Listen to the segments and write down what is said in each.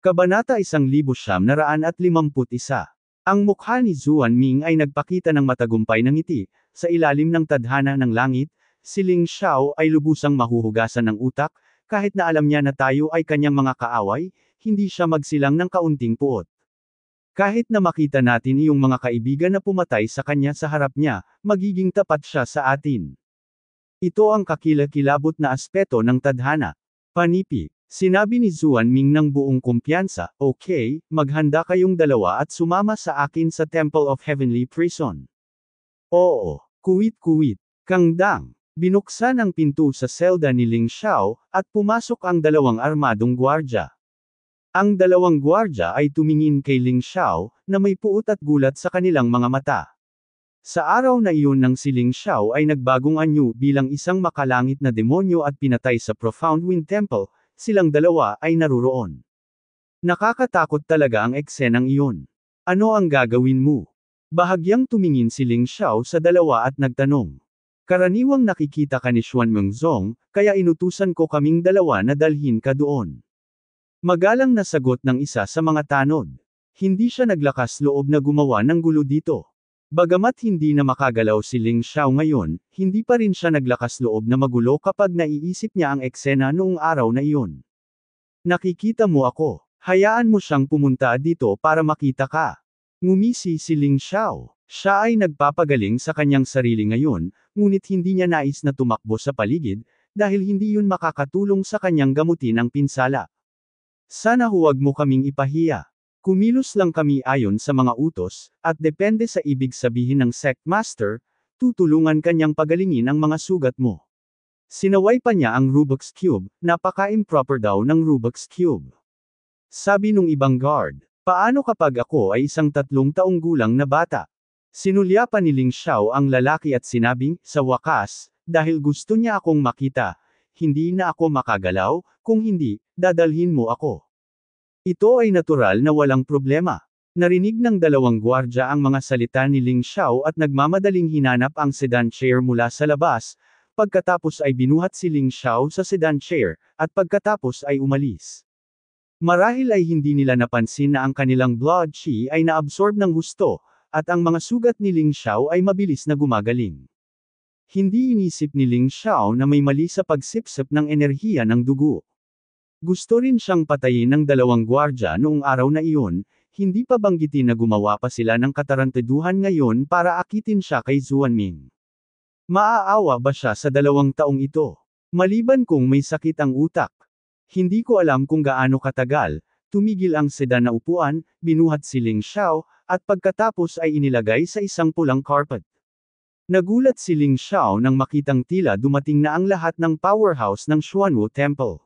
Kabanata 1951. Ang mukha ni Zuan Ming ay nagpakita ng matagumpay ng ngiti, sa ilalim ng tadhana ng langit, si Ling Xiao ay lubusang mahuhugasan ng utak, kahit na alam niya na tayo ay kanyang mga kaaway, hindi siya magsilang ng kaunting puot. Kahit na makita natin iyong mga kaibigan na pumatay sa kanya sa harap niya, magiging tapat siya sa atin. Ito ang kakilakilabot na aspeto ng tadhana. Panipi. Sinabi ni Zuan Ming ng buong kumpiyansa, okay, maghanda kayong dalawa at sumama sa akin sa Temple of Heavenly Prison. Oo, kuwit-kuwit, kangdang, binuksan ang pinto sa selda ni Ling Xiao, at pumasok ang dalawang armadong gwardya. Ang dalawang gwardya ay tumingin kay Ling Xiao, na may puot at gulat sa kanilang mga mata. Sa araw na iyon nang si Ling Xiao ay nagbagong anyo bilang isang makalangit na demonyo at pinatay sa Profound Wind Temple, silang dalawa ay naruroon. Nakakatakot talaga ang eksenang iyon. Ano ang gagawin mo? Bahagyang tumingin si Ling Xiao sa dalawa at nagtanong. Karaniwang nakikita ka ni Xuan Mengzong, kaya inutusan ko kaming dalawa na dalhin ka doon. Magalang na sagot ng isa sa mga tanod. Hindi siya naglakas loob na gumawa ng gulo dito. Bagamat hindi na makagalaw si Ling Xiao ngayon, hindi pa rin siya naglakas loob na magulo kapag naiisip niya ang eksena noong araw na iyon. Nakikita mo ako, hayaan mo siyang pumunta dito para makita ka. Ngumisi si Ling Xiao. Siya ay nagpapagaling sa kanyang sarili ngayon, ngunit hindi niya nais na tumakbo sa paligid, dahil hindi yun makakatulong sa kanyang gamutin ang pinsala. Sana huwag mo kaming ipahiya. Kumilos lang kami ayon sa mga utos, at depende sa ibig sabihin ng sect master, tutulungan kanyang pagalingin ang mga sugat mo. Sinaway pa niya ang Rubik's Cube, napaka-improper daw ng Rubik's Cube. Sabi nung ibang guard, paano kapag ako ay isang tatlong taong gulang na bata? Sinulya pa ni Ling Xiao ang lalaki at sinabing, sa wakas, dahil gusto niya akong makita, hindi na ako makagalaw, kung hindi, dadalhin mo ako. Ito ay natural na walang problema. Narinig ng dalawang gwardya ang mga salita ni Ling Xiao at nagmamadaling hinanap ang sedan chair mula sa labas, pagkatapos ay binuhat si Ling Xiao sa sedan chair, at pagkatapos ay umalis. Marahil ay hindi nila napansin na ang kanilang blood chi ay naabsorb ng gusto, at ang mga sugat ni Ling Xiao ay mabilis na gumagaling. Hindi inisip ni Ling Xiao na may mali sa pagsipsip ng enerhiya ng dugo. Gusto rin siyang patayin ng dalawang gwardya noong araw na iyon, hindi pa banggitin na gumawa pa sila ng katarantaduhan ngayon para akitin siya kay Zuanming. Maaawa ba siya sa dalawang taong ito? Maliban kung may sakit ang utak. Hindi ko alam kung gaano katagal, tumigil ang sedan na upuan, binuhat si Ling Xiao, at pagkatapos ay inilagay sa isang pulang carpet. Nagulat si Ling Xiao nang makitang tila dumating na ang lahat ng powerhouse ng Xuanwu Temple.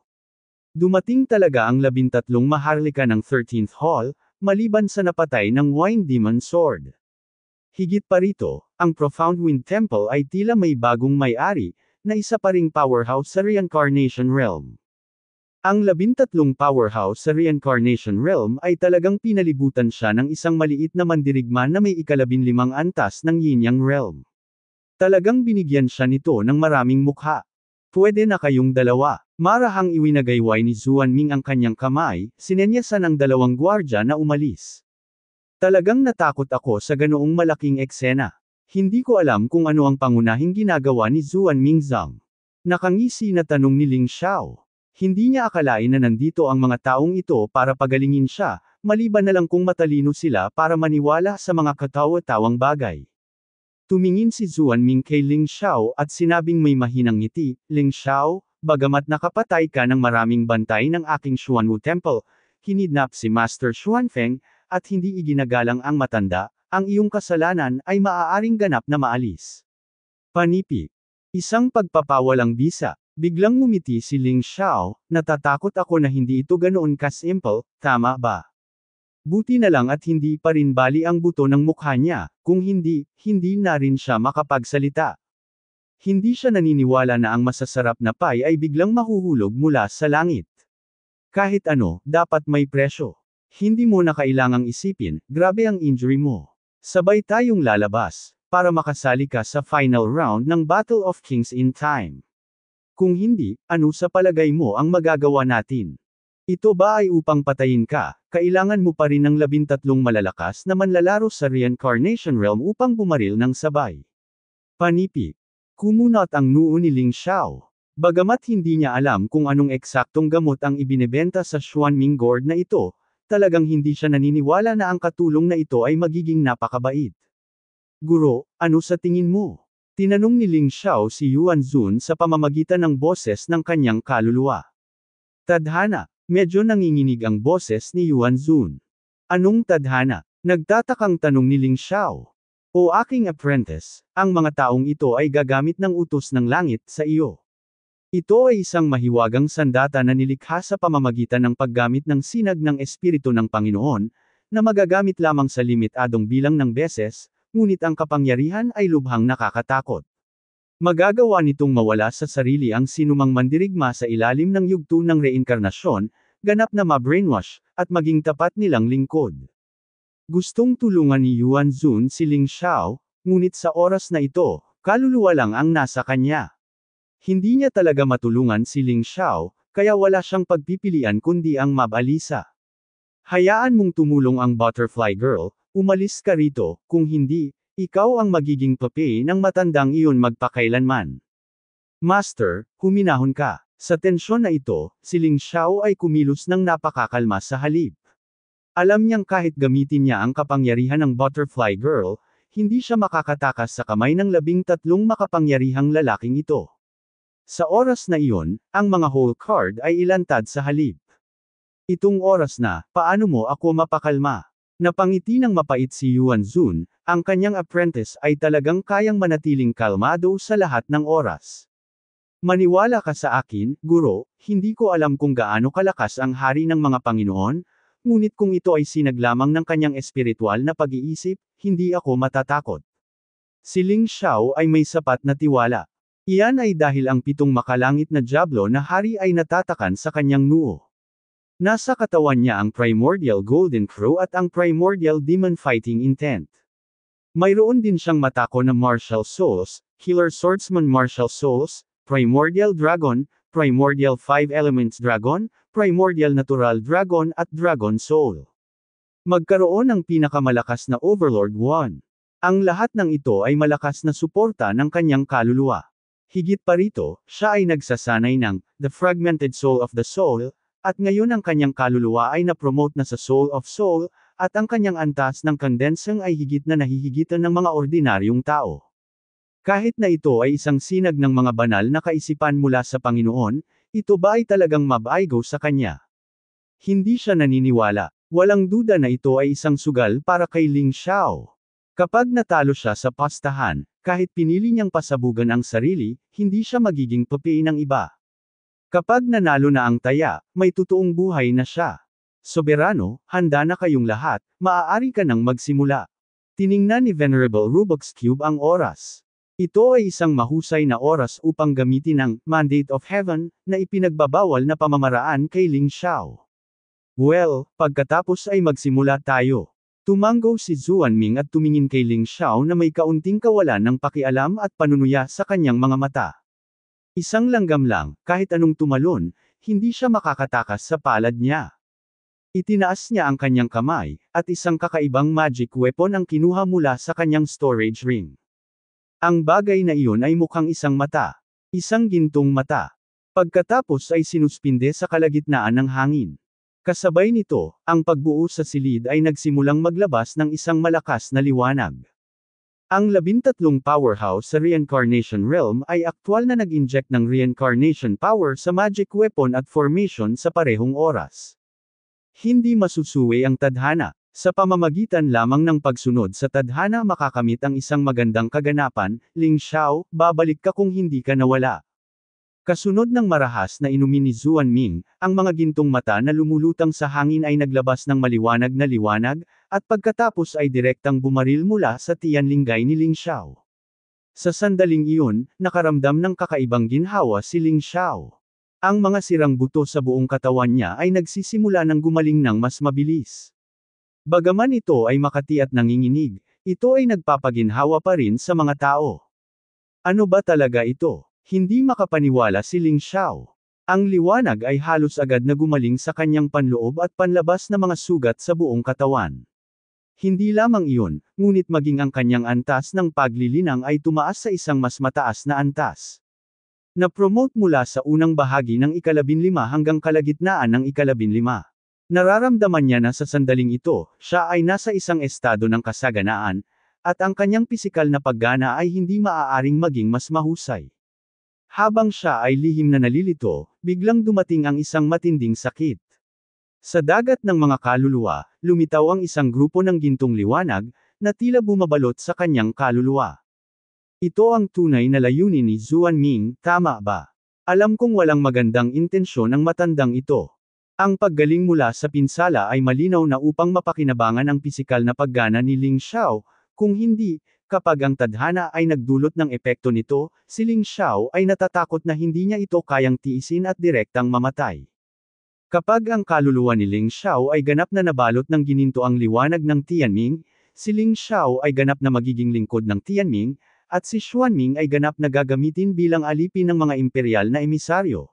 Dumating talaga ang labintatlong maharlika ng 13th Hall, maliban sa napatay ng Wine Demon Sword. Higit pa rito, ang Profound Wind Temple ay tila may bagong may-ari, na isa pa ring powerhouse sa Reincarnation Realm. Ang labintatlong powerhouse sa Reincarnation Realm ay talagang pinalibutan siya ng isang maliit na mandirigma na may ikalabinlimang antas ng Yin Yang Realm. Talagang binigyan siya nito ng maraming mukha. Pwede na kayong dalawa. Marahang iwinagayway ni Zuan Ming ang kanyang kamay, sinenyasan ang dalawang gwardya na umalis. Talagang natakot ako sa ganoong malaking eksena. Hindi ko alam kung ano ang pangunahing ginagawa ni Zuan Ming Zhang. Nakangisi na tanong ni Ling Xiao. Hindi niya akalain na nandito ang mga taong ito para pagalingin siya, maliban na lang kung matalino sila para maniwala sa mga katawa-tawang bagay. Tumingin si Zuan Ming kay Ling Xiao at sinabing may mahinang ngiti, Ling Xiao, bagamat nakapatay ka ng maraming bantay ng aking Xuanwu Temple, hinidnap si Master Xuanfeng, at hindi iginagalang ang matanda, ang iyong kasalanan ay maaaring ganap na maalis. Panipi. Isang pagpapawalang bisa, biglang ngumiti si Ling Xiao, natatakot ako na hindi ito ganoon kasimple, tama ba? Buti na lang at hindi pa rin bali ang buto ng mukha niya, kung hindi, hindi na rin siya makapagsalita. Hindi siya naniniwala na ang masasarap na pie ay biglang mahuhulog mula sa langit. Kahit ano, dapat may presyo. Hindi mo na kailangang isipin, grabe ang injury mo. Sabay tayong lalabas, para makasali ka sa final round ng Battle of Kings in time. Kung hindi, ano sa palagay mo ang magagawa natin? Ito ba ay upang patayin ka, kailangan mo pa rin ng labintatlong malalakas na manlalaro sa reincarnation realm upang bumaril ng sabay. Panipik. Kumunot ang noo ni Ling Xiao. Bagamat hindi niya alam kung anong eksaktong gamot ang ibinebenta sa Xuanming Gourd na ito, talagang hindi siya naniniwala na ang katulong na ito ay magiging napakabait. Guro, ano sa tingin mo? Tinanong ni Ling Xiao si Yuan Zun sa pamamagitan ng boses ng kanyang kaluluwa. Tadhana, Medyo nanginginig ang boses ni Yuan Zun. Anong tadhana? Nagtatakang tanong ni Ling Xiao. O aking apprentice, ang mga taong ito ay gagamit ng utos ng langit sa iyo. Ito ay isang mahiwagang sandata na nilikha sa pamamagitan ng paggamit ng sinag ng Espiritu ng Panginoon, na magagamit lamang sa limitadong bilang ng beses, ngunit ang kapangyarihan ay lubhang nakakatakot. Magagawa nitong mawala sa sarili ang sinumang mandirigma sa ilalim ng yugto ng reinkarnasyon, ganap na ma-brainwash, at maging tapat nilang lingkod. Gustong tulungan ni Yuan Zun si Ling Xiao, ngunit sa oras na ito, kaluluwa lang ang nasa kanya. Hindi niya talaga matulungan si Ling Xiao, kaya wala siyang pagpipilian kundi ang mabalisa. Hayaan mong tumulong ang butterfly girl, umalis ka rito, kung hindi, ikaw ang magiging pape ng matandang iyon magpakailanman. Master, huminahon ka. Sa tensyon na ito, si Ling Xiao ay kumilos ng napakakalma sa halip. Alam niyang kahit gamitin niya ang kapangyarihan ng Butterfly Girl, hindi siya makakatakas sa kamay ng labing tatlong makapangyarihang lalaking ito. Sa oras na iyon, ang mga hole card ay ilantad sa halip. Itong oras na, paano mo ako mapakalma? Napangiti ng mapait si Yuan Zun, ang kanyang apprentice ay talagang kayang manatiling kalmado sa lahat ng oras. Maniwala ka sa akin, guro, hindi ko alam kung gaano kalakas ang hari ng mga Panginoon, ngunit kung ito ay sinaglamang ng kanyang espiritual na pag-iisip, hindi ako matatakot. Si Ling Xiao ay may sapat na tiwala. Iyan ay dahil ang pitong makalangit na Diablo na hari ay natatakan sa kanyang nuo. Nasa katawan niya ang primordial golden crow at ang primordial demon fighting intent. Mayroon din siyang matako na martial souls, killer swordsman martial souls, primordial dragon, primordial five elements dragon, primordial natural dragon at dragon soul. Magkaroon ng pinakamalakas na Overlord 1. Ang lahat ng ito ay malakas na suporta ng kanyang kaluluwa. Higit pa rito, siya ay nagsasanay ng The Fragmented Soul of the Soul, at ngayon ang kanyang kaluluwa ay napromote na sa Soul of Soul, at ang kanyang antas ng kandensang ay higit na nahihigitan ng mga ordinaryong tao. Kahit na ito ay isang sinag ng mga banal na kaisipan mula sa Panginoon, ito ba ay talagang mabaigo sa kanya? Hindi siya naniniwala, walang duda na ito ay isang sugal para kay Ling Xiao. Kapag natalo siya sa pastahan, kahit pinili niyang pasabugan ang sarili, hindi siya magiging papi ng iba. Kapag nanalo na ang taya, may totoong buhay na siya. Soberano, handa na kayong lahat, maaari ka nang magsimula. Tiningnan ni Venerable Rubik's Cube ang oras. Ito ay isang mahusay na oras upang gamitin ang Mandate of Heaven na ipinagbabawal na pamamaraan kay Ling Xiao. Well, pagkatapos ay magsimula tayo. Tumango si Zuan Ming at tumingin kay Ling Xiao na may kaunting kawalan ng pakialam at panunuya sa kanyang mga mata. Isang langgam lang, kahit anong tumalon, hindi siya makakatakas sa palad niya. Itinaas niya ang kanyang kamay, at isang kakaibang magic weapon ang kinuha mula sa kanyang storage ring. Ang bagay na iyon ay mukhang isang mata. Isang gintong mata. Pagkatapos ay sinuspinde sa kalagitnaan ng hangin. Kasabay nito, ang pagbuo sa silid ay nagsimulang maglabas ng isang malakas na liwanag. Ang labintatlong powerhouse sa reincarnation realm ay aktwal na nag-inject ng reincarnation power sa magic weapon at formation sa parehong oras. Hindi masusuwi ang tadhana. Sa pamamagitan lamang ng pagsunod sa tadhana makakamit ang isang magandang kaganapan, Ling Xiao, babalik ka kung hindi ka nawala. Kasunod ng marahas na inumin ni Zuan Ming, ang mga gintong mata na lumulutang sa hangin ay naglabas ng maliwanag na liwanag, at pagkatapos ay direktang bumaril mula sa tiyanlinggay ni Ling Xiao. Sa sandaling iyon, nakaramdam ng kakaibang ginhawa si Ling Xiao. Ang mga sirang buto sa buong katawan niya ay nagsisimula ng gumaling ng mas mabilis. Bagaman ito ay makati at nanginginig, ito ay nagpapaginhawa pa rin sa mga tao. Ano ba talaga ito? Hindi makapaniwala si Ling Xiao. Ang liwanag ay halos agad na gumaling sa kanyang panloob at panlabas na mga sugat sa buong katawan. Hindi lamang iyon, ngunit maging ang kanyang antas ng paglilinang ay tumaas sa isang mas mataas na antas na promote mula sa unang bahagi ng ikalabinlima hanggang kalagitnaan ng ikalabinlima. Nararamdaman niya na sa sandaling ito, siya ay nasa isang estado ng kasaganaan, at ang kanyang pisikal na paggana ay hindi maaaring maging mas mahusay. Habang siya ay lihim na nalilito, biglang dumating ang isang matinding sakit. Sa dagat ng mga kaluluwa, lumitaw ang isang grupo ng gintong liwanag, na tila bumabalot sa kanyang kaluluwa. Ito ang tunay na layunin ni Zuan Ming, tama ba? Alam kong walang magandang intensyon ang matandang ito. Ang paggaling mula sa pinsala ay malinaw na upang mapakinabangan ang pisikal na paggana ni Ling Xiao, kung hindi, kapag ang tadhana ay nagdulot ng epekto nito, si Ling Xiao ay natatakot na hindi niya ito kayang tiisin at direktang mamatay. Kapag ang kaluluwa ni Ling Xiao ay ganap na nabalot ng gininto ang liwanag ng Tianming, si Ling Xiao ay ganap na magiging lingkod ng Tianming, at si Xuanming ay ganap na gagamitin bilang alipin ng mga imperial na emisaryo.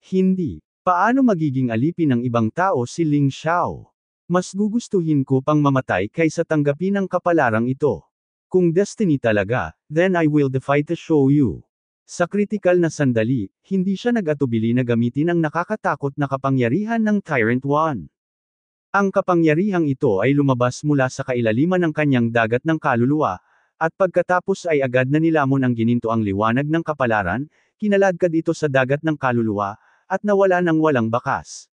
Hindi. Paano magiging alipin ng ibang tao si Ling Xiao? Mas gugustuhin ko pang mamatay kaysa tanggapin ang kapalarang ito. Kung destiny talaga, then I will defy to show you. Sa kritikal na sandali, hindi siya nag na gamitin ang nakakatakot na kapangyarihan ng Tyrant One. Ang kapangyarihang ito ay lumabas mula sa kailaliman ng kanyang dagat ng kaluluwa, at pagkatapos ay agad na nilamon ang gininto ang liwanag ng kapalaran, kinaladkad ito sa dagat ng kaluluwa, at nawala ng walang bakas.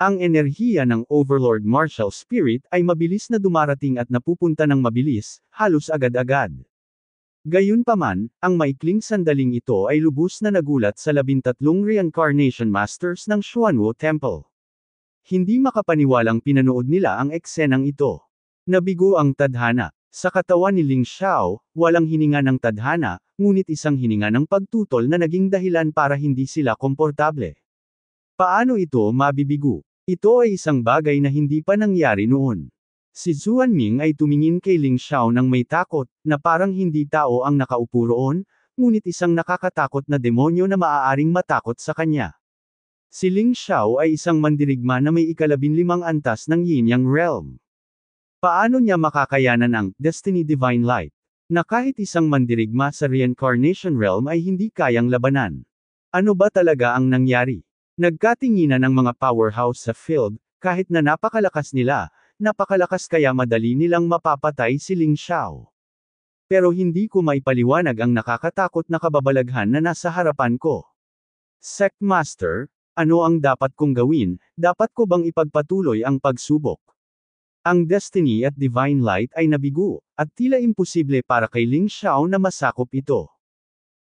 Ang enerhiya ng Overlord Martial Spirit ay mabilis na dumarating at napupunta ng mabilis, halos agad-agad. Gayunpaman, ang maikling sandaling ito ay lubos na nagulat sa labintatlong reincarnation masters ng Xuanwu Temple. Hindi makapaniwalang pinanood nila ang eksenang ito. Nabigo ang tadhana, sa katawan ni Ling Xiao, walang hininga ng tadhana, ngunit isang hininga ng pagtutol na naging dahilan para hindi sila komportable. Paano ito mabibigo? Ito ay isang bagay na hindi pa nangyari noon. Si Zuan Ming ay tumingin kay Ling Xiao ng may takot, na parang hindi tao ang nakaupo roon, ngunit isang nakakatakot na demonyo na maaaring matakot sa kanya. Si Ling Xiao ay isang mandirigma na may ikalabinlimang antas ng Yin Yang Realm. Paano niya makakayanan ang Destiny Divine Light na kahit isang mandirigma sa reincarnation realm ay hindi kayang labanan? Ano ba talaga ang nangyari? Nagkatinginan ang mga powerhouse sa field, kahit na napakalakas nila, napakalakas kaya madali nilang mapapatay si Ling Xiao. Pero hindi ko maipaliwanag ang nakakatakot na kababalaghan na nasa harapan ko. Sect Master, ano ang dapat kong gawin, dapat ko bang ipagpatuloy ang pagsubok? Ang destiny at divine light ay nabigo, at tila imposible para kay Ling Xiao na masakop ito.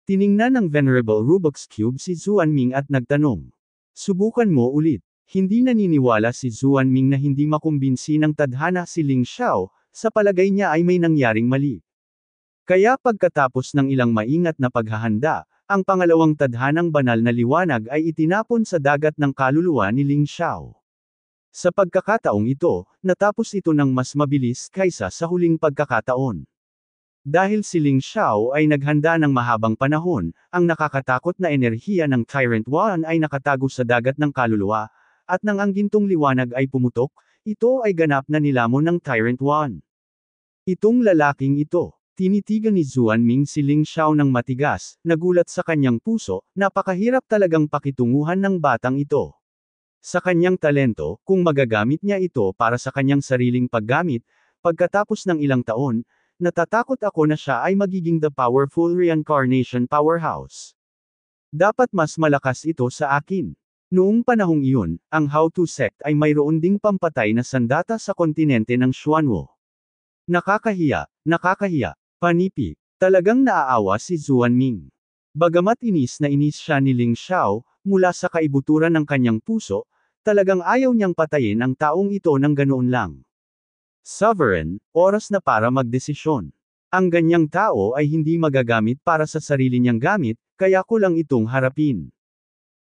Tiningnan ng Venerable Rubik's Cube si Zuanming at nagtanong. Subukan mo ulit. Hindi naniniwala si Zuanming na hindi makumbinsi ng tadhana si Ling Xiao, sa palagay niya ay may nangyaring mali. Kaya pagkatapos ng ilang maingat na paghahanda, ang pangalawang tadhanang banal na liwanag ay itinapon sa dagat ng kaluluwa ni Ling Xiao. Sa pagkakataong ito, natapos ito ng mas mabilis kaysa sa huling pagkakataon. Dahil si Ling Xiao ay naghanda ng mahabang panahon, ang nakakatakot na enerhiya ng Tyrant Wan ay nakatago sa dagat ng kaluluwa, at nang ang gintong liwanag ay pumutok, ito ay ganap na nilamon ng Tyrant Wan. Itong lalaking ito, tinitigan ni Zuan Ming si Ling Xiao ng matigas, nagulat sa kanyang puso, napakahirap talagang pakitunguhan ng batang ito. Sa kanyang talento, kung magagamit niya ito para sa kanyang sariling paggamit, pagkatapos ng ilang taon, natatakot ako na siya ay magiging the powerful reincarnation powerhouse. Dapat mas malakas ito sa akin. Noong panahong iyon, ang How to sect ay mayroon ding pampatay na sandata sa kontinente ng Xuanwo. Nakakahiya, nakakahiya, panipi, talagang naaawa si Zuan Ming. Bagamat inis na inis siya ni Ling Xiao, mula sa kaibuturan ng kanyang puso, Talagang ayaw niyang patayin ang taong ito ng ganoon lang. Sovereign, oras na para magdesisyon. Ang ganyang tao ay hindi magagamit para sa sarili niyang gamit, kaya ko lang itong harapin.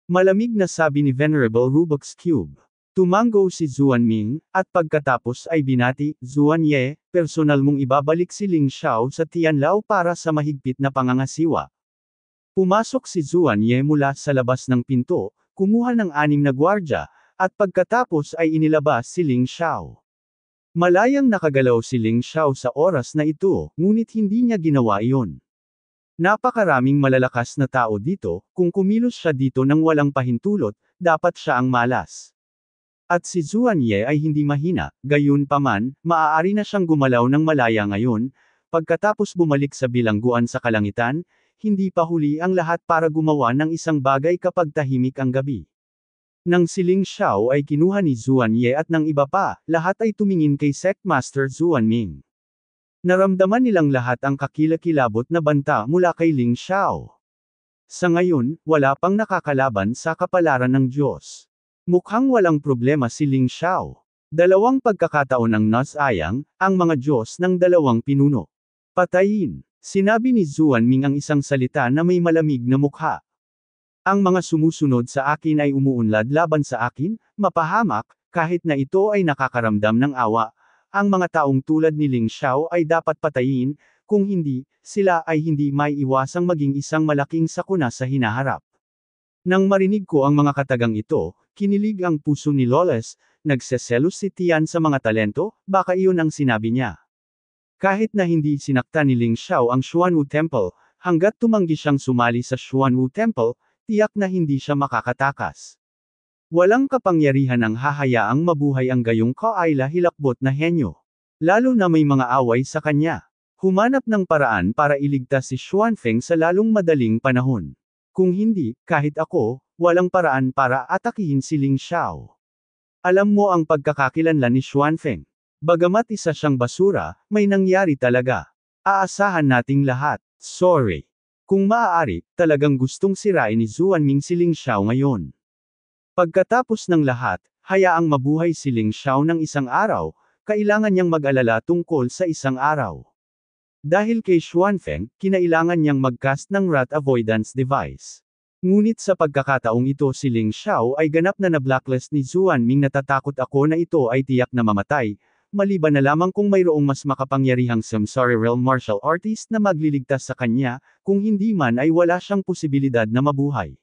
Malamig na sabi ni Venerable Rubik's Cube. Tumango si Zuan Ming, at pagkatapos ay binati, Zuan Ye, personal mong ibabalik si Ling Xiao sa Tianlao para sa mahigpit na pangangasiwa. Pumasok si Zuan Ye mula sa labas ng pinto, kumuha ng anim na gwardya, at pagkatapos ay inilabas si Ling Xiao. Malayang nakagalaw si Ling Xiao sa oras na ito, ngunit hindi niya ginawa iyon. Napakaraming malalakas na tao dito, kung kumilos siya dito ng walang pahintulot, dapat siya ang malas. At si Zuan Ye ay hindi mahina, gayon paman, maaari na siyang gumalaw ng malaya ngayon, pagkatapos bumalik sa bilangguan sa kalangitan, hindi pa huli ang lahat para gumawa ng isang bagay kapag tahimik ang gabi. Nang si Ling Xiao ay kinuha ni Zuan Ye at ng iba pa, lahat ay tumingin kay Sect Master Zuan Ming. Naramdaman nilang lahat ang kakilakilabot na banta mula kay Ling Xiao. Sa ngayon, wala pang nakakalaban sa kapalaran ng Diyos. Mukhang walang problema si Ling Xiao. Dalawang pagkakataon Nas Ayang, ang mga Diyos ng dalawang pinuno. Patayin. Sinabi ni Zuan Ming ang isang salita na may malamig na mukha. Ang mga sumusunod sa akin ay umuunlad laban sa akin, mapahamak, kahit na ito ay nakakaramdam ng awa. Ang mga taong tulad ni Ling Xiao ay dapat patayin, kung hindi, sila ay hindi may iwasang maging isang malaking sakuna sa hinaharap. Nang marinig ko ang mga katagang ito, kinilig ang puso ni Loles, nagseselos si Tian sa mga talento, baka iyon ang sinabi niya. Kahit na hindi sinakta ni Ling Xiao ang Xuanwu Temple, hanggat tumanggi siyang sumali sa Xuanwu Temple, tiyak na hindi siya makakatakas. Walang kapangyarihan ang hahayaang mabuhay ang gayong kaayla hilakbot na henyo. Lalo na may mga away sa kanya. Humanap ng paraan para iligtas si Xuan Feng sa lalong madaling panahon. Kung hindi, kahit ako, walang paraan para atakihin si Ling Xiao. Alam mo ang pagkakakilanlan ni Xuan Feng. Bagamat isa siyang basura, may nangyari talaga. Aasahan nating lahat. Sorry. Kung maaari, talagang gustong sirain ni Zuan Ming si Ling Xiao ngayon. Pagkatapos ng lahat, hayaang mabuhay si Ling Xiao ng isang araw, kailangan niyang mag-alala tungkol sa isang araw. Dahil kay Xuan Feng, kinailangan niyang mag-cast ng rat avoidance device. Ngunit sa pagkakataong ito si Ling Xiao ay ganap na na-blacklist ni Zuan Ming natatakot ako na ito ay tiyak na mamatay, maliban na lamang kung mayroong mas makapangyarihang samsari real martial artist na magliligtas sa kanya, kung hindi man ay wala siyang posibilidad na mabuhay.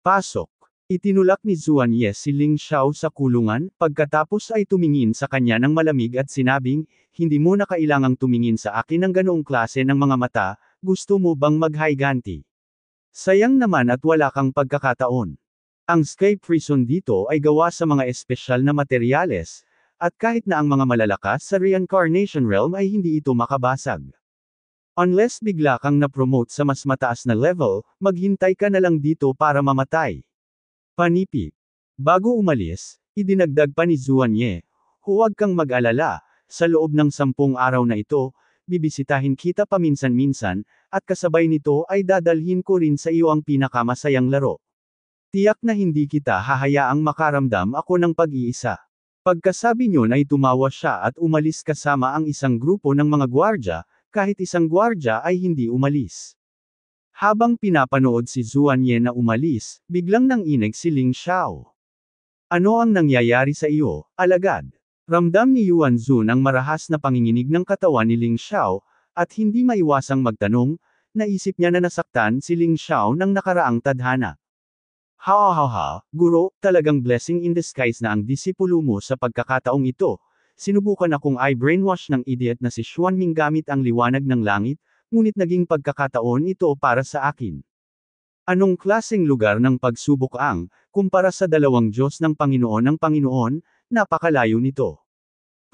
Pasok. Itinulak ni Zuan Ye si Ling Xiao sa kulungan, pagkatapos ay tumingin sa kanya ng malamig at sinabing, hindi mo na kailangang tumingin sa akin ng ganoong klase ng mga mata, gusto mo bang maghayganti? Sayang naman at wala kang pagkakataon. Ang Sky Prison dito ay gawa sa mga espesyal na materyales, at kahit na ang mga malalakas sa reincarnation realm ay hindi ito makabasag. Unless bigla kang na-promote sa mas mataas na level, maghintay ka na lang dito para mamatay. Panipik. Bago umalis, idinagdag pa ni Zuan Ye, huwag kang mag-alala, sa loob ng sampung araw na ito, bibisitahin kita paminsan-minsan, at kasabay nito ay dadalhin ko rin sa iyo ang pinakamasayang laro. Tiyak na hindi kita hahayaang makaramdam ako ng pag-iisa. Pagkasabi niyon ay tumawa siya at umalis kasama ang isang grupo ng mga gwardya, kahit isang gwardya ay hindi umalis. Habang pinapanood si Zuan Ye na umalis, biglang nang inig si Ling Xiao. Ano ang nangyayari sa iyo, alagad? Ramdam ni Yuan Zun ang marahas na panginginig ng katawan ni Ling Xiao, at hindi maiwasang magtanong, naisip niya na nasaktan si Ling Xiao ng nakaraang tadhana. Ha ha ha ha, guro, talagang blessing in disguise na ang disipulo mo sa pagkakataong ito. Sinubukan akong i-brainwash ng idiot na si Xuan Ming gamit ang liwanag ng langit, ngunit naging pagkakataon ito para sa akin. Anong klaseng lugar ng pagsubok ang, kumpara sa dalawang Diyos ng Panginoon ng Panginoon, napakalayo nito.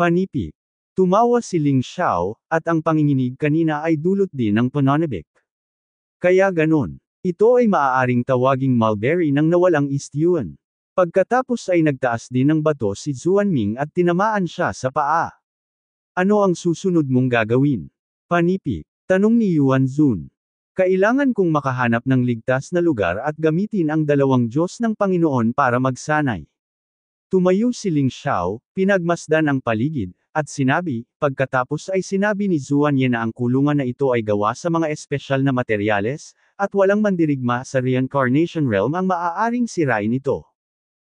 Panipi. Tumawa si Ling Xiao, at ang panginginig kanina ay dulot din ng pananabik. Kaya ganon. Ito ay maaaring tawaging mulberry ng nawalang East Yuan. Pagkatapos ay nagtaas din ng bato si Ming at tinamaan siya sa paa. Ano ang susunod mong gagawin? Panipi. Tanong ni Yuan Zun. Kailangan kong makahanap ng ligtas na lugar at gamitin ang dalawang Diyos ng Panginoon para magsanay. Tumayo si Ling Xiao, pinagmasdan ang paligid, at sinabi, pagkatapos ay sinabi ni Zuan Ye na ang kulungan na ito ay gawa sa mga espesyal na materyales, at walang mandirigma sa reincarnation realm ang maaaring sirain ito.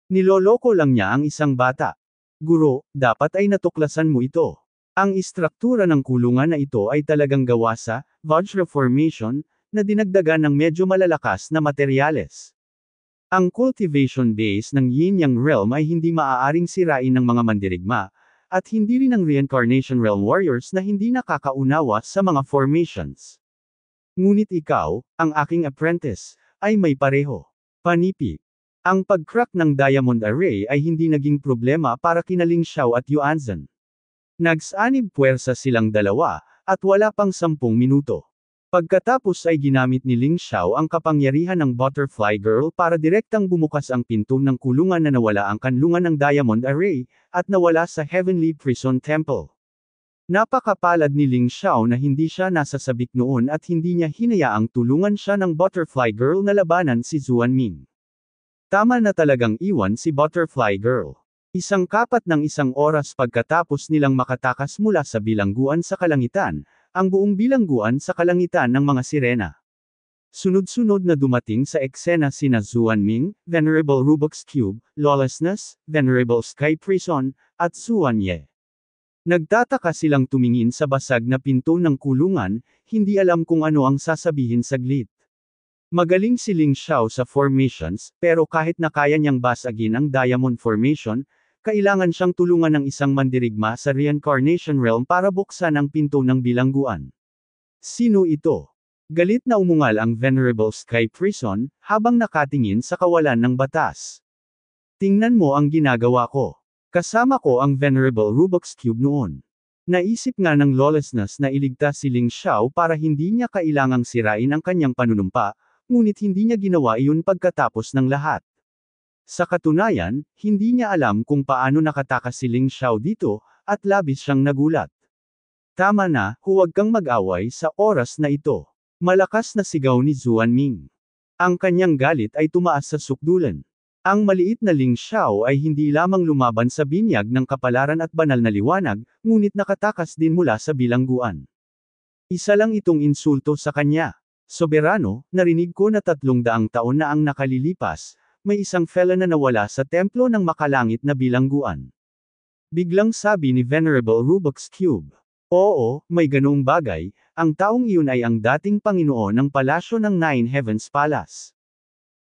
Niloloko lang niya ang isang bata. Guro, dapat ay natuklasan mo ito. Ang istruktura ng kulungan na ito ay talagang gawa sa Vajra Formation, na dinagdagan ng medyo malalakas na materyales. Ang cultivation base ng yin-yang realm ay hindi maaaring sirain ng mga mandirigma, at hindi rin ng reincarnation realm warriors na hindi nakakaunawa sa mga formations. Ngunit ikaw, ang aking apprentice, ay may pareho. Panipi. Ang pagcrack ng Diamond Array ay hindi naging problema para kinaling Xiao at Yuanzhen. Nagsanib puwersa silang dalawa, at wala pang sampung minuto. Pagkatapos ay ginamit ni Ling Xiao ang kapangyarihan ng Butterfly Girl para direktang bumukas ang pinto ng kulungan na nawala ang kanlungan ng Diamond Array, at nawala sa Heavenly Prison Temple. Napakapalad ni Ling Xiao na hindi siya nasasabik noon at hindi niya hinayaang tulungan siya ng Butterfly Girl na labanan si Zuan Ming. Tama na talagang iwan si Butterfly Girl. Isang kapat ng isang oras pagkatapos nilang makatakas mula sa bilangguan sa kalangitan, ang buong bilangguan sa kalangitan ng mga sirena. Sunod-sunod na dumating sa eksena sina Zuan Ming, Venerable Rubik's Cube, Lawlessness, Venerable Sky Prison, at Zuan Ye. Nagtataka silang tumingin sa basag na pinto ng kulungan, hindi alam kung ano ang sasabihin saglit. Magaling si Ling Xiao sa formations, pero kahit na kaya niyang basagin ang Diamond Formation, kailangan siyang tulungan ng isang mandirigma sa reincarnation realm para buksan ang pinto ng bilangguan. Sino ito? Galit na umungal ang Venerable Sky Prison, habang nakatingin sa kawalan ng batas. Tingnan mo ang ginagawa ko. Kasama ko ang venerable Rubik's Cube noon. Naisip nga ng lawlessness na iligtas si Ling Xiao para hindi niya kailangang sirain ang kanyang panunumpa, ngunit hindi niya ginawa iyon pagkatapos ng lahat. Sa katunayan, hindi niya alam kung paano nakatakas si Ling Xiao dito, at labis siyang nagulat. Tama na, huwag kang mag-away sa oras na ito. Malakas na sigaw ni Zuan Ming. Ang kanyang galit ay tumaas sa sukdulan. Ang maliit na Ling Xiao ay hindi lamang lumaban sa binyag ng kapalaran at banal na liwanag, ngunit nakatakas din mula sa bilangguan. Isa lang itong insulto sa kanya. Soberano, narinig ko na tatlong daang taon na ang nakalilipas, may isang fella na nawala sa templo ng makalangit na bilangguan. Biglang sabi ni Venerable Rubik's Cube. Oo, may ganong bagay, ang taong iyon ay ang dating Panginoon ng Palasyo ng Nine Heavens Palace.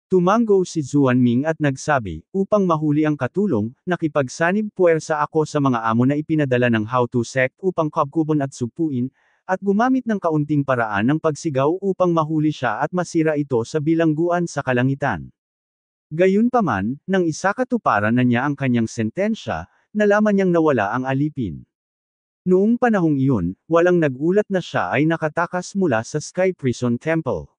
Tumanggo si Zuan Ming at nagsabi, upang mahuli ang katulong, nakipagsanib puwersa ako sa mga amo na ipinadala ng How to Sect upang kabkubon at supuin, at gumamit ng kaunting paraan ng pagsigaw upang mahuli siya at masira ito sa bilangguan sa kalangitan. Gayunpaman, nang isa katuparan na niya ang kanyang sentensya, nalaman niyang nawala ang alipin. Noong panahong iyon, walang nagulat na siya ay nakatakas mula sa Sky Prison Temple.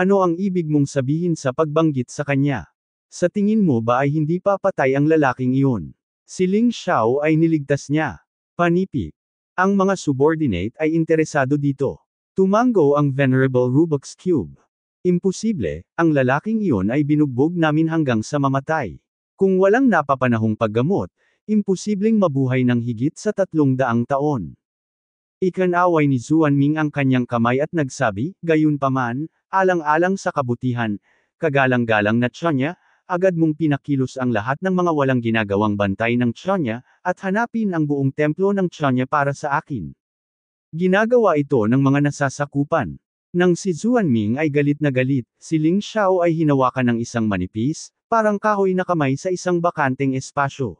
Ano ang ibig mong sabihin sa pagbanggit sa kanya? Sa tingin mo ba ay hindi papatay ang lalaking iyon? Si Ling Xiao ay niligtas niya. Panipi. Ang mga subordinate ay interesado dito. Tumango ang Venerable Rubik's Cube. Imposible, ang lalaking iyon ay binugbog namin hanggang sa mamatay. Kung walang napapanahong paggamot, imposibleng mabuhay ng higit sa tatlong daang taon. Ikanaway ni Zuan Ming ang kanyang kamay at nagsabi, Gayunpaman, alang-alang sa kabutihan, kagalang-galang na Chanya, agad mong pinakilos ang lahat ng mga walang ginagawang bantay ng Chanya, at hanapin ang buong templo ng Chanya para sa akin. Ginagawa ito ng mga nasasakupan. Nang si Zuan Ming ay galit na galit, si Ling Xiao ay hinawakan ng isang manipis, parang kahoy na kamay sa isang bakanteng espasyo.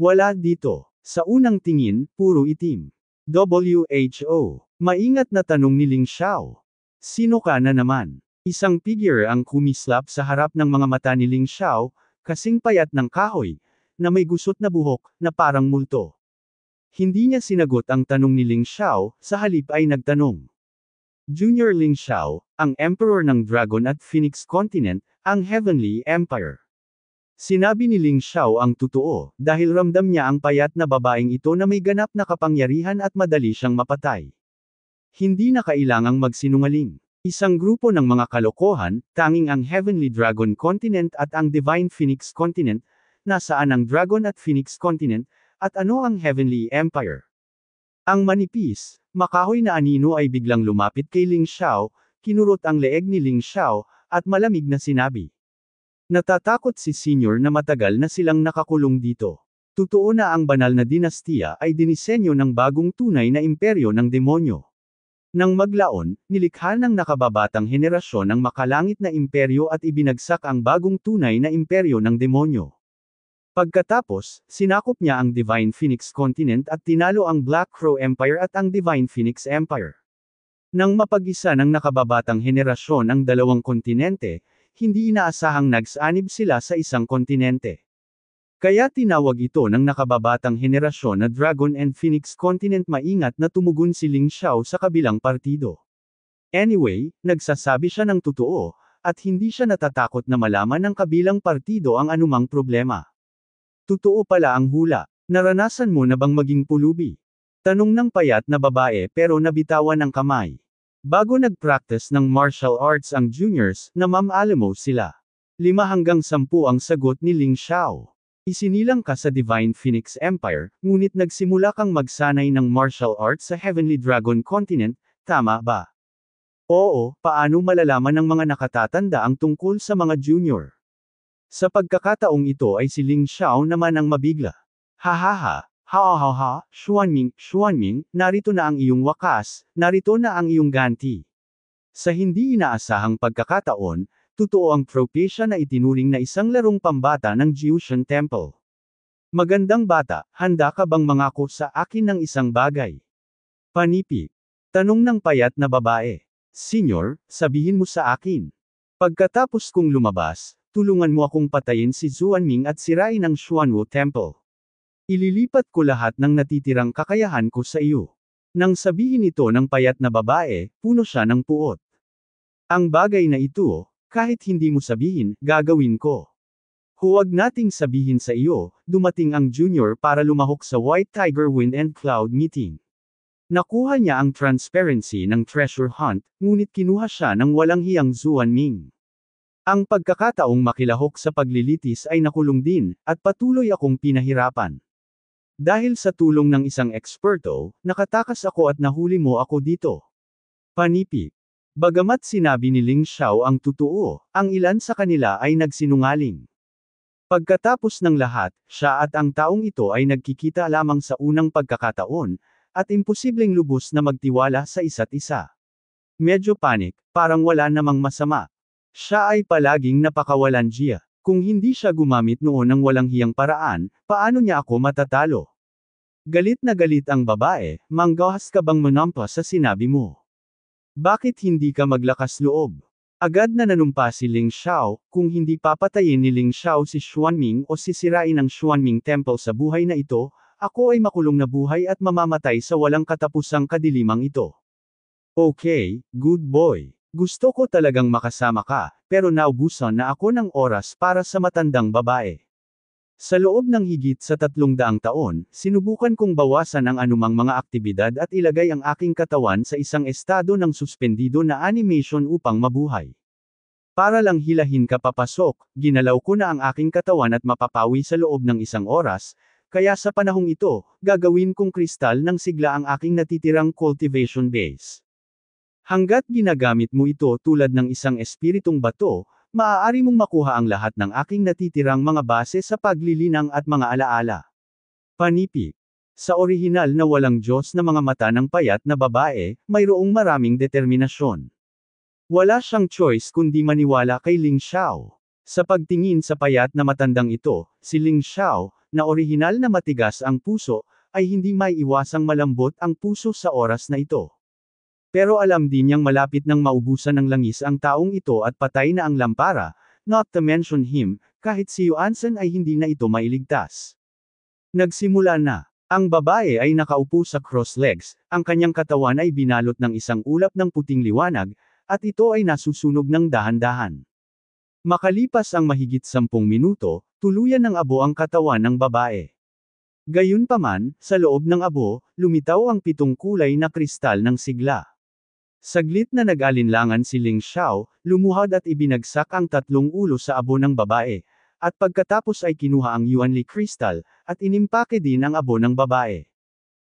Wala dito. Sa unang tingin, puro itim. WHO. Maingat na tanong ni Ling Xiao. Sino ka na naman? Isang figure ang kumislap sa harap ng mga mata ni Ling Xiao, kasing payat ng kahoy, na may gusot na buhok, na parang multo. Hindi niya sinagot ang tanong ni Ling Xiao, sa halip ay nagtanong. Junior Ling Xiao, ang Emperor ng Dragon at Phoenix Continent, ang Heavenly Empire. Sinabi ni Ling Xiao ang totoo, dahil ramdam niya ang payat na babaeng ito na may ganap na kapangyarihan at madali siyang mapatay. Hindi na kailangang magsinungaling. Isang grupo ng mga kalokohan, tanging ang Heavenly Dragon Continent at ang Divine Phoenix Continent, nasaan ang Dragon at Phoenix Continent, at ano ang Heavenly Empire. Ang manipis, makahoy na anino ay biglang lumapit kay Ling Xiao, kinurot ang leeg ni Ling Xiao, at malamig na sinabi. Natatakot si Senior na matagal na silang nakakulong dito. Totoo na ang banal na dinastiya ay dinisenyo ng bagong tunay na imperyo ng demonyo. Nang maglaon, nilikha ng nakababatang henerasyon ang makalangit na imperyo at ibinagsak ang bagong tunay na imperyo ng demonyo. Pagkatapos, sinakop niya ang Divine Phoenix Continent at tinalo ang Black Crow Empire at ang Divine Phoenix Empire. Nang mapag-isa ng nakababatang henerasyon ang dalawang kontinente, hindi inaasahang nagsanib sila sa isang kontinente. Kaya tinawag ito ng nakababatang henerasyon na Dragon and Phoenix Continent maingat na tumugon si Ling Xiao sa kabilang partido. Anyway, nagsasabi siya ng totoo, at hindi siya natatakot na malaman ng kabilang partido ang anumang problema. Totoo pala ang hula, naranasan mo na bang maging pulubi? Tanong ng payat na babae pero nabitawan ng kamay. Bago nag-practice ng martial arts ang juniors, namamalamow sila. Lima hanggang 10 ang sagot ni Ling Xiao. Isinilang ka sa Divine Phoenix Empire, ngunit nagsimula kang magsanay ng martial arts sa Heavenly Dragon Continent, tama ba? Oo, paano malalaman ng mga nakatatanda ang tungkol sa mga junior? Sa pagkakataong ito ay si Ling Xiao naman ang mabigla. Hahaha, Ha ha ha, Xuanming, Xuanming, narito na ang iyong wakas, narito na ang iyong ganti. Sa hindi inaasahang pagkakataon, totoo ang Propecia na itinuring na isang larong pambata ng Jiushan Temple. Magandang bata, handa ka bang mangako sa akin ng isang bagay? Panipi. Tanong ng payat na babae. Senior, sabihin mo sa akin. Pagkatapos kong lumabas, tulungan mo akong patayin si Zuanming at sirain ang Xuanwu Temple. Ililipat ko lahat ng natitirang kakayahan ko sa iyo. Nang sabihin ito ng payat na babae, puno siya ng puot. Ang bagay na ito, kahit hindi mo sabihin, gagawin ko. Huwag nating sabihin sa iyo, dumating ang junior para lumahok sa White Tiger Wind and Cloud meeting. Nakuha niya ang transparency ng treasure hunt, ngunit kinuha siya ng walang hiyang Zuan Ming. Ang pagkakataong makilahok sa paglilitis ay nakulong din, at patuloy akong pinahirapan. Dahil sa tulong ng isang eksperto, nakatakas ako at nahuli mo ako dito. Panipik. Bagamat sinabi ni Ling Xiao ang totoo, ang ilan sa kanila ay nagsinungaling. Pagkatapos ng lahat, siya at ang taong ito ay nagkikita lamang sa unang pagkakataon, at imposibleng lubos na magtiwala sa isa't isa. Medyo panic, parang wala namang masama. Siya ay palaging napakawalan Gia. Kung hindi siya gumamit noon ng walang hiyang paraan, paano niya ako matatalo? Galit na galit ang babae, manggahas ka bang manampa sa sinabi mo? Bakit hindi ka maglakas loob? Agad na nanumpa si Ling Xiao, kung hindi papatayin ni Ling Xiao si Xuanming o sisirain ang Xuanming Temple sa buhay na ito, ako ay makulong na buhay at mamamatay sa walang katapusang kadilimang ito. Okay, good boy. Gusto ko talagang makasama ka, pero naubusan na ako ng oras para sa matandang babae. Sa loob ng higit sa tatlong daang taon, sinubukan kong bawasan ang anumang mga aktibidad at ilagay ang aking katawan sa isang estado ng suspendido na animation upang mabuhay. Para lang hilahin ka papasok, ginalaw ko na ang aking katawan at mapapawi sa loob ng isang oras, kaya sa panahong ito, gagawin kong kristal ng sigla ang aking natitirang cultivation base. Hanggat ginagamit mo ito tulad ng isang espiritong bato, maaari mong makuha ang lahat ng aking natitirang mga base sa paglilinang at mga alaala. Panipi. Sa orihinal na walang Diyos na mga mata ng payat na babae, mayroong maraming determinasyon. Wala siyang choice kundi maniwala kay Ling Xiao. Sa pagtingin sa payat na matandang ito, si Ling Xiao, na orihinal na matigas ang puso, ay hindi may iwasang malambot ang puso sa oras na ito. Pero alam din niyang malapit nang maubusan ng langis ang taong ito at patay na ang lampara, not to mention him, kahit si Johansen ay hindi na ito mailigtas. Nagsimula na. Ang babae ay nakaupo sa cross legs, ang kanyang katawan ay binalot ng isang ulap ng puting liwanag, at ito ay nasusunog ng dahan-dahan. Makalipas ang mahigit sampung minuto, tuluyan ng abo ang katawan ng babae. Gayunpaman, sa loob ng abo, lumitaw ang pitong kulay na kristal ng sigla. Saglit na nag-alinlangan si Ling Xiao, lumuhod at ibinagsak ang tatlong ulo sa abo ng babae, at pagkatapos ay kinuha ang Yuanli Crystal, at inimpake din ang abo ng babae.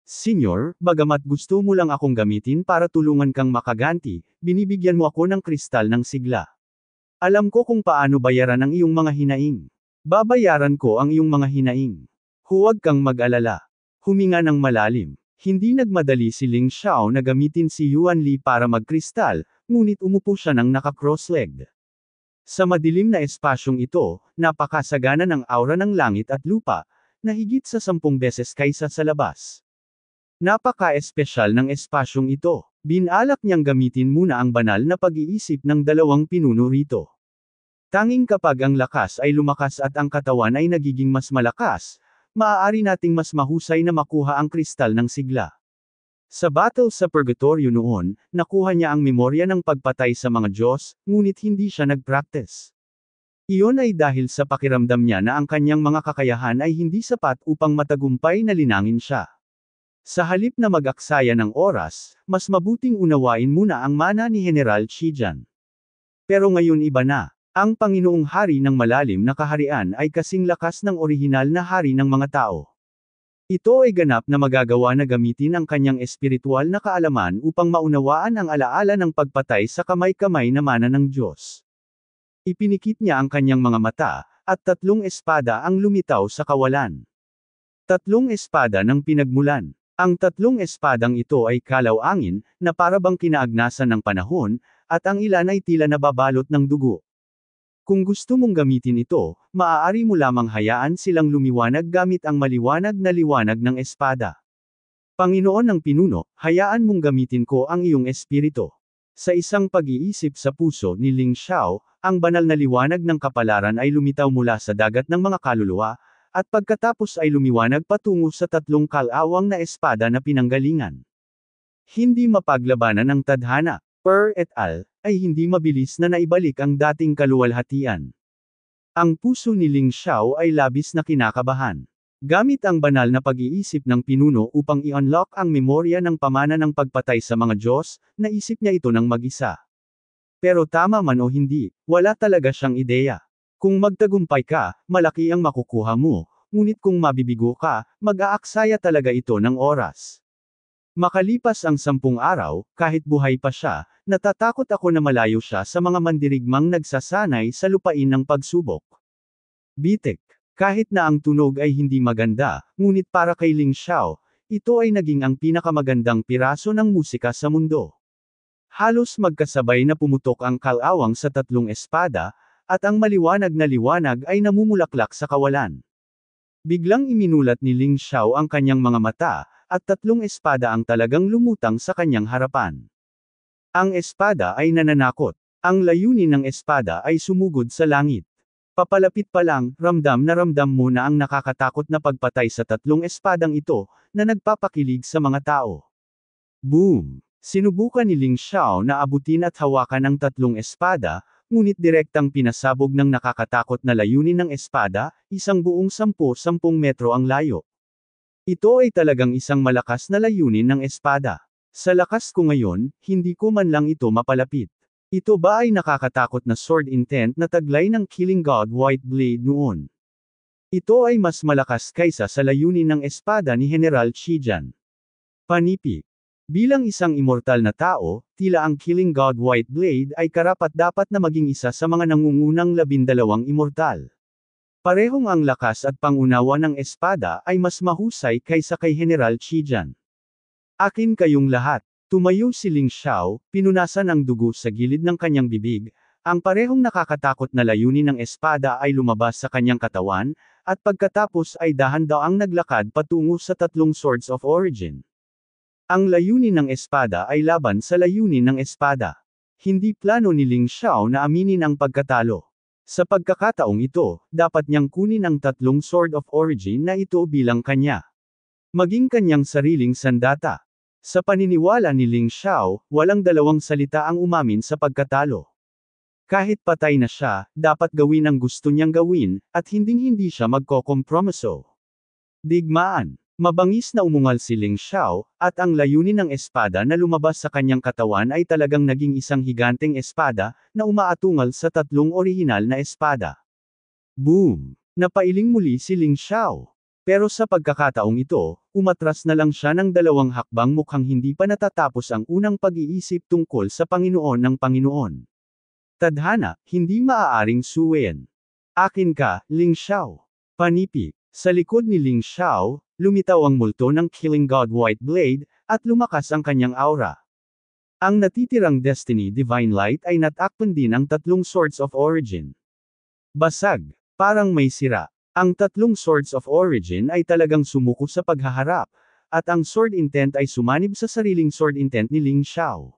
Senyor, bagamat gusto mo lang akong gamitin para tulungan kang makaganti, binibigyan mo ako ng kristal ng sigla. Alam ko kung paano bayaran ang iyong mga hinaing. Babayaran ko ang iyong mga hinaing. Huwag kang mag-alala. Huminga ng malalim. Hindi nagmadali si Ling Xiao na gamitin si Yuan Li para magkristal, ngunit umupo siya ng naka-cross-legged. Sa madilim na espasyong ito, napakasagana ng aura ng langit at lupa, na higit sa sampung beses kaysa sa labas. Napaka-espesyal ng espasyong ito. Binalak niyang gamitin muna ang banal na pag-iisip ng dalawang pinuno rito. Tanging kapag ang lakas ay lumakas at ang katawan ay nagiging mas malakas, maaari nating mas mahusay na makuha ang kristal ng sigla. Sa battle sa purgatorio noon, nakuha niya ang memorya ng pagpatay sa mga Diyos, ngunit hindi siya nagpractice. Iyon ay dahil sa pakiramdam niya na ang kanyang mga kakayahan ay hindi sapat upang matagumpay na linangin siya. Sa halip na mag-aksaya ng oras, mas mabuting unawain muna ang mana ni General Chijan. Pero ngayon iba na. Ang Panginoong Hari ng malalim na kaharian ay kasing lakas ng orihinal na hari ng mga tao. Ito ay ganap na magagawa na gamitin ang kanyang espiritual na kaalaman upang maunawaan ang alaala ng pagpatay sa kamay-kamay na mana ng Diyos. Ipinikit niya ang kanyang mga mata, at tatlong espada ang lumitaw sa kawalan. Tatlong espada ng pinagmulan. Ang tatlong espadang ito ay kalaw-angin, na parabang kinaagnasan ng panahon, at ang ilan ay tila nababalot ng dugo. Kung gusto mong gamitin ito, maaari mo lamang hayaan silang lumiwanag gamit ang maliwanag na liwanag ng espada. Panginoon ng pinuno, hayaan mong gamitin ko ang iyong espirito. Sa isang pag-iisip sa puso ni Ling Xiao, ang banal na liwanag ng kapalaran ay lumitaw mula sa dagat ng mga kaluluwa, at pagkatapos ay lumiwanag patungo sa tatlong kalawang na espada na pinanggalingan. Hindi mapaglabanan ang tadhana. Per et al. ay hindi mabilis na naibalik ang dating kaluwalhatian. Ang puso ni Ling Xiao ay labis na kinakabahan. Gamit ang banal na pag-iisip ng pinuno upang i-unlock ang memorya ng pamana ng pagpatay sa mga Diyos, naisip niya ito ng mag-isa. Pero tama man o hindi, wala talaga siyang ideya. Kung magtagumpay ka, malaki ang makukuha mo, ngunit kung mabibigo ka, mag-aaksaya talaga ito ng oras. Makalipas ang sampung araw, kahit buhay pa siya, natatakot ako na malayo siya sa mga mandirigmang nagsasanay sa lupain ng pagsubok. Bitek. Kahit na ang tunog ay hindi maganda, ngunit para kay Ling Xiao, ito ay naging ang pinakamagandang piraso ng musika sa mundo. Halos magkasabay na pumutok ang kalawang sa tatlong espada, at ang maliwanag na liwanag ay namumulaklak sa kawalan. Biglang iminulat ni Ling Xiao ang kanyang mga mata, at tatlong espada ang talagang lumutang sa kanyang harapan. Ang espada ay nananakot. Ang layunin ng espada ay sumugod sa langit. Papalapit pa lang, ramdam na ramdam mo na ang nakakatakot na pagpatay sa tatlong espadang ito, na nagpapakilig sa mga tao. Boom! Sinubukan ni Ling Xiao na abutin at hawakan ang tatlong espada, ngunit direktang pinasabog ng nakakatakot na layunin ng espada, isang buong sampu-sampung metro ang layo. Ito ay talagang isang malakas na layunin ng espada. Sa lakas ko ngayon, hindi ko man lang ito mapalapit. Ito ba ay nakakatakot na sword intent na taglay ng Killing God White Blade noon? Ito ay mas malakas kaysa sa layunin ng espada ni General Chijan. Panipik. Bilang isang immortal na tao, tila ang Killing God White Blade ay karapat dapat na maging isa sa mga nangungunang labindalawang immortal. Parehong ang lakas at pangunawa ng espada ay mas mahusay kaysa kay General Chijan. Akin kayong lahat. Tumayo si Ling Xiao, pinunasan ang dugo sa gilid ng kanyang bibig, ang parehong nakakatakot na layunin ng espada ay lumabas sa kanyang katawan, at pagkatapos ay dahan ang naglakad patungo sa tatlong Swords of Origin. Ang layunin ng espada ay laban sa layunin ng espada. Hindi plano ni Ling Xiao na aminin ang pagkatalo. Sa pagkakataong ito, dapat niyang kunin ang tatlong Sword of Origin na ito bilang kanya. Maging kanyang sariling sandata. Sa paniniwala ni Ling Xiao, walang dalawang salita ang umamin sa pagkatalo. Kahit patay na siya, dapat gawin ang gusto niyang gawin, at hinding-hindi siya magkokompromiso. Digmaan Mabangis na umungal si Ling Xiao, at ang layunin ng espada na lumabas sa kanyang katawan ay talagang naging isang higanteng espada, na umaatungal sa tatlong orihinal na espada. Boom! Napailing muli si Ling Xiao. Pero sa pagkakataong ito, umatras na lang siya ng dalawang hakbang mukhang hindi pa natatapos ang unang pag-iisip tungkol sa Panginoon ng Panginoon. Tadhana, hindi maaaring suwen. Akin ka, Ling Xiao. Panipi, Sa likod ni Ling Xiao, lumitaw ang multo ng Killing God White Blade, at lumakas ang kanyang aura. Ang natitirang Destiny Divine Light ay natakpan din ang tatlong Swords of Origin. Basag, parang may sira. Ang tatlong Swords of Origin ay talagang sumuko sa paghaharap, at ang Sword Intent ay sumanib sa sariling Sword Intent ni Ling Xiao.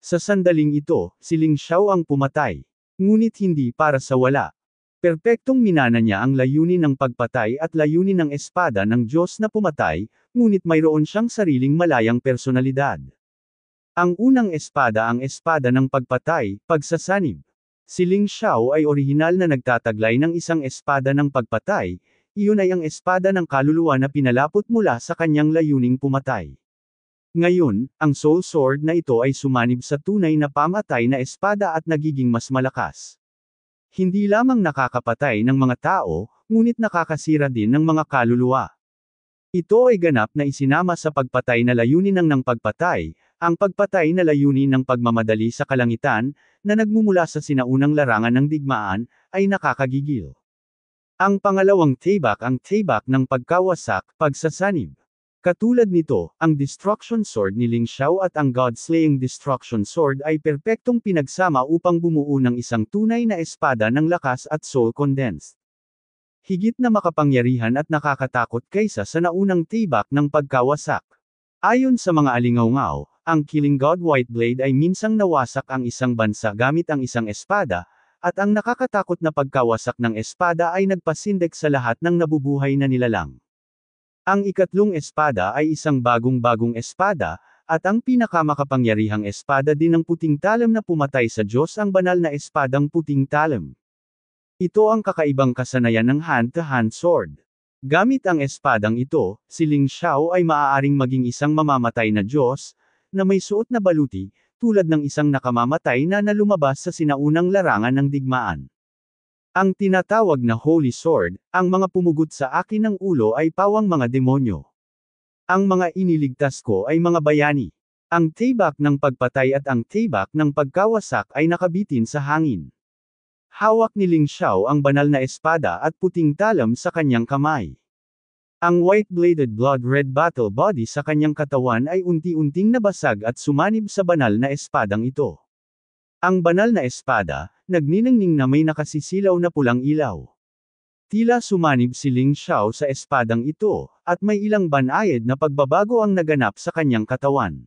Sa sandaling ito, si Ling Xiao ang pumatay. Ngunit hindi para sa wala, Perpektong minana niya ang layunin ng pagpatay at layunin ng espada ng Diyos na pumatay, ngunit mayroon siyang sariling malayang personalidad. Ang unang espada ang espada ng pagpatay, pagsasanib. Si Ling Xiao ay orihinal na nagtataglay ng isang espada ng pagpatay, iyon ay ang espada ng kaluluwa na pinalapot mula sa kanyang layuning pumatay. Ngayon, ang soul sword na ito ay sumanib sa tunay na pamatay na espada at nagiging mas malakas. Hindi lamang nakakapatay ng mga tao, ngunit nakakasira din ng mga kaluluwa. Ito ay ganap na isinama sa pagpatay na layunin ng ng pagpatay, ang pagpatay na layunin ng pagmamadali sa kalangitan, na nagmumula sa sinaunang larangan ng digmaan, ay nakakagigil. Ang pangalawang tebak ang tebak ng pagkawasak, pagsasanib. Katulad nito, ang Destruction Sword ni Ling Xiao at ang God-slaying Destruction Sword ay perpektong pinagsama upang bumuo ng isang tunay na espada ng lakas at soul condensed. Higit na makapangyarihan at nakakatakot kaysa sa naunang tibak ng pagkawasak. Ayon sa mga alingaw ang Killing God Whiteblade ay minsang nawasak ang isang bansa gamit ang isang espada, at ang nakakatakot na pagkawasak ng espada ay nagpasindek sa lahat ng nabubuhay na nilalang. Ang ikatlong espada ay isang bagong-bagong espada, at ang pinakamakapangyarihang espada din ng puting talam na pumatay sa Diyos ang banal na espadang puting talam. Ito ang kakaibang kasanayan ng hand-to-hand sword. Gamit ang espadang ito, si Ling Xiao ay maaaring maging isang mamamatay na Diyos, na may suot na baluti, tulad ng isang nakamamatay na nalumabas sa sinaunang larangan ng digmaan. Ang tinatawag na Holy Sword, ang mga pumugot sa akin ng ulo ay pawang mga demonyo. Ang mga iniligtas ko ay mga bayani. Ang tibak ng pagpatay at ang tibak ng pagkawasak ay nakabitin sa hangin. Hawak ni Ling Xiao ang banal na espada at puting talam sa kanyang kamay. Ang white-bladed blood-red battle body sa kanyang katawan ay unti-unting nabasag at sumanib sa banal na espadang ito. Ang banal na espada, nagninangning na may nakasisilaw na pulang ilaw. Tila sumanib si Ling Xiao sa espadang ito, at may ilang banayad na pagbabago ang naganap sa kanyang katawan.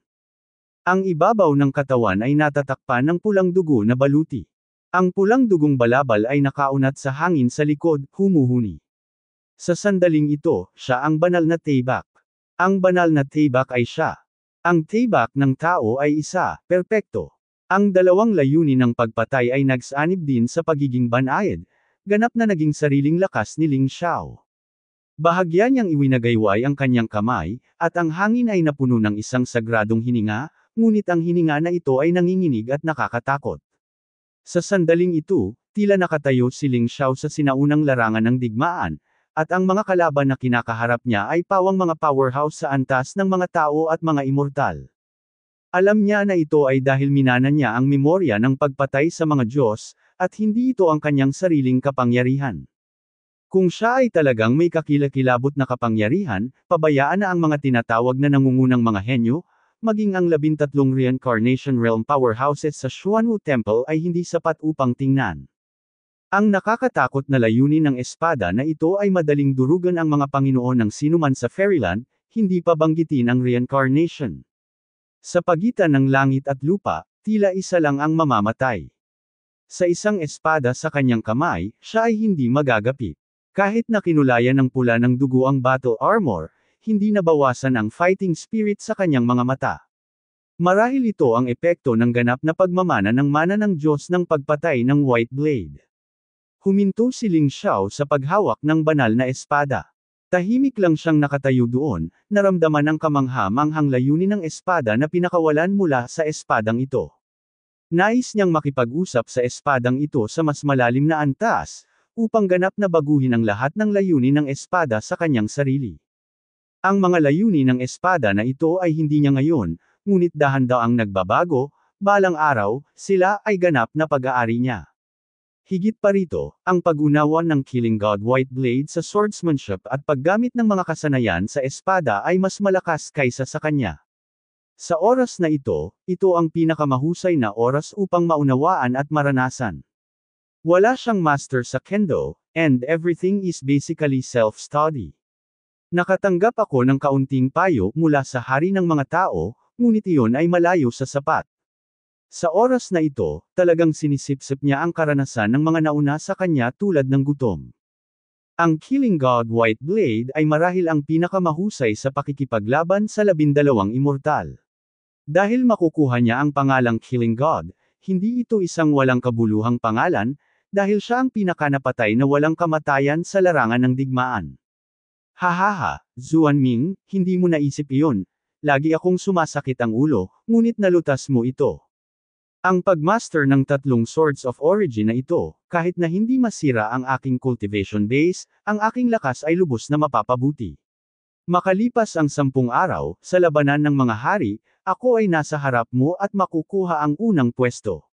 Ang ibabaw ng katawan ay natatakpan ng pulang dugo na baluti. Ang pulang dugong balabal ay nakaunat sa hangin sa likod, humuhuni. Sa sandaling ito, siya ang banal na Taybak. Ang banal na Taybak ay siya. Ang Taybak ng tao ay isa, perpekto. Ang dalawang layunin ng pagpatay ay nagsanib din sa pagiging banayad, ganap na naging sariling lakas ni Ling Xiao. Bahagya niyang iwinagayway ang kanyang kamay, at ang hangin ay napuno ng isang sagradong hininga, ngunit ang hininga na ito ay nanginginig at nakakatakot. Sa sandaling ito, tila nakatayo si Ling Xiao sa sinaunang larangan ng digmaan, at ang mga kalaban na kinakaharap niya ay pawang mga powerhouse sa antas ng mga tao at mga immortal. Alam niya na ito ay dahil minana niya ang memorya ng pagpatay sa mga Diyos, at hindi ito ang kanyang sariling kapangyarihan. Kung siya ay talagang may kakilakilabot na kapangyarihan, pabayaan na ang mga tinatawag na nangungunang mga henyo, maging ang labintatlong reincarnation realm powerhouses sa Xuanwu Temple ay hindi sapat upang tingnan. Ang nakakatakot na layunin ng espada na ito ay madaling durugan ang mga Panginoon ng sinuman sa Fairyland, hindi pa banggitin ang reincarnation. Sa pagitan ng langit at lupa, tila isa lang ang mamamatay. Sa isang espada sa kanyang kamay, siya ay hindi magagapit. Kahit na kinulayan ng pula ng dugo ang battle armor, hindi nabawasan ang fighting spirit sa kanyang mga mata. Marahil ito ang epekto ng ganap na pagmamana ng mana ng Diyos ng pagpatay ng White Blade. Huminto si Ling Xiao sa paghawak ng banal na espada. Tahimik lang siyang nakatayo doon, naramdaman ang kamangha-manghang layunin ng espada na pinakawalan mula sa espadang ito. Nais niyang makipag-usap sa espadang ito sa mas malalim na antas, upang ganap na baguhin ang lahat ng layunin ng espada sa kanyang sarili. Ang mga layunin ng espada na ito ay hindi niya ngayon, ngunit dahan daw ang nagbabago, balang araw, sila ay ganap na pag-aari niya. Higit pa rito, ang pag-unawa ng Killing God White Blade sa swordsmanship at paggamit ng mga kasanayan sa espada ay mas malakas kaysa sa kanya. Sa oras na ito, ito ang pinakamahusay na oras upang maunawaan at maranasan. Wala siyang master sa kendo, and everything is basically self-study. Nakatanggap ako ng kaunting payo mula sa hari ng mga tao, ngunit iyon ay malayo sa sapat. Sa oras na ito, talagang sinisipsip niya ang karanasan ng mga nauna sa kanya tulad ng gutom. Ang Killing God White Blade ay marahil ang pinakamahusay sa pakikipaglaban sa labindalawang immortal. Dahil makukuha niya ang pangalang Killing God, hindi ito isang walang kabuluhang pangalan, dahil siya ang pinakanapatay na walang kamatayan sa larangan ng digmaan. Hahaha, Zuan Ming, hindi mo naisip iyon, lagi akong sumasakit ang ulo, ngunit nalutas mo ito. Ang pagmaster ng tatlong swords of origin na ito, kahit na hindi masira ang aking cultivation base, ang aking lakas ay lubos na mapapabuti. Makalipas ang sampung araw, sa labanan ng mga hari, ako ay nasa harap mo at makukuha ang unang pwesto.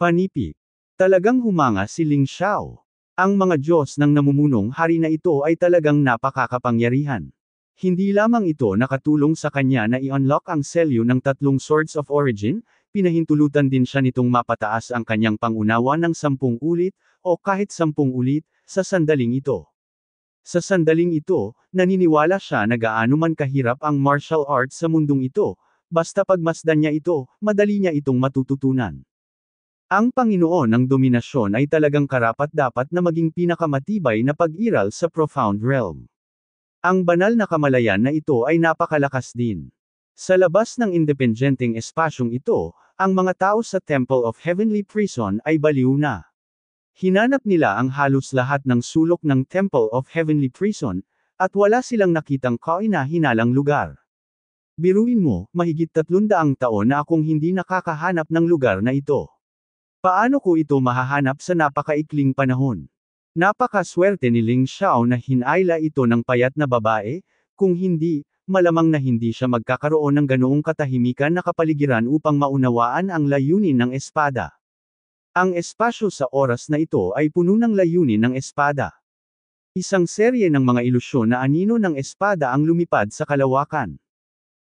Panipip. Talagang humanga si Ling Xiao. Ang mga Diyos ng namumunong hari na ito ay talagang napakakapangyarihan. Hindi lamang ito nakatulong sa kanya na i-unlock ang selyo ng tatlong Swords of Origin, pinahintulutan din siya nitong mapataas ang kanyang pangunawa ng sampung ulit, o kahit sampung ulit, sa sandaling ito. Sa sandaling ito, naniniwala siya na gaano man kahirap ang martial arts sa mundong ito, basta pagmasdan niya ito, madali niya itong matututunan. Ang Panginoon ng dominasyon ay talagang karapat-dapat na maging pinakamatibay na pag-iral sa profound realm. Ang banal na kamalayan na ito ay napakalakas din. Sa labas ng independyenteng espasyong ito, ang mga tao sa Temple of Heavenly Prison ay baliw na. Hinanap nila ang halos lahat ng sulok ng Temple of Heavenly Prison, at wala silang nakitang kaina-hinalang lugar. Biruin mo, mahigit tatlundaang taon na akong hindi nakakahanap ng lugar na ito. Paano ko ito mahahanap sa napakaikling panahon? Napakaswerte ni Ling Xiao na hinayla ito ng payat na babae, kung hindi, malamang na hindi siya magkakaroon ng ganoong katahimikan na kapaligiran upang maunawaan ang layunin ng espada. Ang espasyo sa oras na ito ay puno ng layunin ng espada. Isang serye ng mga ilusyon na anino ng espada ang lumipad sa kalawakan.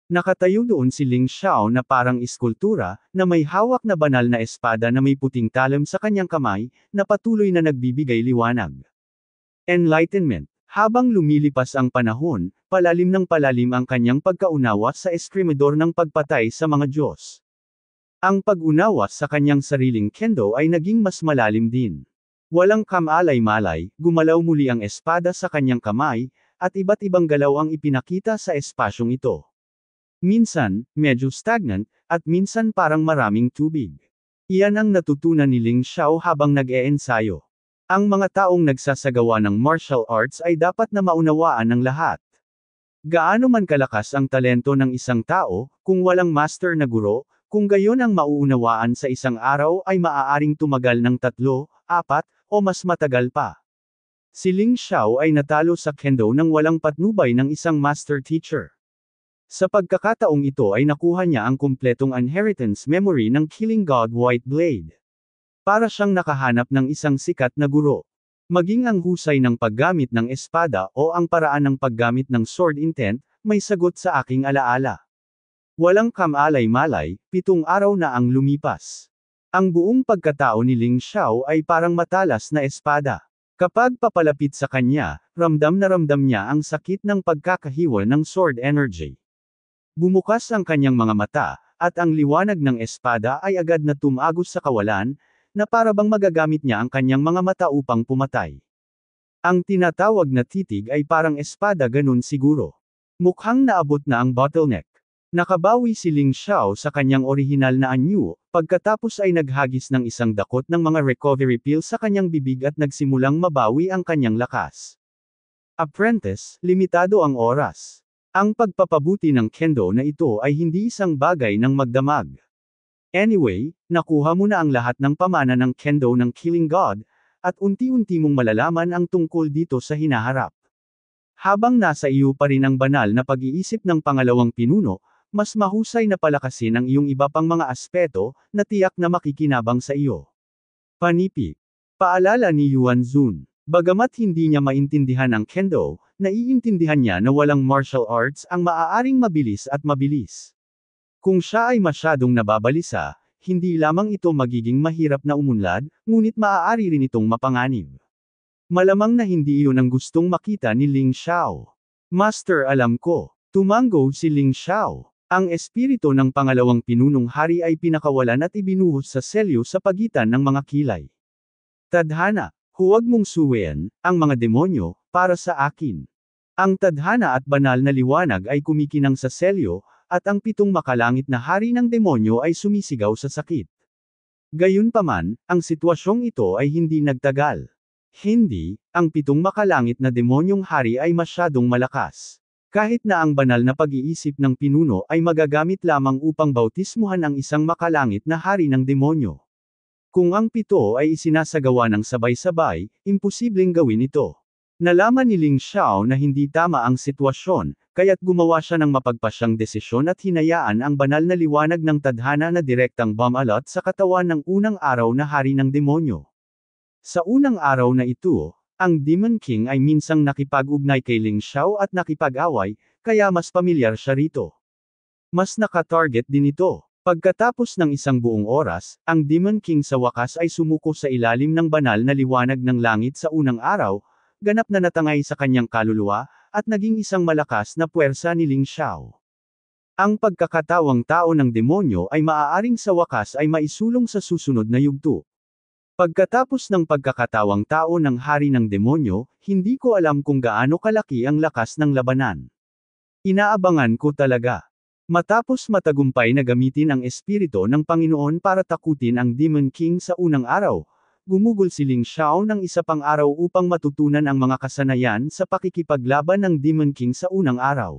Nakatayo doon si Ling Xiao na parang iskultura, na may hawak na banal na espada na may puting talim sa kanyang kamay, na patuloy na nagbibigay liwanag. Enlightenment habang lumilipas ang panahon, palalim ng palalim ang kanyang pagkaunawa sa eskrimador ng pagpatay sa mga Diyos. Ang pag-unawa sa kanyang sariling kendo ay naging mas malalim din. Walang kamalay-malay, gumalaw muli ang espada sa kanyang kamay, at iba't ibang galaw ang ipinakita sa espasyong ito. Minsan, medyo stagnant, at minsan parang maraming tubig. Iyan ang natutunan ni Ling Xiao habang nag-eensayo. Ang mga taong nagsasagawa ng martial arts ay dapat na maunawaan ng lahat. Gaano man kalakas ang talento ng isang tao, kung walang master na guro, kung gayon ang mauunawaan sa isang araw ay maaaring tumagal ng tatlo, apat, o mas matagal pa. Si Ling Xiao ay natalo sa kendo ng walang patnubay ng isang master teacher. Sa pagkakataong ito ay nakuha niya ang kumpletong inheritance memory ng Killing God White Blade. Para siyang nakahanap ng isang sikat na guro. Maging ang husay ng paggamit ng espada o ang paraan ng paggamit ng sword intent, may sagot sa aking alaala. Walang kamalay-malay, pitong araw na ang lumipas. Ang buong pagkatao ni Ling Xiao ay parang matalas na espada. Kapag papalapit sa kanya, ramdam na ramdam niya ang sakit ng pagkakahiwa ng sword energy. Bumukas ang kanyang mga mata, at ang liwanag ng espada ay agad na tumagos sa kawalan, na para bang magagamit niya ang kanyang mga mata upang pumatay. Ang tinatawag na titig ay parang espada ganun siguro. Mukhang naabot na ang bottleneck. Nakabawi si Ling Xiao sa kanyang orihinal na anyo, pagkatapos ay naghagis ng isang dakot ng mga recovery pill sa kanyang bibig at nagsimulang mabawi ang kanyang lakas. Apprentice, limitado ang oras. Ang pagpapabuti ng kendo na ito ay hindi isang bagay ng magdamag. Anyway, nakuha mo na ang lahat ng pamana ng kendo ng Killing God, at unti-unti mong malalaman ang tungkol dito sa hinaharap. Habang nasa iyo pa rin ang banal na pag-iisip ng pangalawang pinuno, mas mahusay na palakasin ang iyong iba pang mga aspeto na tiyak na makikinabang sa iyo. Panipik. Paalala ni Yuan Zun. Bagamat hindi niya maintindihan ang kendo, naiintindihan niya na walang martial arts ang maaaring mabilis at mabilis. Kung siya ay masyadong nababalisa, hindi lamang ito magiging mahirap na umunlad, ngunit maaari rin itong mapanganib. Malamang na hindi iyon ang gustong makita ni Ling Xiao. Master alam ko, tumango si Ling Xiao. Ang espirito ng pangalawang pinunong hari ay pinakawalan at ibinuhos sa selyo sa pagitan ng mga kilay. Tadhana, huwag mong suwayan, ang mga demonyo, para sa akin. Ang tadhana at banal na liwanag ay kumikinang sa selyo, at ang pitong makalangit na hari ng demonyo ay sumisigaw sa sakit. Gayunpaman, ang sitwasyong ito ay hindi nagtagal. Hindi, ang pitong makalangit na demonyong hari ay masyadong malakas. Kahit na ang banal na pag-iisip ng pinuno ay magagamit lamang upang bautismuhan ang isang makalangit na hari ng demonyo. Kung ang pito ay isinasagawa ng sabay-sabay, imposibleng gawin ito. Nalaman ni Ling Xiao na hindi tama ang sitwasyon, kaya't gumawa siya ng mapagpasyang desisyon at hinayaan ang banal na liwanag ng tadhana na direktang bumalot sa katawan ng unang araw na hari ng demonyo. Sa unang araw na ito, ang Demon King ay minsang nakipag-ugnay kay Ling Xiao at nakipag-away, kaya mas pamilyar siya rito. Mas nakatarget din ito. Pagkatapos ng isang buong oras, ang Demon King sa wakas ay sumuko sa ilalim ng banal na liwanag ng langit sa unang araw, ganap na natangay sa kanyang kaluluwa, at naging isang malakas na puwersa ni Ling Xiao. Ang pagkakatawang tao ng demonyo ay maaaring sa wakas ay maisulong sa susunod na yugto. Pagkatapos ng pagkakatawang tao ng hari ng demonyo, hindi ko alam kung gaano kalaki ang lakas ng labanan. Inaabangan ko talaga. Matapos matagumpay na gamitin ang espirito ng Panginoon para takutin ang Demon King sa unang araw, gumugol si Ling Xiao ng isa pang araw upang matutunan ang mga kasanayan sa pakikipaglaban ng Demon King sa unang araw.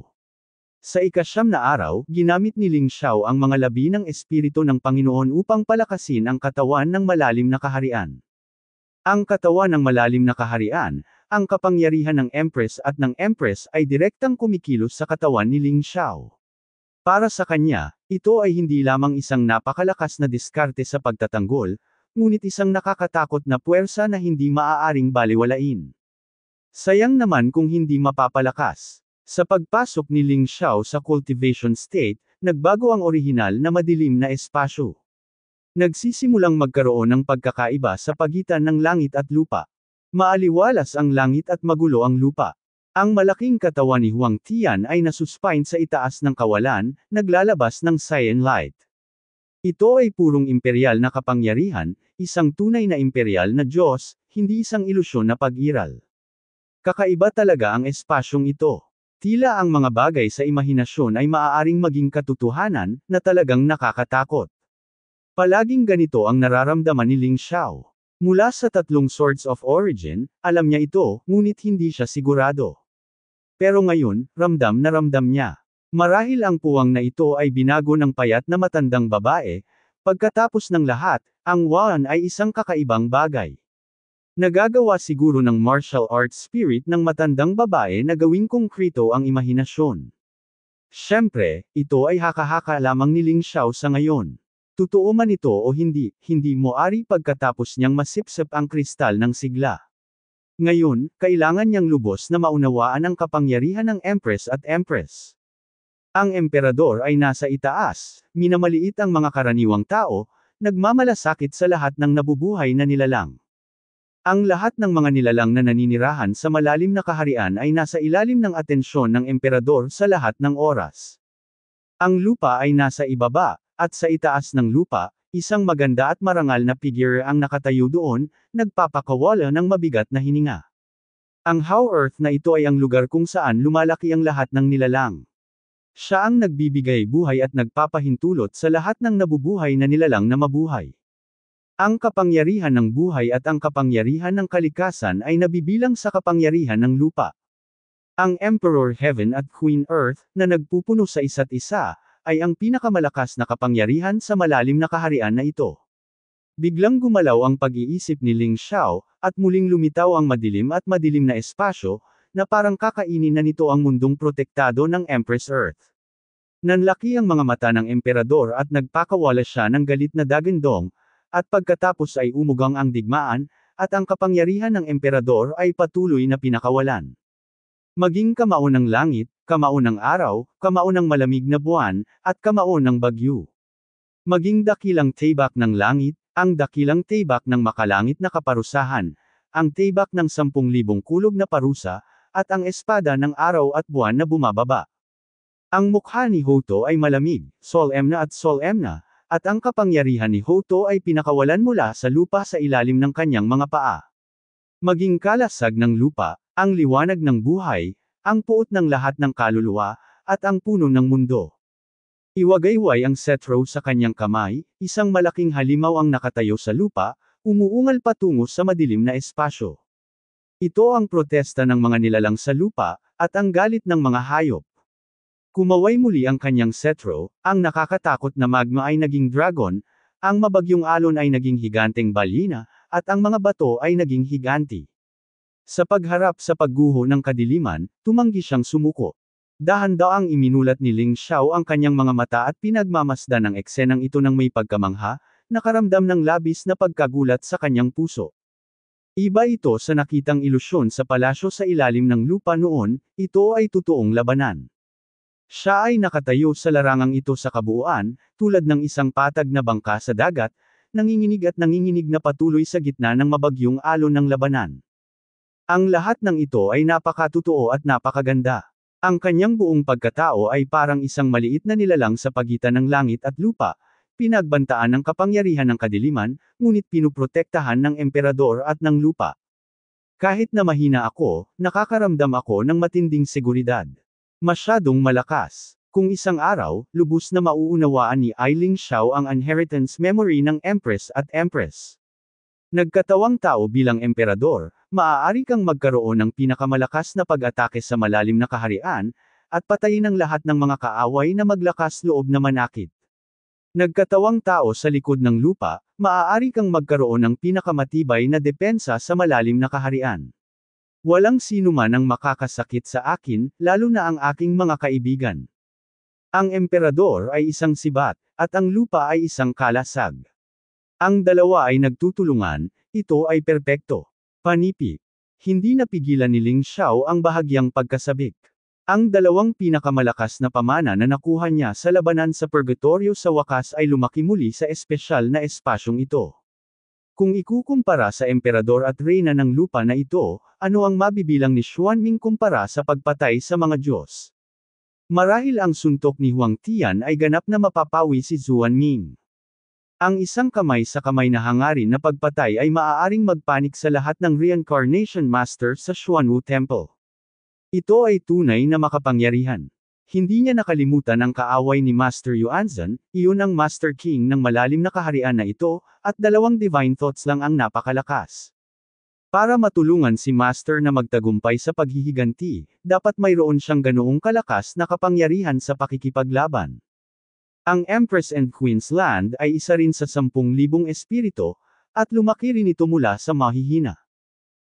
Sa ikasyam na araw, ginamit ni Ling Xiao ang mga labi ng espiritu ng Panginoon upang palakasin ang katawan ng malalim na kaharian. Ang katawan ng malalim na kaharian, ang kapangyarihan ng Empress at ng Empress ay direktang kumikilos sa katawan ni Ling Xiao. Para sa kanya, ito ay hindi lamang isang napakalakas na diskarte sa pagtatanggol, ngunit isang nakakatakot na puwersa na hindi maaaring baliwalain. Sayang naman kung hindi mapapalakas. Sa pagpasok ni Ling Xiao sa cultivation state, nagbago ang orihinal na madilim na espasyo. Nagsisimulang magkaroon ng pagkakaiba sa pagitan ng langit at lupa. Maaliwalas ang langit at magulo ang lupa. Ang malaking katawan ni Huang Tian ay nasuspine sa itaas ng kawalan, naglalabas ng cyan light. Ito ay purong imperial na kapangyarihan, isang tunay na imperial na Diyos, hindi isang ilusyon na pag-iral. Kakaiba talaga ang espasyong ito. Tila ang mga bagay sa imahinasyon ay maaaring maging katotohanan na talagang nakakatakot. Palaging ganito ang nararamdaman ni Ling Xiao. Mula sa tatlong sorts of origin, alam niya ito, ngunit hindi siya sigurado. Pero ngayon, ramdam na ramdam niya. Marahil ang puwang na ito ay binago ng payat na matandang babae, pagkatapos ng lahat, ang Wan ay isang kakaibang bagay. Nagagawa siguro ng martial arts spirit ng matandang babae na gawing konkrito ang imahinasyon. Siyempre, ito ay hakahaka lamang ni Ling Xiao sa ngayon. Totoo man ito o hindi, hindi mo ari pagkatapos niyang masipsip ang kristal ng sigla. Ngayon, kailangan niyang lubos na maunawaan ang kapangyarihan ng Empress at Empress. Ang emperador ay nasa itaas, minamaliit ang mga karaniwang tao, nagmamalasakit sa lahat ng nabubuhay na nilalang. Ang lahat ng mga nilalang na naninirahan sa malalim na kaharian ay nasa ilalim ng atensyon ng emperador sa lahat ng oras. Ang lupa ay nasa ibaba, at sa itaas ng lupa, isang maganda at marangal na figure ang nakatayo doon, nagpapakawala ng mabigat na hininga. Ang How Earth na ito ay ang lugar kung saan lumalaki ang lahat ng nilalang. Siya ang nagbibigay buhay at nagpapahintulot sa lahat ng nabubuhay na nilalang na mabuhay. Ang kapangyarihan ng buhay at ang kapangyarihan ng kalikasan ay nabibilang sa kapangyarihan ng lupa. Ang Emperor Heaven at Queen Earth na nagpupuno sa isa't isa ay ang pinakamalakas na kapangyarihan sa malalim na kaharian na ito. Biglang gumalaw ang pag-iisip ni Ling Xiao at muling lumitaw ang madilim at madilim na espasyo na parang kakainin na nito ang mundong protektado ng Empress Earth. Nanlaki ang mga mata ng emperador at nagpakawala siya ng galit na dagandong, at pagkatapos ay umugang ang digmaan, at ang kapangyarihan ng emperador ay patuloy na pinakawalan. Maging kamao ng langit, kamao ng araw, kamao ng malamig na buwan, at kamao ng bagyo. Maging dakilang taybak ng langit, ang dakilang taybak ng makalangit na kaparusahan, ang taybak ng 10,000 kulog na parusa, at ang espada ng araw at buwan na bumababa. Ang mukha ni Hoto ay malamig, solemna at solemna, at ang kapangyarihan ni Hoto ay pinakawalan mula sa lupa sa ilalim ng kanyang mga paa. Maging kalasag ng lupa, ang liwanag ng buhay, ang puot ng lahat ng kaluluwa, at ang puno ng mundo. Iwagayway ang setro sa kanyang kamay, isang malaking halimaw ang nakatayo sa lupa, umuungal patungo sa madilim na espasyo. Ito ang protesta ng mga nilalang sa lupa, at ang galit ng mga hayop. Kumaway muli ang kanyang setro, ang nakakatakot na magma ay naging dragon, ang mabagyong alon ay naging higanteng balina, at ang mga bato ay naging higanti. Sa pagharap sa pagguho ng kadiliman, tumanggi siyang sumuko. dahan ang iminulat ni Ling Xiao ang kanyang mga mata at pinagmamasdan ng eksenang ito ng may pagkamangha, nakaramdam ng labis na pagkagulat sa kanyang puso. Iba ito sa nakitang ilusyon sa palasyo sa ilalim ng lupa noon, ito ay totoong labanan. Siya ay nakatayo sa larangang ito sa kabuuan, tulad ng isang patag na bangka sa dagat, nanginginig at nanginginig na patuloy sa gitna ng mabagyong alon ng labanan. Ang lahat ng ito ay napakatotoo at napakaganda. Ang kanyang buong pagkatao ay parang isang maliit na nilalang sa pagitan ng langit at lupa, Pinagbantaan ng kapangyarihan ng kadiliman, ngunit pinuprotektahan ng emperador at ng lupa. Kahit na mahina ako, nakakaramdam ako ng matinding seguridad. Masyadong malakas. Kung isang araw, lubos na mauunawaan ni Ailing Xiao ang inheritance memory ng Empress at Empress. Nagkatawang tao bilang emperador, maaari kang magkaroon ng pinakamalakas na pag-atake sa malalim na kaharian, at patayin ang lahat ng mga kaaway na maglakas loob na manakit nagkatawang tao sa likod ng lupa, maaari kang magkaroon ng pinakamatibay na depensa sa malalim na kaharian. Walang sino man ang makakasakit sa akin, lalo na ang aking mga kaibigan. Ang emperador ay isang sibat, at ang lupa ay isang kalasag. Ang dalawa ay nagtutulungan, ito ay perpekto. Panipi. Hindi napigilan ni Ling Xiao ang bahagyang pagkasabik. Ang dalawang pinakamalakas na pamana na nakuha niya sa labanan sa purgatorio sa wakas ay lumaki muli sa espesyal na espasyong ito. Kung ikukumpara sa emperador at reyna ng lupa na ito, ano ang mabibilang ni Xuanming kumpara sa pagpatay sa mga Diyos? Marahil ang suntok ni Huang Tian ay ganap na mapapawi si Xuanming. Ang isang kamay sa kamay na hangarin na pagpatay ay maaaring magpanik sa lahat ng reincarnation master sa Xuanwu Temple. Ito ay tunay na makapangyarihan. Hindi niya nakalimutan ang kaaway ni Master Yuanzan, iyon ang Master King ng malalim na kaharian na ito, at dalawang divine thoughts lang ang napakalakas. Para matulungan si Master na magtagumpay sa paghihiganti, dapat mayroon siyang ganoong kalakas na kapangyarihan sa pakikipaglaban. Ang Empress and Queen's Land ay isa rin sa 10,000 espirito, at lumaki rin ito mula sa mahihina.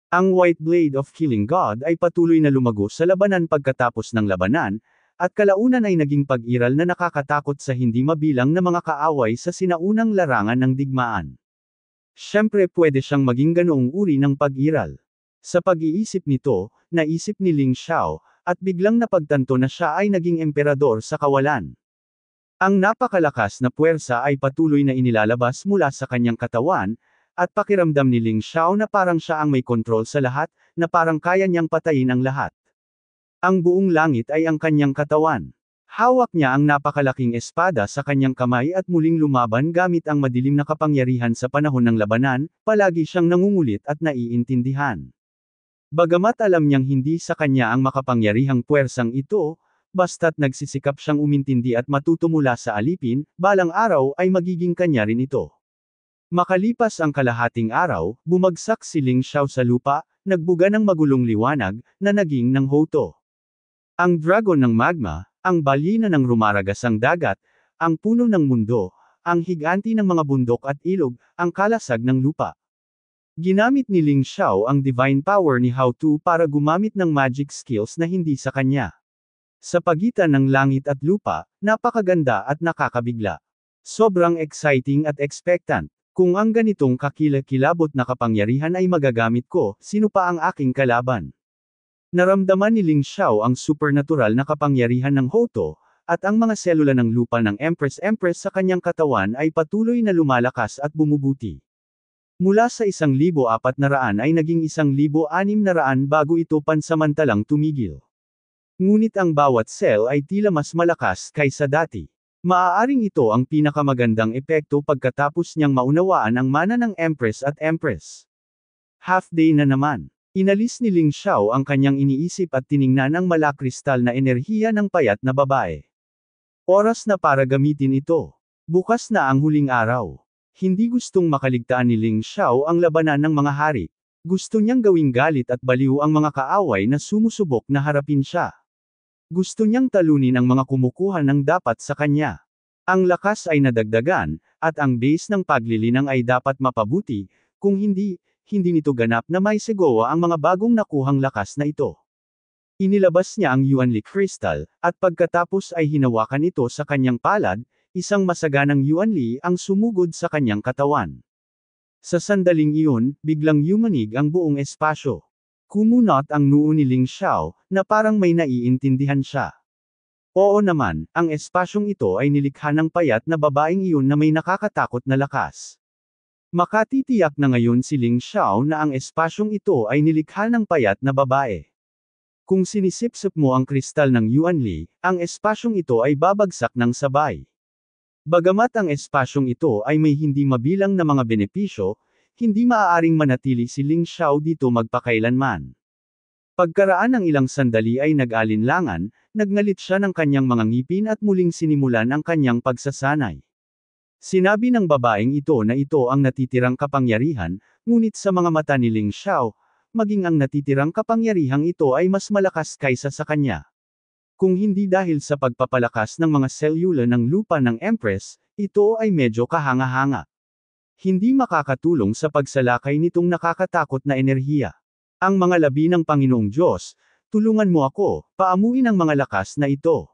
Ang White Blade of Killing God ay patuloy na lumago sa labanan pagkatapos ng labanan, at kalaunan ay naging pag-iral na nakakatakot sa hindi mabilang na mga kaaway sa sinaunang larangan ng digmaan. Siyempre pwede siyang maging ganoong uri ng pag-iral. Sa pag-iisip nito, naisip ni Ling Xiao, at biglang napagtanto na siya ay naging emperador sa kawalan. Ang napakalakas na puwersa ay patuloy na inilalabas mula sa kanyang katawan, at pakiramdam ni Ling Xiao na parang siya ang may kontrol sa lahat, na parang kaya niyang patayin ang lahat. Ang buong langit ay ang kanyang katawan. Hawak niya ang napakalaking espada sa kanyang kamay at muling lumaban gamit ang madilim na kapangyarihan sa panahon ng labanan, palagi siyang nangungulit at naiintindihan. Bagamat alam niyang hindi sa kanya ang makapangyarihang puwersang ito, basta't nagsisikap siyang umintindi at matuto mula sa alipin, balang araw ay magiging kanya rin ito. Makalipas ang kalahating araw, bumagsak si Ling Xiao sa lupa, nagbuga ng magulong liwanag, na naging ng Hoto. Ang dragon ng magma, ang balina ng rumaragasang dagat, ang puno ng mundo, ang higanti ng mga bundok at ilog, ang kalasag ng lupa. Ginamit ni Ling Xiao ang divine power ni Hao Tu para gumamit ng magic skills na hindi sa kanya. Sa pagitan ng langit at lupa, napakaganda at nakakabigla. Sobrang exciting at expectant. Kung ang ganitong kakilakilabot na kapangyarihan ay magagamit ko, sino pa ang aking kalaban? Naramdaman ni Ling Xiao ang supernatural na kapangyarihan ng Hoto, at ang mga selula ng lupa ng Empress Empress sa kanyang katawan ay patuloy na lumalakas at bumubuti. Mula sa 1,400 ay naging 1,600 bago ito pansamantalang tumigil. Ngunit ang bawat cell ay tila mas malakas kaysa dati. Maaaring ito ang pinakamagandang epekto pagkatapos niyang maunawaan ang mana ng Empress at Empress. Half day na naman. Inalis ni Ling Xiao ang kanyang iniisip at tiningnan ang malakristal na enerhiya ng payat na babae. Oras na para gamitin ito. Bukas na ang huling araw. Hindi gustong makaligtaan ni Ling Xiao ang labanan ng mga hari. Gusto niyang gawing galit at baliw ang mga kaaway na sumusubok na harapin siya. Gusto niyang talunin ang mga kumukuha ng dapat sa kanya. Ang lakas ay nadagdagan, at ang base ng paglilinang ay dapat mapabuti, kung hindi, hindi nito ganap na may segowa ang mga bagong nakuhang lakas na ito. Inilabas niya ang Yuanli Crystal, at pagkatapos ay hinawakan ito sa kanyang palad, isang masaganang Yuanli ang sumugod sa kanyang katawan. Sa sandaling iyon, biglang yumanig ang buong espasyo. Kumunot ang noo ni Ling Xiao, na parang may naiintindihan siya. Oo naman, ang espasyong ito ay nilikha ng payat na babaeng iyon na may nakakatakot na lakas. Makatitiyak na ngayon si Ling Xiao na ang espasyong ito ay nilikha ng payat na babae. Kung sinisipsip mo ang kristal ng Yuan Li, ang espasyong ito ay babagsak ng sabay. Bagamat ang espasyong ito ay may hindi mabilang na mga benepisyo, hindi maaaring manatili si Ling Xiao dito magpakailanman. Pagkaraan ng ilang sandali ay nag-alinlangan, nagngalit siya ng kanyang mga ngipin at muling sinimulan ang kanyang pagsasanay. Sinabi ng babaeng ito na ito ang natitirang kapangyarihan, ngunit sa mga mata ni Ling Xiao, maging ang natitirang kapangyarihang ito ay mas malakas kaysa sa kanya. Kung hindi dahil sa pagpapalakas ng mga selyula ng lupa ng Empress, ito ay medyo kahanga-hanga hindi makakatulong sa pagsalakay nitong nakakatakot na enerhiya. Ang mga labi ng Panginoong Diyos, tulungan mo ako, paamuin ang mga lakas na ito.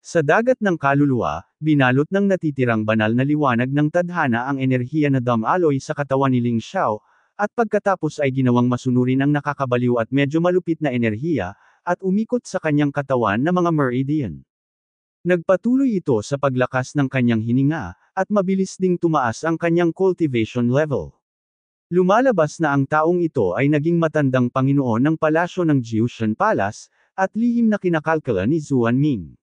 Sa dagat ng kaluluwa, binalot ng natitirang banal na liwanag ng tadhana ang enerhiya na damaloy sa katawan ni Ling Xiao, at pagkatapos ay ginawang masunurin ang nakakabaliw at medyo malupit na enerhiya, at umikot sa kanyang katawan na mga meridian. Nagpatuloy ito sa paglakas ng kanyang hininga, at mabilis ding tumaas ang kanyang cultivation level. Lumalabas na ang taong ito ay naging matandang Panginoon ng palasyo ng Jiushan Palace, at lihim na kinakalkala ni Zuan Ming.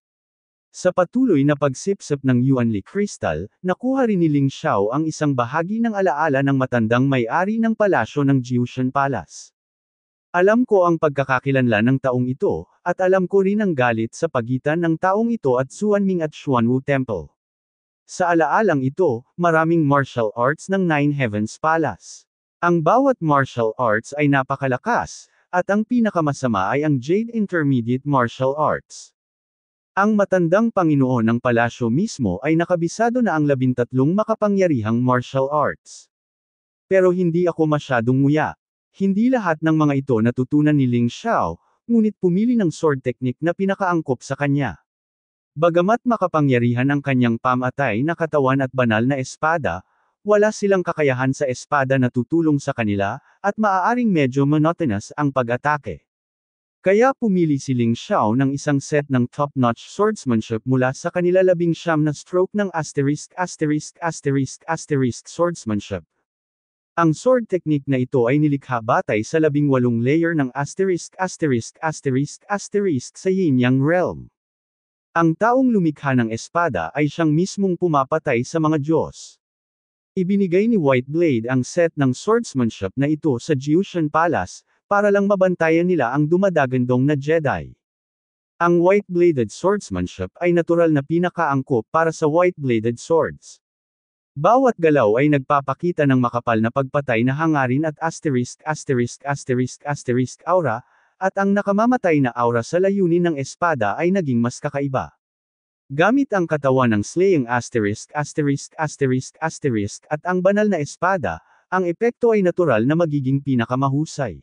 Sa patuloy na pagsipsip ng Yuanli Crystal, nakuha rin ni Ling Xiao ang isang bahagi ng alaala ng matandang may-ari ng palasyo ng Jiushan Palace. Alam ko ang pagkakakilanlan ng taong ito, at alam ko rin ang galit sa pagitan ng taong ito at Suanming at Xuanwu Temple. Sa alaalang ito, maraming martial arts ng Nine Heavens Palace. Ang bawat martial arts ay napakalakas, at ang pinakamasama ay ang Jade Intermediate Martial Arts. Ang matandang Panginoon ng palasyo mismo ay nakabisado na ang labintatlong makapangyarihang martial arts. Pero hindi ako masyadong nguya. Hindi lahat ng mga ito natutunan ni Ling Xiao, ngunit pumili ng sword technique na pinakaangkop sa kanya. Bagamat makapangyarihan ang kanyang pamatay na katawan at banal na espada, wala silang kakayahan sa espada na tutulong sa kanila, at maaaring medyo monotonous ang pag-atake. Kaya pumili si Ling Xiao ng isang set ng top-notch swordsmanship mula sa kanila labing siyam na stroke ng asterisk asterisk asterisk asterisk asterisk swordsmanship, ang sword technique na ito ay nilikha batay sa labing walong layer ng asterisk asterisk asterisk asterisk sa yin-yang realm. Ang taong lumikha ng espada ay siyang mismong pumapatay sa mga Diyos. Ibinigay ni White Blade ang set ng swordsmanship na ito sa Jiushan Palace, para lang mabantayan nila ang dumadagandong na Jedi. Ang white-bladed swordsmanship ay natural na pinakaangkop para sa white-bladed swords. Bawat galaw ay nagpapakita ng makapal na pagpatay na hangarin at asterisk asterisk asterisk asterisk aura, at ang nakamamatay na aura sa layunin ng espada ay naging mas kakaiba. Gamit ang katawan ng slaying asterisk asterisk asterisk asterisk at ang banal na espada, ang epekto ay natural na magiging pinakamahusay.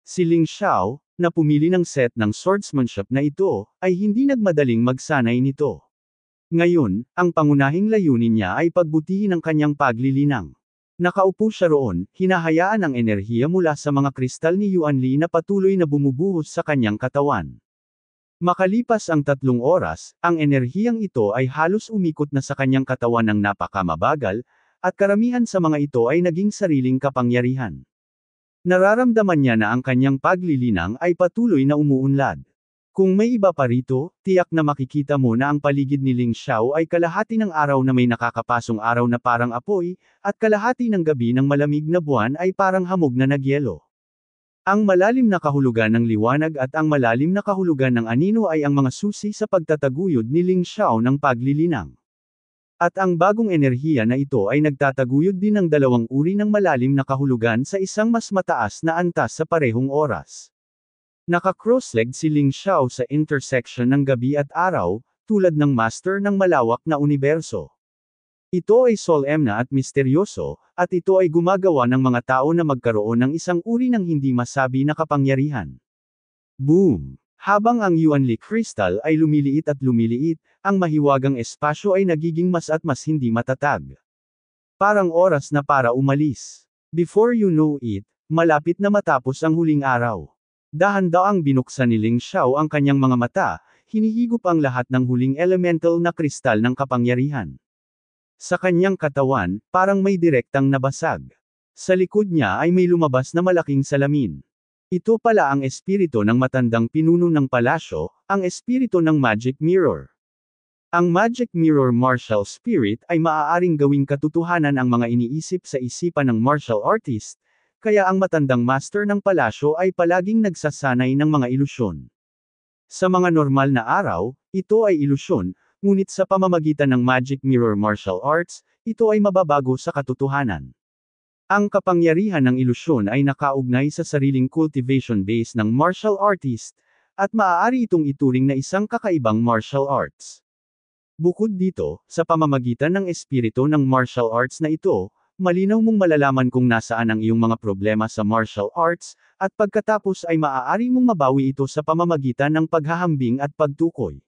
Si Ling Xiao, na pumili ng set ng swordsmanship na ito, ay hindi nagmadaling magsanay nito. Ngayon, ang pangunahing layunin niya ay pagbutihin ang kanyang paglilinang. Nakaupo siya roon, hinahayaan ang enerhiya mula sa mga kristal ni Yuan Li na patuloy na bumubuhos sa kanyang katawan. Makalipas ang tatlong oras, ang enerhiyang ito ay halos umikot na sa kanyang katawan ng napakamabagal, at karamihan sa mga ito ay naging sariling kapangyarihan. Nararamdaman niya na ang kanyang paglilinang ay patuloy na umuunlad. Kung may iba pa rito, tiyak na makikita mo na ang paligid ni Ling Xiao ay kalahati ng araw na may nakakapasong araw na parang apoy, at kalahati ng gabi ng malamig na buwan ay parang hamog na nagyelo. Ang malalim na kahulugan ng liwanag at ang malalim na kahulugan ng anino ay ang mga susi sa pagtataguyod ni Ling Xiao ng paglilinang. At ang bagong enerhiya na ito ay nagtataguyod din ng dalawang uri ng malalim na kahulugan sa isang mas mataas na antas sa parehong oras. Naka-cross-legged si Ling Xiao sa intersection ng gabi at araw, tulad ng master ng malawak na universo. Ito ay solemna at misteryoso, at ito ay gumagawa ng mga tao na magkaroon ng isang uri ng hindi masabi na kapangyarihan. Boom! Habang ang Yuanli Crystal ay lumiliit at lumiliit, ang mahiwagang espasyo ay nagiging mas at mas hindi matatag. Parang oras na para umalis. Before you know it, malapit na matapos ang huling araw dahan ang binuksan ni Ling Xiao ang kanyang mga mata, hinihigop ang lahat ng huling elemental na kristal ng kapangyarihan. Sa kanyang katawan, parang may direktang nabasag. Sa likod niya ay may lumabas na malaking salamin. Ito pala ang espirito ng matandang pinuno ng palasyo, ang espirito ng Magic Mirror. Ang Magic Mirror Martial Spirit ay maaaring gawing katotohanan ang mga iniisip sa isipan ng martial artist, kaya ang matandang master ng palasyo ay palaging nagsasanay ng mga ilusyon. Sa mga normal na araw, ito ay ilusyon, ngunit sa pamamagitan ng Magic Mirror Martial Arts, ito ay mababago sa katotohanan. Ang kapangyarihan ng ilusyon ay nakaugnay sa sariling cultivation base ng martial artist, at maaari itong ituring na isang kakaibang martial arts. Bukod dito, sa pamamagitan ng espiritu ng martial arts na ito, malinaw mong malalaman kung nasaan ang iyong mga problema sa martial arts, at pagkatapos ay maaari mong mabawi ito sa pamamagitan ng paghahambing at pagtukoy.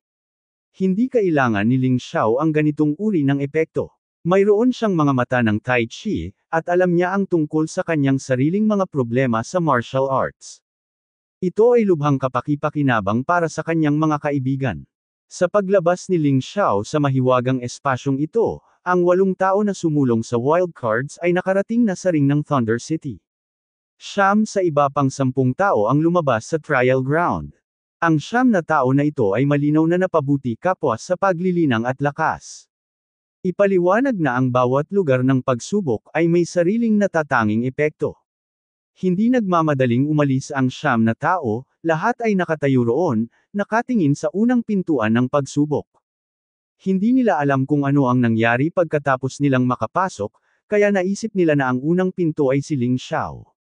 Hindi kailangan ni Ling Xiao ang ganitong uri ng epekto. Mayroon siyang mga mata ng Tai Chi, at alam niya ang tungkol sa kanyang sariling mga problema sa martial arts. Ito ay lubhang kapaki-pakinabang para sa kanyang mga kaibigan. Sa paglabas ni Ling Xiao sa mahiwagang espasyong ito, ang walong tao na sumulong sa wildcards ay nakarating na sa ring ng Thunder City. Siyam sa iba pang sampung tao ang lumabas sa trial ground. Ang siyam na tao na ito ay malinaw na napabuti kapwa sa paglilinang at lakas. Ipaliwanag na ang bawat lugar ng pagsubok ay may sariling natatanging epekto. Hindi nagmamadaling umalis ang siyam na tao, lahat ay nakatayo roon, nakatingin sa unang pintuan ng pagsubok. Hindi nila alam kung ano ang nangyari pagkatapos nilang makapasok, kaya naisip nila na ang unang pinto ay si Ling Xiao.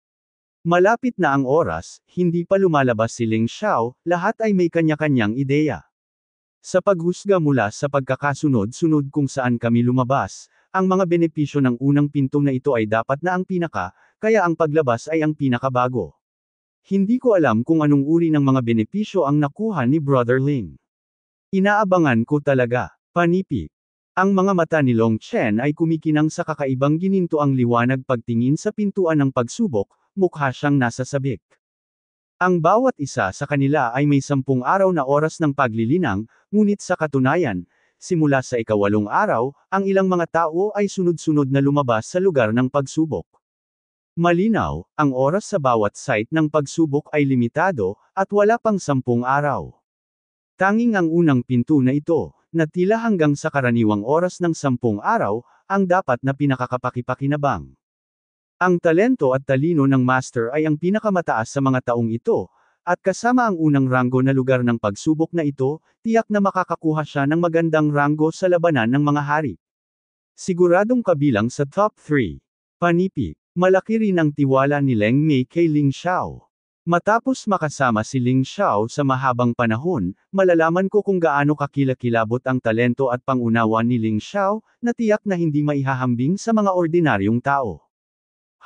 Malapit na ang oras, hindi pa lumalabas si Ling Xiao, lahat ay may kanya-kanyang ideya. Sa paghusga mula sa pagkakasunod-sunod kung saan kami lumabas, ang mga benepisyo ng unang pinto na ito ay dapat na ang pinaka, kaya ang paglabas ay ang pinakabago. Hindi ko alam kung anong uri ng mga benepisyo ang nakuha ni Brother Ling. Inaabangan ko talaga. panipi. Ang mga mata ni Long Chen ay kumikinang sa kakaibang gininto ang liwanag pagtingin sa pintuan ng pagsubok, mukha siyang nasa sabik. Ang bawat isa sa kanila ay may sampung araw na oras ng paglilinang, ngunit sa katunayan, simula sa ikawalong araw, ang ilang mga tao ay sunod-sunod na lumabas sa lugar ng pagsubok. Malinaw, ang oras sa bawat site ng pagsubok ay limitado, at wala pang sampung araw. Tanging ang unang pinto na ito, na tila hanggang sa karaniwang oras ng sampung araw, ang dapat na pinakakapakipakinabang. Ang talento at talino ng master ay ang pinakamataas sa mga taong ito, at kasama ang unang ranggo na lugar ng pagsubok na ito, tiyak na makakakuha siya ng magandang ranggo sa labanan ng mga hari. Siguradong kabilang sa top 3. Panipi Malaki rin ang tiwala ni Leng Mei kay Ling Xiao. Matapos makasama si Ling Xiao sa mahabang panahon, malalaman ko kung gaano kakilakilabot ang talento at pangunawa ni Ling Xiao, na tiyak na hindi maihahambing sa mga ordinaryong tao.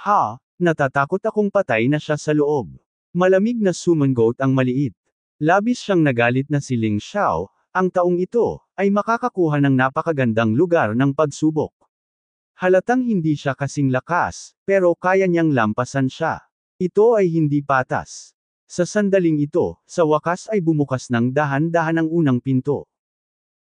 Ha, natatakot akong patay na siya sa loob. Malamig na sumanggot ang maliit. Labis siyang nagalit na si Ling Xiao, ang taong ito, ay makakakuha ng napakagandang lugar ng pagsubok. Halatang hindi siya kasing lakas, pero kaya niyang lampasan siya. Ito ay hindi patas. Sa sandaling ito, sa wakas ay bumukas ng dahan-dahan ang unang pinto.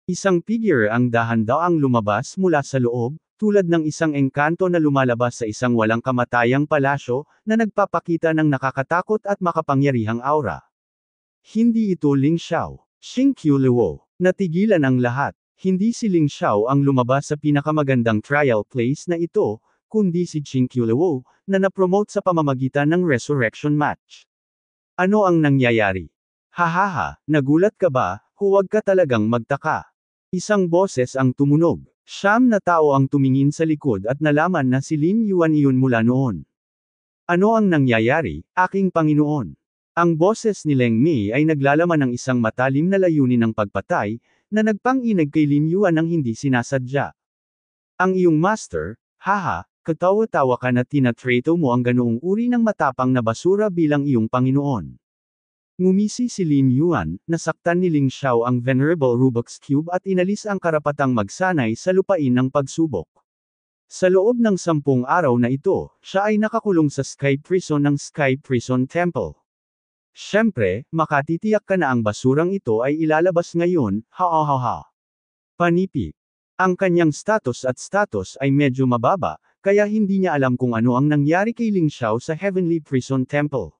Isang figure ang dahan-daang lumabas mula sa loob, tulad ng isang engkanto na lumalabas sa isang walang kamatayang palasyo, na nagpapakita ng nakakatakot at makapangyarihang aura. Hindi ito Ling Xiao, Xing Qiu Luo, natigilan ang lahat. Hindi si Ling Xiao ang lumabas sa pinakamagandang trial place na ito, kundi si Ching Kulewo, na napromote sa pamamagitan ng resurrection match. Ano ang nangyayari? Hahaha, nagulat ka ba, huwag ka talagang magtaka. Isang boses ang tumunog. Siyam na tao ang tumingin sa likod at nalaman na si Lin Yuan iyon mula noon. Ano ang nangyayari, aking Panginoon? Ang boses ni Leng Mi ay naglalaman ng isang matalim na layunin ng pagpatay, na nagpanginag kay Lin Yuan ang hindi sinasadya. Ang iyong master, haha, katawa-tawa ka na tinatrato mo ang ganoong uri ng matapang na basura bilang iyong Panginoon. Ngumisi si Lin Yuan, nasaktan ni Ling Xiao ang Venerable Rubik's Cube at inalis ang karapatang magsanay sa lupain ng pagsubok. Sa loob ng sampung araw na ito, siya ay nakakulong sa Sky Prison ng Sky Prison Temple. Siyempre, makatitiyak ka na ang basurang ito ay ilalabas ngayon, ha ha ha ha. Panipik. Ang kanyang status at status ay medyo mababa, kaya hindi niya alam kung ano ang nangyari kay Ling Xiao sa Heavenly Prison Temple.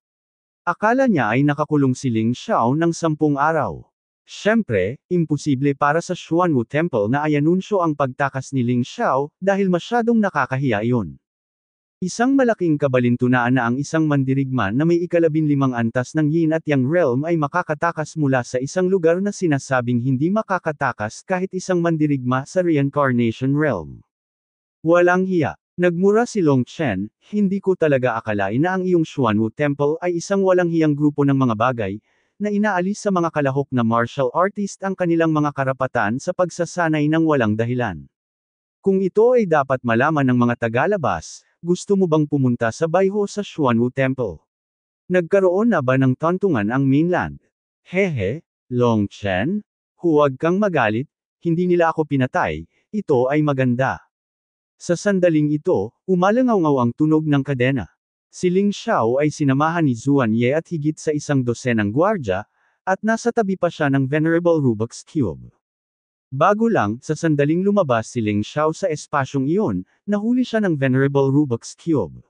Akala niya ay nakakulong si Ling Xiao ng sampung araw. Siyempre, imposible para sa Xuanwu Temple na ayanunsyo ang pagtakas ni Ling Xiao dahil masyadong nakakahiya iyon. Isang malaking kabalintunaan na ang isang mandirigma na may ikalabin limang antas ng yin at yang realm ay makakatakas mula sa isang lugar na sinasabing hindi makakatakas kahit isang mandirigma sa reincarnation realm. Walang hiya. Nagmura si Long Chen, hindi ko talaga akalain na ang iyong Xuanwu Temple ay isang walang hiyang grupo ng mga bagay, na inaalis sa mga kalahok na martial artist ang kanilang mga karapatan sa pagsasanay ng walang dahilan. Kung ito ay dapat malaman ng mga tagalabas, gusto mo bang pumunta sa Baiho sa Xuanwu Temple? Nagkaroon na ba ng tantungan ang mainland? Hehe, Long Chen? huwag kang magalit, hindi nila ako pinatay, ito ay maganda. Sa sandaling ito, umalangaw ang tunog ng kadena. Si Ling Xiao ay sinamahan ni Zuan Ye at higit sa isang dosenang gwardya, at nasa tabi pa siya ng Venerable Rubik's Cube. Bago lang, sa sandaling lumabas si Ling Xiao sa espasyong iyon, nahuli siya ng Venerable Rubik's Cube.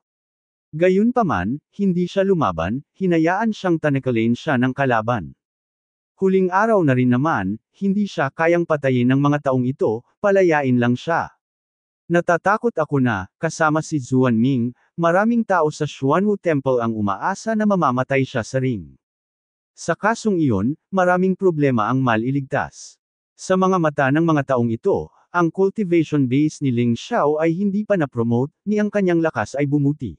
Gayunpaman, hindi siya lumaban, hinayaan siyang tanakalain siya ng kalaban. Huling araw na rin naman, hindi siya kayang patayin ng mga taong ito, palayain lang siya. Natatakot ako na, kasama si Zuan Ming, maraming tao sa Xuanwu Temple ang umaasa na mamamatay siya sa ring. Sa kasong iyon, maraming problema ang maliligtas. Sa mga mata ng mga taong ito, ang cultivation base ni Ling Xiao ay hindi pa na-promote, ni ang kanyang lakas ay bumuti.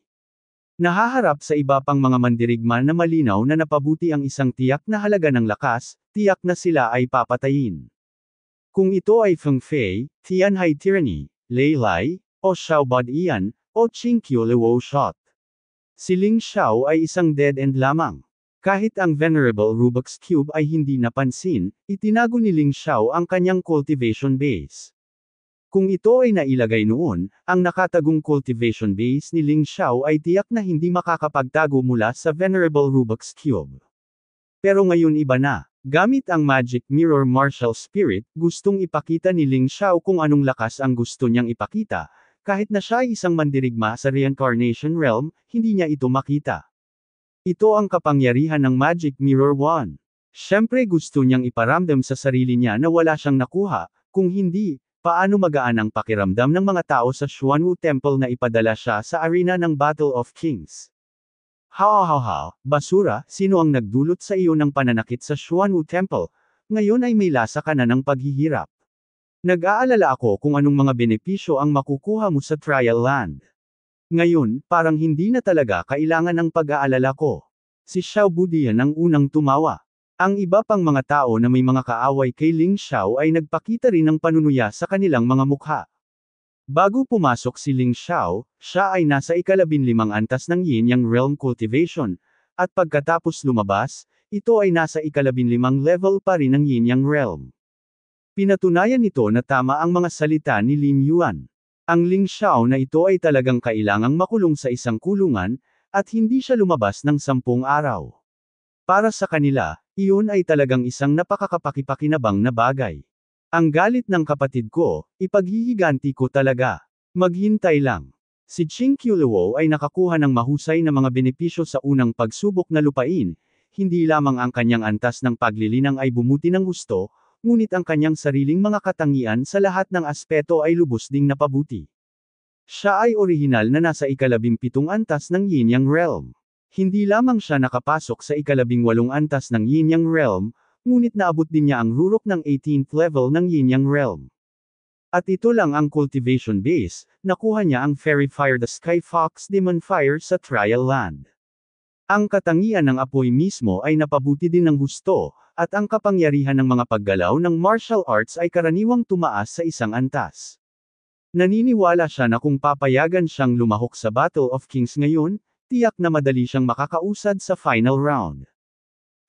Nahaharap sa iba pang mga mandirigma na malinaw na napabuti ang isang tiyak na halaga ng lakas, tiyak na sila ay papatayin. Kung ito ay Feng Fei, Tianhai Tyranny, Lei Lai, o Xiaobad Ian, o Qingqiu Luo Shot. Si Ling Xiao ay isang dead end lamang. Kahit ang venerable Rubik's Cube ay hindi napansin, itinago ni Ling Xiao ang kanyang cultivation base. Kung ito ay nailagay noon, ang nakatagong cultivation base ni Ling Xiao ay tiyak na hindi makakapagtago mula sa venerable Rubik's Cube. Pero ngayon iba na. Gamit ang Magic Mirror Martial Spirit, gustong ipakita ni Ling Xiao kung anong lakas ang gusto niyang ipakita, kahit na siya ay isang mandirigma sa reincarnation realm, hindi niya ito makita. Ito ang kapangyarihan ng Magic Mirror Wand. Siyempre gusto niyang iparamdam sa sarili niya na wala siyang nakuha, kung hindi, paano magaan ang pakiramdam ng mga tao sa Xuanwu Temple na ipadala siya sa arena ng Battle of Kings. Ha ha ha, basura, sino ang nagdulot sa iyo ng pananakit sa Xuanwu Temple? Ngayon ay may lasa ka na ng paghihirap. Nag-aalala ako kung anong mga benepisyo ang makukuha mo sa trial land. Ngayon, parang hindi na talaga kailangan ng pag-aalala ko. Si Xiao Budian ang unang tumawa. Ang iba pang mga tao na may mga kaaway kay Ling Xiao ay nagpakita rin ng panunuya sa kanilang mga mukha. Bago pumasok si Ling Xiao, siya ay nasa ikalabinlimang antas ng Yin Yang Realm Cultivation, at pagkatapos lumabas, ito ay nasa ikalabinlimang level pa rin ng Yin Yang Realm. Pinatunayan nito na tama ang mga salita ni Lin Yuan. Ang Ling Xiao na ito ay talagang kailangang makulong sa isang kulungan, at hindi siya lumabas ng sampung araw. Para sa kanila, iyon ay talagang isang napakakapakipakinabang na bagay. Ang galit ng kapatid ko, ipaghihiganti ko talaga. Maghintay lang. Si Ching Kyuluo ay nakakuha ng mahusay na mga benepisyo sa unang pagsubok na lupain, hindi lamang ang kanyang antas ng paglilinang ay bumuti ng gusto, ngunit ang kanyang sariling mga katangian sa lahat ng aspeto ay lubos ding napabuti. Siya ay orihinal na nasa ikalabimpitong antas ng Yin Yang Realm. Hindi lamang siya nakapasok sa ikalabing walong antas ng Yin Yang Realm, ngunit naabot din niya ang rurok ng 18th level ng Yin Yang Realm. At ito lang ang cultivation base, nakuha niya ang Fairy Fire the Sky Fox Demon Fire sa Trial Land. Ang katangian ng apoy mismo ay napabuti din ng gusto, at ang kapangyarihan ng mga paggalaw ng martial arts ay karaniwang tumaas sa isang antas. Naniniwala siya na kung papayagan siyang lumahok sa Battle of Kings ngayon, tiyak na madali siyang makakausad sa final round.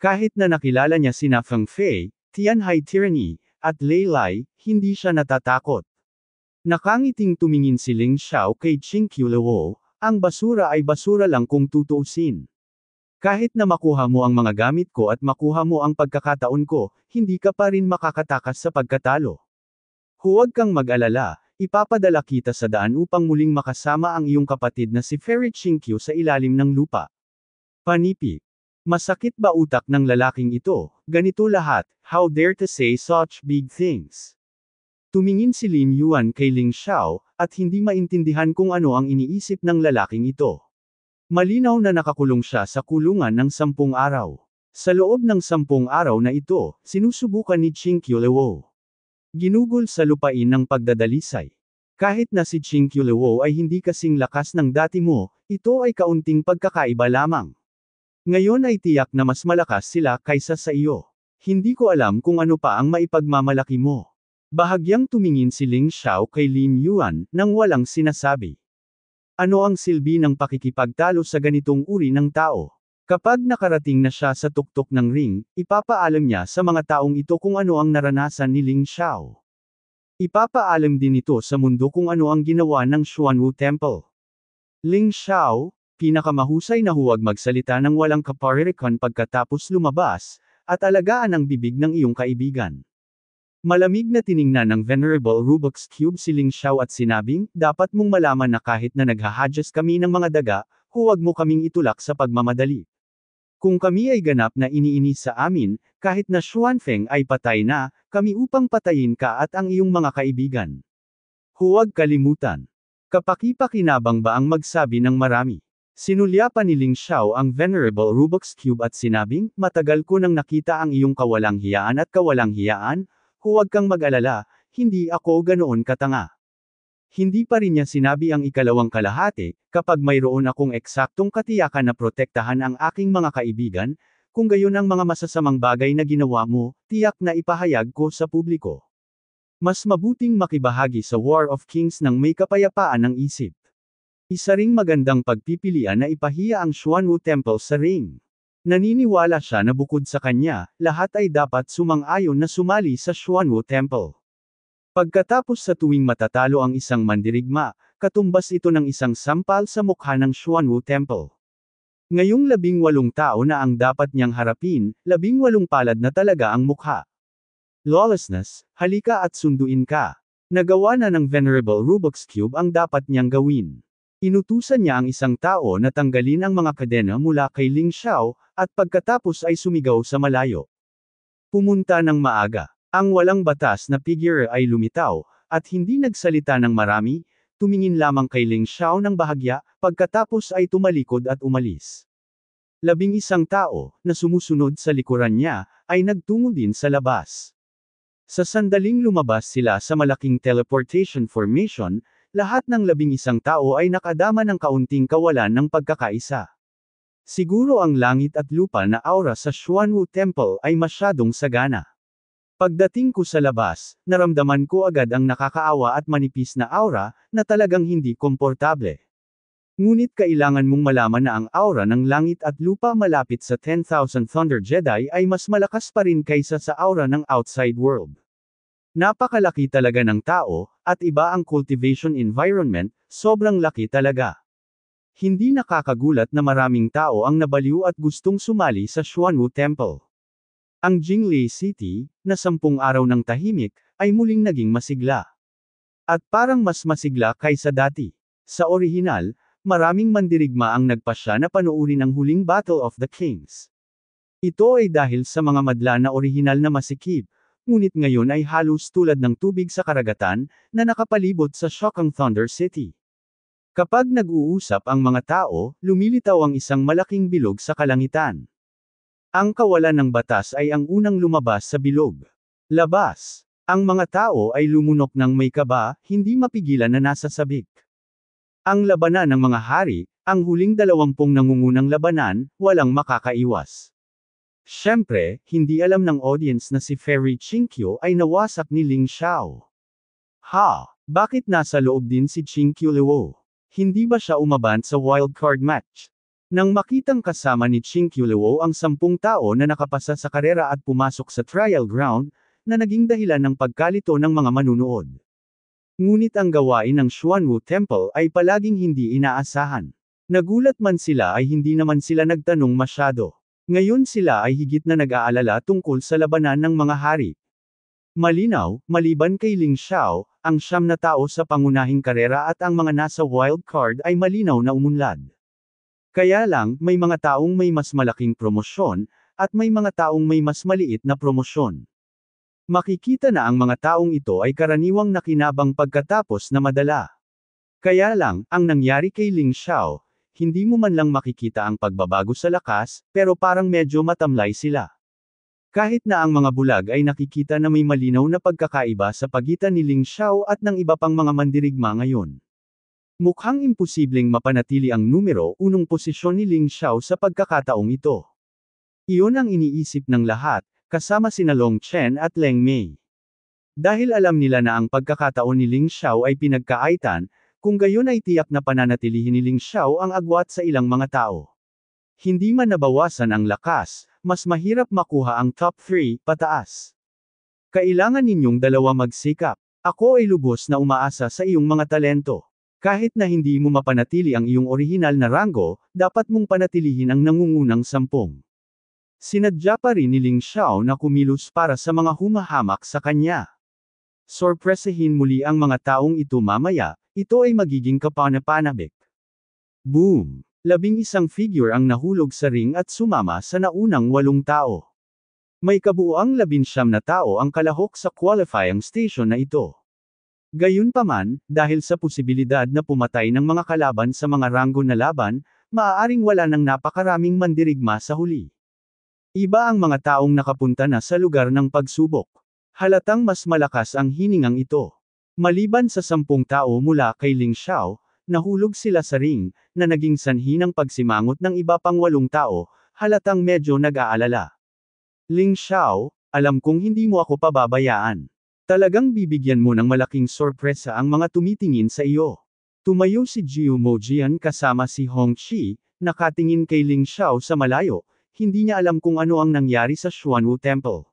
Kahit na nakilala niya sina Feng Fei, Tianhai Tyranny, at Lei Leilai, hindi siya natatakot. Nakangiting tumingin si Ling Xiao kay Qingqiu Luo, ang basura ay basura lang kung tutuusin. Kahit na makuha mo ang mga gamit ko at makuha mo ang pagkakataon ko, hindi ka pa rin makakatakas sa pagkatalo. Huwag kang mag-alala, ipapadala kita sa daan upang muling makasama ang iyong kapatid na si Ferret Shinkyu sa ilalim ng lupa. Panipi. Masakit ba utak ng lalaking ito? Ganito lahat, how dare to say such big things. Tumingin si Lin Yuan kay Ling Xiao, at hindi maintindihan kung ano ang iniisip ng lalaking ito. Malinaw na nakakulong siya sa kulungan ng sampung araw. Sa loob ng sampung araw na ito, sinusubukan ni Chinkyulewo. Ginugol sa lupain ng pagdadalisay. Kahit na si Chinkyulewo ay hindi kasing lakas ng dati mo, ito ay kaunting pagkakaiba lamang. Ngayon ay tiyak na mas malakas sila kaysa sa iyo. Hindi ko alam kung ano pa ang maipagmamalaki mo. Bahagyang tumingin si Ling Xiao kay Lin Yuan, nang walang sinasabi. Ano ang silbi ng pakikipagtalo sa ganitong uri ng tao? Kapag nakarating na siya sa tuktok ng ring, ipapaalam niya sa mga taong ito kung ano ang naranasan ni Ling Xiao. Ipapaalam din ito sa mundo kung ano ang ginawa ng Xuanwu Temple. Ling Xiao, pinakamahusay na huwag magsalita ng walang kaparirikon pagkatapos lumabas, at alagaan ang bibig ng iyong kaibigan. Malamig na tiningnan ng Venerable Rubik's Cube si Ling Xiao at sinabing, dapat mong malaman na kahit na naghahadjas kami ng mga daga, huwag mo kaming itulak sa pagmamadali. Kung kami ay ganap na iniinis sa amin, kahit na Xuanfeng ay patay na, kami upang patayin ka at ang iyong mga kaibigan. Huwag kalimutan. Kapakipakinabang ba ang magsabi ng marami? Sinulya pa ni Ling Xiao ang Venerable Rubik's Cube at sinabing, matagal ko nang nakita ang iyong kawalang hiyaan at kawalang hiyaan, Huwag kang mag-alala, hindi ako ganoon katanga. Hindi pa rin niya sinabi ang ikalawang kalahati, kapag mayroon akong eksaktong katiyakan na protektahan ang aking mga kaibigan, kung gayon ang mga masasamang bagay na ginawa mo, tiyak na ipahayag ko sa publiko. Mas mabuting makibahagi sa War of Kings nang may kapayapaan ng isip. Isa ring magandang pagpipilian na ipahiya ang Xuanwu Temple sa ring. Naniniwala siya na bukod sa kanya, lahat ay dapat sumang-ayon na sumali sa Xuanwu Temple. Pagkatapos sa tuwing matatalo ang isang mandirigma, katumbas ito ng isang sampal sa mukha ng Xuanwu Temple. Ngayong labing walong tao na ang dapat niyang harapin, labing walong palad na talaga ang mukha. Lawlessness, halika at sunduin ka. Nagawa na ng Venerable Rubik's Cube ang dapat niyang gawin. Inutusan niya ang isang tao na tanggalin ang mga kadena mula kay Ling Xiao, at pagkatapos ay sumigaw sa malayo. Pumunta ng maaga. Ang walang batas na figure ay lumitaw, at hindi nagsalita ng marami, tumingin lamang kay Ling Xiao ng bahagya, pagkatapos ay tumalikod at umalis. Labing isang tao, na sumusunod sa likuran niya, ay nagtungo din sa labas. Sa sandaling lumabas sila sa malaking teleportation formation, lahat ng labing isang tao ay nakadama ng kaunting kawalan ng pagkakaisa. Siguro ang langit at lupa na aura sa Xuanwu Temple ay masyadong sagana. Pagdating ko sa labas, naramdaman ko agad ang nakakaawa at manipis na aura na talagang hindi komportable. Ngunit kailangan mong malaman na ang aura ng langit at lupa malapit sa 10,000 Thunder Jedi ay mas malakas pa rin kaysa sa aura ng outside world. Napakalaki talaga ng tao, at iba ang cultivation environment, sobrang laki talaga. Hindi nakakagulat na maraming tao ang nabaliw at gustong sumali sa Xuanwu Temple. Ang Jingli City, na sampung araw ng tahimik, ay muling naging masigla. At parang mas masigla kaysa dati. Sa orihinal, maraming mandirigma ang nagpasya na panoorin ang huling Battle of the Kings. Ito ay dahil sa mga madla na orihinal na masikip, ngunit ngayon ay halos tulad ng tubig sa karagatan, na nakapalibot sa shock Thunder City. Kapag nag-uusap ang mga tao, lumilitaw ang isang malaking bilog sa kalangitan. Ang kawalan ng batas ay ang unang lumabas sa bilog. Labas! Ang mga tao ay lumunok ng may kaba, hindi mapigilan na nasasabik. Ang labanan ng mga hari, ang huling dalawampung nangungunang labanan, walang makakaiwas. Siyempre, hindi alam ng audience na si Ferry Chinkyo ay nawasak ni Ling Xiao. Ha! Bakit nasa loob din si Chinkyo Luo? Hindi ba siya umabant sa wildcard match? Nang makitang kasama ni Chinkyo Luo ang sampung tao na nakapasa sa karera at pumasok sa trial ground, na naging dahilan ng pagkalito ng mga manunood. Ngunit ang gawain ng Xuanwu Temple ay palaging hindi inaasahan. Nagulat man sila ay hindi naman sila nagtanong masyado. Ngayon sila ay higit na nag-aalala tungkol sa labanan ng mga hari. Malinaw, maliban kay Ling Xiao, ang siyam na tao sa pangunahing karera at ang mga nasa wild card ay malinaw na umunlad. Kaya lang, may mga taong may mas malaking promosyon, at may mga taong may mas maliit na promosyon. Makikita na ang mga taong ito ay karaniwang nakinabang pagkatapos na madala. Kaya lang, ang nangyari kay Ling Xiao, hindi mo man lang makikita ang pagbabago sa lakas, pero parang medyo matamlay sila. Kahit na ang mga bulag ay nakikita na may malinaw na pagkakaiba sa pagitan ni Ling Xiao at ng iba pang mga mandirigma ngayon. Mukhang imposibleng mapanatili ang numero unong posisyon ni Ling Xiao sa pagkakataong ito. Iyon ang iniisip ng lahat, kasama sina Long Chen at Leng Mei. Dahil alam nila na ang pagkakataon ni Ling Xiao ay pinagkaaitan, kung gayon ay tiyak na pananatili hiniling Xiao ang agwat sa ilang mga tao. Hindi man nabawasan ang lakas, mas mahirap makuha ang top 3, pataas. Kailangan ninyong dalawa magsikap. Ako ay lubos na umaasa sa iyong mga talento. Kahit na hindi mo mapanatili ang iyong orihinal na rango, dapat mong panatilihin ang nangungunang sampung. Sinadya pa rin ni Ling Xiao na kumilos para sa mga humahamak sa kanya. Sorpresahin muli ang mga taong ito mamaya, ito ay magiging kapanapanabik. Boom! Labing isang figure ang nahulog sa ring at sumama sa naunang walong tao. May kabuuang labinsyam na tao ang kalahok sa qualifying station na ito. Gayunpaman, dahil sa posibilidad na pumatay ng mga kalaban sa mga ranggo na laban, maaaring wala ng napakaraming mandirigma sa huli. Iba ang mga taong nakapunta na sa lugar ng pagsubok. Halatang mas malakas ang hiningang ito. Maliban sa sampung tao mula kay Ling Xiao, nahulog sila sa ring, na naging sanhi ng pagsimangot ng iba pang walong tao, halatang medyo nag-aalala. Ling Xiao, alam kong hindi mo ako pababayaan. Talagang bibigyan mo ng malaking sorpresa ang mga tumitingin sa iyo. Tumayo si Jiu Mojian kasama si Hong Chi, nakatingin kay Ling Xiao sa malayo, hindi niya alam kung ano ang nangyari sa Xuanwu Temple.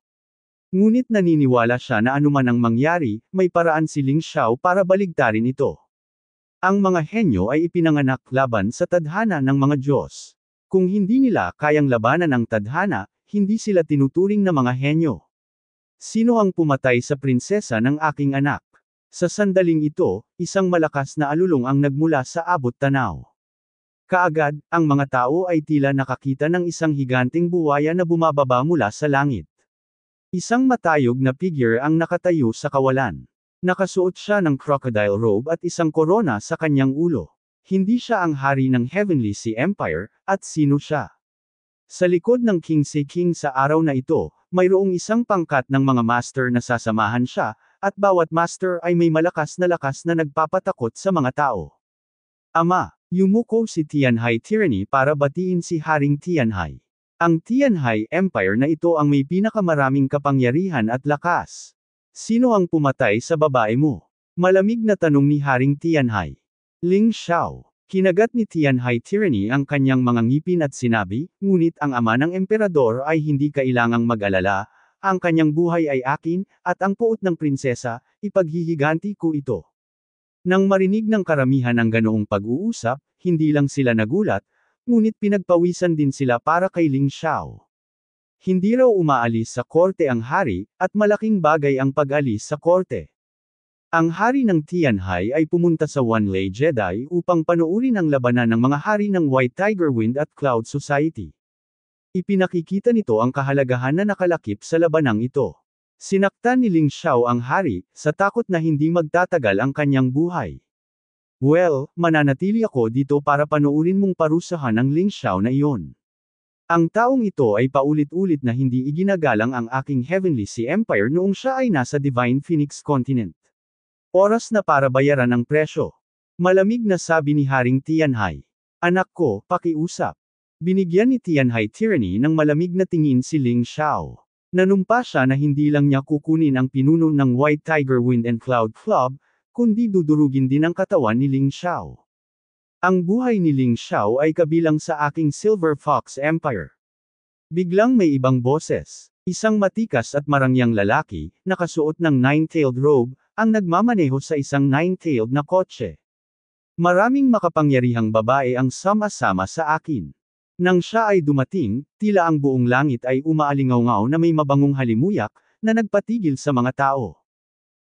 Ngunit naniniwala siya na anuman ang mangyari, may paraan si Ling Xiao para baligtarin ito. Ang mga henyo ay ipinanganak laban sa tadhana ng mga Diyos. Kung hindi nila kayang labanan ang tadhana, hindi sila tinuturing na mga henyo. Sino ang pumatay sa prinsesa ng aking anak? Sa sandaling ito, isang malakas na alulong ang nagmula sa abot tanaw. Kaagad, ang mga tao ay tila nakakita ng isang higanting buwaya na bumababa mula sa langit. Isang matayog na figure ang nakatayo sa kawalan. Nakasuot siya ng crocodile robe at isang korona sa kanyang ulo. Hindi siya ang hari ng Heavenly Sea Empire, at sino siya? Sa likod ng King Si King sa araw na ito, mayroong isang pangkat ng mga master na sasamahan siya, at bawat master ay may malakas na lakas na nagpapatakot sa mga tao. Ama, yumuko si Tianhai Tyranny para batiin si Haring Tianhai. Ang Tianhai Empire na ito ang may pinakamaraming kapangyarihan at lakas. Sino ang pumatay sa babae mo? Malamig na tanong ni Haring Tianhai. Ling Xiao. Kinagat ni Tianhai Tyranny ang kanyang mga ngipin at sinabi, ngunit ang ama ng emperador ay hindi kailangang mag-alala, ang kanyang buhay ay akin, at ang puot ng prinsesa, ipaghihiganti ko ito. Nang marinig ng karamihan ang ganoong pag-uusap, hindi lang sila nagulat, Ngunit pinagpawisan din sila para kay Ling Xiao. Hindi raw umaalis sa korte ang hari, at malaking bagay ang pag-alis sa korte. Ang hari ng Tianhai ay pumunta sa One Lay Jedi upang panoorin ang labanan ng mga hari ng White Tiger Wind at Cloud Society. Ipinakikita nito ang kahalagahan na nakalakip sa labanang ito. Sinaktan ni Ling Xiao ang hari, sa takot na hindi magtatagal ang kanyang buhay. Well, mananatili ako dito para panoorin mong parusahan ang Ling Xiao na iyon. Ang taong ito ay paulit-ulit na hindi iginagalang ang aking Heavenly Sea Empire noong siya ay nasa Divine Phoenix Continent. Oras na para bayaran ang presyo. Malamig na sabi ni Haring Tianhai. Anak ko, pakiusap. Binigyan ni Tianhai Tyranny ng malamig na tingin si Ling Xiao. Nanumpa siya na hindi lang niya kukunin ang pinuno ng White Tiger Wind and Cloud Club, kundi dudurugin din ang katawan ni Ling Xiao. Ang buhay ni Ling Xiao ay kabilang sa aking Silver Fox Empire. Biglang may ibang boses. Isang matikas at marangyang lalaki, nakasuot ng nine-tailed robe, ang nagmamaneho sa isang nine-tailed na kotse. Maraming makapangyarihang babae ang sama-sama sa akin. Nang siya ay dumating, tila ang buong langit ay umaalingaw-ngaw na may mabangong halimuyak, na nagpatigil sa mga tao.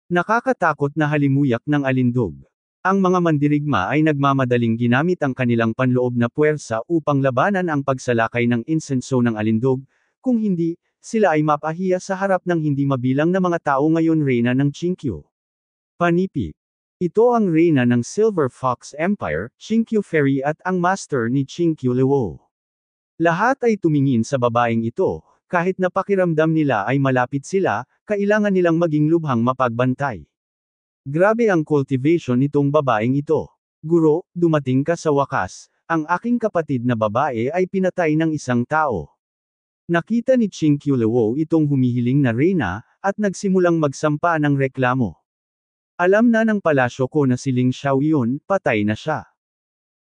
Nakakatakot na halimuyak ng alindog. Ang mga mandirigma ay nagmamadaling ginamit ang kanilang panloob na puwersa upang labanan ang pagsalakay ng insenso ng alindog, kung hindi, sila ay mapahiya sa harap ng hindi mabilang na mga tao ngayon reyna ng Chinkyu. Panipi. Ito ang reyna ng Silver Fox Empire, Chinkyu Ferry at ang master ni Chinkyu Luo. Lahat ay tumingin sa babaeng ito, kahit na pakiramdam nila ay malapit sila, kailangan nilang maging lubhang mapagbantay. Grabe ang cultivation nitong babaeng ito. Guro, dumating ka sa wakas, ang aking kapatid na babae ay pinatay ng isang tao. Nakita ni Ching Kyulewo itong humihiling na Reyna, at nagsimulang magsampa ng reklamo. Alam na ng palasyo ko na si Ling Xiao yun, patay na siya.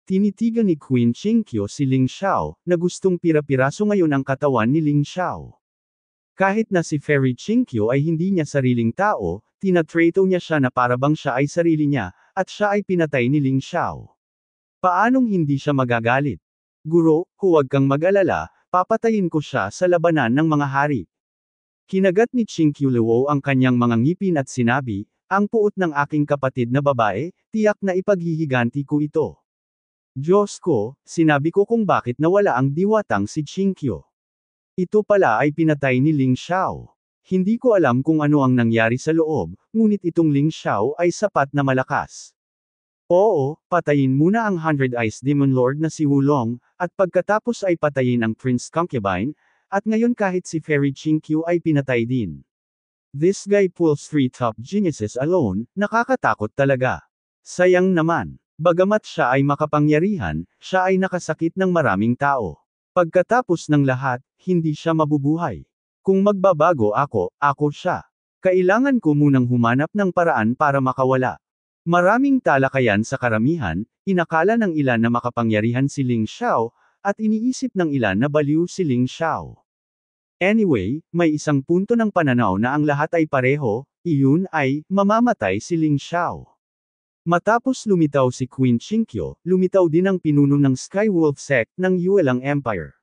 Tinitigan ni Queen Qingqiu si Ling Xiao, na gustong pira-piraso ngayon ang katawan ni Ling Xiao. Kahit na si Fairy Qingqiu ay hindi niya sariling tao, tinatrato niya siya na parabang siya ay sarili niya, at siya ay pinatay ni Ling Xiao. Paanong hindi siya magagalit? Guro, huwag kang mag-alala, papatayin ko siya sa labanan ng mga hari. Kinagat ni Qingqiu Luo ang kanyang mga ngipin at sinabi, ang puot ng aking kapatid na babae, tiyak na ipaghihiganti ko ito. Diyos ko, sinabi ko kung bakit nawala ang diwatang si Chinkyo. Ito pala ay pinatay ni Ling Xiao. Hindi ko alam kung ano ang nangyari sa loob, ngunit itong Ling Xiao ay sapat na malakas. Oo, patayin muna ang Hundred Eyes Demon Lord na si Wulong, at pagkatapos ay patayin ang Prince Concubine, at ngayon kahit si Fairy Chinkyu ay pinatay din. This guy pulls three top geniuses alone, nakakatakot talaga. Sayang naman. Bagamat siya ay makapangyarihan, siya ay nakasakit ng maraming tao. Pagkatapos ng lahat, hindi siya mabubuhay. Kung magbabago ako, ako siya. Kailangan ko munang humanap ng paraan para makawala. Maraming talakayan sa karamihan, inakala ng ilan na makapangyarihan si Ling Xiao, at iniisip ng ilan na baliw si Ling Xiao. Anyway, may isang punto ng pananaw na ang lahat ay pareho, iyon ay, mamamatay si Ling Xiao. Matapos lumitaw si Queen Shinkyo, lumitaw din ang pinuno ng Skywolf sect ng Yuelang Empire.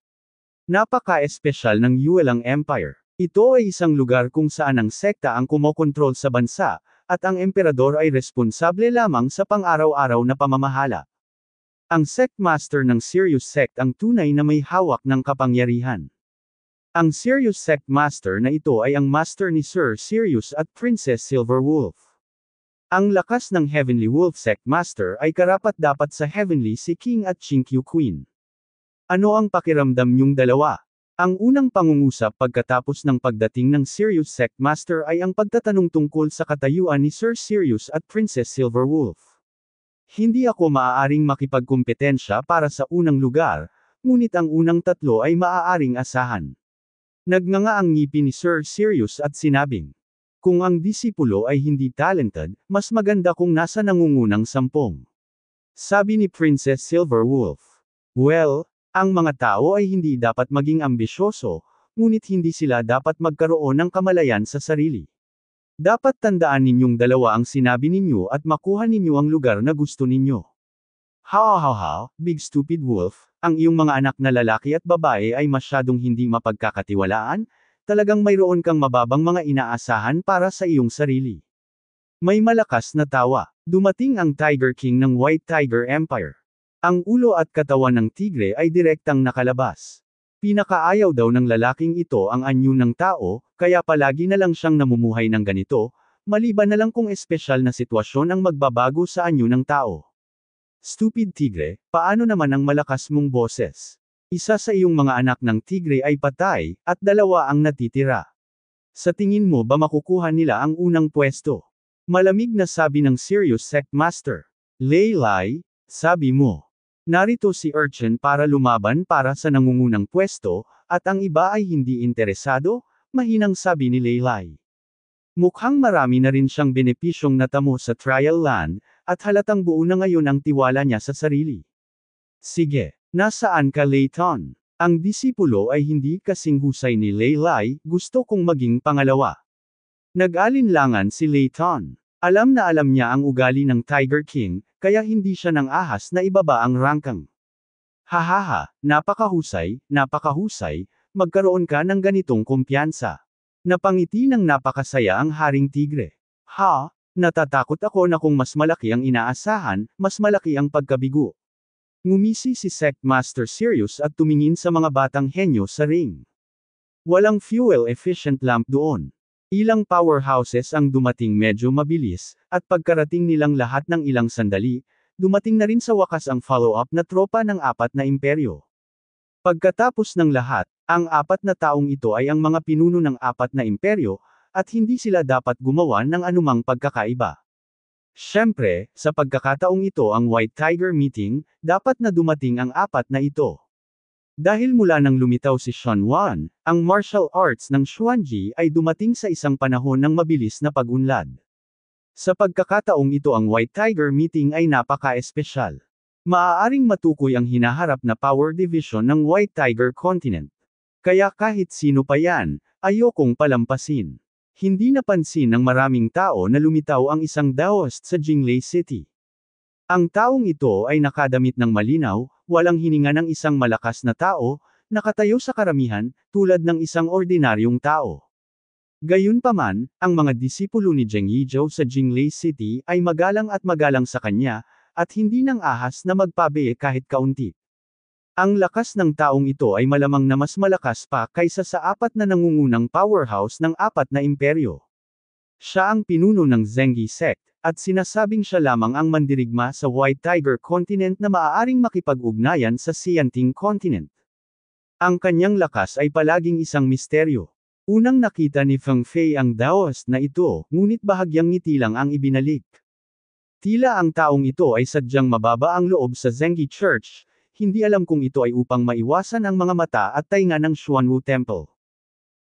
Napaka-espesyal ng Yuelang Empire. Ito ay isang lugar kung saan ang sekta ang kumokontrol sa bansa, at ang emperador ay responsable lamang sa pang-araw-araw na pamamahala. Ang sect master ng Sirius sect ang tunay na may hawak ng kapangyarihan. Ang Sirius sect master na ito ay ang master ni Sir Sirius at Princess Silverwolf. Ang lakas ng Heavenly Wolf Sect Master ay karapat-dapat sa Heavenly si King at Chinkyu Queen. Ano ang pakiramdam niyong dalawa? Ang unang pangungusap pagkatapos ng pagdating ng Sirius Sect Master ay ang pagtatanong tungkol sa katayuan ni Sir Sirius at Princess Silverwolf. Hindi ako maaaring makipagkumpetensya para sa unang lugar, ngunit ang unang tatlo ay maaaring asahan. Nagnganga ang ngipin ni Sir Sirius at sinabing, kung ang disipulo ay hindi talented, mas maganda kung nasa nangungunang sampung. Sabi ni Princess Silverwolf. Well, ang mga tao ay hindi dapat maging ambisyoso, ngunit hindi sila dapat magkaroon ng kamalayan sa sarili. Dapat tandaan ninyong dalawa ang sinabi ninyo at makuha ninyo ang lugar na gusto ninyo. Ha ha ha, big stupid wolf, ang iyong mga anak na lalaki at babae ay masyadong hindi mapagkakatiwalaan, talagang mayroon kang mababang mga inaasahan para sa iyong sarili. May malakas na tawa. Dumating ang Tiger King ng White Tiger Empire. Ang ulo at katawan ng tigre ay direktang nakalabas. Pinakaayaw daw ng lalaking ito ang anyo ng tao, kaya palagi na lang siyang namumuhay ng ganito, maliban na lang kung espesyal na sitwasyon ang magbabago sa anyo ng tao. Stupid tigre, paano naman ang malakas mong boses? Isa sa iyong mga anak ng tigre ay patay, at dalawa ang natitira. Sa tingin mo ba makukuha nila ang unang pwesto? Malamig na sabi ng Sirius Sect Master. Laylay, sabi mo. Narito si Urchin para lumaban para sa nangungunang pwesto, at ang iba ay hindi interesado, mahinang sabi ni Laylay. Mukhang marami na rin siyang benepisyong natamo sa trial land, at halatang buo na ngayon ang tiwala niya sa sarili. Sige. Nasaan ka Layton? Ang disipulo ay hindi kasing husay ni Laylay, gusto kong maging pangalawa. Nag-alinlangan si Layton. Alam na alam niya ang ugali ng Tiger King, kaya hindi siya ng ahas na ibaba ang rangkang. Hahaha, napakahusay, napakahusay, magkaroon ka ng ganitong kumpiyansa. Napangiti ng napakasaya ang Haring Tigre. Ha, natatakot ako na kung mas malaki ang inaasahan, mas malaki ang pagkabigo. Ngumisi si Sect Master Sirius at tumingin sa mga batang henyo sa ring. Walang fuel-efficient lamp doon. Ilang powerhouses ang dumating medyo mabilis, at pagkarating nilang lahat ng ilang sandali, dumating na rin sa wakas ang follow-up na tropa ng apat na imperyo. Pagkatapos ng lahat, ang apat na taong ito ay ang mga pinuno ng apat na imperyo, at hindi sila dapat gumawa ng anumang pagkakaiba. Siyempre, sa pagkakataong ito ang White Tiger meeting, dapat na dumating ang apat na ito. Dahil mula nang lumitaw si Sean Wan, ang martial arts ng Xuanji ay dumating sa isang panahon ng mabilis na pagunlad. Sa pagkakataong ito ang White Tiger meeting ay napaka-espesyal. Maaaring matukoy ang hinaharap na power division ng White Tiger Continent. Kaya kahit sino pa yan, ayokong palampasin. Hindi napansin ng maraming tao na lumitaw ang isang Daoist sa Jinglei City. Ang taong ito ay nakadamit ng malinaw, walang hininga ng isang malakas na tao, nakatayo sa karamihan, tulad ng isang ordinaryong tao. Gayunpaman, ang mga disipulo ni Zheng Yizhou sa Jinglei City ay magalang at magalang sa kanya, at hindi nang ahas na magpabe kahit kaunti. Ang lakas ng taong ito ay malamang na mas malakas pa kaysa sa apat na nangungunang powerhouse ng apat na imperyo. Siya ang pinuno ng Zengi sect, at sinasabing siya lamang ang mandirigma sa White Tiger Continent na maaaring makipag-ugnayan sa Xianting Continent. Ang kanyang lakas ay palaging isang misteryo. Unang nakita ni Feng Fei ang Daoist na ito, ngunit bahagyang ngiti lang ang ibinalik. Tila ang taong ito ay sadyang mababa ang loob sa Zengi Church, hindi alam kung ito ay upang maiwasan ang mga mata at tainga ng Xuanwu Temple.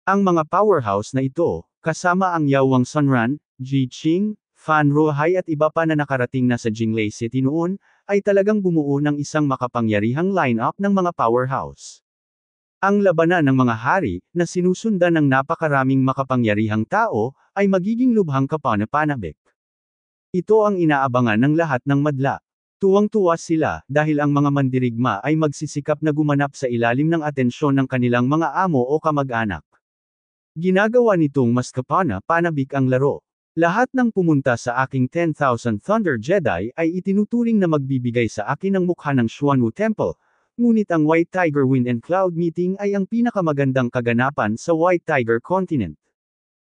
Ang mga powerhouse na ito, kasama ang Yawang Sunran, Jiqing, Fan Rohai at iba pa na nakarating na sa Jinglei City noon, ay talagang bumuo ng isang makapangyarihang lineup ng mga powerhouse. Ang labanan ng mga hari, na sinusundan ng napakaraming makapangyarihang tao, ay magiging lubhang kapanapanabik. Ito ang inaabangan ng lahat ng madla. Tuwang-tuwa sila, dahil ang mga mandirigma ay magsisikap na gumanap sa ilalim ng atensyon ng kanilang mga amo o kamag-anak. Ginagawa nitong mas kapana panabik ang laro. Lahat ng pumunta sa aking 10,000 Thunder Jedi ay itinuturing na magbibigay sa akin ng mukha ng Xuanwu Temple, ngunit ang White Tiger Wind and Cloud Meeting ay ang pinakamagandang kaganapan sa White Tiger Continent.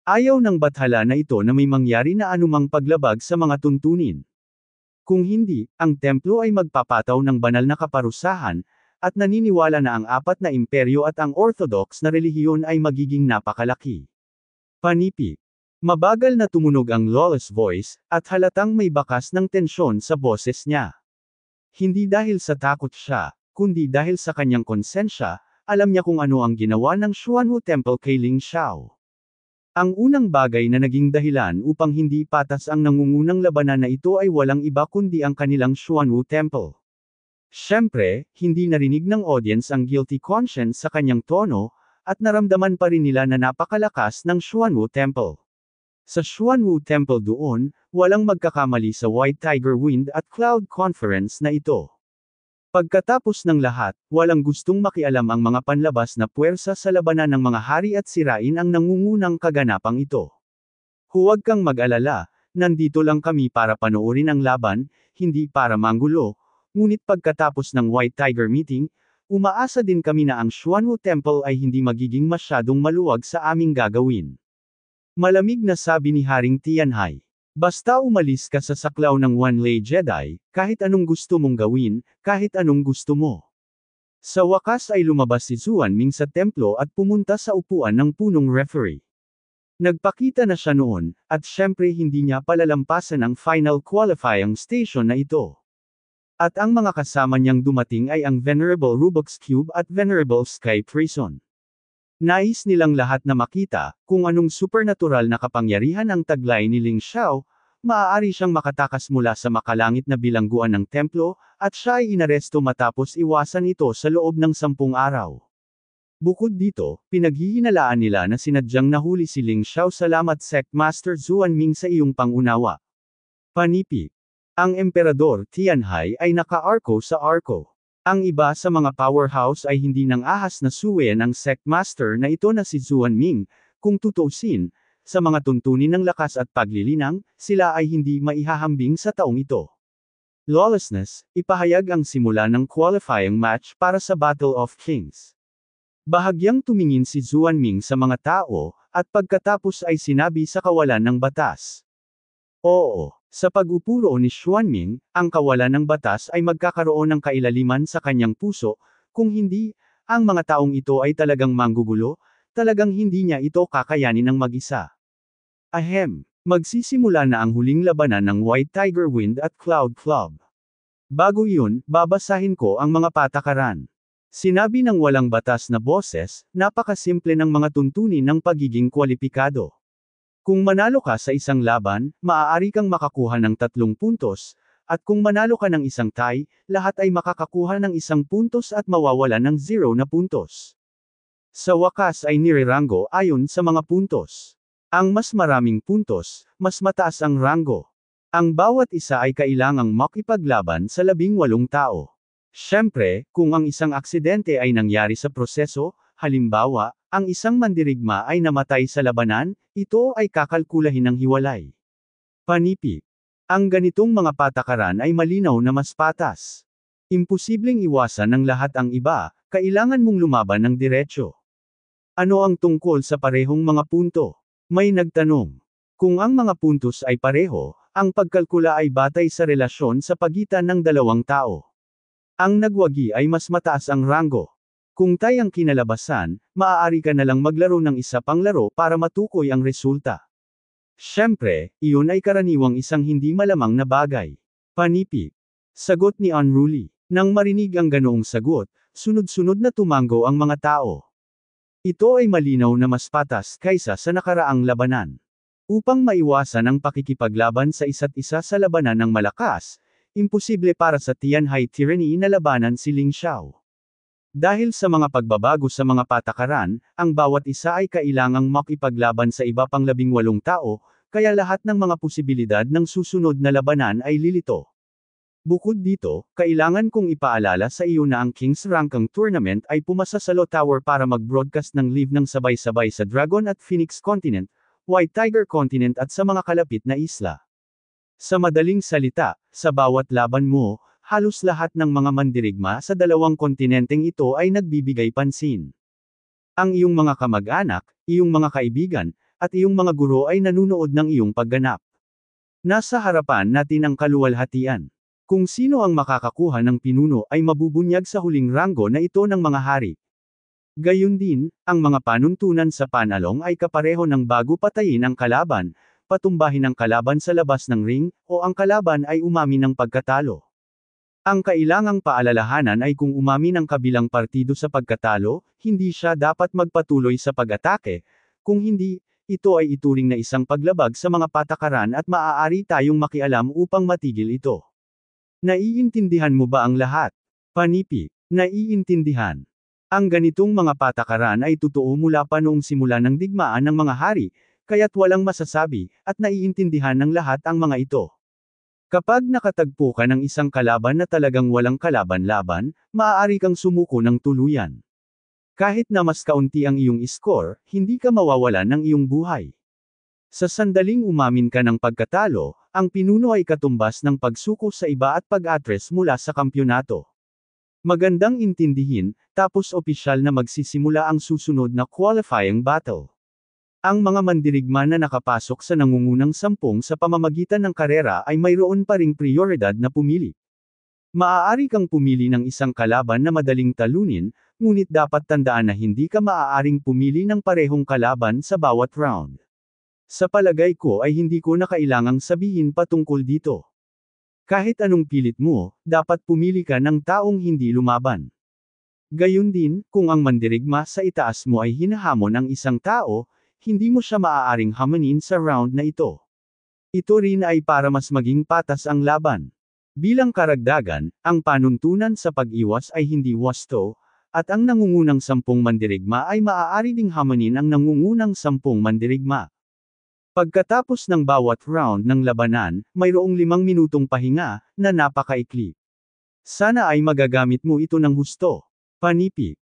Ayaw ng bathala na ito na may mangyari na anumang paglabag sa mga tuntunin. Kung hindi, ang templo ay magpapataw ng banal na kaparusahan, at naniniwala na ang apat na imperyo at ang orthodox na relihiyon ay magiging napakalaki. Panipi. Mabagal na tumunog ang lawless voice, at halatang may bakas ng tensyon sa boses niya. Hindi dahil sa takot siya, kundi dahil sa kanyang konsensya, alam niya kung ano ang ginawa ng Xuanhu Temple kay Ling Xiao. Ang unang bagay na naging dahilan upang hindi patas ang nangungunang labanan na ito ay walang iba kundi ang kanilang Xuanwu Temple. Siyempre, hindi narinig ng audience ang guilty conscience sa kanyang tono, at naramdaman pa rin nila na napakalakas ng Xuanwu Temple. Sa Xuanwu Temple doon, walang magkakamali sa White Tiger Wind at Cloud Conference na ito. Pagkatapos ng lahat, walang gustong makialam ang mga panlabas na puwersa sa labanan ng mga hari at sirain ang nangungunang kaganapang ito. Huwag kang mag-alala, nandito lang kami para panoorin ang laban, hindi para manggulo, ngunit pagkatapos ng White Tiger meeting, umaasa din kami na ang Xuanwu Temple ay hindi magiging masyadong maluwag sa aming gagawin. Malamig na sabi ni Haring Tianhai. Basta umalis ka sa saklaw ng One-Way Jedi, kahit anong gusto mong gawin, kahit anong gusto mo. Sa wakas ay lumabas si Zuan Ming sa templo at pumunta sa upuan ng punong referee. Nagpakita na siya noon, at syempre hindi niya palalampasan ang final qualifying station na ito. At ang mga kasama niyang dumating ay ang Venerable Rubik's Cube at Venerable Sky Prison. Nais nilang lahat na makita kung anong supernatural na kapangyarihan ang taglay ni Ling Xiao, maaari siyang makatakas mula sa makalangit na bilangguan ng templo, at siya ay inaresto matapos iwasan ito sa loob ng sampung araw. Bukod dito, pinaghihinalaan nila na sinadyang nahuli si Ling Xiao salamat Sect Master Zuan Ming sa iyong pangunawa. Panipi. Ang Emperador Tianhai ay naka-arko sa arko. Ang iba sa mga powerhouse ay hindi nang ahas na suwe ng sect master na ito na si Zuan Ming, kung tutuusin, sa mga tuntunin ng lakas at paglilinang, sila ay hindi maihahambing sa taong ito. Lawlessness, ipahayag ang simula ng qualifying match para sa Battle of Kings. Bahagyang tumingin si Zuan Ming sa mga tao, at pagkatapos ay sinabi sa kawalan ng batas. Oo. Sa pag-upo roon ni Xuanming, ang kawalan ng batas ay magkakaroon ng kailaliman sa kanyang puso, kung hindi, ang mga taong ito ay talagang manggugulo, talagang hindi niya ito kakayanin ng mag-isa. Ahem! Magsisimula na ang huling labanan ng White Tiger Wind at Cloud Club. Bago iyon, babasahin ko ang mga patakaran. Sinabi ng walang batas na boses, napakasimple ng mga tuntunin ng pagiging kwalipikado. Kung manalo ka sa isang laban, maaari kang makakuha ng tatlong puntos, at kung manalo ka ng isang tie, lahat ay makakakuha ng isang puntos at mawawala ng zero na puntos. Sa wakas ay nirirango ayon sa mga puntos. Ang mas maraming puntos, mas mataas ang rango. Ang bawat isa ay kailangang makipaglaban sa labing walong tao. Siyempre, kung ang isang aksidente ay nangyari sa proseso, Halimbawa, ang isang mandirigma ay namatay sa labanan, ito ay kakalkulahin ng hiwalay. Panipik. Ang ganitong mga patakaran ay malinaw na mas patas. Imposibleng iwasan ng lahat ang iba, kailangan mong lumaban ng diretsyo. Ano ang tungkol sa parehong mga punto? May nagtanong. Kung ang mga puntos ay pareho, ang pagkalkula ay batay sa relasyon sa pagitan ng dalawang tao. Ang nagwagi ay mas mataas ang ranggo. Kung tayang kinalabasan, maaari ka na lang maglaro ng isa pang laro para matukoy ang resulta. Siyempre, iyon ay karaniwang isang hindi malamang na bagay. Panipik. Sagot ni Unruly. Nang marinig ang ganoong sagot, sunod-sunod na tumango ang mga tao. Ito ay malinaw na mas patas kaysa sa nakaraang labanan. Upang maiwasan ang pakikipaglaban sa isa't isa sa labanan ng malakas, imposible para sa Tianhai Tyranny na labanan si Ling Xiao. Dahil sa mga pagbabago sa mga patakaran, ang bawat isa ay kailangang makipaglaban sa iba pang labing walong tao, kaya lahat ng mga posibilidad ng susunod na labanan ay lilito. Bukod dito, kailangan kong ipaalala sa iyo na ang King's Rankang Tournament ay pumasa sa Law Tower para mag-broadcast ng live ng sabay-sabay sa Dragon at Phoenix Continent, White Tiger Continent at sa mga kalapit na isla. Sa madaling salita, sa bawat laban mo, halos lahat ng mga mandirigma sa dalawang kontinenteng ito ay nagbibigay pansin. Ang iyong mga kamag-anak, iyong mga kaibigan, at iyong mga guro ay nanunood ng iyong pagganap. Nasa harapan natin ang kaluwalhatian. Kung sino ang makakakuha ng pinuno ay mabubunyag sa huling ranggo na ito ng mga hari. Gayun din, ang mga panuntunan sa panalong ay kapareho ng bago patayin ang kalaban, patumbahin ang kalaban sa labas ng ring, o ang kalaban ay umami ng pagkatalo. Ang kailangang paalalahanan ay kung umamin ang kabilang partido sa pagkatalo, hindi siya dapat magpatuloy sa pag-atake. Kung hindi, ito ay ituring na isang paglabag sa mga patakaran at maaari tayong makialam upang matigil ito. Naiintindihan mo ba ang lahat? Panipi, naiintindihan. Ang ganitong mga patakaran ay totoo mula pa noong simula ng digmaan ng mga hari, kaya't walang masasabi, at naiintindihan ng lahat ang mga ito. Kapag nakatagpo ka ng isang kalaban na talagang walang kalaban-laban, maaari kang sumuko ng tuluyan. Kahit na mas kaunti ang iyong score, hindi ka mawawalan ng iyong buhay. Sa sandaling umamin ka ng pagkatalo, ang pinuno ay katumbas ng pagsuko sa iba at pag-atres mula sa kampyonato. Magandang intindihin, tapos opisyal na magsisimula ang susunod na qualifying battle. Ang mga mandirigma na nakapasok sa nangungunang sampung sa pamamagitan ng karera ay mayroon pa ring prioridad na pumili. Maaari kang pumili ng isang kalaban na madaling talunin, ngunit dapat tandaan na hindi ka maaaring pumili ng parehong kalaban sa bawat round. Sa palagay ko ay hindi ko na kailangang sabihin pa tungkol dito. Kahit anong pilit mo, dapat pumili ka ng taong hindi lumaban. Gayun din, kung ang mandirigma sa itaas mo ay hinahamon ng isang tao, hindi mo siya maaaring hamanin sa round na ito. Ito rin ay para mas maging patas ang laban. Bilang karagdagan, ang panuntunan sa pag-iwas ay hindi wasto, at ang nangungunang sampung mandirigma ay maaari ding hamanin ang nangungunang sampung mandirigma. Pagkatapos ng bawat round ng labanan, mayroong limang minutong pahinga, na napakaikli. Sana ay magagamit mo ito ng husto. Panipik.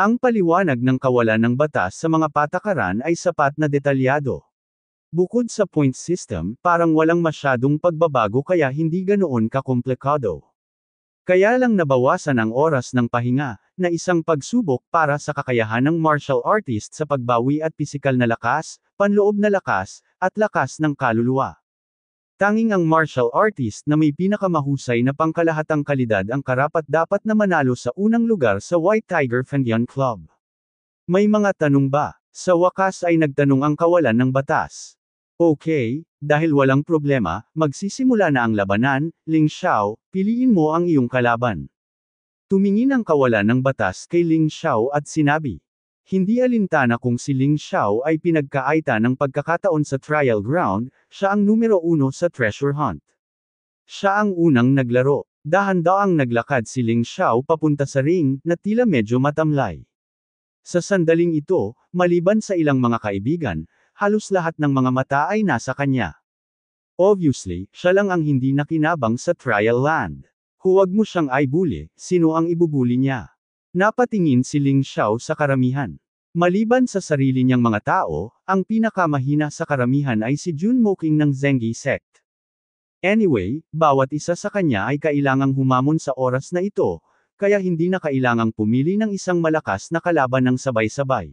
Ang paliwanag ng kawalan ng batas sa mga patakaran ay sapat na detalyado. Bukod sa point system, parang walang masyadong pagbabago kaya hindi ganoon kakomplikado. Kaya lang nabawasan ang oras ng pahinga, na isang pagsubok para sa kakayahan ng martial artist sa pagbawi at pisikal na lakas, panloob na lakas, at lakas ng kaluluwa. Tanging ang martial artist na may pinakamahusay na pangkalahatang kalidad ang karapat dapat na manalo sa unang lugar sa White Tiger Fanyan Club. May mga tanong ba? Sa wakas ay nagtanong ang kawalan ng batas. Okay, dahil walang problema, magsisimula na ang labanan, Ling Xiao, piliin mo ang iyong kalaban. Tumingin ang kawalan ng batas kay Ling Xiao at sinabi. Hindi alintana kung si Ling Xiao ay pinagkaaita ng pagkakataon sa trial ground, siya ang numero uno sa treasure hunt. Siya ang unang naglaro. dahan ang naglakad si Ling Xiao papunta sa ring na tila medyo matamlay. Sa sandaling ito, maliban sa ilang mga kaibigan, halos lahat ng mga mata ay nasa kanya. Obviously, siya lang ang hindi nakinabang sa trial land. Huwag mo siyang ay bully, sino ang ibubuli niya? Napatingin si Ling Xiao sa karamihan. Maliban sa sarili niyang mga tao, ang pinakamahina sa karamihan ay si Jun Moking ng Zengi sect. Anyway, bawat isa sa kanya ay kailangang humamon sa oras na ito, kaya hindi na kailangang pumili ng isang malakas na kalaban ng sabay-sabay.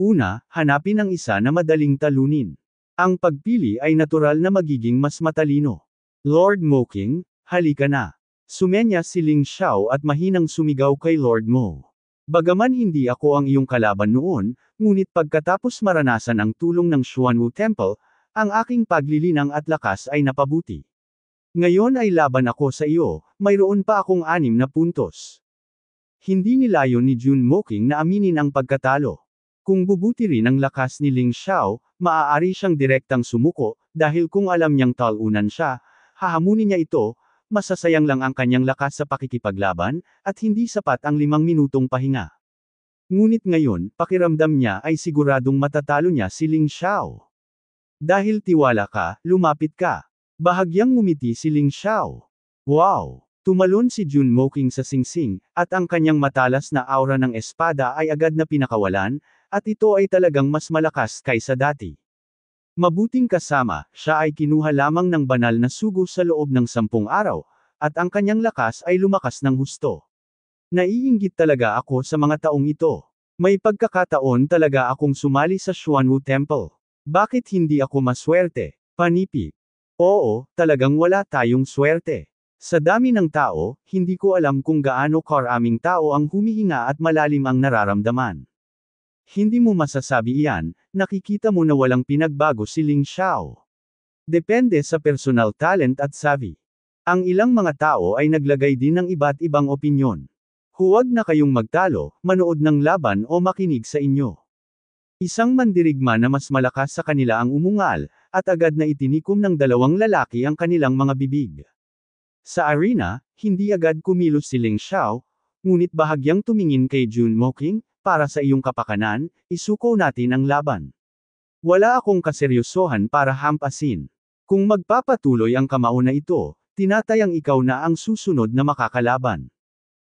Una, hanapin ang isa na madaling talunin. Ang pagpili ay natural na magiging mas matalino. Lord Moking, halika na. Sumenya si Ling Xiao at mahinang sumigaw kay Lord Mo. Bagaman hindi ako ang iyong kalaban noon, ngunit pagkatapos maranasan ang tulong ng Xuanwu Temple, ang aking paglilinang at lakas ay napabuti. Ngayon ay laban ako sa iyo, mayroon pa akong anim na puntos. Hindi nilayo ni Jun Moking na aminin ang pagkatalo. Kung bubuti rin ang lakas ni Ling Xiao, maaari siyang direktang sumuko, dahil kung alam niyang talunan siya, hahamunin niya ito, masasayang lang ang kanyang lakas sa pakikipaglaban, at hindi sapat ang limang minutong pahinga. Ngunit ngayon, pakiramdam niya ay siguradong matatalo niya si Ling Xiao. Dahil tiwala ka, lumapit ka. Bahagyang ngumiti si Ling Xiao. Wow! Tumalon si Jun Moking sa singsing, at ang kanyang matalas na aura ng espada ay agad na pinakawalan, at ito ay talagang mas malakas kaysa dati. Mabuting kasama, siya ay kinuha lamang ng banal na sugo sa loob ng sampung araw, at ang kanyang lakas ay lumakas ng husto. Naiinggit talaga ako sa mga taong ito. May pagkakataon talaga akong sumali sa Xuanwu Temple. Bakit hindi ako maswerte? Panipi. Oo, talagang wala tayong swerte. Sa dami ng tao, hindi ko alam kung gaano karaming tao ang humihinga at malalim ang nararamdaman. Hindi mo masasabi iyan, nakikita mo na walang pinagbago si Ling Xiao. Depende sa personal talent at savvy. Ang ilang mga tao ay naglagay din ng iba't ibang opinyon. Huwag na kayong magtalo, manood ng laban o makinig sa inyo. Isang mandirigma na mas malakas sa kanila ang umungal, at agad na itinikom ng dalawang lalaki ang kanilang mga bibig. Sa arena, hindi agad kumilos si Ling Xiao, ngunit bahagyang tumingin kay Jun Moking, para sa iyong kapakanan, isuko natin ang laban. Wala akong kaseryosohan para hampasin. Kung magpapatuloy ang kamao na ito, tinatayang ikaw na ang susunod na makakalaban.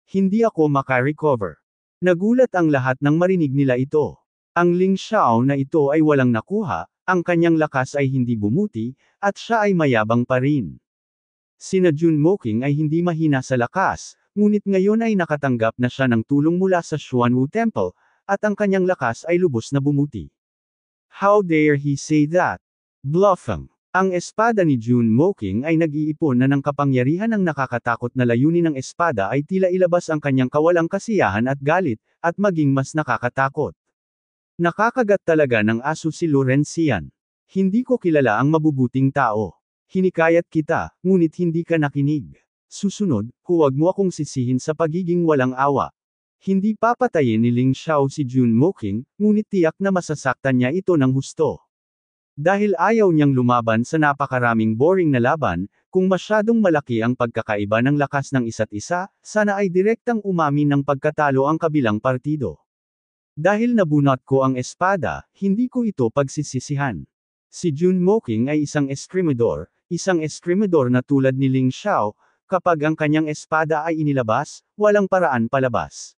Hindi ako makarecover. Nagulat ang lahat ng marinig nila ito. Ang Ling Xiao na ito ay walang nakuha, ang kanyang lakas ay hindi bumuti, at siya ay mayabang pa rin. Sina Jun Moking ay hindi mahina sa lakas, Ngunit ngayon ay nakatanggap na siya ng tulong mula sa Xuanwu Temple, at ang kanyang lakas ay lubos na bumuti. How dare he say that? Bluffang. Ang espada ni June Moking ay nag-iipon na ng kapangyarihan ng nakakatakot na layunin ng espada ay tila ilabas ang kanyang kawalang kasiyahan at galit, at maging mas nakakatakot. Nakakagat talaga ng aso si Lorencian. Hindi ko kilala ang mabubuting tao. Hinikayat kita, ngunit hindi ka nakinig. Susunod, huwag mo akong sisihin sa pagiging walang awa. Hindi papatayin ni Ling Xiao si Jun Moking, ngunit tiyak na masasaktan niya ito ng husto. Dahil ayaw niyang lumaban sa napakaraming boring na laban, kung masyadong malaki ang pagkakaiba ng lakas ng isa't isa, sana ay direktang umamin ng pagkatalo ang kabilang partido. Dahil nabunot ko ang espada, hindi ko ito pagsisisihan. Si Jun Moking ay isang eskrimador, isang eskrimador na tulad ni Ling Xiao, kapag ang kanyang espada ay inilabas, walang paraan palabas.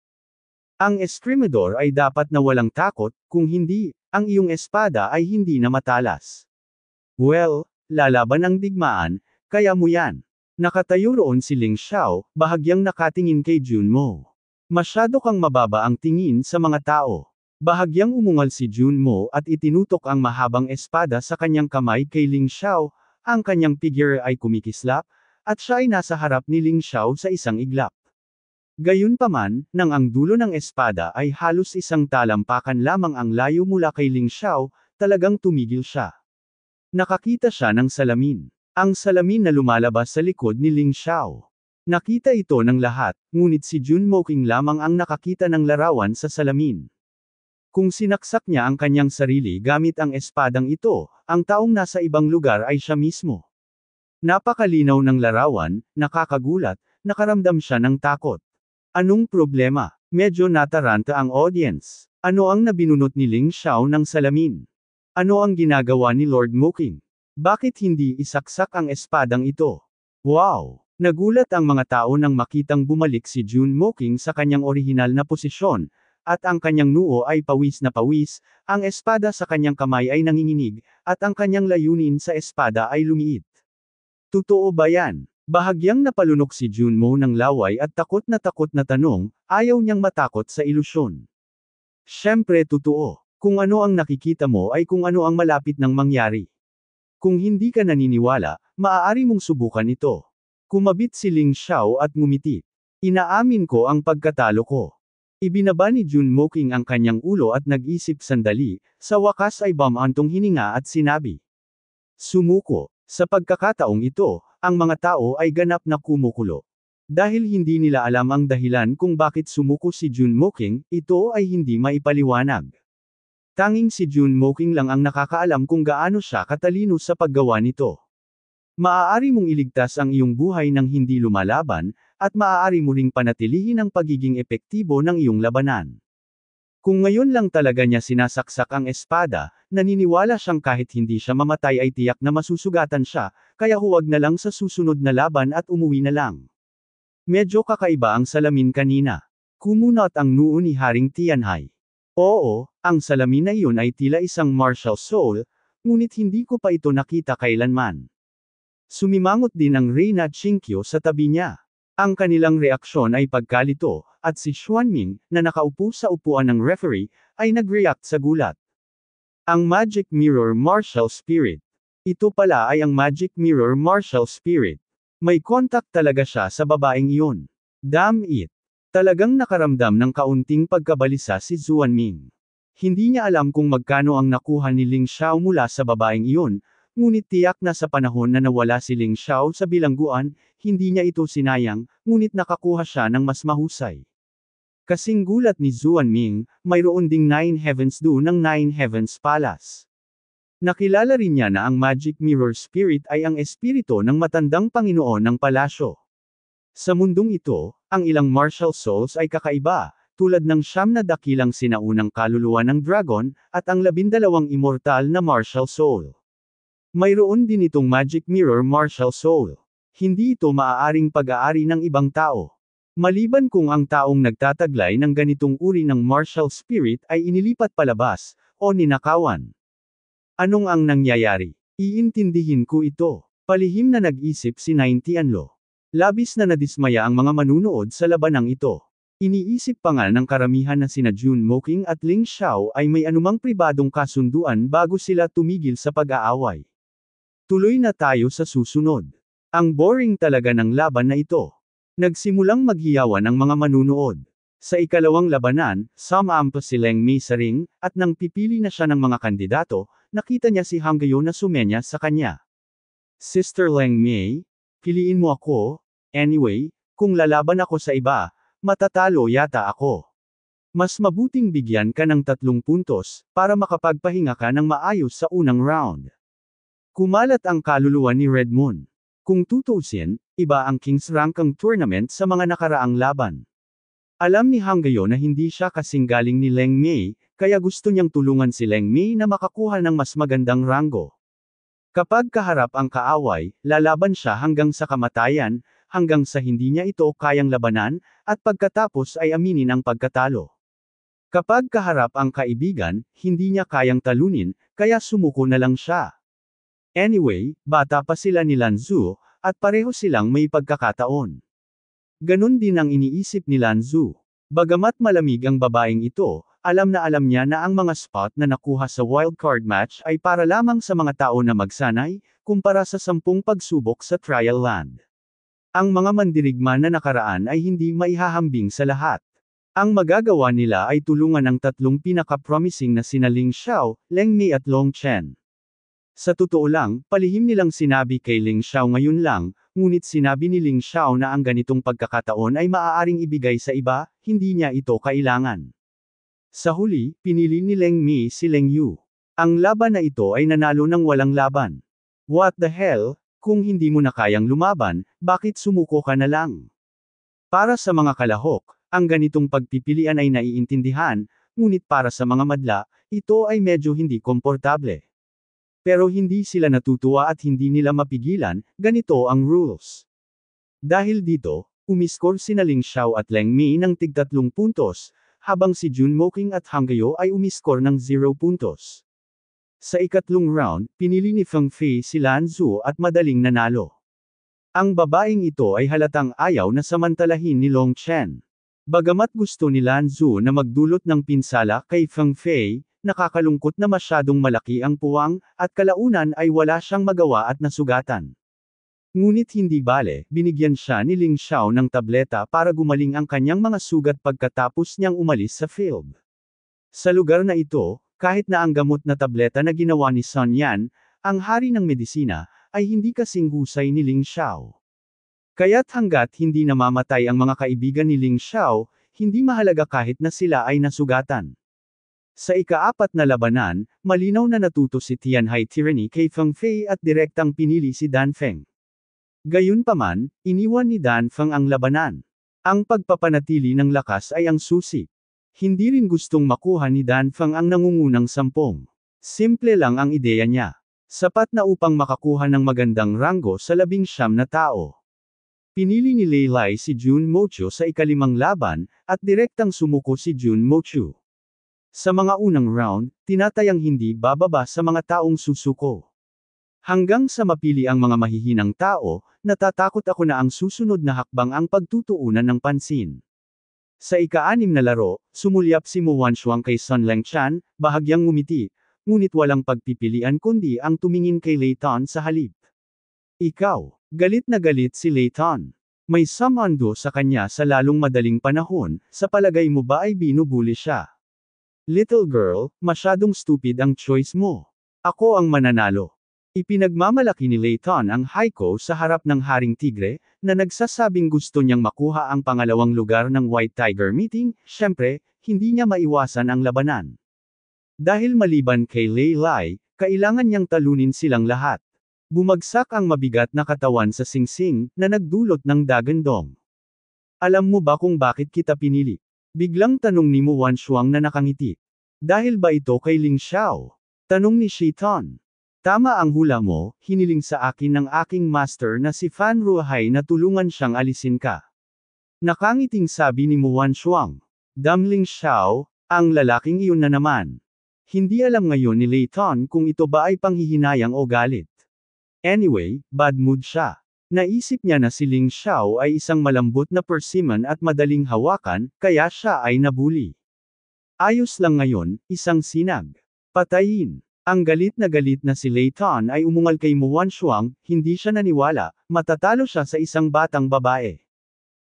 Ang Escrimador ay dapat na walang takot, kung hindi, ang iyong espada ay hindi na matalas. Well, lalaban ang digmaan, kaya mo yan. Nakatayo roon si Ling Xiao, bahagyang nakatingin kay Jun Mo. Masyado kang mababa ang tingin sa mga tao. Bahagyang umungal si Jun Mo at itinutok ang mahabang espada sa kanyang kamay kay Ling Xiao, ang kanyang figure ay kumikislap, at siya ay nasa harap ni Ling Xiao sa isang iglap. Gayunpaman, nang ang dulo ng espada ay halos isang talampakan lamang ang layo mula kay Ling Xiao, talagang tumigil siya. Nakakita siya ng salamin. Ang salamin na lumalabas sa likod ni Ling Xiao. Nakita ito ng lahat, ngunit si Jun Moking lamang ang nakakita ng larawan sa salamin. Kung sinaksak niya ang kanyang sarili gamit ang espadang ito, ang taong nasa ibang lugar ay siya mismo. Napakalinaw ng larawan, nakakagulat, nakaramdam siya ng takot. Anong problema? Medyo nataranta ang audience. Ano ang nabinunot ni Ling Xiao ng salamin? Ano ang ginagawa ni Lord Muking? Bakit hindi isaksak ang espadang ito? Wow! Nagulat ang mga tao nang makitang bumalik si Jun Moking sa kanyang orihinal na posisyon, at ang kanyang nuo ay pawis na pawis, ang espada sa kanyang kamay ay nanginginig, at ang kanyang layunin sa espada ay lumiit. Totoo ba yan? Bahagyang napalunok si Junmo ng laway at takot na takot na tanong, ayaw niyang matakot sa ilusyon. Siyempre totoo. Kung ano ang nakikita mo ay kung ano ang malapit ng mangyari. Kung hindi ka naniniwala, maaari mong subukan ito. Kumabit si Ling Xiao at ngumiti. Inaamin ko ang pagkatalo ko. Ibinaba ni Jun Moking ang kanyang ulo at nag-isip sandali, sa wakas ay bamantong hininga at sinabi. Sumuko, sa pagkakataong ito, ang mga tao ay ganap na kumukulo. Dahil hindi nila alam ang dahilan kung bakit sumuko si Jun Moking, ito ay hindi maipaliwanag. Tanging si Jun Moking lang ang nakakaalam kung gaano siya katalino sa paggawa nito. Maaari mong iligtas ang iyong buhay nang hindi lumalaban, at maaari mo ring panatilihin ang pagiging epektibo ng iyong labanan. Kung ngayon lang talaga niya sinasaksak ang espada, naniniwala siyang kahit hindi siya mamatay ay tiyak na masusugatan siya, kaya huwag na lang sa susunod na laban at umuwi na lang. Medyo kakaiba ang salamin kanina. Kumunot ang noo ni Haring Tianhai. Oo, ang salamin na iyon ay tila isang martial soul, ngunit hindi ko pa ito nakita kailanman. Sumimangot din ang Reyna Chinkyo sa tabi niya. Ang kanilang reaksyon ay pagkalito, at si Xuanming, na nakaupo sa upuan ng referee, ay nag-react sa gulat. Ang Magic Mirror Martial Spirit. Ito pala ay ang Magic Mirror Martial Spirit. May contact talaga siya sa babaeng iyon. Damn it. Talagang nakaramdam ng kaunting pagkabalisa si Xuanming. Hindi niya alam kung magkano ang nakuha ni Ling Xiao mula sa babaeng iyon, Ngunit tiyak na sa panahon na nawala si Ling Xiao sa bilangguan, hindi niya ito sinayang, ngunit nakakuha siya ng mas mahusay. Kasing gulat ni Zuan Ming, mayroon ding Nine Heavens Do ng Nine Heavens Palace. Nakilala rin niya na ang Magic Mirror Spirit ay ang espirito ng matandang Panginoon ng palasyo. Sa mundong ito, ang ilang martial souls ay kakaiba, tulad ng siyam na dakilang sinaunang kaluluwa ng dragon, at ang labindalawang immortal na martial soul. Mayroon din itong magic mirror martial soul. Hindi ito maaaring pag-aari ng ibang tao. Maliban kung ang taong nagtataglay ng ganitong uri ng martial spirit ay inilipat palabas, o ninakawan. Anong ang nangyayari? Iintindihin ko ito. Palihim na nag-isip si 90 Anlo. Labis na nadismaya ang mga manunood sa labanang ito. Iniisip pa nga ng karamihan na sina June Moking at Ling Xiao ay may anumang pribadong kasunduan bago sila tumigil sa pag-aaway. Tuloy na tayo sa susunod. Ang boring talaga ng laban na ito. Nagsimulang maghiyawan ang mga manunood. Sa ikalawang labanan, sumampa si Leng Mi sa at nang pipili na siya ng mga kandidato, nakita niya si Hanggayo na sumenya sa kanya. Sister Leng Mei, piliin mo ako, anyway, kung lalaban ako sa iba, matatalo yata ako. Mas mabuting bigyan ka ng tatlong puntos, para makapagpahinga ka ng maayos sa unang round. Kumalat ang kaluluwa ni Red Moon. Kung tutusin, iba ang King's rank ang tournament sa mga nakaraang laban. Alam ni Hanggayo na hindi siya kasing galing ni Leng Mei, kaya gusto niyang tulungan si Leng Mei na makakuha ng mas magandang ranggo. Kapag kaharap ang kaaway, lalaban siya hanggang sa kamatayan, hanggang sa hindi niya ito kayang labanan, at pagkatapos ay aminin ang pagkatalo. Kapag kaharap ang kaibigan, hindi niya kayang talunin, kaya sumuko na lang siya. Anyway, bata pa sila ni Lan at pareho silang may pagkakataon. Ganun din ang iniisip ni Lan Bagamat malamig ang babaeng ito, alam na alam niya na ang mga spot na nakuha sa wildcard match ay para lamang sa mga tao na magsanay, kumpara sa sampung pagsubok sa trial land. Ang mga mandirigma na nakaraan ay hindi maihahambing sa lahat. Ang magagawa nila ay tulungan ang tatlong pinaka-promising na sinaling Xiao, Leng Mei at Long Chen. Sa totoo lang, palihim nilang sinabi kay Ling Xiao ngayon lang, ngunit sinabi ni Ling Xiao na ang ganitong pagkakataon ay maaaring ibigay sa iba, hindi niya ito kailangan. Sa huli, pinili ni Leng Mi si Leng Yu. Ang laban na ito ay nanalo ng walang laban. What the hell? Kung hindi mo na kayang lumaban, bakit sumuko ka na lang? Para sa mga kalahok, ang ganitong pagpipilian ay naiintindihan, ngunit para sa mga madla, ito ay medyo hindi komportable. Pero hindi sila natutuwa at hindi nila mapigilan, ganito ang rules. Dahil dito, umiskor sinaling Xiao at Leng Mi ng tigtatlong puntos, habang si Jun Moking at Hanggayo ay umiskor ng 0 puntos. Sa ikatlong round, pinili ni Feng Fei si Lan Zhu at madaling nanalo. Ang babaeng ito ay halatang ayaw na samantalahin ni Long Chen. Bagamat gusto ni Lan Zhu na magdulot ng pinsala kay Feng Fei, nakakalungkot na masyadong malaki ang puwang, at kalaunan ay wala siyang magawa at nasugatan. Ngunit hindi bale, binigyan siya ni Ling Xiao ng tableta para gumaling ang kanyang mga sugat pagkatapos niyang umalis sa field. Sa lugar na ito, kahit na ang gamot na tableta na ginawa ni Sun Yan, ang hari ng medisina, ay hindi kasing husay ni Ling Xiao. Kaya't hanggat hindi namamatay ang mga kaibigan ni Ling Xiao, hindi mahalaga kahit na sila ay nasugatan. Sa ikaapat na labanan, malinaw na natuto si Tianhai Tyranny kay Feng Fei at direktang pinili si Dan Feng. Gayunpaman, iniwan ni Dan Feng ang labanan. Ang pagpapanatili ng lakas ay ang susi. Hindi rin gustong makuha ni Dan Feng ang nangungunang sampong. Simple lang ang ideya niya. Sapat na upang makakuha ng magandang ranggo sa labing siyam na tao. Pinili ni Lei Lai si Jun Mochu sa ikalimang laban, at direktang sumuko si Jun Mochu. Sa mga unang round, tinatayang hindi bababa sa mga taong susuko. Hanggang sa mapili ang mga mahihinang tao, natatakot ako na ang susunod na hakbang ang pagtutuunan ng pansin. Sa ika ikaanim na laro, sumulyap si Muwan Shuang kay Sun Lengchan, bahagyang ngumiti, ngunit walang pagpipilian kundi ang tumingin kay Layton sa halip. Ikaw, galit na galit si Layton. May samando sa kanya sa lalong madaling panahon, sa palagay mo ba ay binubuli siya? Little girl, masyadong stupid ang choice mo. Ako ang mananalo. Ipinagmamalaki ni Layton ang Haiko sa harap ng Haring Tigre, na nagsasabing gusto niyang makuha ang pangalawang lugar ng White Tiger Meeting, syempre, hindi niya maiwasan ang labanan. Dahil maliban kay Laylay, kailangan niyang talunin silang lahat. Bumagsak ang mabigat na katawan sa singsing, na nagdulot ng dagandong. Alam mo ba kung bakit kita pinili? Biglang tanong ni Mu Shuang na nakangiti. Dahil ba ito kay Ling Xiao? Tanong ni Shitan. Tama ang hula mo, hiniling sa akin ng aking master na si Fan Ruhai na tulungan siyang alisin ka. Nakangiting sabi ni Mu Wanshuang. Damling Xiao, ang lalaking iyon na naman. Hindi alam ngayon ni Leighton kung ito ba ay panghihinayang o galit. Anyway, bad mood siya. Naisip niya na si Ling Xiao ay isang malambot na persimmon at madaling hawakan, kaya siya ay nabuli. Ayos lang ngayon, isang sinag. Patayin. Ang galit na galit na si Leighton ay umungal kay Muan Shuang, hindi siya naniwala, matatalo siya sa isang batang babae.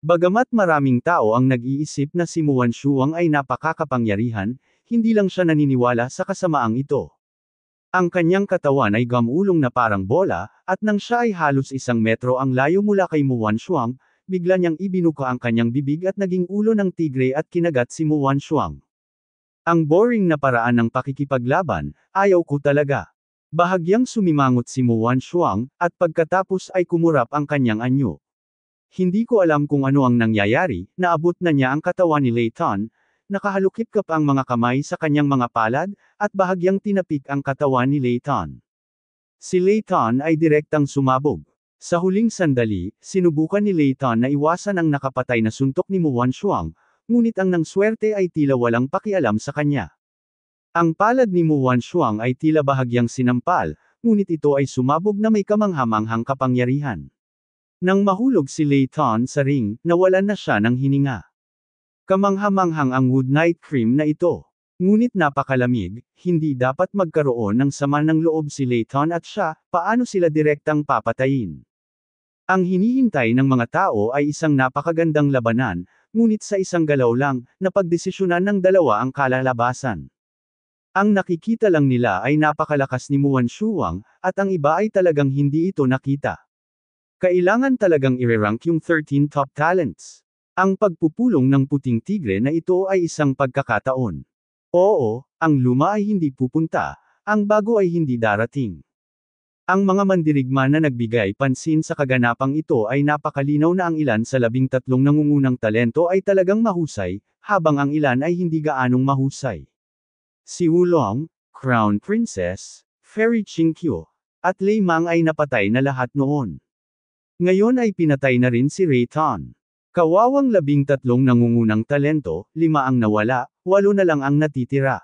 Bagamat maraming tao ang nag-iisip na si Muan Shuang ay napakakapangyarihan, hindi lang siya naniniwala sa kasamaang ito. Ang kanyang katawan ay gamulong na parang bola, at nang siya ay halos isang metro ang layo mula kay Muwan Shuang, bigla niyang ibinuka ang kanyang bibig at naging ulo ng tigre at kinagat si Muwan Shuang. Ang boring na paraan ng pakikipaglaban, ayaw ko talaga. Bahagyang sumimangot si Muwan Shuang, at pagkatapos ay kumurap ang kanyang anyo. Hindi ko alam kung ano ang nangyayari, naabot na niya ang katawan ni Leighton, nakahalukip kap ang mga kamay sa kanyang mga palad, at bahagyang tinapik ang katawan ni Leighton. Si Layton ay direktang sumabog. Sa huling sandali, sinubukan ni Layton na iwasan ang nakapatay na suntok ni Muwan Shuang, ngunit ang nang swerte ay tila walang pakialam sa kanya. Ang palad ni Muwan Shuang ay tila bahagyang sinampal, ngunit ito ay sumabog na may kamanghamanghang kapangyarihan. Nang mahulog si Layton sa ring, nawalan na siya ng hininga. Kamanghamanghang ang Wood Knight Cream na ito. Ngunit napakalamig, hindi dapat magkaroon ng sama ng loob si Layton at siya, paano sila direktang papatayin. Ang hinihintay ng mga tao ay isang napakagandang labanan, ngunit sa isang galaw lang, napagdesisyonan ng dalawa ang kalalabasan. Ang nakikita lang nila ay napakalakas ni Muan Shuang, at ang iba ay talagang hindi ito nakita. Kailangan talagang irerank yung 13 top talents. Ang pagpupulong ng puting tigre na ito ay isang pagkakataon. Oo, ang luma ay hindi pupunta, ang bago ay hindi darating. Ang mga mandirigma na nagbigay pansin sa kaganapang ito ay napakalinaw na ang ilan sa labing tatlong nangungunang talento ay talagang mahusay, habang ang ilan ay hindi gaanong mahusay. Si Wulong, Crown Princess, Fairy Qingqiu, at Lei Mang ay napatay na lahat noon. Ngayon ay pinatay na rin si Rayton. Kawawang labing tatlong nangungunang talento, lima ang nawala, walo na lang ang natitira.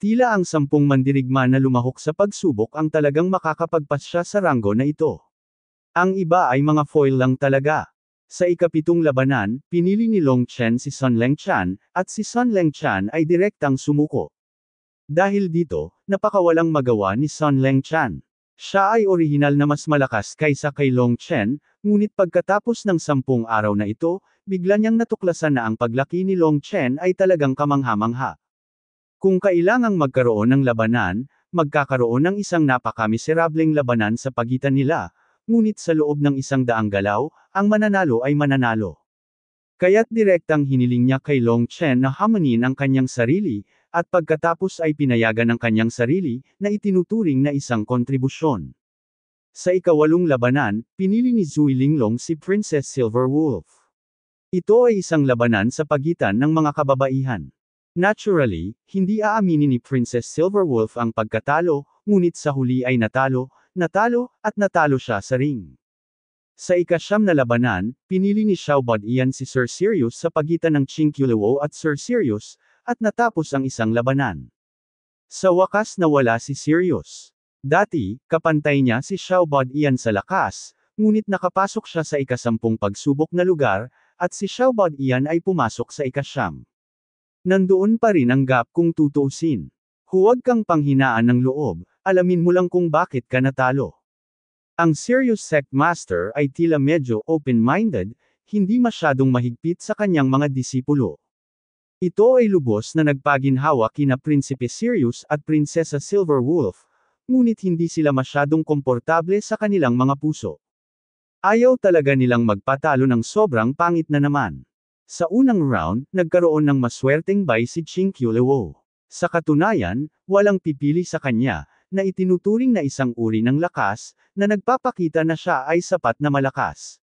Tila ang sampung mandirigma na lumahok sa pagsubok ang talagang makakapagpasya sa ranggo na ito. Ang iba ay mga foil lang talaga. Sa ikapitong labanan, pinili ni Long Chen si Sun Lengchan, at si Sun Lengchan ay direktang sumuko. Dahil dito, napakawalang magawa ni Sun Lengchan. Siya ay orihinal na mas malakas kaysa kay Long Chen, ngunit pagkatapos ng sampung araw na ito, bigla niyang natuklasan na ang paglaki ni Long Chen ay talagang kamangha-mangha. Kung kailangang magkaroon ng labanan, magkakaroon ng isang napakamiserableng labanan sa pagitan nila, ngunit sa loob ng isang daang galaw, ang mananalo ay mananalo. Kaya't direktang hiniling niya kay Long Chen na hamanin ang kanyang sarili, at pagkatapos ay pinayagan ng kanyang sarili, na itinuturing na isang kontribusyon. Sa ikawalong labanan, pinili ni Zui Linglong si Princess Silver Wolf. Ito ay isang labanan sa pagitan ng mga kababaihan. Naturally, hindi aaminin ni Princess Silverwolf ang pagkatalo, ngunit sa huli ay natalo, natalo, at natalo siya sa ring. Sa ikasyam na labanan, pinili ni Xiaobad Ian si Sir Sirius sa pagitan ng Chinkyuluo at Sir Sirius, at natapos ang isang labanan. Sa wakas nawala si Sirius. Dati, kapantay niya si Xiaobod Ian sa lakas, ngunit nakapasok siya sa ikasampung pagsubok na lugar, at si Xiaobod Ian ay pumasok sa ikasyam. Nandoon pa rin ang gap kung tutusin. Huwag kang panghinaan ng loob, alamin mo lang kung bakit ka natalo. Ang Sirius sect master ay tila medyo open-minded, hindi masyadong mahigpit sa kanyang mga disipulo. Ito ay lubos na nagpaginhawa kina Prinsipe Sirius at Prinsesa Silverwolf, ngunit hindi sila masyadong komportable sa kanilang mga puso. Ayaw talaga nilang magpatalo ng sobrang pangit na naman. Sa unang round, nagkaroon ng maswerteng bay si Ching Kulewo. Sa katunayan, walang pipili sa kanya, na itinuturing na isang uri ng lakas, na nagpapakita na siya ay sapat na malakas.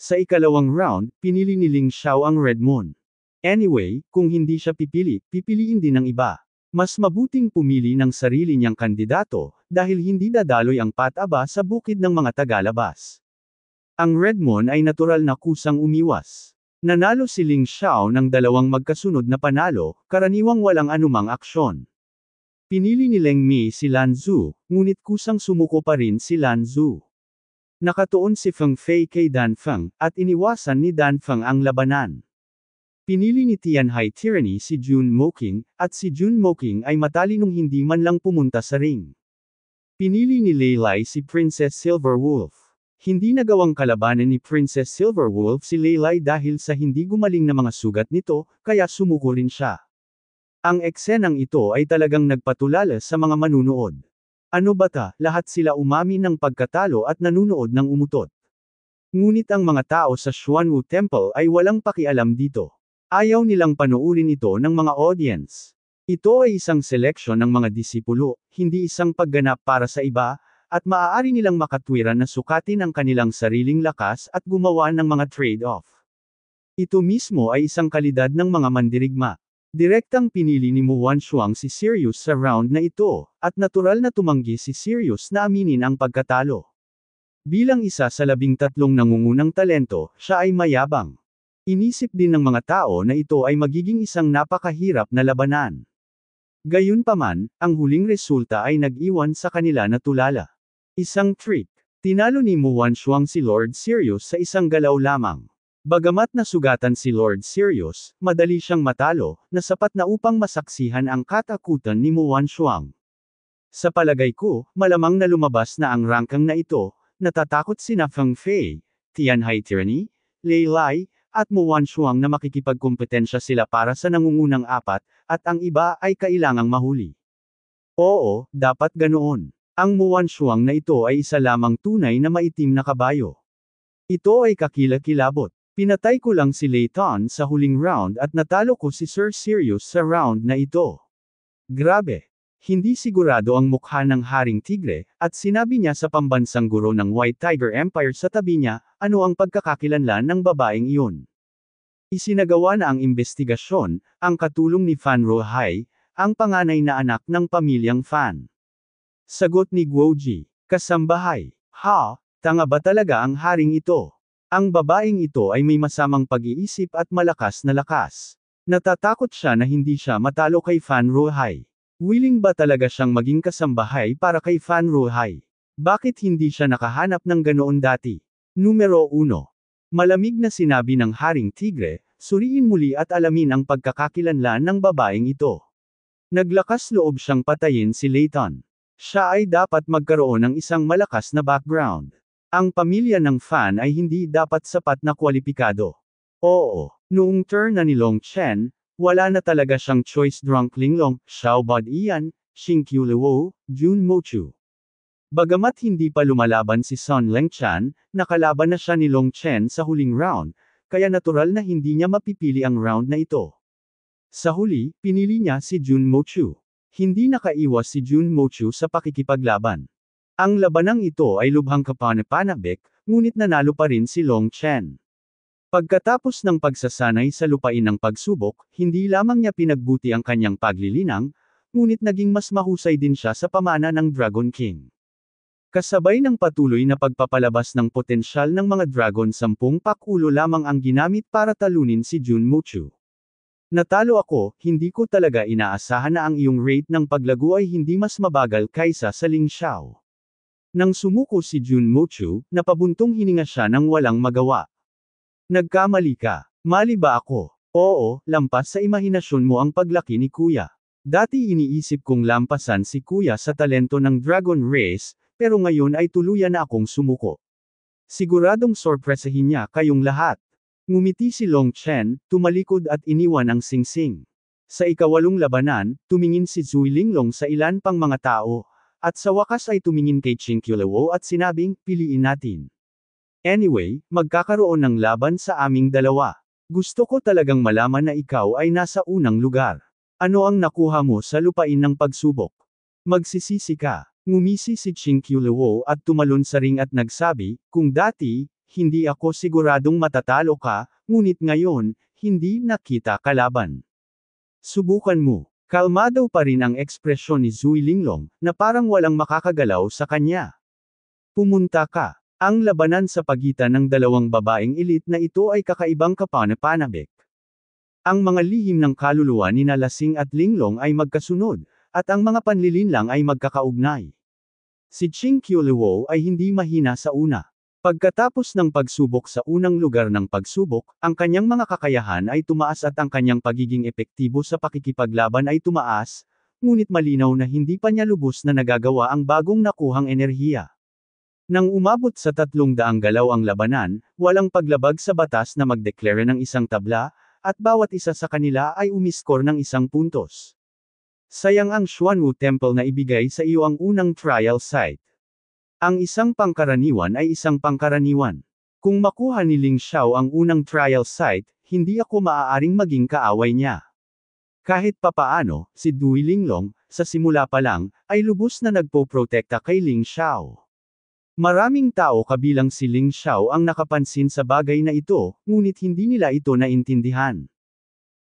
Sa ikalawang round, pinili ni Ling Xiao ang Red Moon. Anyway, kung hindi siya pipili, pipiliin din ng iba. Mas mabuting pumili ng sarili niyang kandidato, dahil hindi dadaloy ang pataba sa bukid ng mga tagalabas. Ang Redmond ay natural na kusang umiwas. Nanalo si Ling Xiao ng dalawang magkasunod na panalo, karaniwang walang anumang aksyon. Pinili ni Leng Mi si Lan Zhu, ngunit kusang sumuko pa rin si Lan Zhu. Nakatuon si Feng Fei kay Dan Feng, at iniwasan ni Dan Feng ang labanan. Pinili ni Tianhai Tyranny si Jun Moking, at si Jun Moking ay matalinong hindi man lang pumunta sa ring. Pinili ni Laylai si Princess Silverwolf. Hindi nagawang kalabanan ni Princess Silverwolf si Laylai dahil sa hindi gumaling na mga sugat nito, kaya sumuko rin siya. Ang eksenang ito ay talagang nagpatulala sa mga manunood. Ano ba ta, lahat sila umami ng pagkatalo at nanunood ng umutot. Ngunit ang mga tao sa Xuanwu Temple ay walang pakialam dito. Ayaw nilang panuulin ito ng mga audience. Ito ay isang selection ng mga disipulo, hindi isang pagganap para sa iba, at maaari nilang makatwiran na sukatin ang kanilang sariling lakas at gumawa ng mga trade-off. Ito mismo ay isang kalidad ng mga mandirigma. Direktang pinili ni Muwan Shuang si Sirius sa round na ito, at natural na tumanggi si Sirius na aminin ang pagkatalo. Bilang isa sa labing tatlong nangungunang talento, siya ay mayabang. Inisip din ng mga tao na ito ay magiging isang napakahirap na labanan. Gayunpaman, ang huling resulta ay nag-iwan sa kanila na tulala. Isang trick. Tinalo ni Muwan Shuang si Lord Sirius sa isang galaw lamang. Bagamat nasugatan si Lord Sirius, madali siyang matalo, na sapat na upang masaksihan ang katakutan ni Muwan Shuang. Sa palagay ko, malamang na lumabas na ang rangkang na ito, natatakot sina Feng Fei, Tianhai Tyranny, Lei Lai, at Muwanshuang na makikipagkumpetensya sila para sa nangungunang apat, at ang iba ay kailangang mahuli. Oo, dapat ganoon. Ang Muwanshuang na ito ay isa lamang tunay na maitim na kabayo. Ito ay kakilakilabot. Pinatay ko lang si Layton sa huling round at natalo ko si Sir Sirius sa round na ito. Grabe, hindi sigurado ang mukha ng Haring Tigre, at sinabi niya sa pambansang guro ng White Tiger Empire sa tabi niya, ano ang pagkakakilanlan ng babaeng iyon. Isinagawa na ang investigasyon, ang katulong ni Fan Rohai, ang panganay na anak ng pamilyang Fan. Sagot ni Guoji, kasambahay, ha, tanga ba talaga ang haring ito? Ang babaeng ito ay may masamang pag-iisip at malakas na lakas. Natatakot siya na hindi siya matalo kay Fan Rohai. Willing ba talaga siyang maging kasambahay para kay Fan Ruhai? Bakit hindi siya nakahanap ng ganoon dati? Numero 1. Malamig na sinabi ng Haring Tigre, suriin muli at alamin ang pagkakakilanlan ng babaeng ito. Naglakas loob siyang patayin si Layton. Siya ay dapat magkaroon ng isang malakas na background. Ang pamilya ng fan ay hindi dapat sapat na kwalipikado. Oo, noong turn na ni Long Chen, wala na talaga siyang choice drunk linglong, Xiao Bod Ian, Xingqiu Luo, Jun Mochu. Bagamat hindi pa lumalaban si Sun Lengchan, nakalaban na siya ni Long Chen sa huling round, kaya natural na hindi niya mapipili ang round na ito. Sa huli, pinili niya si Jun Mochu. Hindi nakaiwas si Jun Mochu sa pakikipaglaban. Ang labanang ito ay lubhang kapanapanabik, ngunit nanalo pa rin si Long Chen. Pagkatapos ng pagsasanay sa lupain ng pagsubok, hindi lamang niya pinagbuti ang kanyang paglilinang, ngunit naging mas mahusay din siya sa pamana ng Dragon King. Kasabay ng patuloy na pagpapalabas ng potensyal ng mga Dragon sampung pakulo lamang ang ginamit para talunin si Jun Muchu. Natalo ako, hindi ko talaga inaasahan na ang iyong rate ng paglago ay hindi mas mabagal kaysa sa Ling Xiao. Nang sumuko si Jun Mochu, napabuntong hininga siya ng walang magawa. Nagkamali ka. Mali ba ako? Oo, lampas sa imahinasyon mo ang paglaki ni Kuya. Dati iniisip kong lampasan si Kuya sa talento ng Dragon Race, pero ngayon ay tuluyan na akong sumuko. Siguradong sorpresahin niya kayong lahat. Ngumiti si Long Chen, tumalikod at iniwan ang singsing. Sa ikawalong labanan, tumingin si Zui Linglong sa ilan pang mga tao, at sa wakas ay tumingin kay Chinkyulawo at sinabing, piliin natin. Anyway, magkakaroon ng laban sa aming dalawa. Gusto ko talagang malaman na ikaw ay nasa unang lugar. Ano ang nakuha mo sa lupain ng pagsubok? Magsisisi ka. Ngumisi si Ching Luo at tumalon sa ring at nagsabi, kung dati, hindi ako siguradong matatalo ka, ngunit ngayon, hindi nakita kalaban. Subukan mo. Kalmado pa rin ang ekspresyon ni Zui Linglong, na parang walang makakagalaw sa kanya. Pumunta ka. Ang labanan sa pagitan ng dalawang babaeng elite na ito ay kakaibang kapanapanabik. Ang mga lihim ng kaluluwa ni Nalasing at Linglong ay magkasunod, at ang mga panlilinlang ay magkakaugnay. Si Ching Kyuluo ay hindi mahina sa una. Pagkatapos ng pagsubok sa unang lugar ng pagsubok, ang kanyang mga kakayahan ay tumaas at ang kanyang pagiging epektibo sa pakikipaglaban ay tumaas, ngunit malinaw na hindi pa niya lubos na nagagawa ang bagong nakuhang enerhiya. Nang umabot sa tatlong daang galaw ang labanan, walang paglabag sa batas na magdeklara ng isang tabla, at bawat isa sa kanila ay umiskor ng isang puntos. Sayang ang Xuanwu Temple na ibigay sa iyo ang unang trial site. Ang isang pangkaraniwan ay isang pangkaraniwan. Kung makuha ni Ling Xiao ang unang trial site, hindi ako maaaring maging kaaway niya. Kahit papaano, si Dui Linglong, sa simula pa lang, ay lubos na nagpo-protekta kay Ling Xiao. Maraming tao kabilang si Ling Xiao ang nakapansin sa bagay na ito, ngunit hindi nila ito naintindihan.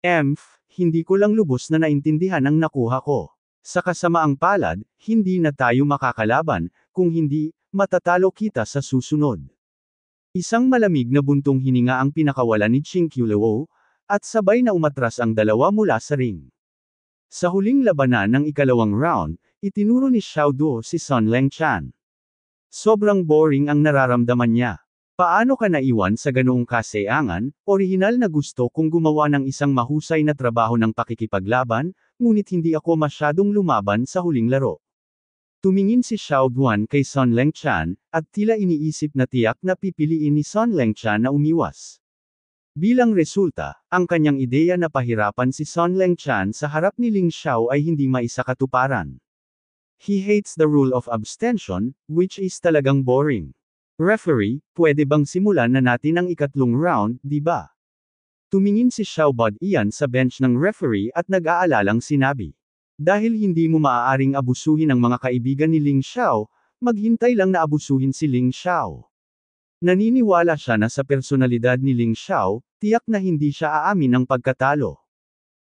Emph, hindi ko lang lubos na naintindihan ang nakuha ko. Sa kasamaang palad, hindi na tayo makakalaban, kung hindi, matatalo kita sa susunod. Isang malamig na buntong hininga ang pinakawalan ni Ching Kyuluo, at sabay na umatras ang dalawa mula sa ring. Sa huling labanan ng ikalawang round, itinuro ni Xiao Duo si Sun Leng Chan. Sobrang boring ang nararamdaman niya. Paano ka naiwan sa ganoong kaseangan, orihinal na gusto kong gumawa ng isang mahusay na trabaho ng pakikipaglaban, ngunit hindi ako masyadong lumaban sa huling laro. Tumingin si Xiao Duan kay Sun Lengchan, at tila iniisip na tiyak na pipiliin ni Sun Lengchan na umiwas. Bilang resulta, ang kanyang ideya na pahirapan si Sun Lengchan sa harap ni Ling Xiao ay hindi maisakatuparan. He hates the rule of abstention, which is talagang boring. Referee, pwede bang simulan na natin ang ikatlong round, di ba? Tumingin si Xiaobod Ian sa bench ng referee at nag-aalalang sinabi. Dahil hindi mo maaaring abusuhin ang mga kaibigan ni Ling Xiao, maghintay lang na abusuhin si Ling Xiao. Naniniwala siya na sa personalidad ni Ling Xiao, tiyak na hindi siya aamin ng pagkatalo.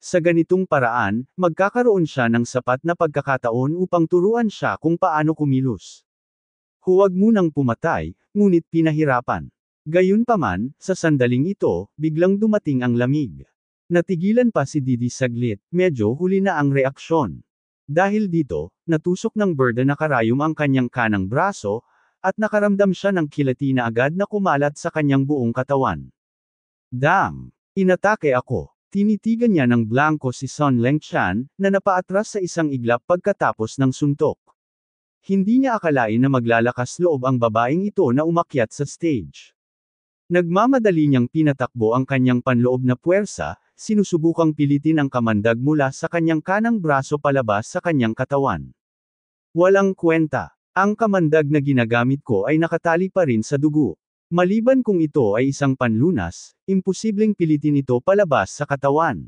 Sa ganitong paraan, magkakaroon siya ng sapat na pagkakataon upang turuan siya kung paano kumilos. Huwag mo nang pumatay, ngunit pinahirapan. Gayunpaman, sa sandaling ito, biglang dumating ang lamig. Natigilan pa si Didi saglit, medyo huli na ang reaksyon. Dahil dito, natusok ng burda na karayom ang kanyang kanang braso, at nakaramdam siya ng kilati na agad na kumalat sa kanyang buong katawan. Damn! Inatake ako. Tinitigan niya ng blanco si Son Lengchan, na napaatras sa isang iglap pagkatapos ng suntok. Hindi niya akalain na maglalakas loob ang babaeng ito na umakyat sa stage. Nagmamadali niyang pinatakbo ang kanyang panloob na puwersa, sinusubukang pilitin ang kamandag mula sa kanyang kanang braso palabas sa kanyang katawan. Walang kwenta. Ang kamandag na ginagamit ko ay nakatali pa rin sa dugo. Maliban kung ito ay isang panlunas, imposibleng pilitin ito palabas sa katawan.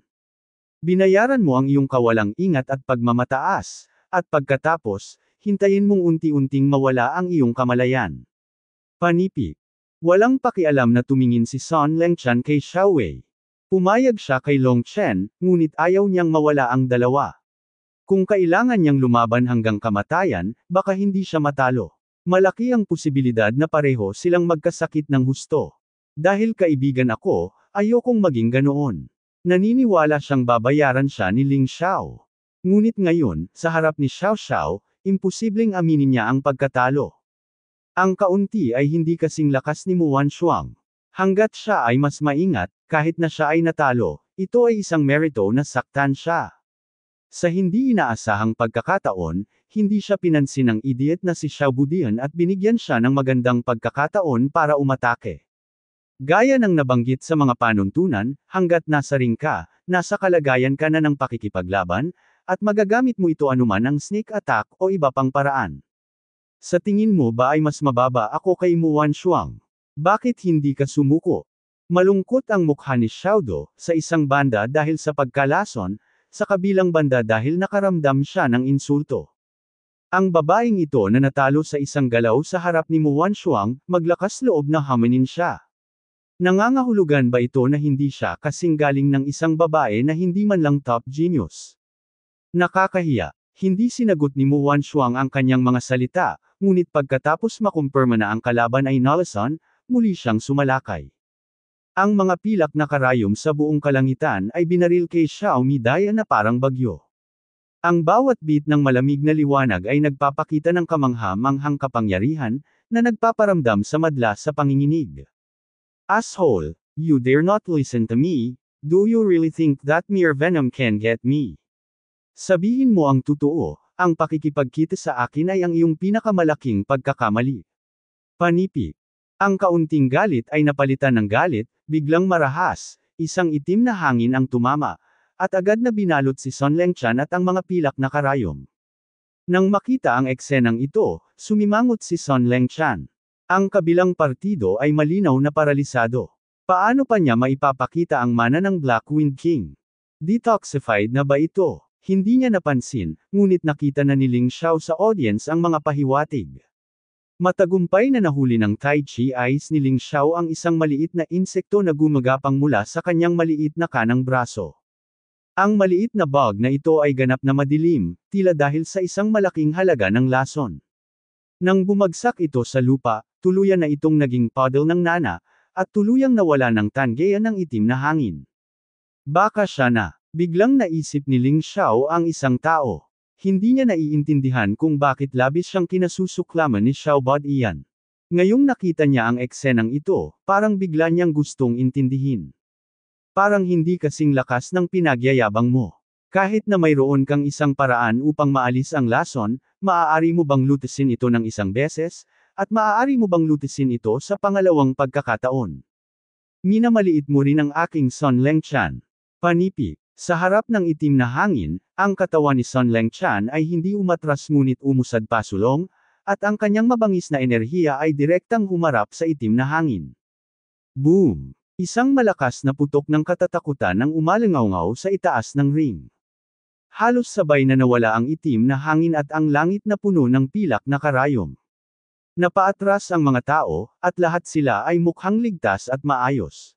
Binayaran mo ang iyong kawalang ingat at pagmamataas, at pagkatapos, hintayin mong unti-unting mawala ang iyong kamalayan. Panipi. Walang pakialam na tumingin si Sun Lengchan kay Xiaowei. Pumayag siya kay Long Chen, ngunit ayaw niyang mawala ang dalawa. Kung kailangan niyang lumaban hanggang kamatayan, baka hindi siya matalo. Malaki ang posibilidad na pareho silang magkasakit ng husto. Dahil kaibigan ako, ayokong maging ganoon. Naniniwala siyang babayaran siya ni Ling Xiao. Ngunit ngayon, sa harap ni Xiao Xiao, imposibleng aminin niya ang pagkatalo. Ang kaunti ay hindi kasing lakas ni Muan Shuang. Hanggat siya ay mas maingat, kahit na siya ay natalo, ito ay isang merito na saktan siya. Sa hindi inaasahang pagkakataon, hindi siya pinansin ng idiot na si Shabudian at binigyan siya ng magandang pagkakataon para umatake. Gaya ng nabanggit sa mga panuntunan, hanggat nasa ring ka, nasa kalagayan ka na ng pakikipaglaban, at magagamit mo ito anuman ang sneak attack o iba pang paraan. Sa tingin mo ba ay mas mababa ako kay Muan Shuang? Bakit hindi ka sumuko? Malungkot ang mukha ni Xiaodo, sa isang banda dahil sa pagkalason, sa kabilang banda dahil nakaramdam siya ng insulto. Ang babaeng ito na natalo sa isang galaw sa harap ni Muwan Shuang, maglakas loob na hamanin siya. Nangangahulugan ba ito na hindi siya kasing galing ng isang babae na hindi man lang top genius? Nakakahiya, hindi sinagot ni Muwan Shuang ang kanyang mga salita, ngunit pagkatapos makumpirma na ang kalaban ay Nalasan, muli siyang sumalakay. Ang mga pilak na karayom sa buong kalangitan ay binaril kay Xiaomi Daya na parang bagyo. Ang bawat bit ng malamig na liwanag ay nagpapakita ng kamangha-manghang kapangyarihan na nagpaparamdam sa madla sa panginginig. Asshole, you dare not listen to me, do you really think that mere venom can get me? Sabihin mo ang totoo, ang pakikipagkita sa akin ay ang iyong pinakamalaking pagkakamali. Panipi. Ang kaunting galit ay napalitan ng galit, Biglang marahas, isang itim na hangin ang tumama, at agad na binalot si Son Lengchan at ang mga pilak na karayom. Nang makita ang eksenang ito, sumimangot si Son Lengchan. Ang kabilang partido ay malinaw na paralisado. Paano pa niya maipapakita ang mana ng Black Wind King? Detoxified na ba ito? Hindi niya napansin, ngunit nakita na ni Ling Xiao sa audience ang mga pahiwatig. Matagumpay na nahuli ng Tai Chi Eyes ni Ling Xiao ang isang maliit na insekto na gumagapang mula sa kanyang maliit na kanang braso. Ang maliit na bug na ito ay ganap na madilim, tila dahil sa isang malaking halaga ng lason. Nang bumagsak ito sa lupa, tuluyan na itong naging puddle ng nana, at tuluyang nawala ng tangeya ng itim na hangin. Baka siya na, biglang naisip ni Ling Xiao ang isang tao. Hindi niya naiintindihan kung bakit labis siyang kinasusuklaman ni Xiaobod Iyan. Ngayong nakita niya ang eksenang ito, parang bigla niyang gustong intindihin. Parang hindi kasing lakas ng pinagyayabang mo. Kahit na mayroon kang isang paraan upang maalis ang lason, maaari mo bang lutisin ito ng isang beses, at maaari mo bang lutisin ito sa pangalawang pagkakataon. Minamaliit mo rin ang aking Son Leng Panipi, sa harap ng itim na hangin, ang katawan ni Sun Leng Chan ay hindi umatras ngunit umusad pasulong, at ang kanyang mabangis na enerhiya ay direktang humarap sa itim na hangin. Boom! Isang malakas na putok ng katatakutan ang umalangaw sa itaas ng ring. Halos sabay na nawala ang itim na hangin at ang langit na puno ng pilak na karayom. Napaatras ang mga tao, at lahat sila ay mukhang ligtas at maayos.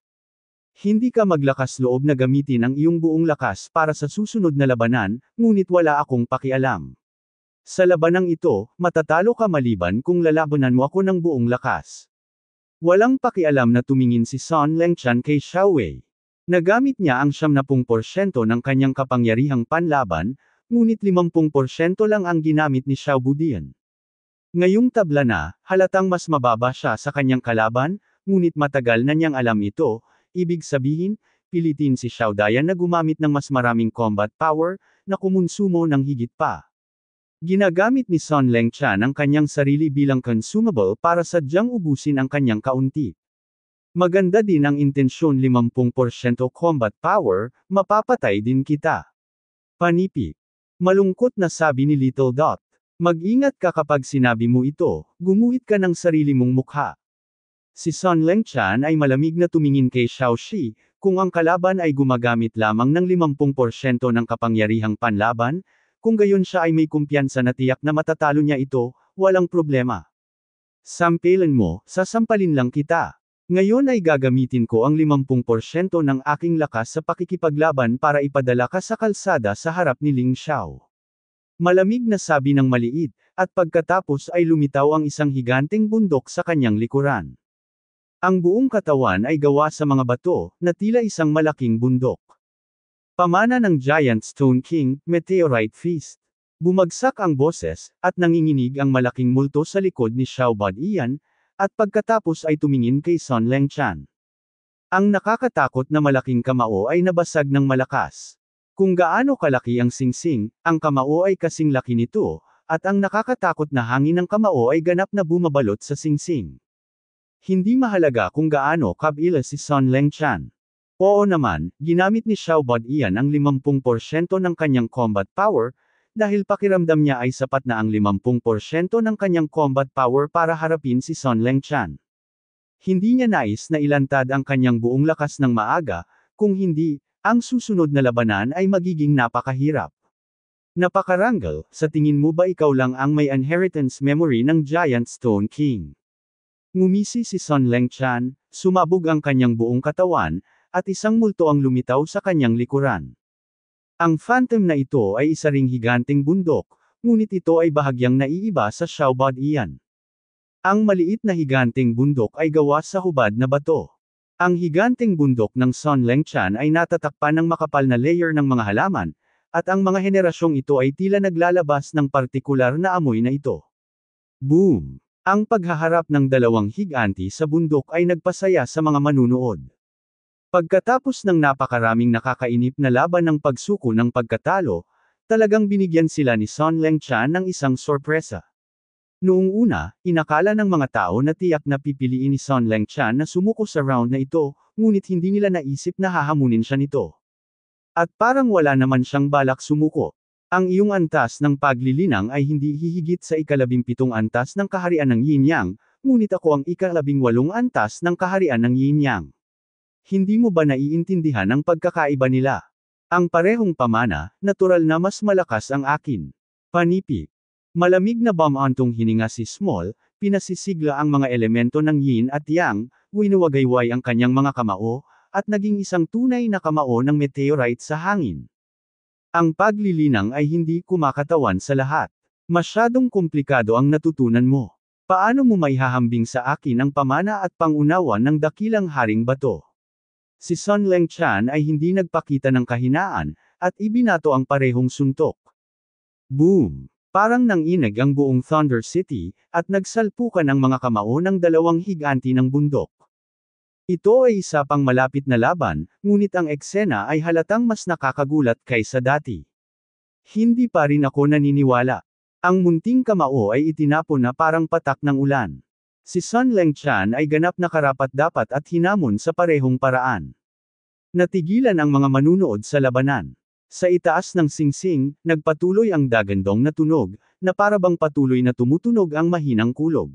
Hindi ka maglakas loob na gamitin ang iyong buong lakas para sa susunod na labanan, ngunit wala akong pakialam. Sa labanang ito, matatalo ka maliban kung lalabanan mo ako ng buong lakas. Walang pakialam na tumingin si Sun Lengchan kay Xiao Wei. Nagamit niya ang 70% ng kanyang kapangyarihang panlaban, ngunit 50% lang ang ginamit ni Xiao Budian. Ngayong tabla na, halatang mas mababa siya sa kanyang kalaban, ngunit matagal na niyang alam ito, Ibig sabihin, pilitin si Xiaodayan na gumamit ng mas maraming combat power, na kumonsumo ng higit pa. Ginagamit ni Son Lengchan ang kanyang sarili bilang consumable para sadyang ubusin ang kanyang kaunti. Maganda din ang intensyon 50% combat power, mapapatay din kita. Panipi. Malungkot na sabi ni Little Dot. Mag-ingat ka kapag sinabi mo ito, gumuhit ka ng sarili mong mukha. Si Sun Lengchan ay malamig na tumingin kay Xiao Shi, kung ang kalaban ay gumagamit lamang ng 50% ng kapangyarihang panlaban, kung gayon siya ay may kumpiyansa na tiyak na matatalo niya ito, walang problema. Sampalin mo, sasampalin lang kita. Ngayon ay gagamitin ko ang 50% ng aking lakas sa pakikipaglaban para ipadala ka sa kalsada sa harap ni Ling Xiao. Malamig na sabi ng maliit, at pagkatapos ay lumitaw ang isang higanteng bundok sa kanyang likuran. Ang buong katawan ay gawa sa mga bato, na tila isang malaking bundok. Pamana ng Giant Stone King, Meteorite Feast. Bumagsak ang boses, at nanginginig ang malaking multo sa likod ni Xiaobad Ian, at pagkatapos ay tumingin kay Sun Leng Chan. Ang nakakatakot na malaking kamao ay nabasag ng malakas. Kung gaano kalaki ang singsing, ang kamao ay kasing laki nito, at ang nakakatakot na hangin ng kamao ay ganap na bumabalot sa singsing. Hindi mahalaga kung gaano kabila si Sun Lengchan. Oo naman, ginamit ni Xiao Bod Ian ang 50% ng kanyang combat power, dahil pakiramdam niya ay sapat na ang 50% ng kanyang combat power para harapin si Sun Lengchan. Hindi niya nais na ilantad ang kanyang buong lakas ng maaga, kung hindi, ang susunod na labanan ay magiging napakahirap. Napakarangal, sa tingin mo ba ikaw lang ang may inheritance memory ng Giant Stone King? Ngumisi si Sun Leng Chan, sumabog ang kanyang buong katawan, at isang multo ang lumitaw sa kanyang likuran. Ang phantom na ito ay isa ring higanting bundok, ngunit ito ay bahagyang naiiba sa Xiaobad Iyan. Ang maliit na higanting bundok ay gawa sa hubad na bato. Ang higanting bundok ng Sun Leng Chan ay natatakpan ng makapal na layer ng mga halaman, at ang mga henerasyong ito ay tila naglalabas ng partikular na amoy na ito. Boom! Ang paghaharap ng dalawang higanti sa bundok ay nagpasaya sa mga manunood. Pagkatapos ng napakaraming nakakainip na laban ng pagsuko ng pagkatalo, talagang binigyan sila ni Son Lengchan ng isang sorpresa. Noong una, inakala ng mga tao na tiyak na pipiliin ni Son Lengchan na sumuko sa round na ito, ngunit hindi nila naisip na hahamunin siya nito. At parang wala naman siyang balak sumuko, ang iyong antas ng paglilinang ay hindi hihigit sa ikalabimpitong antas ng kaharian ng yin-yang, ngunit ako ang ikalabing walong antas ng kaharian ng yin-yang. Hindi mo ba naiintindihan ang pagkakaiba nila? Ang parehong pamana, natural na mas malakas ang akin. Panipi. Malamig na bamantong hininga si Small, pinasisigla ang mga elemento ng yin at yang, winuwagayway ang kanyang mga kamao, at naging isang tunay na kamao ng meteorite sa hangin. Ang paglilinang ay hindi kumakatawan sa lahat. Masyadong komplikado ang natutunan mo. Paano mo maihahambing sa akin ang pamana at pangunawa ng dakilang haring bato? Si Sun Leng Chan ay hindi nagpakita ng kahinaan, at ibinato ang parehong suntok. Boom! Parang nanginig ang buong Thunder City, at nagsalpukan ang mga kamao ng dalawang higanti ng bundok. Ito ay isa pang malapit na laban, ngunit ang eksena ay halatang mas nakakagulat kaysa dati. Hindi pa rin ako naniniwala. Ang munting kamao ay itinapon na parang patak ng ulan. Si Sun Lengchan ay ganap na karapat-dapat at hinamon sa parehong paraan. Natigilan ang mga manunood sa labanan. Sa itaas ng singsing, nagpatuloy ang dagandong na tunog, na parabang patuloy na tumutunog ang mahinang kulog.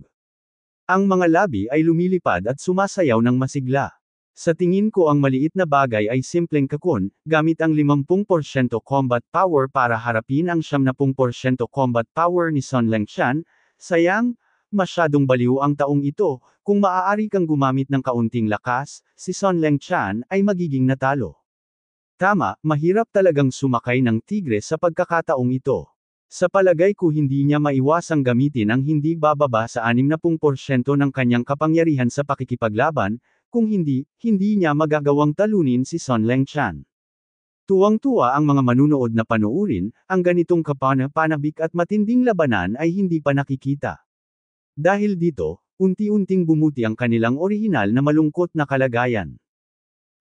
Ang mga labi ay lumilipad at sumasayaw ng masigla. Sa tingin ko ang maliit na bagay ay simpleng kakun, gamit ang 50% combat power para harapin ang 70% combat power ni Sun Lengshan, sayang, masyadong baliw ang taong ito, kung maaari kang gumamit ng kaunting lakas, si Sun Lengshan ay magiging natalo. Tama, mahirap talagang sumakay ng tigre sa pagkakataong ito. Sa palagay ko hindi niya maiwasang gamitin ang hindi bababa sa 60% ng kanyang kapangyarihan sa pakikipaglaban, kung hindi, hindi niya magagawang talunin si Sun Chan. Tuwang-tuwa ang mga manunood na panuurin, ang ganitong kapana-panabik at matinding labanan ay hindi pa nakikita. Dahil dito, unti-unting bumuti ang kanilang orihinal na malungkot na kalagayan.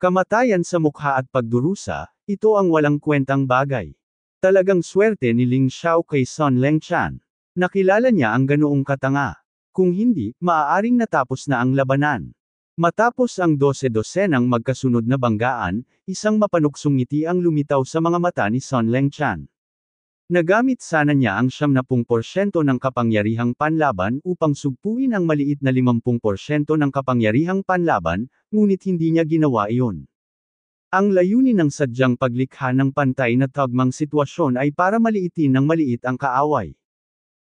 Kamatayan sa mukha at pagdurusa, ito ang walang kwentang bagay. Talagang swerte ni Ling Xiao kay Sun Lengchan. Nakilala niya ang ganoong katanga. Kung hindi, maaaring natapos na ang labanan. Matapos ang 12 dose ng magkasunod na banggaan, isang mapanuksong ngiti ang lumitaw sa mga mata ni Sun Lengchan. Nagamit sana niya ang 70% ng kapangyarihang panlaban upang sugpuin ang maliit na 50% ng kapangyarihang panlaban, ngunit hindi niya ginawa iyon. Ang layunin ng sadyang paglikha ng pantay na tagmang sitwasyon ay para maliitin ng maliit ang kaaway.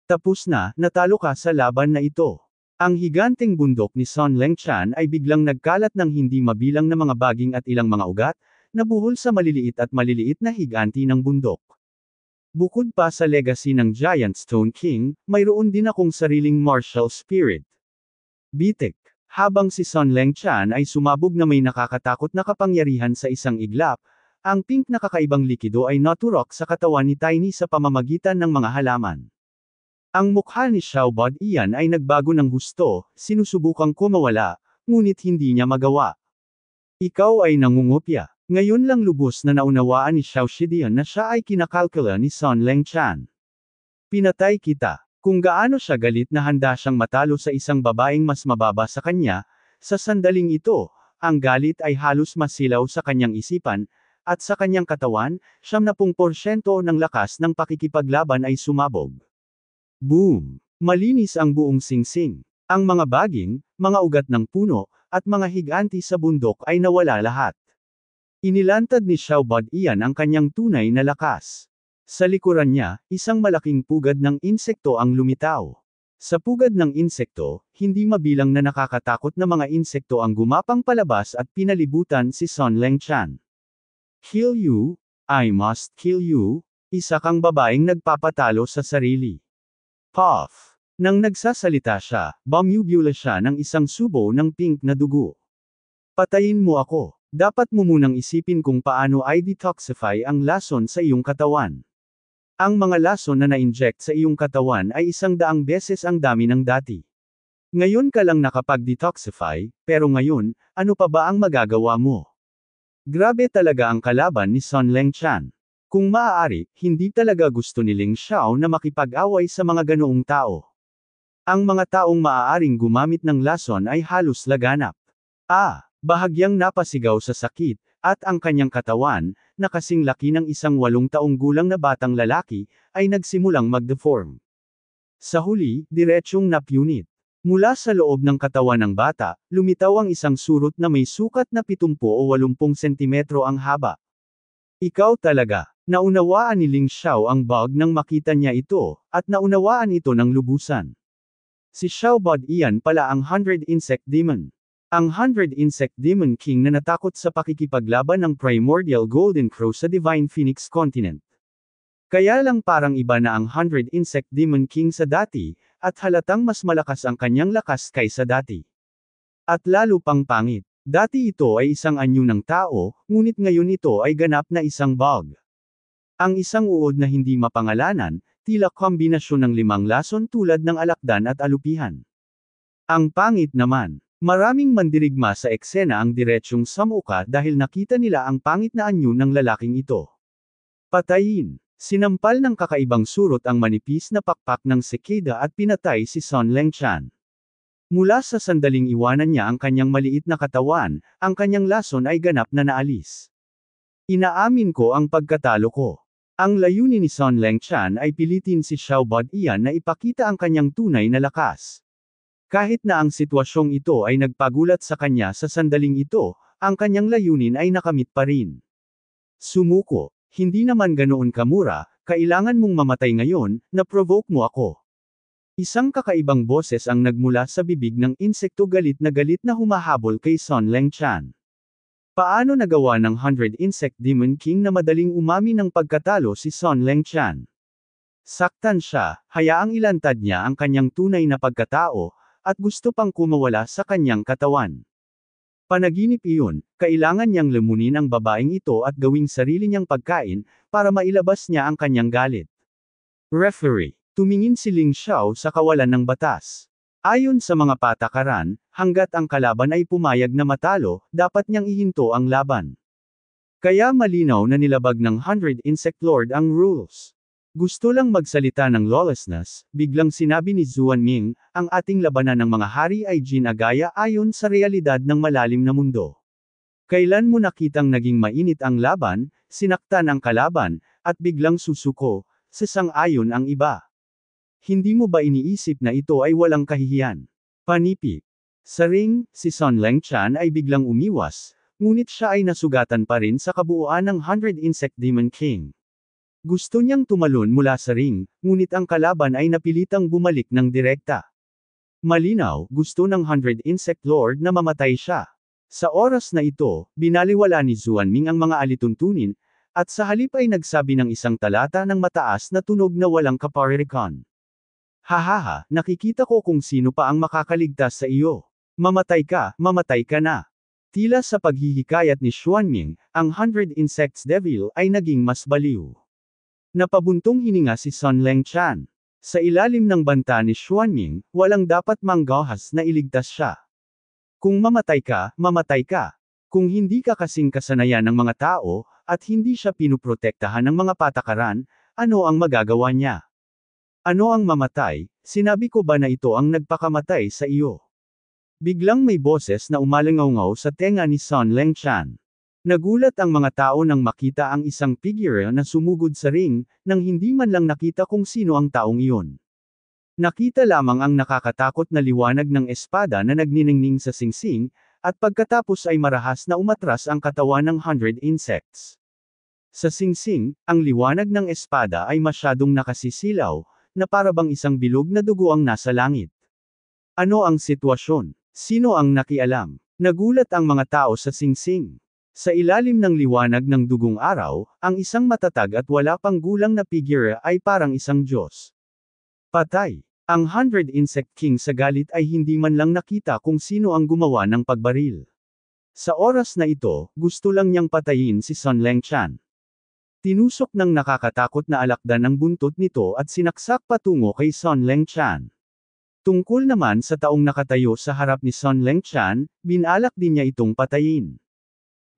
Tapos na, natalo ka sa laban na ito. Ang higanteng bundok ni Sun Lengchan ay biglang nagkalat ng hindi mabilang na mga baging at ilang mga ugat, na buhol sa maliliit at maliliit na higanti ng bundok. Bukod pa sa legacy ng Giant Stone King, mayroon din akong sariling martial spirit. Bitek. Habang si Sun Lengchan ay sumabog na may nakakatakot na kapangyarihan sa isang iglap, ang pink na kakaibang likido ay naturok sa katawan ni Tiny sa pamamagitan ng mga halaman. Ang mukha ni Xiaobod Ian ay nagbago ng husto, sinusubukang kumawala, ngunit hindi niya magawa. Ikaw ay nangungupya. Ngayon lang lubos na naunawaan ni Xiao Shidian na siya ay kinakalkula ni Sun Lengchan. Pinatay kita. Kung gaano siya galit na handa siyang matalo sa isang babaeng mas mababa sa kanya, sa sandaling ito, ang galit ay halos masilaw sa kanyang isipan, at sa kanyang katawan, 70% ng lakas ng pakikipaglaban ay sumabog. Boom! Malinis ang buong singsing. Ang mga baging, mga ugat ng puno, at mga higanti sa bundok ay nawala lahat. Inilantad ni Xiaobad iyan ang kanyang tunay na lakas. Sa likuran niya, isang malaking pugad ng insekto ang lumitaw. Sa pugad ng insekto, hindi mabilang na nakakatakot na mga insekto ang gumapang palabas at pinalibutan si Son Leng Chan. Kill you, I must kill you, isa kang babaeng nagpapatalo sa sarili. Puff! Nang nagsasalita siya, bumubula siya ng isang subo ng pink na dugo. Patayin mo ako. Dapat mo munang isipin kung paano i-detoxify ang lason sa iyong katawan. Ang mga laso na na-inject sa iyong katawan ay isang daang beses ang dami ng dati. Ngayon ka lang nakapag-detoxify, pero ngayon, ano pa ba ang magagawa mo? Grabe talaga ang kalaban ni Sun Leng Chan. Kung maaari, hindi talaga gusto ni Ling Xiao na makipag-away sa mga ganoong tao. Ang mga taong maaaring gumamit ng lason ay halos laganap. Ah, bahagyang napasigaw sa sakit, at ang kanyang katawan, na kasing laki ng isang walong taong gulang na batang lalaki, ay nagsimulang magdeform. Sa huli, diretsyong napunit. Mula sa loob ng katawan ng bata, lumitaw ang isang surut na may sukat na 70 o 80 sentimetro ang haba. Ikaw talaga. Naunawaan ni Ling Xiao ang bug nang makita niya ito, at naunawaan ito ng lubusan. Si Xiao Bod Ian pala ang 100 Insect Demon. Ang Hundred Insect Demon King na natakot sa pakikipaglaban ng Primordial Golden Crow sa Divine Phoenix Continent. Kaya lang parang iba na ang Hundred Insect Demon King sa dati, at halatang mas malakas ang kanyang lakas kaysa dati. At lalo pang pangit. Dati ito ay isang anyo ng tao, ngunit ngayon ito ay ganap na isang bog. Ang isang uod na hindi mapangalanan, tila kombinasyon ng limang lason tulad ng alakdan at alupihan. Ang pangit naman, Maraming mandirigma sa eksena ang diretsyong samuka dahil nakita nila ang pangit na anyo ng lalaking ito. Patayin! Sinampal ng kakaibang surot ang manipis na pakpak ng Sekeda at pinatay si Son Lengchan. Mula sa sandaling iwanan niya ang kanyang maliit na katawan, ang kanyang lason ay ganap na naalis. Inaamin ko ang pagkatalo ko. Ang layunin ni Son Lengchan ay pilitin si Xiaobad Ian na ipakita ang kanyang tunay na lakas. Kahit na ang sitwasyong ito ay nagpagulat sa kanya sa sandaling ito, ang kanyang layunin ay nakamit pa rin. Sumuko, hindi naman ganoon kamura, kailangan mong mamatay ngayon, na-provoke mo ako. Isang kakaibang boses ang nagmula sa bibig ng insekto galit na galit na humahabol kay Son Leng Chan. Paano nagawa ng 100 Insect Demon King na madaling umami ng pagkatalo si Son Leng Chan? Saktan siya, hayaang ilantad niya ang kanyang tunay na pagkatao, at gusto pang kumawala sa kanyang katawan. Panaginip iyon, kailangan niyang lumunin ang babaeng ito at gawing sarili niyang pagkain para mailabas niya ang kanyang galit. Referee, tumingin si Ling Xiao sa kawalan ng batas. Ayon sa mga patakaran, hanggat ang kalaban ay pumayag na matalo, dapat niyang ihinto ang laban. Kaya malinaw na nilabag ng 100 Insect Lord ang rules. Gusto lang magsalita ng lawlessness, biglang sinabi ni Zuan Ming, ang ating labanan ng mga hari ay ginagaya ayon sa realidad ng malalim na mundo. Kailan mo nakitang naging mainit ang laban, sinaktan ang kalaban, at biglang susuko, sasang-ayon ang iba. Hindi mo ba iniisip na ito ay walang kahihiyan? Panipik. Sa ring, si Son Lengchan ay biglang umiwas, ngunit siya ay nasugatan pa rin sa kabuuan ng 100 Insect Demon King. Gusto niyang tumalon mula sa ring, ngunit ang kalaban ay napilitang bumalik ng direkta. Malinaw, gusto ng Hundred Insect Lord na mamatay siya. Sa oras na ito, binaliwala ni Ming ang mga alituntunin, at sa halip ay nagsabi ng isang talata ng mataas na tunog na walang kaparirikan. Hahaha, nakikita ko kung sino pa ang makakaligtas sa iyo. Mamatay ka, mamatay ka na. Tila sa paghihikayat ni Xuan Ming, ang Hundred Insects Devil ay naging mas baliw. Napabuntong hininga si Sun Leng Chan. Sa ilalim ng banta ni Xuanming, walang dapat manggahas na iligtas siya. Kung mamatay ka, mamatay ka. Kung hindi ka kasing kasanayan ng mga tao, at hindi siya pinuprotektahan ng mga patakaran, ano ang magagawa niya? Ano ang mamatay, sinabi ko ba na ito ang nagpakamatay sa iyo? Biglang may boses na umalangaw sa tenga ni Sun Leng Chan. Nagulat ang mga tao nang makita ang isang figure na sumugod sa ring, nang hindi man lang nakita kung sino ang taong iyon. Nakita lamang ang nakakatakot na liwanag ng espada na nagniningning sa singsing, at pagkatapos ay marahas na umatras ang katawan ng hundred insects. Sa singsing, ang liwanag ng espada ay masyadong nakasisilaw, na parabang isang bilog na dugo ang nasa langit. Ano ang sitwasyon? Sino ang nakialam? Nagulat ang mga tao sa singsing. Sa ilalim ng liwanag ng dugong araw, ang isang matatag at wala pang gulang na figure ay parang isang Diyos. Patay. Ang Hundred Insect King sa galit ay hindi man lang nakita kung sino ang gumawa ng pagbaril. Sa oras na ito, gusto lang niyang patayin si Sun Leng Chan. Tinusok ng nakakatakot na alakdan ang buntot nito at sinaksak patungo kay Sun Leng Chan. Tungkol naman sa taong nakatayo sa harap ni Sun Leng Chan, binalak din niya itong patayin.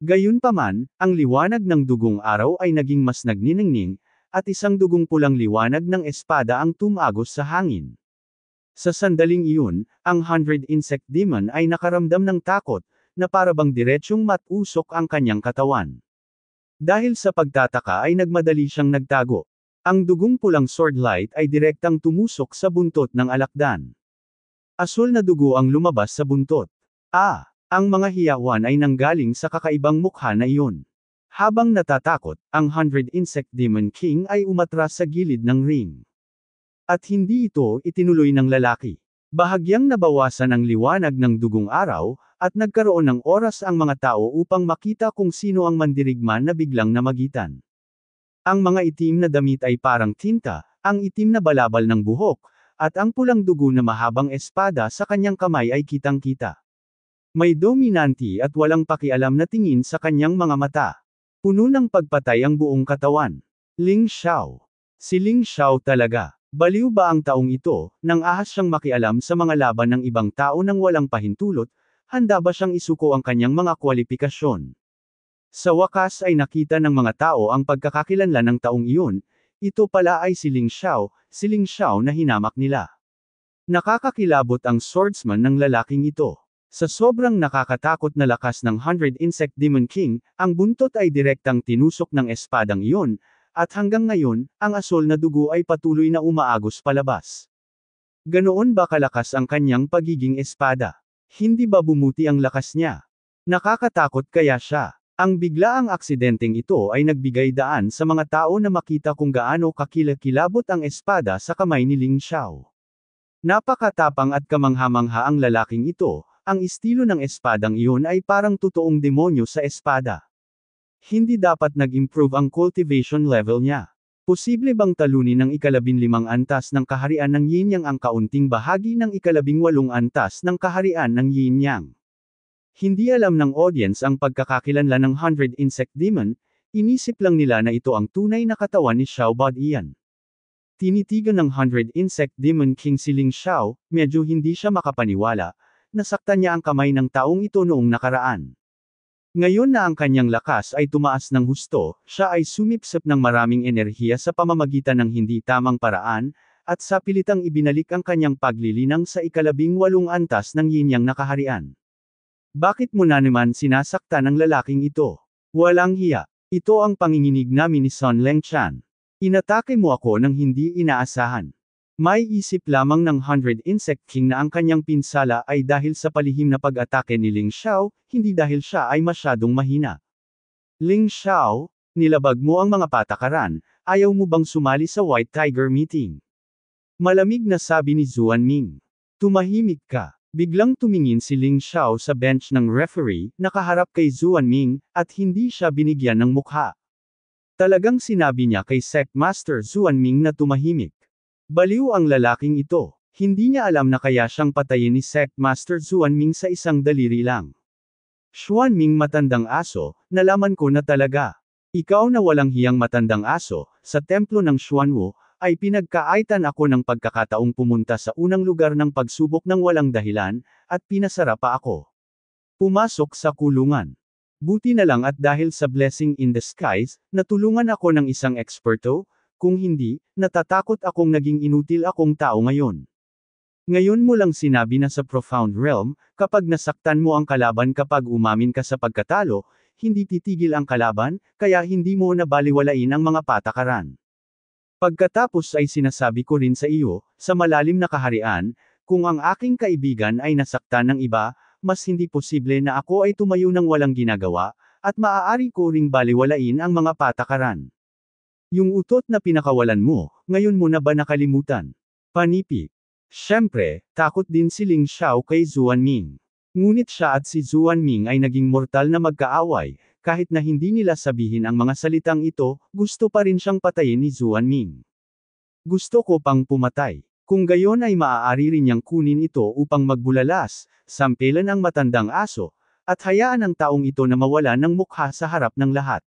Gayunpaman, ang liwanag ng dugong araw ay naging mas nagniningning, at isang dugong pulang liwanag ng espada ang tumagos sa hangin. Sa sandaling iyon, ang Hundred Insect Demon ay nakaramdam ng takot, na parabang diretsyong matusok ang kanyang katawan. Dahil sa pagtataka ay nagmadali siyang nagtago. Ang dugong pulang sword light ay direktang tumusok sa buntot ng alakdan. Asul na dugo ang lumabas sa buntot. Ah! Ang mga hiyawan ay nanggaling sa kakaibang mukha na iyon. Habang natatakot, ang Hundred Insect Demon King ay umatras sa gilid ng ring. At hindi ito itinuloy ng lalaki. Bahagyang nabawasan ang liwanag ng dugong araw, at nagkaroon ng oras ang mga tao upang makita kung sino ang mandirigma na biglang namagitan. Ang mga itim na damit ay parang tinta, ang itim na balabal ng buhok, at ang pulang dugo na mahabang espada sa kanyang kamay ay kitang-kita. May dominanti at walang pakialam na tingin sa kanyang mga mata. Puno ng pagpatay ang buong katawan. Ling Xiao. Si Ling Xiao talaga. Baliw ba ang taong ito, nang ahas siyang makialam sa mga laban ng ibang tao nang walang pahintulot, handa ba siyang isuko ang kanyang mga kwalipikasyon? Sa wakas ay nakita ng mga tao ang pagkakakilanlan ng taong iyon, ito pala ay si Ling Xiao, si Ling Xiao na hinamak nila. Nakakakilabot ang swordsman ng lalaking ito. Sa sobrang nakakatakot na lakas ng 100 Insect Demon King, ang buntot ay direktang tinusok ng espadang iyon, at hanggang ngayon, ang asol na dugo ay patuloy na umaagos palabas. Ganoon ba kalakas ang kanyang pagiging espada? Hindi ba bumuti ang lakas niya? Nakakatakot kaya siya. Ang biglaang aksidenteng ito ay nagbigay daan sa mga tao na makita kung gaano kakilakilabot ang espada sa kamay ni Ling Xiao. Napakatapang at kamanghamangha ang lalaking ito, ang estilo ng espadang iyon ay parang totoong demonyo sa espada. Hindi dapat nag-improve ang cultivation level niya. Posible bang talunin ng ikalabinlimang antas ng kaharian ng yin yang ang kaunting bahagi ng ikalabing walong antas ng kaharian ng yin yang? Hindi alam ng audience ang pagkakakilanlan ng 100 Insect Demon, inisip lang nila na ito ang tunay na katawan ni Xiao Bod Ian. Tinitigan ng 100 Insect Demon King si Ling Xiao, medyo hindi siya makapaniwala, nasaktan niya ang kamay ng taong ito noong nakaraan. Ngayon na ang kanyang lakas ay tumaas ng husto, siya ay sumipsip ng maraming enerhiya sa pamamagitan ng hindi tamang paraan, at sa pilitang ibinalik ang kanyang paglilinang sa ikalabing walong antas ng yinyang nakaharian. Bakit mo na naman sinasaktan ang lalaking ito? Walang hiya. Ito ang panginginig namin ni Son Leng Chan. Inatake mo ako ng hindi inaasahan. May isip lamang ng 100 Insect King na ang kanyang pinsala ay dahil sa palihim na pag-atake ni Ling Xiao, hindi dahil siya ay masyadong mahina. Ling Xiao, nilabag mo ang mga patakaran, ayaw mo bang sumali sa White Tiger meeting? Malamig na sabi ni Zuan Ming. Tumahimik ka. Biglang tumingin si Ling Xiao sa bench ng referee, nakaharap kay Zuan Ming, at hindi siya binigyan ng mukha. Talagang sinabi niya kay Sec Master Zuan Ming na tumahimik. Baliw ang lalaking ito. Hindi niya alam na kaya siyang patayin ni Sect Master Zuan Ming sa isang daliri lang. Xuan Ming matandang aso, nalaman ko na talaga. Ikaw na walang hiyang matandang aso, sa templo ng Xuanwu, ay pinagkaaitan ako ng pagkakataong pumunta sa unang lugar ng pagsubok ng walang dahilan, at pinasara pa ako. Pumasok sa kulungan. Buti na lang at dahil sa blessing in disguise, natulungan ako ng isang eksperto, kung hindi, natatakot akong naging inutil akong tao ngayon. Ngayon mo lang sinabi na sa profound realm, kapag nasaktan mo ang kalaban kapag umamin ka sa pagkatalo, hindi titigil ang kalaban, kaya hindi mo nabaliwalain ang mga patakaran. Pagkatapos ay sinasabi ko rin sa iyo, sa malalim na kaharian, kung ang aking kaibigan ay nasaktan ng iba, mas hindi posible na ako ay tumayo ng walang ginagawa, at maaari ko ring baliwalain ang mga patakaran. Yung utot na pinakawalan mo, ngayon mo na ba nakalimutan? Panipik. Siyempre, takot din si Ling Xiao kay Zuan Ming. Ngunit siya at si Zuan Ming ay naging mortal na magkaaway, kahit na hindi nila sabihin ang mga salitang ito, gusto pa rin siyang patayin ni Zuan Ming. Gusto ko pang pumatay. Kung gayon ay maaari rin niyang kunin ito upang magbulalas, sampelan ang matandang aso, at hayaan ang taong ito na mawala ng mukha sa harap ng lahat.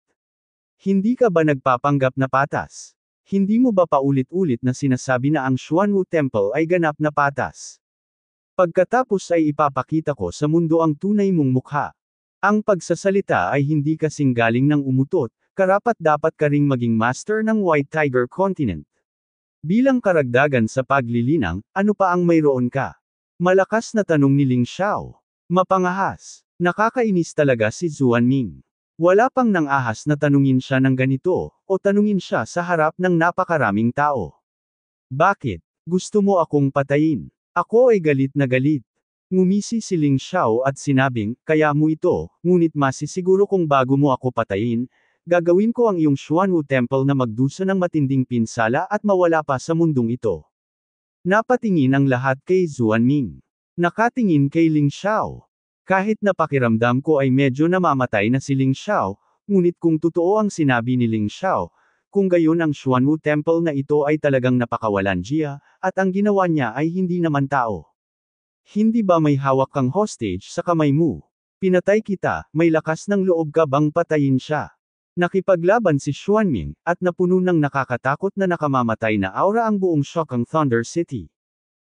Hindi ka ba nagpapanggap na patas? Hindi mo ba paulit-ulit na sinasabi na ang Xuanwu Temple ay ganap na patas? Pagkatapos ay ipapakita ko sa mundo ang tunay mong mukha. Ang pagsasalita ay hindi kasing galing ng umutot, karapat dapat ka ring maging master ng White Tiger Continent. Bilang karagdagan sa paglilinang, ano pa ang mayroon ka? Malakas na tanong ni Ling Xiao. Mapangahas. Nakakainis talaga si Zuan Ming. Wala pang nang ahas na tanungin siya ng ganito, o tanungin siya sa harap ng napakaraming tao. Bakit? Gusto mo akong patayin? Ako ay galit na galit. Ngumisi si Ling Xiao at sinabing, kaya mo ito, ngunit masisiguro kung bago mo ako patayin, gagawin ko ang iyong Xuanwu Temple na magdusa ng matinding pinsala at mawala pa sa mundong ito. Napatingin ang lahat kay Zuan Ming. Nakatingin kay Ling Xiao. Kahit na pakiramdam ko ay medyo namamatay na si Ling Xiao, ngunit kung totoo ang sinabi ni Ling Xiao, kung gayon ang Xuanwu Temple na ito ay talagang napakawalan Jia, at ang ginawa niya ay hindi naman tao. Hindi ba may hawak kang hostage sa kamay mo? Pinatay kita, may lakas ng loob ka bang patayin siya? Nakipaglaban si Xuanming, at napuno ng nakakatakot na nakamamatay na aura ang buong shock Thunder City.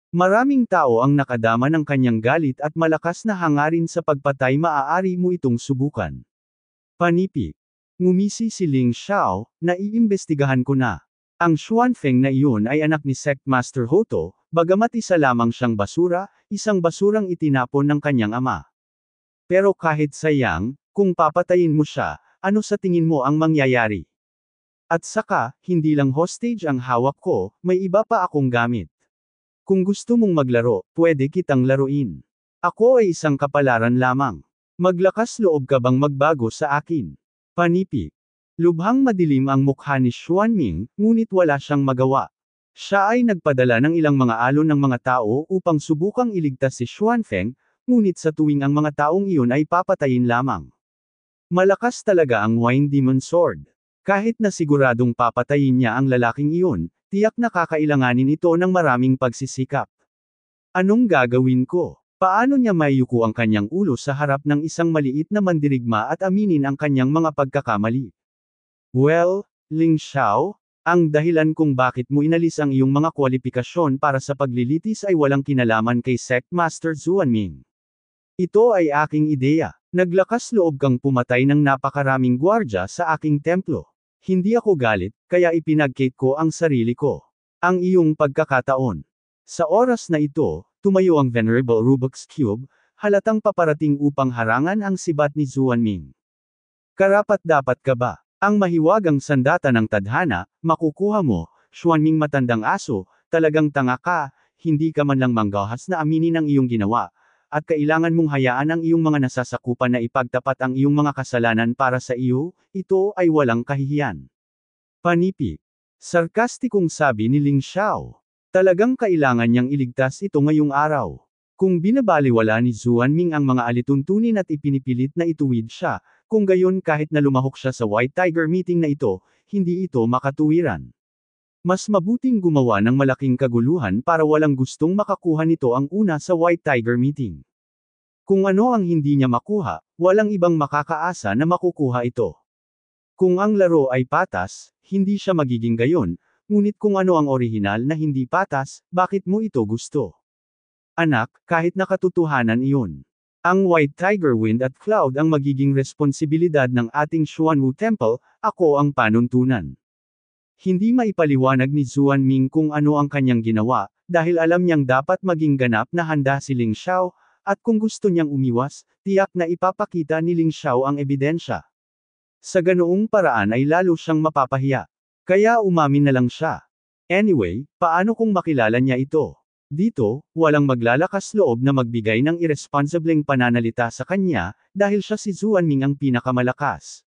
Maraming tao ang nakadama ng kanyang galit at malakas na hangarin sa pagpatay maaari mo itong subukan. Panipik. Ngumisi si Ling Xiao, naiimbestigahan ko na. Ang Xuanfeng na iyon ay anak ni Sect Master Hoto, bagamat isa lamang siyang basura, isang basurang itinapon ng kanyang ama. Pero kahit sayang, kung papatayin mo siya, ano sa tingin mo ang mangyayari? At saka, hindi lang hostage ang hawak ko, may iba pa akong gamit. Kung gusto mong maglaro, pwede kitang laruin. Ako ay isang kapalaran lamang. Maglakas loob ka bang magbago sa akin? Panipi. Lubhang madilim ang mukha ni Xuanming, ngunit wala siyang magawa. Siya ay nagpadala ng ilang mga alon ng mga tao upang subukang iligtas si Xuanfeng, ngunit sa tuwing ang mga taong iyon ay papatayin lamang. Malakas talaga ang Wine Demon Sword. Kahit na siguradong papatayin niya ang lalaking iyon, Tiyak na kakailanganin ito ng maraming pagsisikap. Anong gagawin ko? Paano niya mayuko ang kanyang ulo sa harap ng isang maliit na mandirigma at aminin ang kanyang mga pagkakamali? Well, Ling Xiao, ang dahilan kung bakit mo inalis ang iyong mga kwalipikasyon para sa paglilitis ay walang kinalaman kay Sect Master Zuanming. Ito ay aking ideya. Naglakas loob kang pumatay ng napakaraming gwardya sa aking templo. Hindi ako galit, kaya ipinagkate ko ang sarili ko. Ang iyong pagkakataon. Sa oras na ito, tumayo ang Venerable Rubik's Cube, halatang paparating upang harangan ang sibat ni Zuan Ming. Karapat dapat ka ba? Ang mahiwagang sandata ng tadhana, makukuha mo, Xuan Ming matandang aso, talagang tanga ka, hindi ka man lang manggahas na aminin ang iyong ginawa, at kailangan mong hayaan ang iyong mga nasasakupan na ipagtapat ang iyong mga kasalanan para sa iyo, ito ay walang kahihiyan. Panipik. Sarkastikong sabi ni Ling Xiao. Talagang kailangan niyang iligtas ito ngayong araw. Kung binabaliwala ni Zuan Ming ang mga alituntunin at ipinipilit na ituwid siya, kung gayon kahit na lumahok siya sa White Tiger meeting na ito, hindi ito makatuwiran. Mas mabuting gumawa ng malaking kaguluhan para walang gustong makakuha nito ang una sa White Tiger meeting. Kung ano ang hindi niya makuha, walang ibang makakaasa na makukuha ito. Kung ang laro ay patas, hindi siya magiging gayon, ngunit kung ano ang orihinal na hindi patas, bakit mo ito gusto? Anak, kahit nakatutuhanan iyon. Ang White Tiger Wind at Cloud ang magiging responsibilidad ng ating Xuanwu Temple, ako ang panuntunan. Hindi maipaliwanag ni Zuan Ming kung ano ang kanyang ginawa, dahil alam niyang dapat maging ganap na handa si Ling Xiao, at kung gusto niyang umiwas, tiyak na ipapakita ni Ling Xiao ang ebidensya. Sa ganoong paraan ay lalo siyang mapapahiya. Kaya umamin na lang siya. Anyway, paano kung makilala niya ito? Dito, walang maglalakas loob na magbigay ng irresponsibleng pananalita sa kanya, dahil siya si Zuan Ming ang pinakamalakas.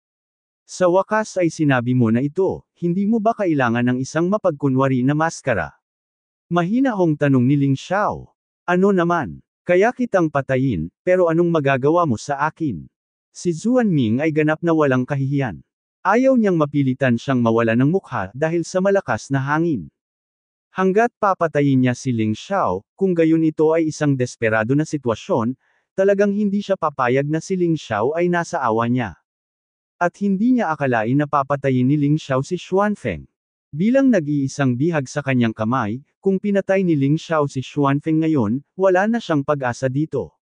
Sa wakas ay sinabi mo na ito, hindi mo ba kailangan ng isang mapagkunwari na maskara? Mahinahong tanong ni Ling Xiao. Ano naman? Kaya kitang patayin, pero anong magagawa mo sa akin? Si Zuan Ming ay ganap na walang kahihiyan. Ayaw niyang mapilitan siyang mawala ng mukha dahil sa malakas na hangin. Hanggat papatayin niya si Ling Xiao, kung gayon ito ay isang desperado na sitwasyon, talagang hindi siya papayag na si Ling Xiao ay nasa awa niya. At hindi niya akalain na papatayin ni Ling Xiao si Xuanfeng. Bilang nag-iisang bihag sa kanyang kamay, kung pinatay ni Ling Xiao si Xuanfeng ngayon, wala na siyang pag-asa dito.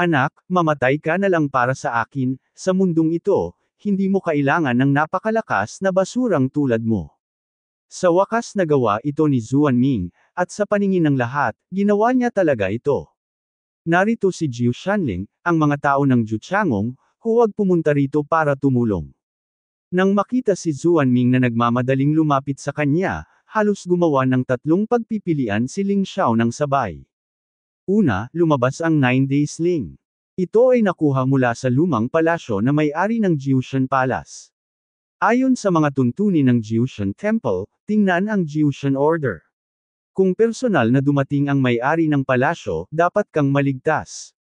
Anak, mamatay ka na lang para sa akin, sa mundong ito, hindi mo kailangan ng napakalakas na basurang tulad mo. Sa wakas nagawa ito ni Zuan Ming, at sa paningin ng lahat, ginawa niya talaga ito. Narito si Jiu Shanling, ang mga tao ng Ju Changong, Huwag pumunta rito para tumulong. Nang makita si Zuanming na nagmamadaling lumapit sa kanya, halos gumawa ng tatlong pagpipilian si Ling Xiao ng sabay. Una, lumabas ang 9 Days Ling. Ito ay nakuha mula sa lumang palasyo na may-ari ng Jiushan Palace. Ayon sa mga tuntunin ng Jiushan Temple, tingnan ang Jiushan Order. Kung personal na dumating ang may-ari ng palasyo, dapat kang maligtas.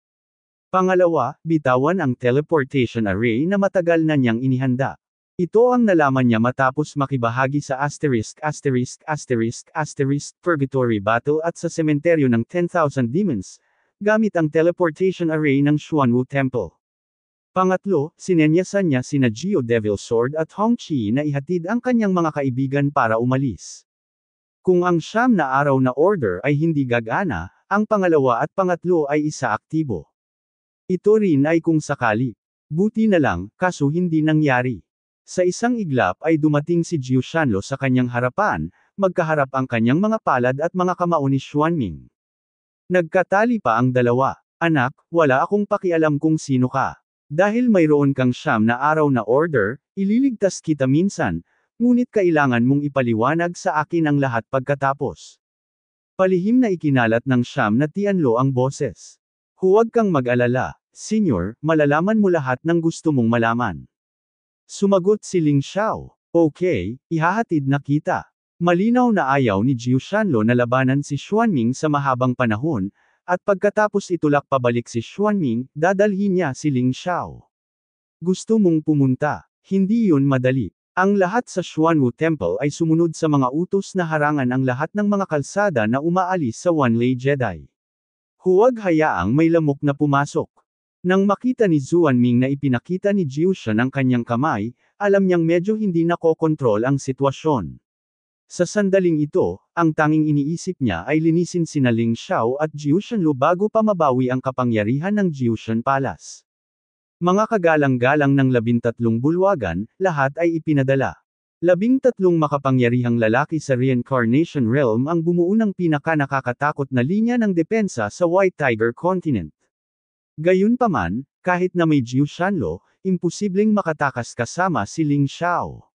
Pangalawa, bitawan ang teleportation array na matagal na niyang inihanda. Ito ang nalaman niya matapos makibahagi sa asterisk asterisk asterisk asterisk purgatory battle at sa sementeryo ng 10,000 demons, gamit ang teleportation array ng Xuanwu Temple. Pangatlo, sinenyasan niya sina Geo Devil Sword at Hong Chi na ihatid ang kanyang mga kaibigan para umalis. Kung ang siyam na araw na order ay hindi gagana, ang pangalawa at pangatlo ay isa aktibo. Ito rin ay kung sakali. Buti na lang, kaso hindi nangyari. Sa isang iglap ay dumating si Jiu Shanlo sa kanyang harapan, magkaharap ang kanyang mga palad at mga kamao ni Xuanming. Nagkatali pa ang dalawa. Anak, wala akong pakialam kung sino ka. Dahil mayroon kang siyam na araw na order, ililigtas kita minsan, ngunit kailangan mong ipaliwanag sa akin ang lahat pagkatapos. Palihim na ikinalat ng siyam na tianlo ang boses. Huwag kang mag-alala, Senior, malalaman mo lahat ng gusto mong malaman. Sumagot si Ling Xiao. Okay, ihahatid na kita. Malinaw na ayaw ni Jiu Shanlo na labanan si Xuanming sa mahabang panahon, at pagkatapos itulak pabalik si Xuanming, dadalhin niya si Ling Xiao. Gusto mong pumunta, hindi yun madali. Ang lahat sa Xuanwu Temple ay sumunod sa mga utos na harangan ang lahat ng mga kalsada na umaalis sa One Way Jedi. Huwag hayaang may lamok na pumasok. Nang makita ni Zuanming na ipinakita ni Jiusha ng kanyang kamay, alam niyang medyo hindi nakokontrol ang sitwasyon. Sa sandaling ito, ang tanging iniisip niya ay linisin sina Ling Xiao at Jiushan Lu bago pa mabawi ang kapangyarihan ng Jiushan Palace. Mga kagalang-galang ng labintatlong bulwagan, lahat ay ipinadala. Labing makapangyarihang lalaki sa reincarnation realm ang bumuo ng pinaka nakakatakot na linya ng depensa sa White Tiger Continent. Gayunpaman, kahit na may Jiu Shanlo, imposibleng makatakas kasama si Ling Xiao.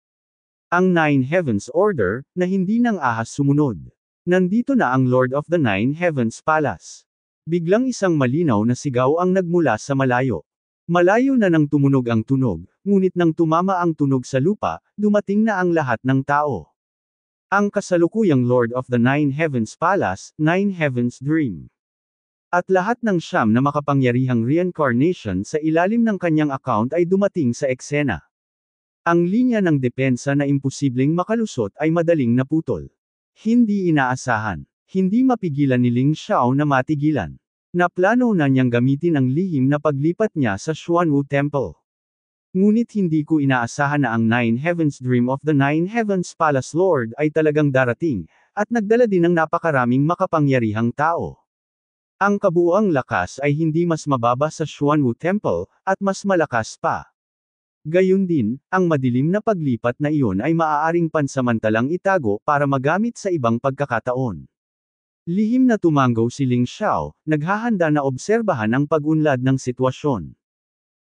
Ang Nine Heavens Order, na hindi nang ahas sumunod. Nandito na ang Lord of the Nine Heavens Palace. Biglang isang malinaw na sigaw ang nagmula sa malayo. Malayo na nang tumunog ang tunog, ngunit nang tumama ang tunog sa lupa, dumating na ang lahat ng tao. Ang kasalukuyang Lord of the Nine Heavens Palace, Nine Heavens Dream. At lahat ng siyam na makapangyarihang reincarnation sa ilalim ng kanyang account ay dumating sa eksena. Ang linya ng depensa na imposibleng makalusot ay madaling naputol. Hindi inaasahan, hindi mapigilan ni Ling Xiao na matigilan. Naplano na niyang gamitin ang lihim na paglipat niya sa Xuanwu Temple. Ngunit hindi ko inaasahan na ang Nine Heavens Dream of the Nine Heavens Palace Lord ay talagang darating, at nagdala din ng napakaraming makapangyarihang tao. Ang kabuuang lakas ay hindi mas mababa sa Xuanwu Temple, at mas malakas pa. Gayun din, ang madilim na paglipat na iyon ay maaaring pansamantalang itago para magamit sa ibang pagkakataon. Lihim na tumanggaw si Ling Xiao, naghahanda na obserbahan ang pagunlad ng sitwasyon.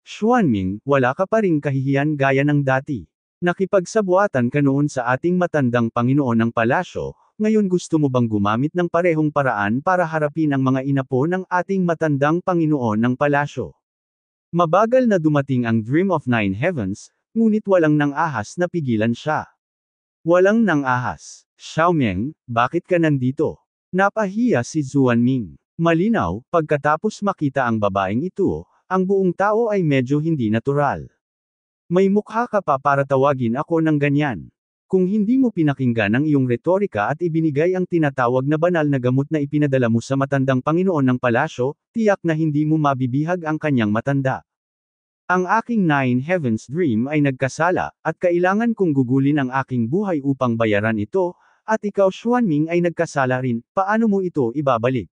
Xuanming, wala ka pa ring kahihiyan gaya ng dati. Nakipagsabuatan ka noon sa ating matandang Panginoon ng Palasyo, ngayon gusto mo bang gumamit ng parehong paraan para harapin ang mga inapo ng ating matandang Panginoon ng palasyo? Mabagal na dumating ang Dream of Nine Heavens, ngunit walang nang ahas na pigilan siya. Walang nang ahas. Xiaomeng, bakit ka nandito? Napahiya si Zuan Ming. Malinaw, pagkatapos makita ang babaeng ito, ang buong tao ay medyo hindi natural. May mukha ka pa para tawagin ako ng ganyan. Kung hindi mo pinakinggan ang iyong retorika at ibinigay ang tinatawag na banal na gamot na ipinadala mo sa matandang Panginoon ng palasyo, tiyak na hindi mo mabibihag ang kanyang matanda. Ang aking Nine Heavens Dream ay nagkasala, at kailangan kong gugulin ang aking buhay upang bayaran ito, at ikaw Xuanming ay nagkasala rin, paano mo ito ibabalik?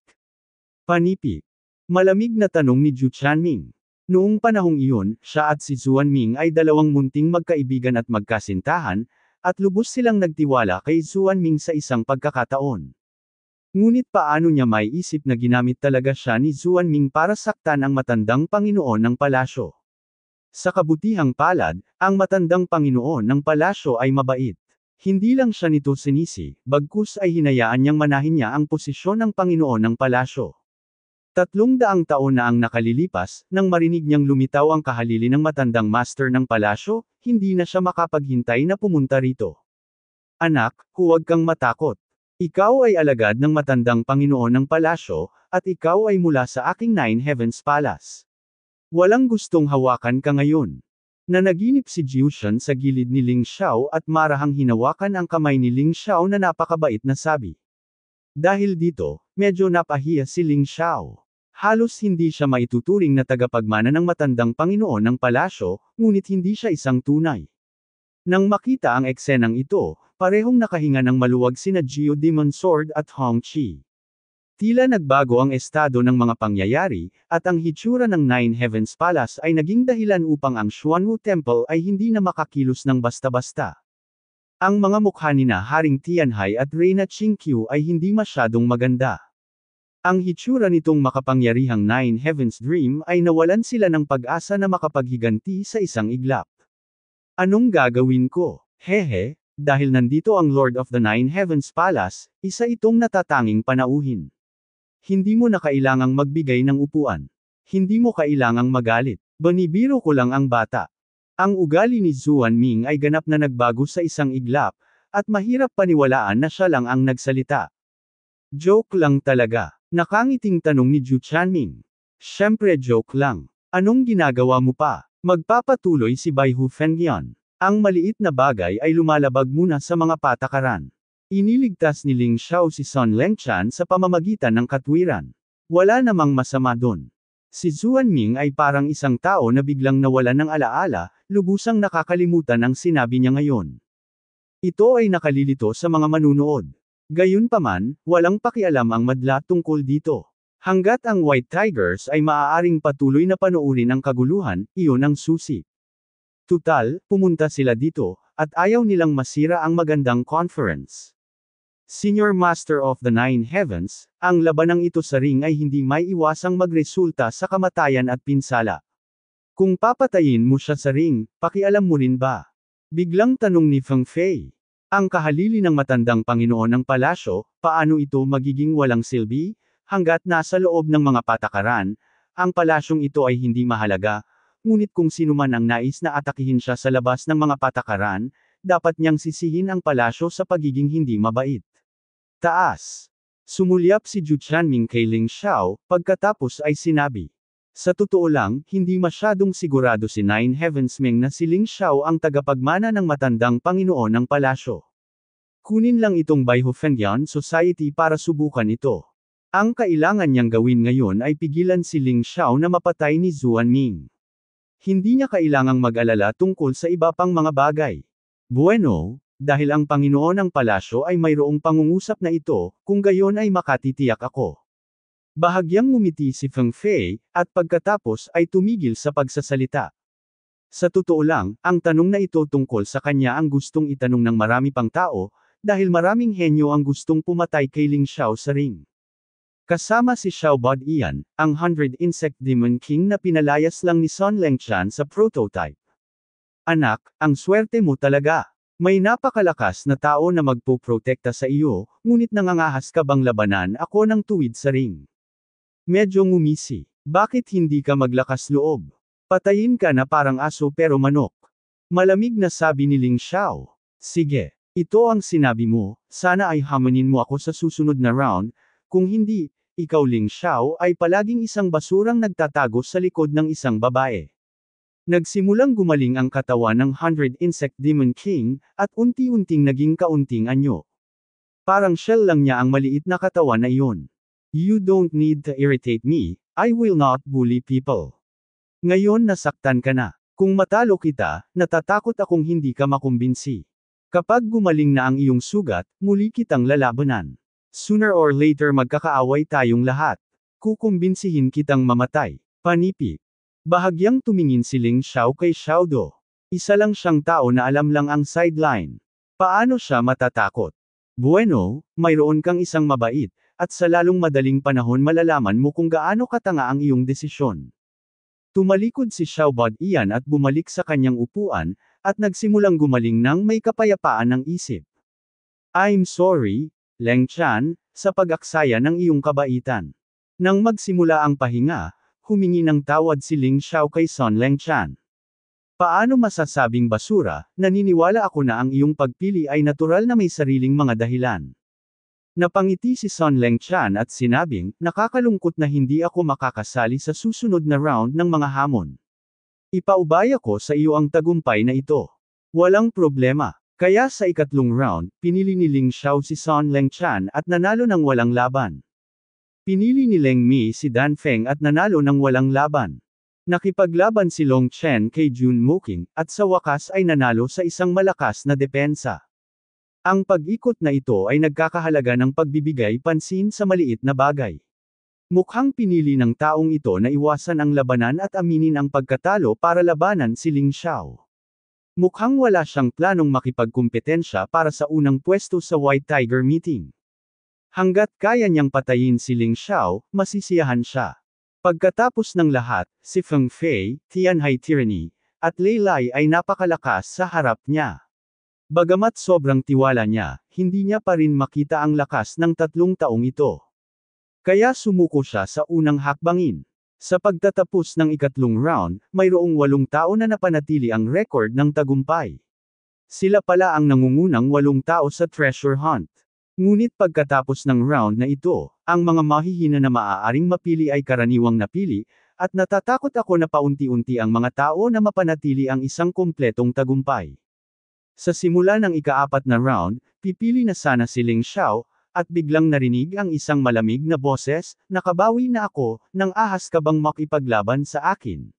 Panipi. Malamig na tanong ni Ju Ming. Noong panahong iyon, siya at si Xuanming ay dalawang munting magkaibigan at magkasintahan, at lubos silang nagtiwala kay Zuan Ming sa isang pagkakataon. Ngunit paano niya may isip na ginamit talaga siya ni Zuan Ming para saktan ang matandang Panginoon ng palasyo? Sa kabutihang palad, ang matandang Panginoon ng palasyo ay mabait. Hindi lang siya nito sinisi, bagkus ay hinayaan niyang manahin niya ang posisyon ng Panginoon ng palasyo. Tatlong daang taon na ang nakalilipas, nang marinig niyang lumitaw ang kahalili ng matandang master ng palasyo, hindi na siya makapaghintay na pumunta rito. Anak, huwag kang matakot. Ikaw ay alagad ng matandang Panginoon ng palasyo, at ikaw ay mula sa aking Nine Heavens Palace. Walang gustong hawakan ka ngayon. Nanaginip si Jiushan sa gilid ni Ling Xiao at marahang hinawakan ang kamay ni Ling Xiao na napakabait na sabi. Dahil dito, Medyo napahiya si Ling Xiao. Halos hindi siya maituturing na tagapagmana ng matandang Panginoon ng palasyo, ngunit hindi siya isang tunay. Nang makita ang eksenang ito, parehong nakahinga ng maluwag sina Geo Demon Sword at Hong Chi. Tila nagbago ang estado ng mga pangyayari, at ang hitsura ng Nine Heavens Palace ay naging dahilan upang ang Xuanwu Temple ay hindi na makakilos ng basta-basta. Ang mga mukha ni na Haring Tianhai at Reina Qingqiu ay hindi masyadong maganda. Ang hitsura nitong makapangyarihang Nine Heavens Dream ay nawalan sila ng pag-asa na makapaghiganti sa isang iglap. Anong gagawin ko? Hehe, dahil nandito ang Lord of the Nine Heavens Palace, isa itong natatanging panauhin. Hindi mo na kailangang magbigay ng upuan. Hindi mo kailangang magalit. Banibiro ko lang ang bata. Ang ugali ni Zuan Ming ay ganap na nagbago sa isang iglap, at mahirap paniwalaan na siya lang ang nagsalita. Joke lang talaga. Nakangiting tanong ni Ju Chanming. Siyempre joke lang. Anong ginagawa mo pa? Magpapatuloy si Bai Hu Fengyan. Ang maliit na bagay ay lumalabag muna sa mga patakaran. Iniligtas ni Ling Xiao si Sun Lengchan sa pamamagitan ng katwiran. Wala namang masama doon. Si Zuan Ming ay parang isang tao na biglang nawala ng alaala, lubusang nakakalimutan ang sinabi niya ngayon. Ito ay nakalilito sa mga manunood. Gayunpaman, walang pakialam ang madla tungkol dito. Hanggat ang White Tigers ay maaaring patuloy na panoorin ang kaguluhan, iyon ang susi. Tutal, pumunta sila dito, at ayaw nilang masira ang magandang conference. Senior Master of the Nine Heavens, ang labanang ito sa ring ay hindi may iwasang magresulta sa kamatayan at pinsala. Kung papatayin mo siya sa ring, pakialam mo rin ba? Biglang tanong ni Feng Fei. Ang kahalili ng matandang Panginoon ng palasyo, paano ito magiging walang silbi? Hanggat nasa loob ng mga patakaran, ang palasyong ito ay hindi mahalaga, ngunit kung sino man ang nais na atakihin siya sa labas ng mga patakaran, dapat niyang sisihin ang palasyo sa pagiging hindi mabait. Taas. Sumulyap si Ju Ming kay Ling Xiao, pagkatapos ay sinabi. Sa totoo lang, hindi masyadong sigurado si Nine Heavens Ming na si Ling Xiao ang tagapagmana ng matandang Panginoon ng palasyo. Kunin lang itong Baihofengyan Society para subukan ito. Ang kailangan niyang gawin ngayon ay pigilan si Ling Xiao na mapatay ni Zuan Ming. Hindi niya kailangang mag-alala tungkol sa iba pang mga bagay. Bueno, dahil ang Panginoon ng palasyo ay mayroong pangungusap na ito, kung gayon ay makatitiyak ako. Bahagyang ngumiti si Feng Fei, at pagkatapos ay tumigil sa pagsasalita. Sa totoo lang, ang tanong na ito tungkol sa kanya ang gustong itanong ng marami pang tao, dahil maraming henyo ang gustong pumatay kay Ling Xiao sa ring. Kasama si Xiao Bodian, ang 100 Insect Demon King na pinalayas lang ni Sun Lengchan sa prototype. Anak, ang swerte mo talaga. May napakalakas na tao na magpoprotekta sa iyo, ngunit nangangahas ka bang labanan ako ng tuwid sa ring? Medyo ngumisi. Bakit hindi ka maglakas loob? Patayin ka na parang aso pero manok. Malamig na sabi ni Ling Xiao. Sige, ito ang sinabi mo, sana ay hamanin mo ako sa susunod na round, kung hindi, ikaw Ling Xiao ay palaging isang basurang nagtatago sa likod ng isang babae. Nagsimulang gumaling ang katawan ng Hundred Insect Demon King, at unti-unting naging kaunting anyo. Parang shell lang niya ang maliit na katawan na iyon. You don't need to irritate me, I will not bully people. Ngayon nasaktan ka na. Kung matalo kita, natatakot akong hindi ka makumbinsi. Kapag gumaling na ang iyong sugat, muli kitang lalabanan. Sooner or later magkakaaway tayong lahat. Kukumbinsihin kitang mamatay. Panipik. Bahagyang tumingin si Ling Xiao kay Xiaodo. Isa lang siyang tao na alam lang ang sideline. Paano siya matatakot? Bueno, mayroon kang isang mabait, at sa lalong madaling panahon malalaman mo kung gaano katanga ang iyong desisyon. Tumalikod si Xiaobad iyan at bumalik sa kanyang upuan, at nagsimulang gumaling nang may kapayapaan ng isip. I'm sorry, Leng Chan, sa pag-aksaya ng iyong kabaitan. Nang magsimula ang pahinga, humingi ng tawad si Ling Xiao kay Son Lengchan. Paano masasabing basura, naniniwala ako na ang iyong pagpili ay natural na may sariling mga dahilan. Napangiti si Son Lengchan at sinabing, nakakalungkot na hindi ako makakasali sa susunod na round ng mga hamon. Ipaubaya ko sa iyo ang tagumpay na ito. Walang problema. Kaya sa ikatlong round, pinili ni Ling Xiao si Son Lengchan at nanalo ng walang laban. Pinili ni Leng Mi si Dan Feng at nanalo ng walang laban. Nakipaglaban si Long Chen kay Jun Moking, at sa wakas ay nanalo sa isang malakas na depensa. Ang pag-ikot na ito ay nagkakahalaga ng pagbibigay pansin sa maliit na bagay. Mukhang pinili ng taong ito na iwasan ang labanan at aminin ang pagkatalo para labanan si Ling Xiao. Mukhang wala siyang planong makipagkumpetensya para sa unang pwesto sa White Tiger Meeting. Hanggat kaya niyang patayin si Ling Xiao, masisiyahan siya. Pagkatapos ng lahat, si Feng Fei, Tianhai Tyranny, at Lei Leilai ay napakalakas sa harap niya. Bagamat sobrang tiwala niya, hindi niya pa rin makita ang lakas ng tatlong taong ito. Kaya sumuko siya sa unang hakbangin. Sa pagtatapos ng ikatlong round, mayroong walong tao na napanatili ang record ng tagumpay. Sila pala ang nangungunang walong tao sa treasure hunt. Ngunit pagkatapos ng round na ito, ang mga mahihina na maaaring mapili ay karaniwang napili, at natatakot ako na paunti-unti ang mga tao na mapanatili ang isang kumpletong tagumpay. Sa simula ng ikaapat na round, pipili na sana si Ling Xiao, at biglang narinig ang isang malamig na boses, nakabawi na ako, nang ahas ka bang makipaglaban sa akin.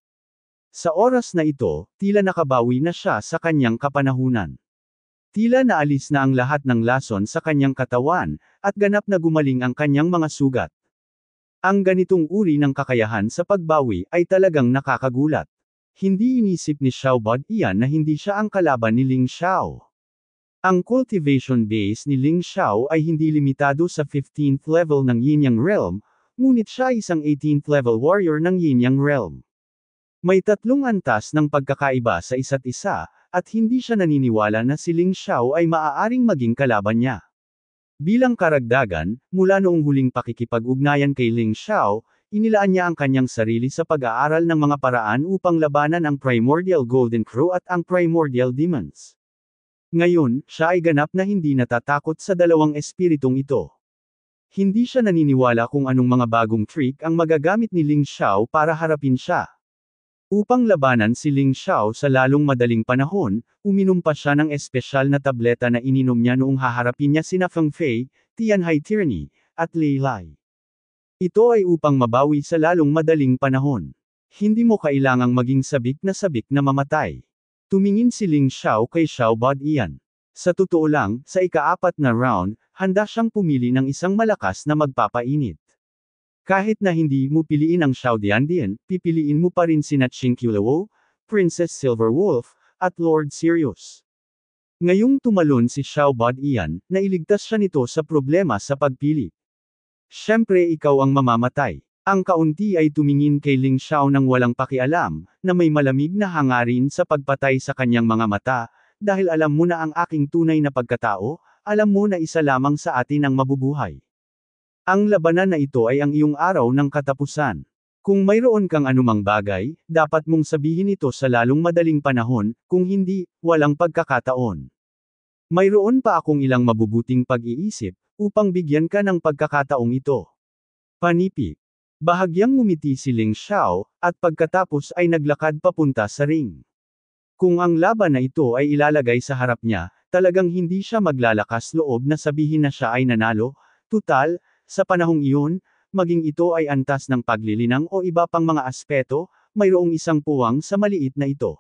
Sa oras na ito, tila nakabawi na siya sa kanyang kapanahunan. Tila naalis na ang lahat ng lason sa kanyang katawan, at ganap na gumaling ang kanyang mga sugat. Ang ganitong uri ng kakayahan sa pagbawi ay talagang nakakagulat. Hindi inisip ni Xiaobod iyan na hindi siya ang kalaban ni Ling Xiao. Ang cultivation base ni Ling Xiao ay hindi limitado sa 15th level ng Yin Yang Realm, ngunit siya ay isang 18th level warrior ng Yin Yang Realm. May tatlong antas ng pagkakaiba sa isa't isa, at hindi siya naniniwala na si Ling Xiao ay maaaring maging kalaban niya. Bilang karagdagan, mula noong huling pakikipag-ugnayan kay Ling Xiao, inilaan niya ang kanyang sarili sa pag-aaral ng mga paraan upang labanan ang Primordial Golden Crow at ang Primordial Demons. Ngayon, siya ay ganap na hindi natatakot sa dalawang espiritong ito. Hindi siya naniniwala kung anong mga bagong trick ang magagamit ni Ling Xiao para harapin siya. Upang labanan si Ling Xiao sa lalong madaling panahon, uminom pa siya ng espesyal na tableta na ininom niya noong haharapin niya sina Feng Fei, Tianhai Tyranny, at Lei Lai. Ito ay upang mabawi sa lalong madaling panahon. Hindi mo kailangang maging sabik na sabik na mamatay. Tumingin si Ling Xiao kay Xiao Bod Ian. Sa totoo lang, sa ikaapat na round, handa siyang pumili ng isang malakas na magpapainit. Kahit na hindi mo piliin ang Xiao Dian pipiliin mo pa rin sina Chinkyulawo, Princess Silverwolf, at Lord Sirius. Ngayong tumalon si Xiaobad Ian, nailigtas siya nito sa problema sa pagpili. Siyempre ikaw ang mamamatay. Ang kaunti ay tumingin kay Ling Xiao nang walang pakialam, na may malamig na hangarin sa pagpatay sa kanyang mga mata, dahil alam mo na ang aking tunay na pagkatao, alam mo na isa lamang sa atin ang mabubuhay. Ang labanan na ito ay ang iyong araw ng katapusan. Kung mayroon kang anumang bagay, dapat mong sabihin ito sa lalong madaling panahon, kung hindi, walang pagkakataon. Mayroon pa akong ilang mabubuting pag-iisip, upang bigyan ka ng pagkakataong ito. Panipi. Bahagyang ngumiti si Ling Xiao, at pagkatapos ay naglakad papunta sa ring. Kung ang laban na ito ay ilalagay sa harap niya, talagang hindi siya maglalakas loob na sabihin na siya ay nanalo, tutal, sa panahong iyon, maging ito ay antas ng paglilinang o iba pang mga aspeto, mayroong isang puwang sa maliit na ito.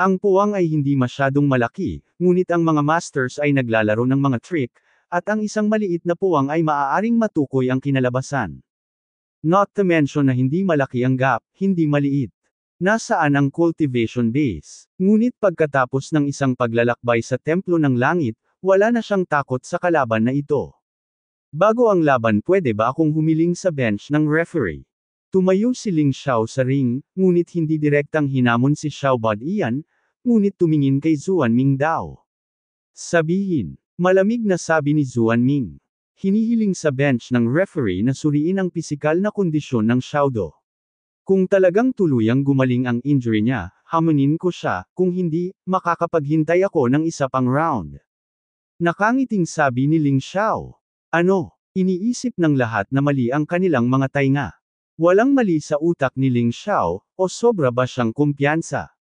Ang puwang ay hindi masyadong malaki, ngunit ang mga masters ay naglalaro ng mga trick, at ang isang maliit na puwang ay maaaring matukoy ang kinalabasan. Not to mention na hindi malaki ang gap, hindi maliit. Nasaan ang cultivation base? Ngunit pagkatapos ng isang paglalakbay sa templo ng langit, wala na siyang takot sa kalaban na ito. Bago ang laban pwede ba akong humiling sa bench ng referee? Tumayo si Ling Xiao sa ring, ngunit hindi direktang hinamon si Xiao Bad Ian, ngunit tumingin kay Zuan Ming daw. Sabihin, malamig na sabi ni Zuan Ming. Hinihiling sa bench ng referee na suriin ang pisikal na kondisyon ng Xiaodo. Kung talagang tuluyang gumaling ang injury niya, hamunin ko siya, kung hindi, makakapaghintay ako ng isa pang round. Nakangiting sabi ni Ling Xiao. Ano? Iniisip ng lahat na mali ang kanilang mga tainga. Walang mali sa utak ni Ling Xiao, o sobra ba siyang kumpiyansa?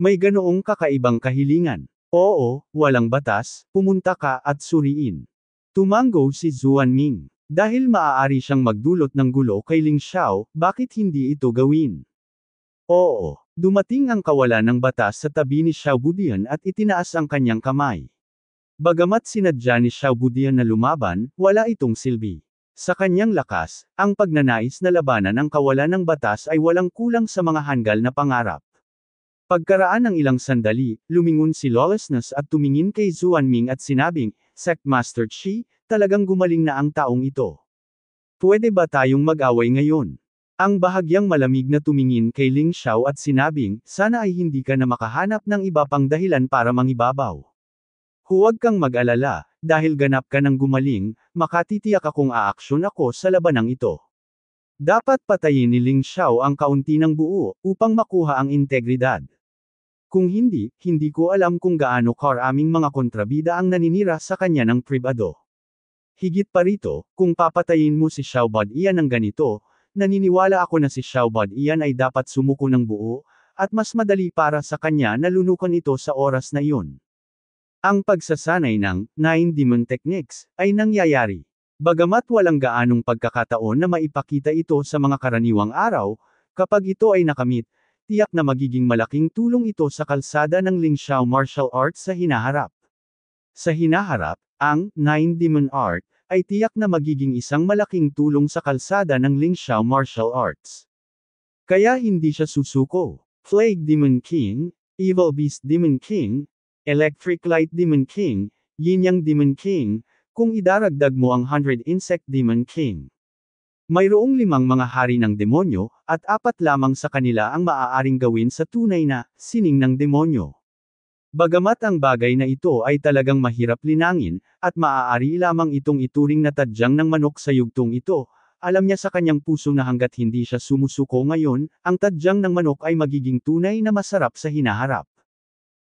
May ganoong kakaibang kahilingan. Oo, walang batas, pumunta ka at suriin. Tumango si Zuan Ming. Dahil maaari siyang magdulot ng gulo kay Ling Xiao, bakit hindi ito gawin? Oo, dumating ang kawalan ng batas sa tabi ni Xiao Budian at itinaas ang kanyang kamay. Bagamat sinadya ni Xiaobudian na lumaban, wala itong silbi. Sa kanyang lakas, ang pagnanais na labanan ang kawalan ng batas ay walang kulang sa mga hanggal na pangarap. Pagkaraan ng ilang sandali, lumingon si Lawlessness at tumingin kay Ming at sinabing, Sect Master Chi, talagang gumaling na ang taong ito. Pwede ba tayong mag-away ngayon? Ang bahagyang malamig na tumingin kay Ling Xiao at sinabing, sana ay hindi ka na makahanap ng iba pang dahilan para mangibabaw. Huwag kang mag-alala, dahil ganap ka ng gumaling, makatitiyak akong aaksyon ako sa labanang ito. Dapat patayin ni Ling Xiao ang kaunti ng buo, upang makuha ang integridad. Kung hindi, hindi ko alam kung gaano karaming mga kontrabida ang naninira sa kanya ng pribado. Higit pa rito, kung papatayin mo si Xiao Badian ng ganito, naniniwala ako na si Xiao Badian ay dapat sumuko ng buo, at mas madali para sa kanya na lunukan ito sa oras na iyon. Ang pagsasanay ng Nine Demon Techniques ay nangyayari. Bagamat walang gaanong pagkakataon na maipakita ito sa mga karaniwang araw, kapag ito ay nakamit, tiyak na magiging malaking tulong ito sa kalsada ng Lingxiao Martial Arts sa hinaharap. Sa hinaharap, ang Nine Demon Art ay tiyak na magiging isang malaking tulong sa kalsada ng Lingxiao Martial Arts. Kaya hindi siya susuko. Plague Demon King, Evil Beast Demon King, Electric Light Demon King, Yin Yang Demon King, kung idaragdag mo ang 100 Insect Demon King. Mayroong limang mga hari ng demonyo, at apat lamang sa kanila ang maaaring gawin sa tunay na sining ng demonyo. Bagamat ang bagay na ito ay talagang mahirap linangin, at maaari lamang itong ituring na tadyang ng manok sa yugtong ito, alam niya sa kanyang puso na hanggat hindi siya sumusuko ngayon, ang tadyang ng manok ay magiging tunay na masarap sa hinaharap.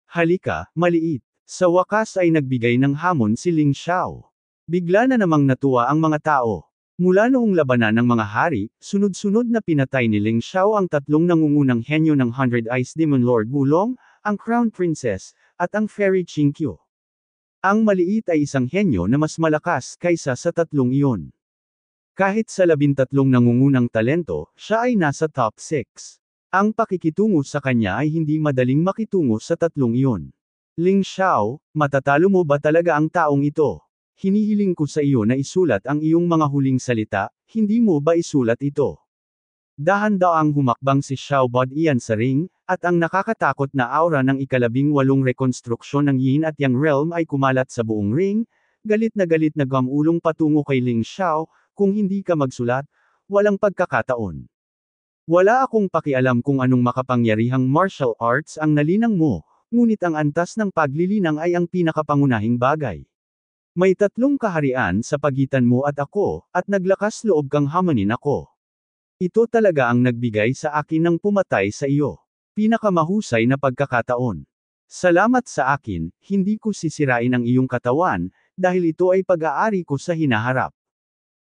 Halika, maliit. Sa wakas ay nagbigay ng hamon si Ling Xiao. Bigla na namang natuwa ang mga tao. Mula noong labanan ng mga hari, sunod-sunod na pinatay ni Ling Xiao ang tatlong nangungunang henyo ng Hundred Eyes Demon Lord Wulong, ang Crown Princess, at ang Fairy Qingqiu. Ang maliit ay isang henyo na mas malakas kaysa sa tatlong iyon. Kahit sa labintatlong nangungunang talento, siya ay nasa top 6. Ang pakikitungo sa kanya ay hindi madaling makitungo sa tatlong iyon. Ling Xiao, matatalo mo ba talaga ang taong ito? Hinihiling ko sa iyo na isulat ang iyong mga huling salita, hindi mo ba isulat ito? dahan ang humakbang si Xiao Bodian sa ring, at ang nakakatakot na aura ng ikalabing walong rekonstruksyon ng Yin at Yang Realm ay kumalat sa buong ring, galit na galit na gamulong patungo kay Ling Xiao, kung hindi ka magsulat, walang pagkakataon. Wala akong pakialam kung anong makapangyarihang martial arts ang nalinang mo, ngunit ang antas ng paglilinang ay ang pinakapangunahing bagay. May tatlong kaharian sa pagitan mo at ako, at naglakas loob kang hamanin ako. Ito talaga ang nagbigay sa akin ng pumatay sa iyo. Pinakamahusay na pagkakataon. Salamat sa akin, hindi ko sisirain ang iyong katawan, dahil ito ay pag-aari ko sa hinaharap.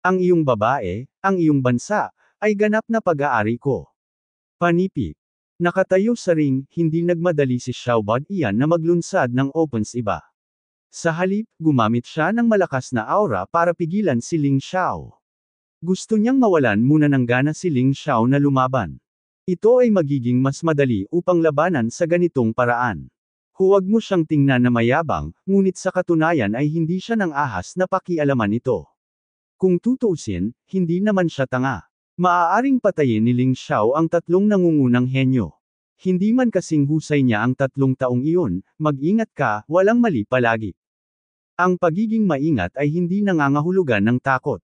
Ang iyong babae, ang iyong bansa, ay ganap na pag-aari ko. Panipik. Nakatayo sa ring, hindi nagmadali si Xiaobad iyan na maglunsad ng opens iba. Sa halip, gumamit siya ng malakas na aura para pigilan si Ling Xiao. Gusto niyang mawalan muna ng gana si Ling Xiao na lumaban. Ito ay magiging mas madali upang labanan sa ganitong paraan. Huwag mo siyang tingnan na mayabang, ngunit sa katunayan ay hindi siya ng ahas na pakialaman ito. Kung tutuusin, hindi naman siya tanga. Maaaring patayin ni Ling Xiao ang tatlong nangungunang henyo. Hindi man kasing husay niya ang tatlong taong iyon, mag-ingat ka, walang mali palagi. Ang pagiging maingat ay hindi nangangahulugan ng takot.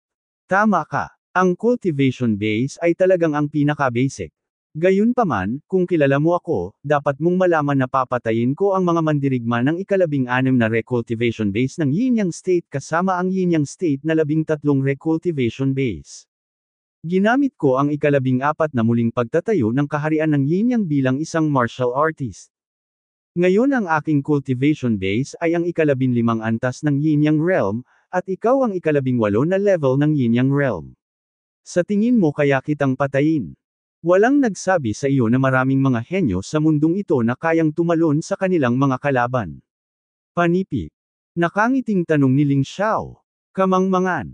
Tama ka. Ang cultivation base ay talagang ang pinaka-basic. Gayunpaman, kung kilala mo ako, dapat mong malaman na papatayin ko ang mga mandirigma ng ikalabing anim na recultivation base ng Yinyang State kasama ang Yinyang State na labing tatlong recultivation base. Ginamit ko ang ikalabing apat na muling pagtatayo ng kaharian ng yin yang bilang isang martial artist. Ngayon ang aking cultivation base ay ang ikalabing limang antas ng yin yang realm, at ikaw ang ikalabing walo na level ng yin yang realm. Sa tingin mo kaya kitang patayin. Walang nagsabi sa iyo na maraming mga henyo sa mundong ito na kayang tumalon sa kanilang mga kalaban. Panipi. Nakangiting tanong ni Ling Xiao. Kamangmangan.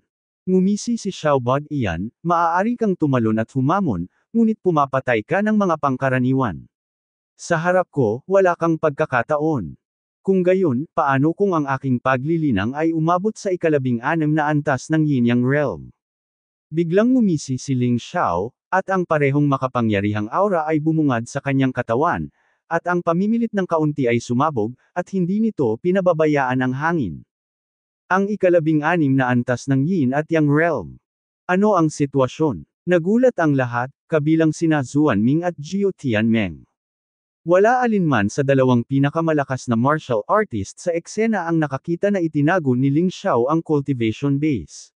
Ngumisi si Xiao Bod Iyan, maaari kang tumalon at humamon, ngunit pumapatay ka ng mga pangkaraniwan. Sa harap ko, wala kang pagkakataon. Kung gayon, paano kung ang aking paglilinang ay umabot sa ikalabing-anim na antas ng Yin-Yang Realm? Biglang ngumisi si Ling Xiao, at ang parehong makapangyarihang aura ay bumungad sa kanyang katawan, at ang pamimilit ng kaunti ay sumabog, at hindi nito pinababayaan ang hangin. Ang ikalabing-anim na antas ng yin at yang realm. Ano ang sitwasyon? Nagulat ang lahat, kabilang sina Zuan Ming at Jiu Tianmeng. Wala alinman sa dalawang pinakamalakas na martial artist sa eksena ang nakakita na itinago ni Ling Xiao ang cultivation base.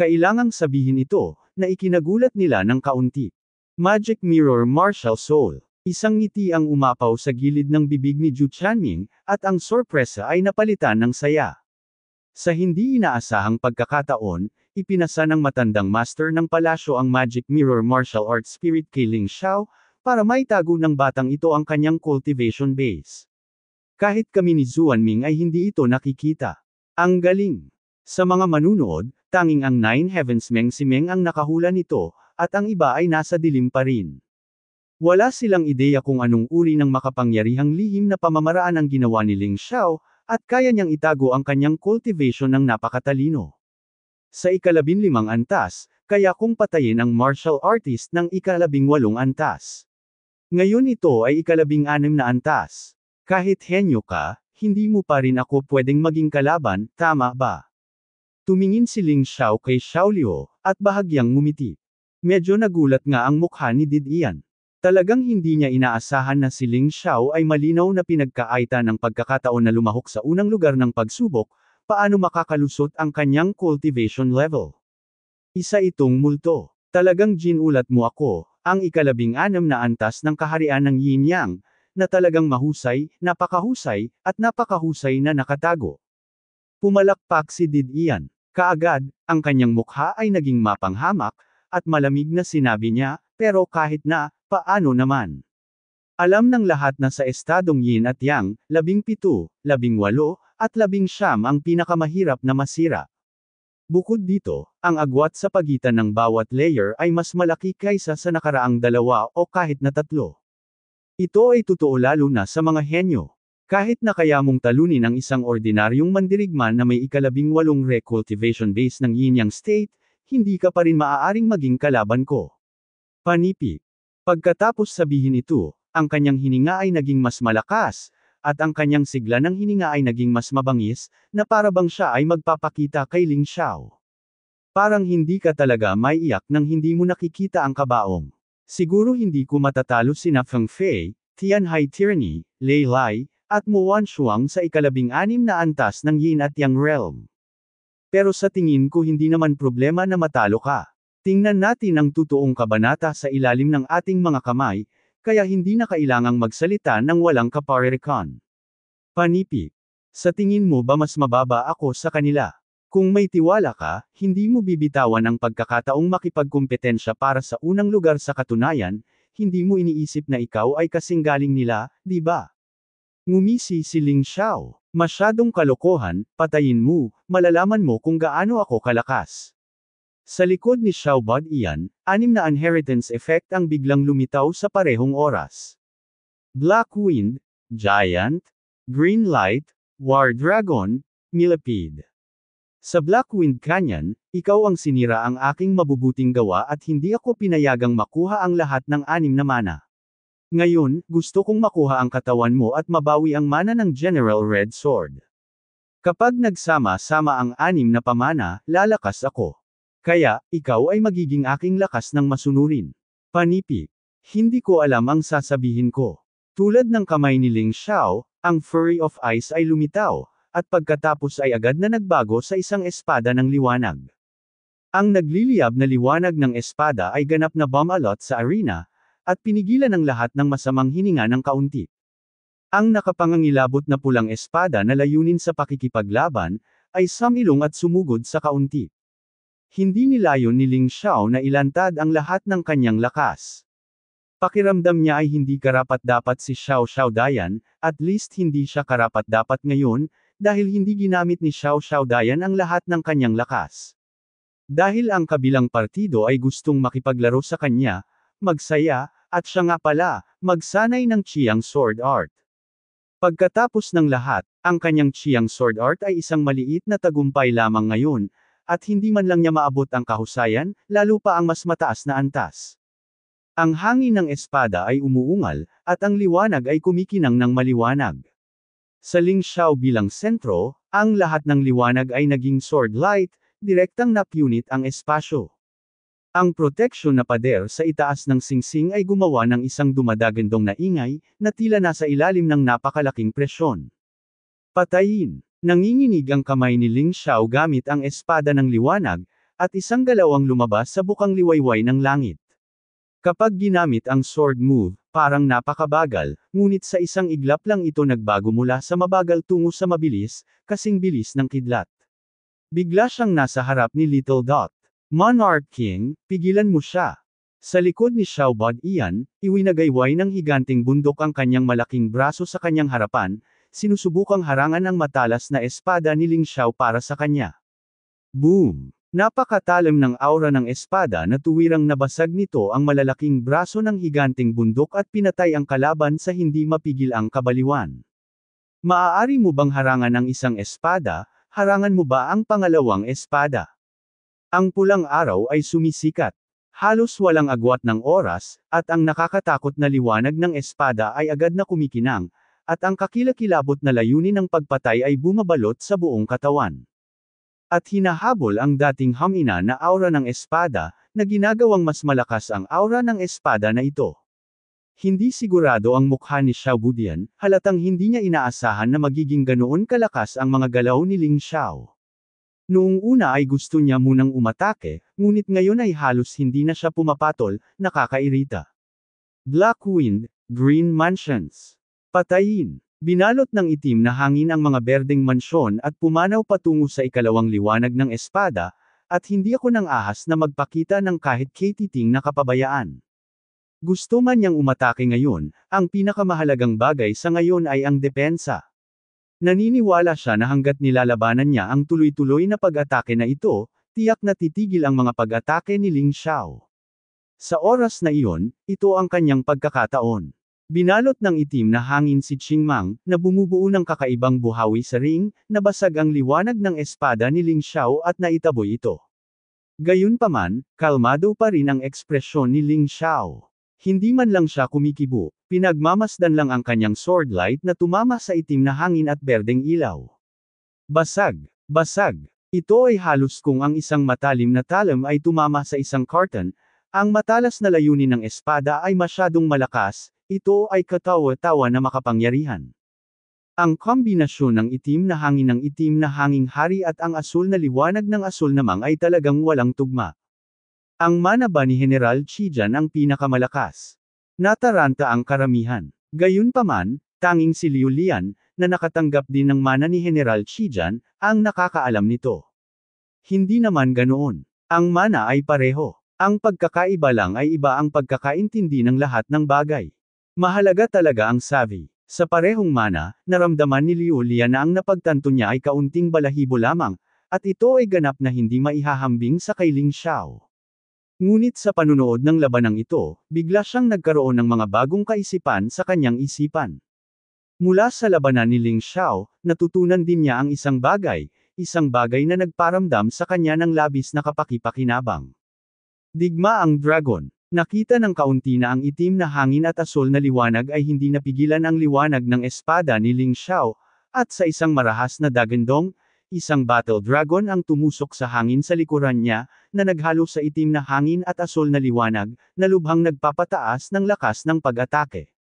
Kailangang sabihin ito, na ikinagulat nila ng kaunti. Magic Mirror Martial Soul. Isang ngiti ang umapaw sa gilid ng bibig ni Jiu Tianming, at ang sorpresa ay napalitan ng saya. Sa hindi inaasahang pagkakataon, ipinasa ng matandang master ng palasyo ang Magic Mirror Martial Arts Spirit kay Ling Xiao, para maitago ng batang ito ang kanyang cultivation base. Kahit kami ni Zuan Ming ay hindi ito nakikita. Ang galing! Sa mga manunood, tanging ang Nine Heavens Meng si Meng ang nakahula nito, at ang iba ay nasa dilim pa rin. Wala silang ideya kung anong uri ng makapangyarihang lihim na pamamaraan ang ginawa ni Ling Xiao, at kaya niyang itago ang kanyang cultivation ng napakatalino. Sa ikalabing limang antas, kaya kung patayin ang martial artist ng ikalabing walong antas. Ngayon ito ay ikalabing anim na antas. Kahit henyo ka, hindi mo pa rin ako pwedeng maging kalaban, tama ba? Tumingin si Ling Xiao kay Xiao Liu, at bahagyang ngumiti. Medyo nagulat nga ang mukha ni Didian. Talagang hindi niya inaasahan na si Ling Xiao ay malinaw na pinagkaaita ng pagkakataon na lumahok sa unang lugar ng pagsubok, paano makakalusot ang kanyang cultivation level. Isa itong multo. Talagang ginulat mo ako, ang ikalabing anam na antas ng kaharian ng yin yang, na talagang mahusay, napakahusay, at napakahusay na nakatago. Pumalakpak si Didian. Kaagad, ang kanyang mukha ay naging mapanghamak, at malamig na sinabi niya, pero kahit na, Paano naman? Alam ng lahat na sa estadong yin at yang, labing pito, labing walo, at labing siyam ang pinakamahirap na masira. Bukod dito, ang agwat sa pagitan ng bawat layer ay mas malaki kaysa sa nakaraang dalawa o kahit na tatlo. Ito ay totoo lalo na sa mga henyo. Kahit na kaya mong talunin ang isang ordinaryong mandirigman na may ikalabing walong recultivation base ng yin-yang state, hindi ka pa rin maaaring maging kalaban ko. Panipi Pagkatapos sabihin ito, ang kanyang hininga ay naging mas malakas, at ang kanyang sigla ng hininga ay naging mas mabangis, na parabang siya ay magpapakita kay Ling Xiao. Parang hindi ka talaga may iyak nang hindi mo nakikita ang kabaong. Siguro hindi ko matatalo sina Feng Fei, Tianhai Tyranny, Lei Lai, at Muan Shuang sa ikalabing anim na antas ng Yin at Yang Realm. Pero sa tingin ko hindi naman problema na matalo ka. Tingnan natin ang totoong kabanata sa ilalim ng ating mga kamay, kaya hindi na kailangang magsalita ng walang kaparerekan. Panipi. Sa tingin mo ba mas mababa ako sa kanila? Kung may tiwala ka, hindi mo bibitawan ang pagkakataong makipagkumpetensya para sa unang lugar sa katunayan, hindi mo iniisip na ikaw ay kasinggaling nila, di ba? Ngumisi si Ling Xiao. Masyadong kalokohan, patayin mo, malalaman mo kung gaano ako kalakas. Sa likod ni Xiaobad Ian, anim na inheritance effect ang biglang lumitaw sa parehong oras. Black Wind, Giant, Green Light, War Dragon, Millipede. Sa Black Wind Canyon, ikaw ang sinira ang aking mabubuting gawa at hindi ako pinayagang makuha ang lahat ng anim na mana. Ngayon, gusto kong makuha ang katawan mo at mabawi ang mana ng General Red Sword. Kapag nagsama-sama ang anim na pamana, lalakas ako. Kaya, ikaw ay magiging aking lakas ng masunurin. Panipi. Hindi ko alam ang sasabihin ko. Tulad ng kamay ni Ling Xiao, ang Fury of Ice ay lumitaw, at pagkatapos ay agad na nagbago sa isang espada ng liwanag. Ang nagliliyab na liwanag ng espada ay ganap na bumalot sa arena, at pinigilan ang lahat ng masamang hininga ng kaunti. Ang nakapangangilabot na pulang espada na layunin sa pakikipaglaban, ay samilong at sumugod sa kaunti. Hindi nilayo ni Ling Xiao na ilantad ang lahat ng kanyang lakas. Pakiramdam niya ay hindi karapat-dapat si Xiao Xiao Dayan, at least hindi siya karapat-dapat ngayon, dahil hindi ginamit ni Xiao Xiao Dayan ang lahat ng kanyang lakas. Dahil ang kabilang partido ay gustong makipaglaro sa kanya, magsaya, at siya nga pala, magsanay ng Chiang Sword Art. Pagkatapos ng lahat, ang kanyang Chiang Sword Art ay isang maliit na tagumpay lamang ngayon, at hindi man lang niya maabot ang kahusayan, lalo pa ang mas mataas na antas. Ang hangin ng espada ay umuungal, at ang liwanag ay kumikinang ng maliwanag. Sa Ling Xiao bilang sentro, ang lahat ng liwanag ay naging sword light, direktang napunit ang espasyo. Ang proteksyon na pader sa itaas ng singsing ay gumawa ng isang dumadagandong na ingay, na tila nasa ilalim ng napakalaking presyon. Patayin! Nanginginig ang kamay ni Ling Xiao gamit ang espada ng liwanag, at isang galaw ang lumabas sa bukang liwayway ng langit. Kapag ginamit ang sword move, parang napakabagal, ngunit sa isang iglap lang ito nagbago mula sa mabagal tungo sa mabilis, kasing bilis ng kidlat. Bigla siyang nasa harap ni Little Dot. Monarch King, pigilan mo siya. Sa likod ni Xiaobod Ian, iwinagayway ng higanting bundok ang kanyang malaking braso sa kanyang harapan, sinusubukang harangan ang matalas na espada ni Ling Xiao para sa kanya. Boom! Napakatalim ng aura ng espada na tuwirang nabasag nito ang malalaking braso ng higanting bundok at pinatay ang kalaban sa hindi mapigil ang kabaliwan. Maaari mo bang harangan ang isang espada, harangan mo ba ang pangalawang espada? Ang pulang araw ay sumisikat. Halos walang agwat ng oras, at ang nakakatakot na liwanag ng espada ay agad na kumikinang, at ang kakilakilabot na layunin ng pagpatay ay bumabalot sa buong katawan. At hinahabol ang dating hamina na aura ng espada, na ginagawang mas malakas ang aura ng espada na ito. Hindi sigurado ang mukha ni Xiao Budian, halatang hindi niya inaasahan na magiging ganoon kalakas ang mga galaw ni Ling Xiao. Noong una ay gusto niya munang umatake, ngunit ngayon ay halos hindi na siya pumapatol, nakakairita. Black Wind, Green Mansions Patayin! Binalot ng itim na hangin ang mga berdeng mansyon at pumanaw patungo sa ikalawang liwanag ng espada, at hindi ako nang ahas na magpakita ng kahit katiting na kapabayaan. Gusto man niyang umatake ngayon, ang pinakamahalagang bagay sa ngayon ay ang depensa. Naniniwala siya na hanggat nilalabanan niya ang tuloy-tuloy na pag-atake na ito, tiyak na titigil ang mga pag-atake ni Ling Xiao. Sa oras na iyon, ito ang kanyang pagkakataon. Binalot ng itim na hangin si Qingmang, na bumubuo ng kakaibang buhawi sa ring, nabasag ang liwanag ng espada ni Ling Xiao at naitaboy ito. Gayunpaman, kalmado pa rin ang ekspresyon ni Ling Xiao. Hindi man lang siya kumikibo, pinagmamasdan lang ang kanyang sword light na tumama sa itim na hangin at berdeng ilaw. Basag, basag, ito ay halos kung ang isang matalim na talam ay tumama sa isang carton, ang matalas na layunin ng espada ay masyadong malakas, ito ay katawa-tawa na makapangyarihan. Ang kombinasyon ng itim na hangin ng itim na hanging hari at ang asul na liwanag ng asul namang ay talagang walang tugma. Ang mana ba ni General Chijan ang pinakamalakas. Nataranta ang karamihan. Gayunpaman, tanging si Liu Lian, na nakatanggap din ng mana ni General Chijan, ang nakakaalam nito. Hindi naman ganoon. Ang mana ay pareho. Ang pagkakaiba lang ay iba ang pagkakaintindi ng lahat ng bagay. Mahalaga talaga ang savvy. Sa parehong mana, naramdaman ni Liu Lian na ang napagtanto niya ay kaunting balahibo lamang, at ito ay ganap na hindi maihahambing sa kay Ling Xiao. Ngunit sa panunood ng labanang ito, bigla siyang nagkaroon ng mga bagong kaisipan sa kanyang isipan. Mula sa labanan ni Ling Xiao, natutunan din niya ang isang bagay, isang bagay na nagparamdam sa kanya ng labis na kapakipakinabang. Digma ang dragon, Nakita ng kaunti na ang itim na hangin at asul na liwanag ay hindi napigilan ang liwanag ng espada ni Ling Xiao, at sa isang marahas na dagandong, isang battle dragon ang tumusok sa hangin sa likuran niya, na naghalo sa itim na hangin at asul na liwanag, na lubhang nagpapataas ng lakas ng pag-atake.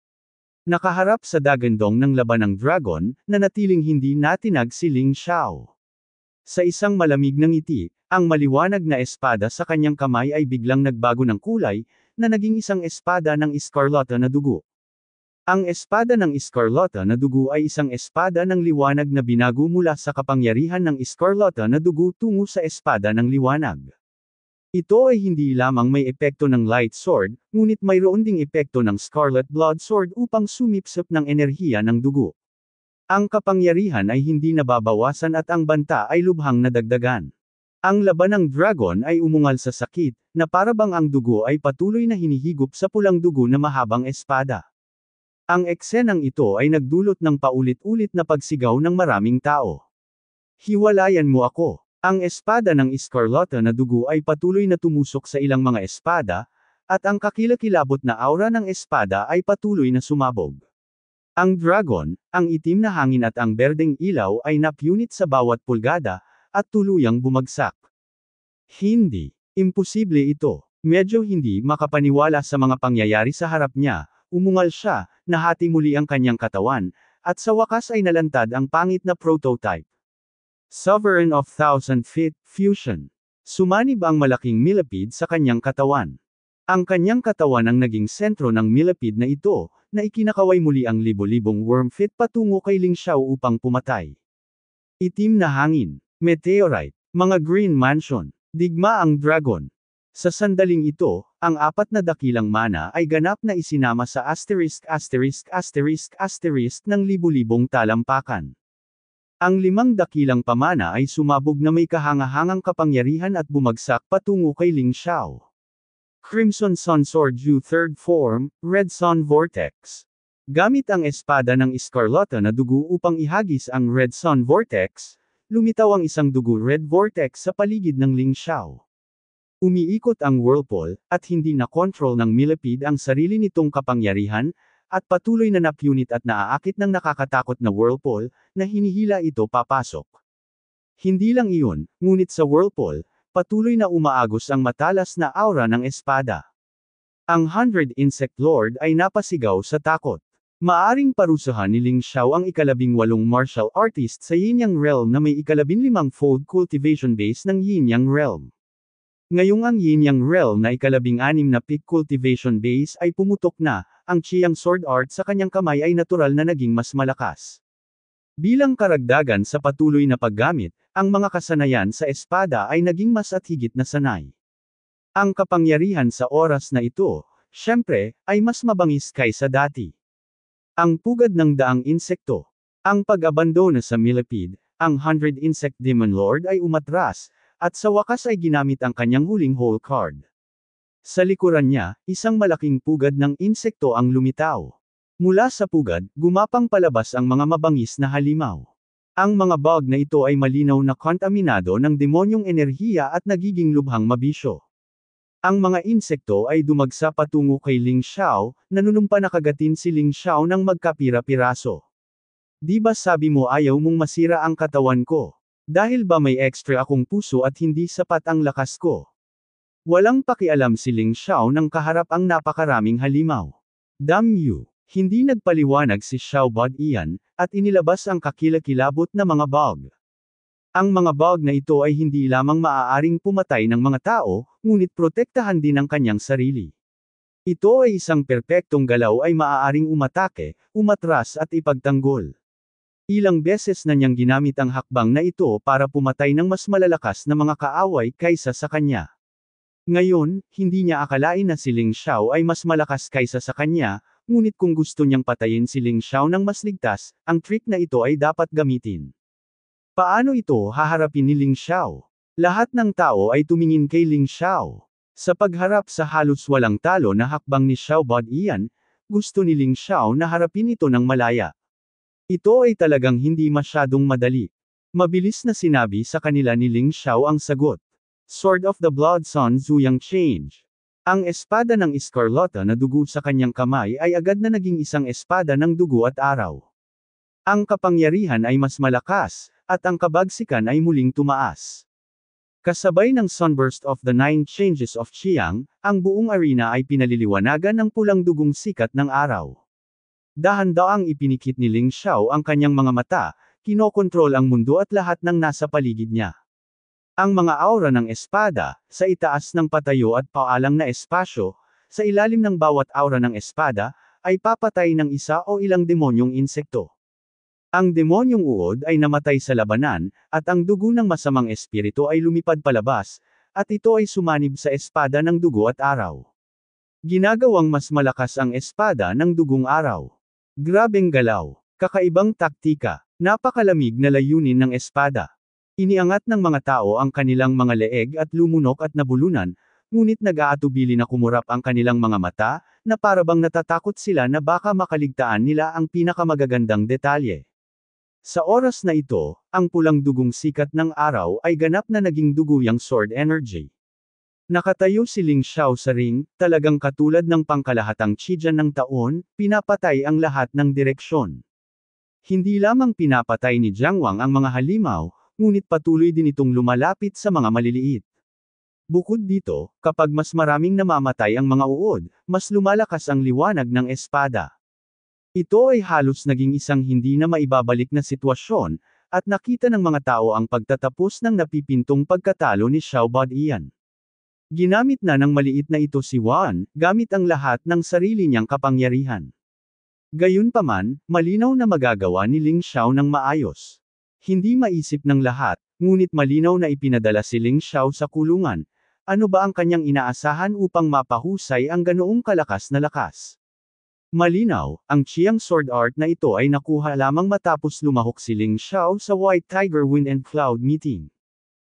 Nakaharap sa dagandong ng laban ng dragon, na natiling hindi natinag si Ling Xiao. Sa isang malamig ng ngiti, ang maliwanag na espada sa kanyang kamay ay biglang nagbago ng kulay, na naging isang espada ng iskarlata na dugo. Ang espada ng iskarlata na dugo ay isang espada ng liwanag na binago mula sa kapangyarihan ng iskarlata na dugo tungo sa espada ng liwanag. Ito ay hindi lamang may epekto ng light sword, ngunit mayroon ding epekto ng scarlet blood sword upang sumipsip ng enerhiya ng dugo. Ang kapangyarihan ay hindi nababawasan at ang banta ay lubhang nadagdagan. Ang laban ng dragon ay umungal sa sakit, na parabang ang dugo ay patuloy na hinihigop sa pulang dugo na mahabang espada. Ang eksenang ito ay nagdulot ng paulit-ulit na pagsigaw ng maraming tao. Hiwalayan mo ako. Ang espada ng Iscarlata na dugo ay patuloy na tumusok sa ilang mga espada, at ang kakilakilabot na aura ng espada ay patuloy na sumabog. Ang dragon, ang itim na hangin at ang berdeng ilaw ay napunit sa bawat pulgada, at tuluyang bumagsak. Hindi. Imposible ito. Medyo hindi makapaniwala sa mga pangyayari sa harap niya, umungal siya, nahati muli ang kanyang katawan, at sa wakas ay nalantad ang pangit na prototype. Sovereign of Thousand Feet Fusion. Sumanib ang malaking millipede sa kanyang katawan. Ang kanyang katawan ang naging sentro ng millipede na ito, na ikinakaway muli ang libo-libong wormfit patungo kay Ling Xiao upang pumatay. Itim na hangin. Meteorite, mga Green Mansion, digma ang dragon. Sa sandaling ito, ang apat na dakilang mana ay ganap na isinama sa asterisk asterisk asterisk asterisk ng libu-libong talampakan. Ang limang dakilang pamana ay sumabog na may kahangahangang kapangyarihan at bumagsak patungo kay Ling Xiao. Crimson Sun Sword Ju Third Form, Red Sun Vortex. Gamit ang espada ng Escarlata na dugo upang ihagis ang Red Sun Vortex, Lumitaw ang isang dugo-red vortex sa paligid ng Ling Xiao. Umiikot ang whirlpool, at hindi na-control ng millipede ang sarili nitong kapangyarihan, at patuloy na napunit at naaakit ng nakakatakot na whirlpool, na hinihila ito papasok. Hindi lang iyon, ngunit sa whirlpool, patuloy na umaagos ang matalas na aura ng espada. Ang Hundred Insect Lord ay napasigaw sa takot. Maaring parusahan ni Ling Xiao ang ikalabing walong martial artist sa Yin Yang Realm na may ikalabin limang fold cultivation base ng Yin Yang Realm. Ngayong ang Yin Yang Realm na ikalabing anim na peak cultivation base ay pumutok na, ang Chiang Sword Art sa kanyang kamay ay natural na naging mas malakas. Bilang karagdagan sa patuloy na paggamit, ang mga kasanayan sa espada ay naging mas at higit na sanay. Ang kapangyarihan sa oras na ito, syempre, ay mas mabangis kaysa dati. Ang pugad ng daang insekto. Ang pag-abandona sa millipede, ang 100 insect demon lord ay umatras, at sa wakas ay ginamit ang kanyang huling hole card. Sa likuran niya, isang malaking pugad ng insekto ang lumitaw. Mula sa pugad, gumapang palabas ang mga mabangis na halimaw. Ang mga bug na ito ay malinaw na kontaminado ng demonyong enerhiya at nagiging lubhang mabisyo. Ang mga insekto ay dumagsa patungo kay Ling Xiao, nanunumpa na kagatin si Ling Xiao ng magkapira-piraso. Di ba sabi mo ayaw mong masira ang katawan ko? Dahil ba may extra akong puso at hindi sapat ang lakas ko? Walang pakialam si Ling Xiao nang kaharap ang napakaraming halimaw. Damn you! Hindi nagpaliwanag si Xiao Bod iyan, at inilabas ang kakilakilabot na mga bug. Ang mga bug na ito ay hindi lamang maaaring pumatay ng mga tao, ngunit protektahan din ang kanyang sarili. Ito ay isang perpektong galaw ay maaaring umatake, umatras at ipagtanggol. Ilang beses na niyang ginamit ang hakbang na ito para pumatay ng mas malalakas na mga kaaway kaysa sa kanya. Ngayon, hindi niya akalain na si Ling Xiao ay mas malakas kaysa sa kanya, ngunit kung gusto niyang patayin si Ling Xiao ng mas ligtas, ang trick na ito ay dapat gamitin. Paano ito haharapin ni Ling Xiao? Lahat ng tao ay tumingin kay Ling Xiao. Sa pagharap sa halos walang talo na hakbang ni Xiao Bodian, gusto ni Ling Xiao na harapin ito ng malaya. Ito ay talagang hindi masyadong madali. Mabilis na sinabi sa kanila ni Ling Xiao ang sagot. Sword of the Blood Sun Zuyang Change. Ang espada ng Iscarlota na dugo sa kanyang kamay ay agad na naging isang espada ng dugo at araw. Ang kapangyarihan ay mas malakas, at ang kabagsikan ay muling tumaas. Kasabay ng sunburst of the Nine Changes of Chiang, ang buong arena ay pinaliliwanagan ng pulang dugong sikat ng araw. Dahan-daang ipinikit ni Ling Xiao ang kanyang mga mata, kinokontrol ang mundo at lahat ng nasa paligid niya. Ang mga aura ng espada, sa itaas ng patayo at paalang na espasyo, sa ilalim ng bawat aura ng espada, ay papatay ng isa o ilang demonyong insekto. Ang demonyong uod ay namatay sa labanan, at ang dugo ng masamang espiritu ay lumipad palabas, at ito ay sumanib sa espada ng dugo at araw. Ginagawang mas malakas ang espada ng dugong araw. Grabeng galaw. Kakaibang taktika. Napakalamig na layunin ng espada. Iniangat ng mga tao ang kanilang mga leeg at lumunok at nabulunan, ngunit nag-aatubili na kumurap ang kanilang mga mata, na parabang natatakot sila na baka makaligtaan nila ang pinakamagagandang detalye. Sa oras na ito, ang pulang dugong sikat ng araw ay ganap na naging duguyang sword energy. Nakatayo si Ling Xiao sa ring, talagang katulad ng pangkalahatang chijan ng taon, pinapatay ang lahat ng direksyon. Hindi lamang pinapatay ni Jiang Wang ang mga halimaw, ngunit patuloy din itong lumalapit sa mga maliliit. Bukod dito, kapag mas maraming namamatay ang mga uod, mas lumalakas ang liwanag ng espada. Ito ay halos naging isang hindi na maibabalik na sitwasyon, at nakita ng mga tao ang pagtatapos ng napipintong pagkatalo ni Xiaobad Ian. Ginamit na ng maliit na ito si Wan, gamit ang lahat ng sarili niyang kapangyarihan. Gayunpaman, malinaw na magagawa ni Ling Xiao ng maayos. Hindi maisip ng lahat, ngunit malinaw na ipinadala si Ling Xiao sa kulungan, ano ba ang kanyang inaasahan upang mapahusay ang ganoong kalakas na lakas. Malinaw, ang Chiang sword art na ito ay nakuha lamang matapos lumahok si Ling Xiao sa White Tiger Wind and Cloud meeting.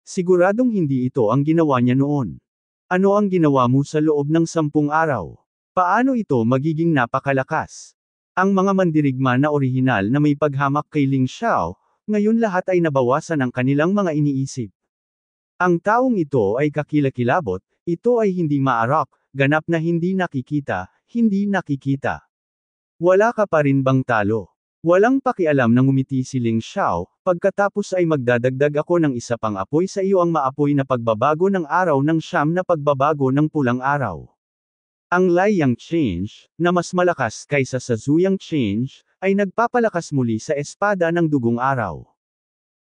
Siguradong hindi ito ang ginawa niya noon. Ano ang ginawa mo sa loob ng sampung araw? Paano ito magiging napakalakas? Ang mga mandirigma na orihinal na may paghamak kay Ling Xiao, ngayon lahat ay nabawasan ng kanilang mga iniisip. Ang taong ito ay kakilakilabot, ito ay hindi maarap, ganap na hindi nakikita, hindi nakikita. Wala ka pa rin bang talo? Walang pakialam ng umiti si Ling Xiao, pagkatapos ay magdadagdag ako ng isa pang apoy sa iyo ang maapoy na pagbabago ng araw ng siyam na pagbabago ng pulang araw. Ang Laiyang Change, na mas malakas kaysa sa Zuyang Change, ay nagpapalakas muli sa espada ng dugong araw.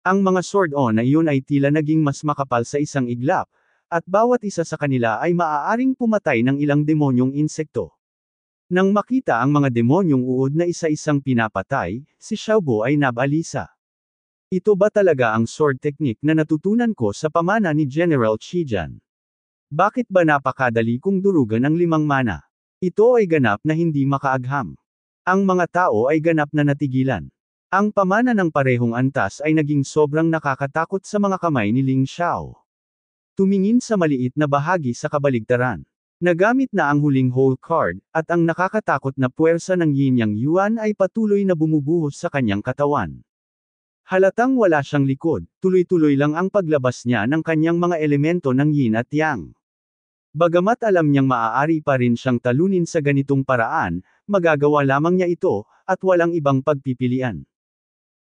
Ang mga sword on na iyon ay tila naging mas makapal sa isang iglap, at bawat isa sa kanila ay maaaring pumatay ng ilang demonyong insekto. Nang makita ang mga demonyong uod na isa-isang pinapatay, si Xiaobo ay nabalisa. Ito ba talaga ang sword technique na natutunan ko sa pamana ni General Qijan? Bakit ba napakadali kong durugan ang limang mana? Ito ay ganap na hindi makaagham. Ang mga tao ay ganap na natigilan. Ang pamana ng parehong antas ay naging sobrang nakakatakot sa mga kamay ni Ling Xiao. Tumingin sa maliit na bahagi sa kabaligtaran. Nagamit na ang huling hole card, at ang nakakatakot na puwersa ng yin yang yuan ay patuloy na bumubuhos sa kanyang katawan. Halatang wala siyang likod, tuloy-tuloy lang ang paglabas niya ng kanyang mga elemento ng yin at yang. Bagamat alam niyang maaari pa rin siyang talunin sa ganitong paraan, magagawa lamang niya ito, at walang ibang pagpipilian.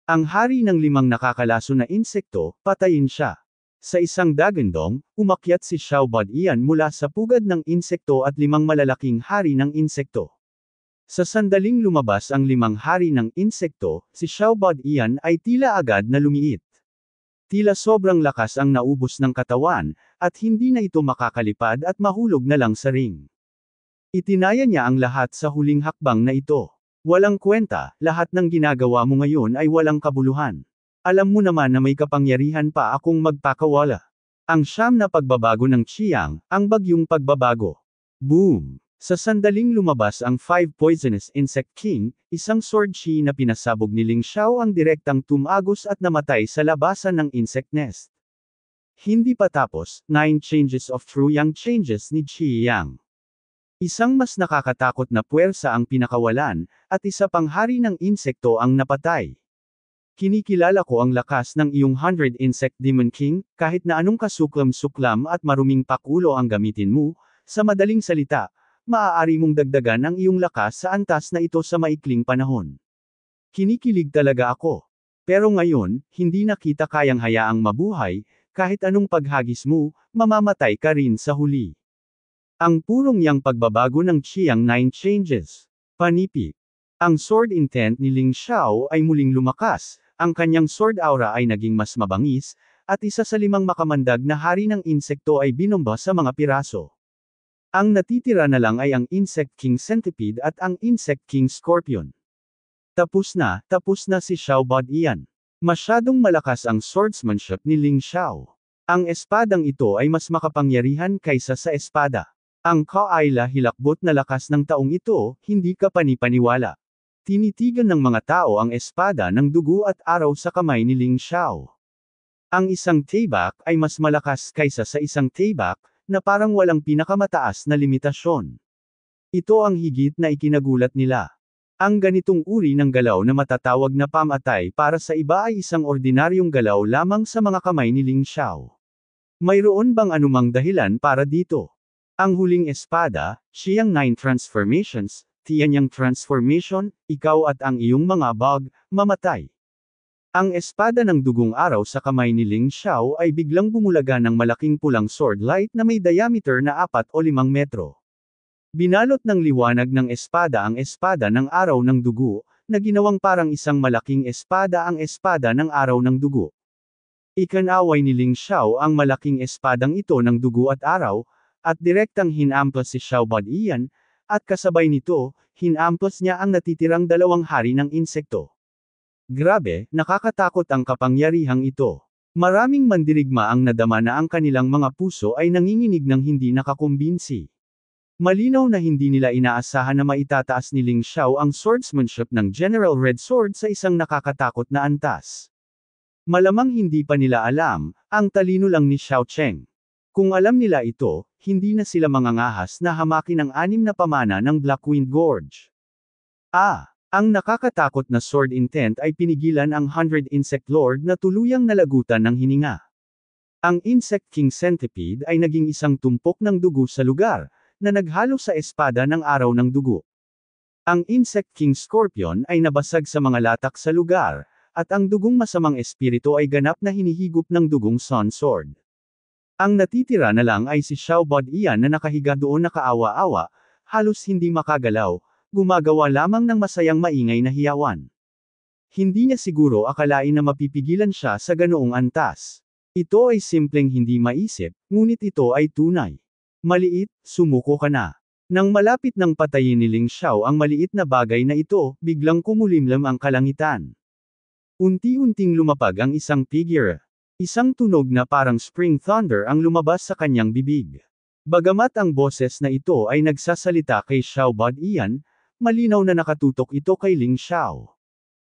Ang hari ng limang nakakalaso na insekto, patayin siya. Sa isang dagandong, umakyat si Xiaobad Ian mula sa pugad ng insekto at limang malalaking hari ng insekto. Sa sandaling lumabas ang limang hari ng insekto, si Xiaobad Ian ay tila agad na lumiit. Tila sobrang lakas ang naubos ng katawan, at hindi na ito makakalipad at mahulog na lang sa ring. Itinaya niya ang lahat sa huling hakbang na ito. Walang kwenta, lahat ng ginagawa mo ngayon ay walang kabuluhan. Alam mo naman na may kapangyarihan pa akong magpakawala. Ang siyam na pagbabago ng Chiang, ang bagyong pagbabago. Boom! Sa sandaling lumabas ang Five Poisonous Insect King, isang sword chi na pinasabog ni Ling Xiao ang direktang tumagos at namatay sa labasan ng insect nest. Hindi pa tapos, Nine Changes of True Yang Changes ni Qi Yang. Isang mas nakakatakot na puwersa ang pinakawalan, at isa pang hari ng insekto ang napatay. Kinikilala ko ang lakas ng iyong 100 Insect Demon King, kahit na anong kasuklam-suklam at maruming pakulo ang gamitin mo, sa madaling salita, maaari mong dagdagan ang iyong lakas sa antas na ito sa maikling panahon. Kinikilig talaga ako. Pero ngayon, hindi nakita kayang hayaang mabuhay, kahit anong paghagis mo, mamamatay ka rin sa huli. Ang purong yang pagbabago ng Chiang Nine Changes. Panipi. Ang sword intent ni Ling Xiao ay muling lumakas, ang kanyang sword aura ay naging mas mabangis, at isa sa limang makamandag na hari ng insekto ay binomba sa mga piraso. Ang natitira na lang ay ang Insect King Centipede at ang Insect King Scorpion. Tapos na, tapos na si Xiao Bod Masyadong malakas ang swordsmanship ni Ling Xiao. Ang espadang ito ay mas makapangyarihan kaysa sa espada. Ang kaayla hilakbot na lakas ng taong ito, hindi ka panipaniwala. Tinitigan ng mga tao ang espada ng dugo at araw sa kamay ni Ling Xiao. Ang isang taybak ay mas malakas kaysa sa isang taybak, na parang walang pinakamataas na limitasyon. Ito ang higit na ikinagulat nila. Ang ganitong uri ng galaw na matatawag na pamatay para sa iba ay isang ordinaryong galaw lamang sa mga kamay ni Ling Xiao. Mayroon bang anumang dahilan para dito? Ang huling espada, Xiang Nine Transformations, Iyan niyang transformation, ikaw at ang iyong mga bug, mamatay. Ang espada ng dugong araw sa kamay ni Ling Xiao ay biglang bumulaga ng malaking pulang sword light na may diameter na 4 o 5 metro. Binalot ng liwanag ng espada ang espada ng araw ng dugo, na ginawang parang isang malaking espada ang espada ng araw ng dugo. Ikanaway ni Ling Xiao ang malaking espadang ito ng dugo at araw, at direktang hinampas si Xiao Badian, at kasabay nito, hinampas niya ang natitirang dalawang hari ng insekto. Grabe, nakakatakot ang kapangyarihang ito. Maraming mandirigma ang nadama na ang kanilang mga puso ay nanginginig ng hindi nakakumbinsi. Malinaw na hindi nila inaasahan na maitataas ni Ling Xiao ang swordsmanship ng General Red Sword sa isang nakakatakot na antas. Malamang hindi pa nila alam, ang talino lang ni Xiao Cheng. Kung alam nila ito, hindi na sila mangangahas na hamakin ang anim na pamana ng Blackwind Gorge. Ah! Ang nakakatakot na sword intent ay pinigilan ang Hundred Insect Lord na tuluyang nalagutan ng hininga. Ang Insect King Centipede ay naging isang tumpok ng dugo sa lugar, na naghalo sa espada ng araw ng dugo. Ang Insect King Scorpion ay nabasag sa mga latak sa lugar, at ang dugong masamang espiritu ay ganap na hinihigop ng dugong Sun Sword. Ang natitira na lang ay si Xiao Bodian na nakahiga doon nakaawa-awa, halos hindi makagalaw, gumagawa lamang ng masayang maingay na hiyawan. Hindi niya siguro akalain na mapipigilan siya sa ganoong antas. Ito ay simpleng hindi maisip, ngunit ito ay tunay. Maliit, sumuko ka na. Nang malapit ng patayin ni Ling Xiao ang maliit na bagay na ito, biglang kumulimlam ang kalangitan. Unti-unting lumapag ang isang figure. Isang tunog na parang spring thunder ang lumabas sa kanyang bibig. Bagamat ang boses na ito ay nagsasalita kay Xiao Bod Ian, malinaw na nakatutok ito kay Ling Xiao.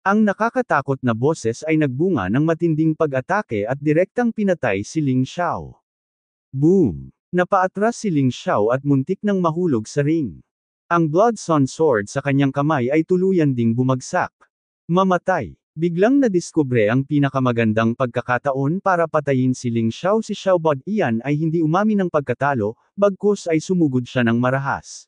Ang nakakatakot na boses ay nagbunga ng matinding pag-atake at direktang pinatay si Ling Xiao. Boom! Napaatras si Ling Xiao at muntik nang mahulog sa ring. Ang Blood Sun Sword sa kanyang kamay ay tuluyan ding bumagsak. Mamatay! Biglang nadiskubre ang pinakamagandang pagkakataon para patayin si Ling Xiao si Xiaobod Iyan ay hindi umamin ng pagkatalo, bagkus ay sumugod siya ng marahas.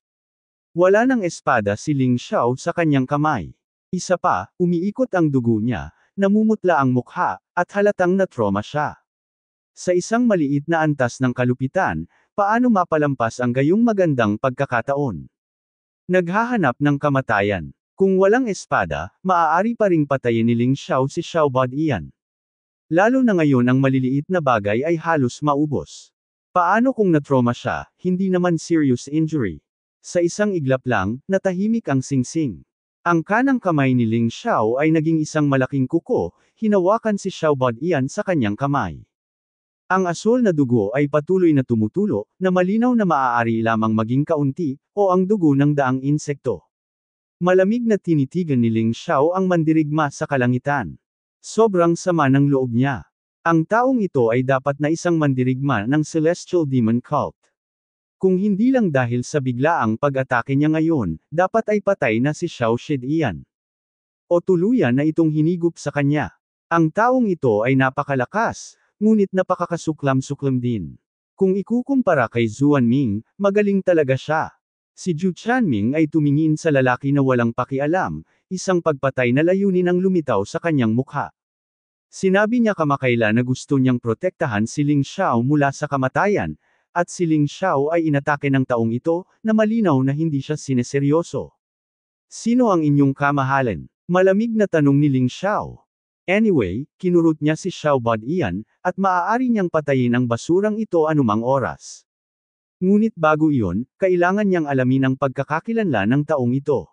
Wala ng espada si Ling Xiao sa kanyang kamay. Isa pa, umiikot ang dugo niya, namumutla ang mukha, at halatang na trauma siya. Sa isang maliit na antas ng kalupitan, paano mapalampas ang gayong magandang pagkakataon? Naghahanap ng kamatayan. Kung walang espada, maaari pa ring patayin ni Ling Xiao si Xiao Bodian. Lalo na ngayon ang maliliit na bagay ay halos maubos. Paano kung natroma siya, hindi naman serious injury? Sa isang iglap lang, natahimik ang singsing. -sing. Ang kanang kamay ni Ling Xiao ay naging isang malaking kuko, hinawakan si Xiao Bodian sa kanyang kamay. Ang asul na dugo ay patuloy na tumutulo, na malinaw na maaari lamang maging kaunti, o ang dugo ng daang insekto. Malamig na tinitigan ni Ling Xiao ang mandirigma sa kalangitan. Sobrang sama ng loob niya. Ang taong ito ay dapat na isang mandirigma ng Celestial Demon Cult. Kung hindi lang dahil sa biglaang pag-atake niya ngayon, dapat ay patay na si Xiao Shidian. O tuluyan na itong hinigop sa kanya. Ang taong ito ay napakalakas, ngunit napakakasuklam-suklam din. Kung ikukumpara kay Zuan Ming, magaling talaga siya. Si Ju Chanming ay tumingin sa lalaki na walang pakialam, isang pagpatay na layunin ang lumitaw sa kanyang mukha. Sinabi niya kamakailan na gusto niyang protektahan si Ling Xiao mula sa kamatayan, at si Ling Xiao ay inatake ng taong ito, na malinaw na hindi siya sineseryoso. Sino ang inyong kamahalan? Malamig na tanong ni Ling Xiao. Anyway, kinurot niya si Xiao Badian, at maaari niyang patayin ang basurang ito anumang oras. Ngunit bago iyon, kailangan niyang alamin ang pagkakakilanlan ng taong ito.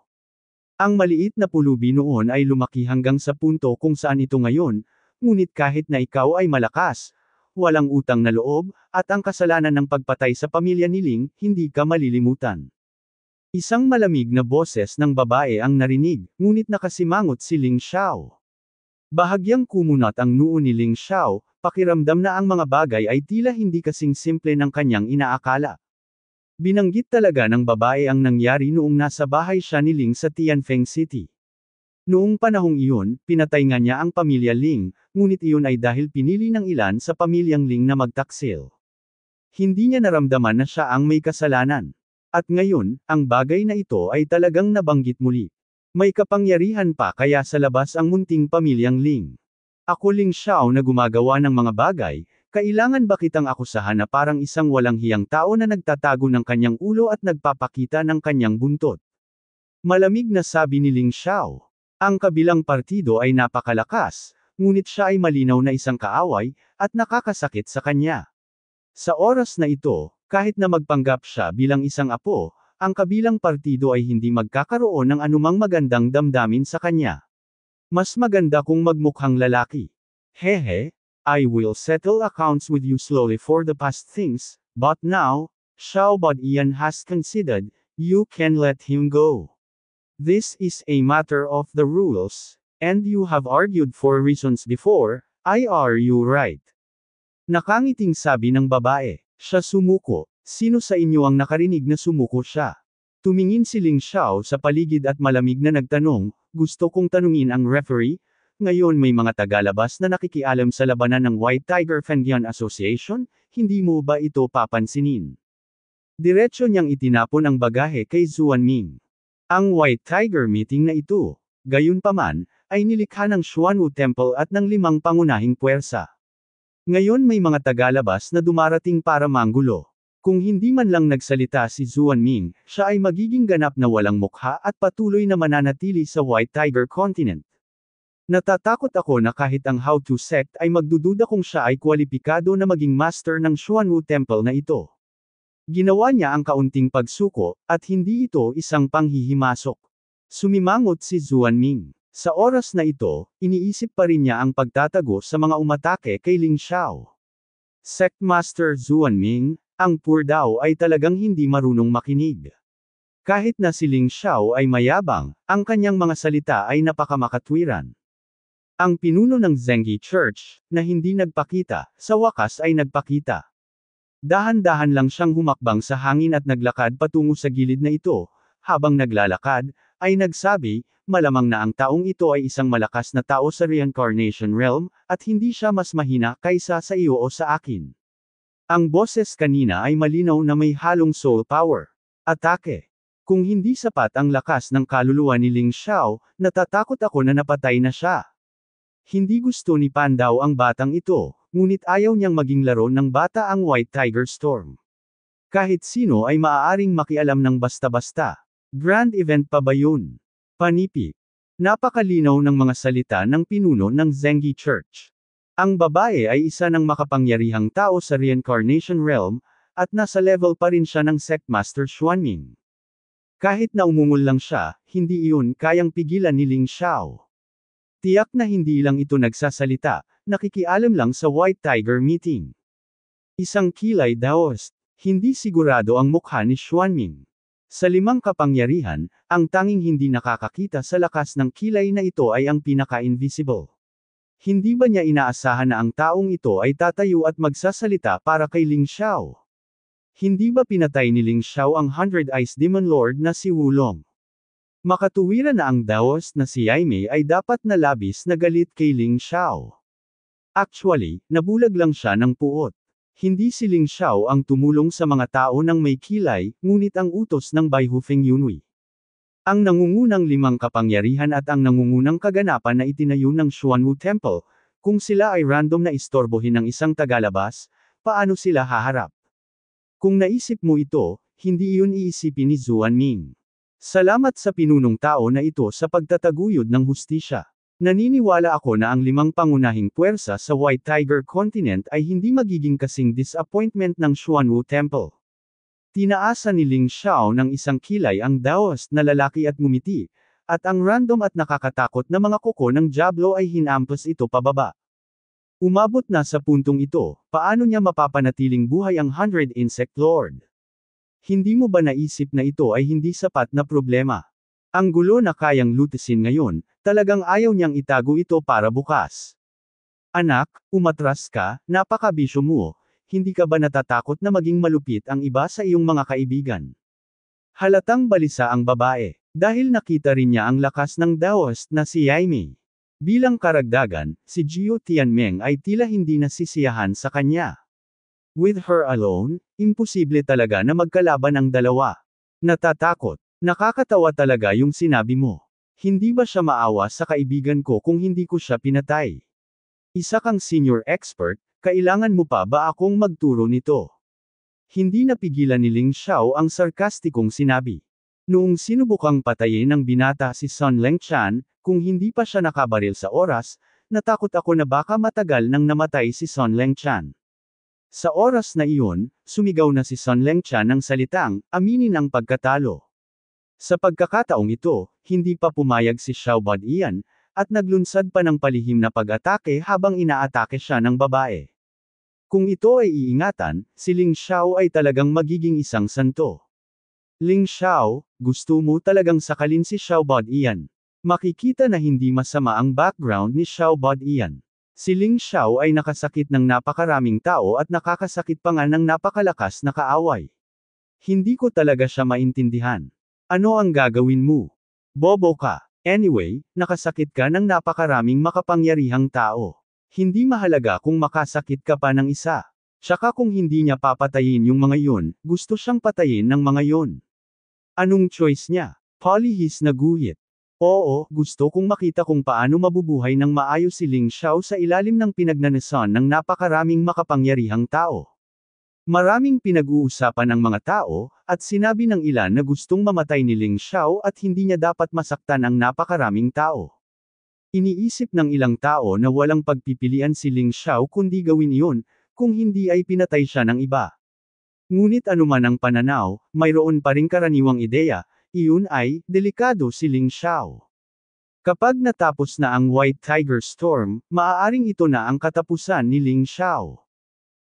Ang maliit na pulubi noon ay lumaki hanggang sa punto kung saan ito ngayon, ngunit kahit na ikaw ay malakas, walang utang na loob, at ang kasalanan ng pagpatay sa pamilya ni Ling, hindi ka malilimutan. Isang malamig na boses ng babae ang narinig, ngunit nakasimangot si Ling Xiao. Bahagyang kumunot ang noo ni Ling Xiao, pakiramdam na ang mga bagay ay tila hindi kasing simple ng kanyang inaakala. Binanggit talaga ng babae ang nangyari noong nasa bahay siya ni Ling sa Tianfeng City. Noong panahong iyon, pinatay nga niya ang pamilya Ling, ngunit iyon ay dahil pinili ng ilan sa pamilyang Ling na magtaksil. Hindi niya naramdaman na siya ang may kasalanan. At ngayon, ang bagay na ito ay talagang nabanggit muli. May kapangyarihan pa kaya sa labas ang munting pamilyang Ling. Ako Ling Xiao na gumagawa ng mga bagay, kailangan ba kitang akusahan na parang isang walang hiyang tao na nagtatago ng kanyang ulo at nagpapakita ng kanyang buntot? Malamig na sabi ni Ling Xiao. Ang kabilang partido ay napakalakas, ngunit siya ay malinaw na isang kaaway, at nakakasakit sa kanya. Sa oras na ito, kahit na magpanggap siya bilang isang apo, ang kabilang partido ay hindi magkakaroon ng anumang magandang damdamin sa kanya. Mas maganda kung magmukhang lalaki. Hehe, I will settle accounts with you slowly for the past things, but now, Xiaobod Ian has considered, you can let him go. This is a matter of the rules, and you have argued for reasons before, I are you right. Nakangiting sabi ng babae, siya sumuko, Sino sa inyo ang nakarinig na sumuko siya? Tumingin si Ling Xiao sa paligid at malamig na nagtanong, gusto kong tanungin ang referee, ngayon may mga tagalabas na nakikialam sa labanan ng White Tiger Fangyan Association, hindi mo ba ito papansinin? Diretso niyang itinapon ang bagahe kay Zuan Ming. Ang White Tiger meeting na ito, gayunpaman, ay nilikha ng Xuanwu Temple at ng limang pangunahing puwersa. Ngayon may mga tagalabas na dumarating para manggulo. Kung hindi man lang nagsalita si Zuan Ming, siya ay magiging ganap na walang mukha at patuloy na mananatili sa White Tiger Continent. Natatakot ako na kahit ang How to sect ay magdududa kung siya ay kwalipikado na maging master ng Xuanwu Temple na ito. Ginawa niya ang kaunting pagsuko, at hindi ito isang panghihimasok. Sumimangot si Zuan Ming. Sa oras na ito, iniisip pa rin niya ang pagtatago sa mga umatake kay Ling Xiao. Sect Master Zuan Ming, ang poor daw ay talagang hindi marunong makinig. Kahit na si Ling Xiao ay mayabang, ang kanyang mga salita ay napakamakatwiran. Ang pinuno ng Zengi Church, na hindi nagpakita, sa wakas ay nagpakita. Dahan-dahan lang siyang humakbang sa hangin at naglakad patungo sa gilid na ito, habang naglalakad, ay nagsabi, malamang na ang taong ito ay isang malakas na tao sa reincarnation realm, at hindi siya mas mahina kaysa sa iyo o sa akin. Ang boses kanina ay malinaw na may halong soul power. Atake. Kung hindi sapat ang lakas ng kaluluwa ni Ling Xiao, natatakot ako na napatay na siya. Hindi gusto ni Pandao ang batang ito, ngunit ayaw niyang maging laro ng bata ang White Tiger Storm. Kahit sino ay maaaring makialam ng basta-basta. Grand event pa ba yun? Panipi. Napakalinaw ng mga salita ng pinuno ng Zengi Church. Ang babae ay isa ng makapangyarihang tao sa reincarnation realm, at nasa level pa rin siya ng sect master Xuanming. Kahit na umungol lang siya, hindi iyon kayang pigilan ni Ling Xiao. Tiyak na hindi lang ito nagsasalita, nakikialam lang sa White Tiger meeting. Isang kilay daos, hindi sigurado ang mukha ni Xuanming. Sa limang kapangyarihan, ang tanging hindi nakakakita sa lakas ng kilay na ito ay ang pinaka-invisible. Hindi ba niya inaasahan na ang taong ito ay tatayo at magsasalita para kay Ling Xiao? Hindi ba pinatay ni Ling Xiao ang Hundred Eyes Demon Lord na si Wulong? Makatuwiran na ang Daos na si Yaimei ay dapat na labis na galit kay Ling Xiao. Actually, nabulag lang siya ng puot. Hindi si Ling Xiao ang tumulong sa mga tao ng may kilay, ngunit ang utos ng Bai Hufeng Yunui. Ang nangungunang limang kapangyarihan at ang nangungunang kaganapan na itinayo ng Xuanwu Temple, kung sila ay random na istorbohin ng isang tagalabas, paano sila haharap? Kung naisip mo ito, hindi iyon iisipin ni Zuan Ming. Salamat sa pinunong tao na ito sa pagtataguyod ng hustisya. Naniniwala ako na ang limang pangunahing puwersa sa White Tiger Continent ay hindi magiging kasing disappointment ng Xuanwu Temple. Tinaasa ni Ling Xiao ng isang kilay ang Daoist na lalaki at ngumiti, at ang random at nakakatakot na mga kuko ng Diablo ay hinampas ito pababa. Umabot na sa puntong ito, paano niya mapapanatiling buhay ang Hundred Insect Lord? Hindi mo ba naisip na ito ay hindi sapat na problema? Ang gulo na kayang lutisin ngayon, talagang ayaw niyang itago ito para bukas. Anak, umatras ka, napakabisyo mo, hindi ka ba natatakot na maging malupit ang iba sa iyong mga kaibigan? Halatang balisa ang babae, dahil nakita rin niya ang lakas ng Daoist na si Yaimi. Bilang karagdagan, si Jiu Tianmeng ay tila hindi nasisiyahan sa kanya. With her alone, imposible talaga na magkalaban ang dalawa. Natatakot, nakakatawa talaga yung sinabi mo. Hindi ba siya maawa sa kaibigan ko kung hindi ko siya pinatay? Isa kang senior expert, kailangan mo pa ba akong magturo nito? Hindi napigilan ni Ling Xiao ang sarkastikong sinabi. Noong sinubukang patayin ng binata si Sun Lengchan, kung hindi pa siya nakabaril sa oras, natakot ako na baka matagal nang namatay si Sun Lengchan. Sa oras na iyon, sumigaw na si Sun Lengchan ng salitang, aminin ang pagkatalo. Sa pagkakataong ito, hindi pa pumayag si Xiao Badian, at naglunsad pa ng palihim na pag-atake habang inaatake siya ng babae. Kung ito ay iingatan, si Ling Xiao ay talagang magiging isang santo. Ling Xiao, gusto mo talagang sakalin si Xiao Bodian. Makikita na hindi masama ang background ni Xiao Bodian. Si Ling Xiao ay nakasakit ng napakaraming tao at nakakasakit pa nga ng napakalakas na kaaway. Hindi ko talaga siya maintindihan. Ano ang gagawin mo? Bobo ka. Anyway, nakasakit ka ng napakaraming makapangyarihang tao. Hindi mahalaga kung makasakit ka pa ng isa. Tsaka kung hindi niya papatayin yung mga yun, gusto siyang patayin ng mga yun. Anong choice niya? Polyhis na guhit. Oo, gusto kong makita kung paano mabubuhay ng maayos si Ling Xiao sa ilalim ng pinagnanasan ng napakaraming makapangyarihang tao. Maraming pinag-uusapan ng mga tao, at sinabi ng ilan na gustong mamatay ni Ling Xiao at hindi niya dapat masaktan ang napakaraming tao. Iniisip ng ilang tao na walang pagpipilian si Ling Xiao kundi gawin iyon, kung hindi ay pinatay siya ng iba. Ngunit anuman ang pananaw, mayroon pa rin karaniwang ideya, iyon ay, delikado si Ling Xiao. Kapag natapos na ang White Tiger Storm, maaaring ito na ang katapusan ni Ling Xiao.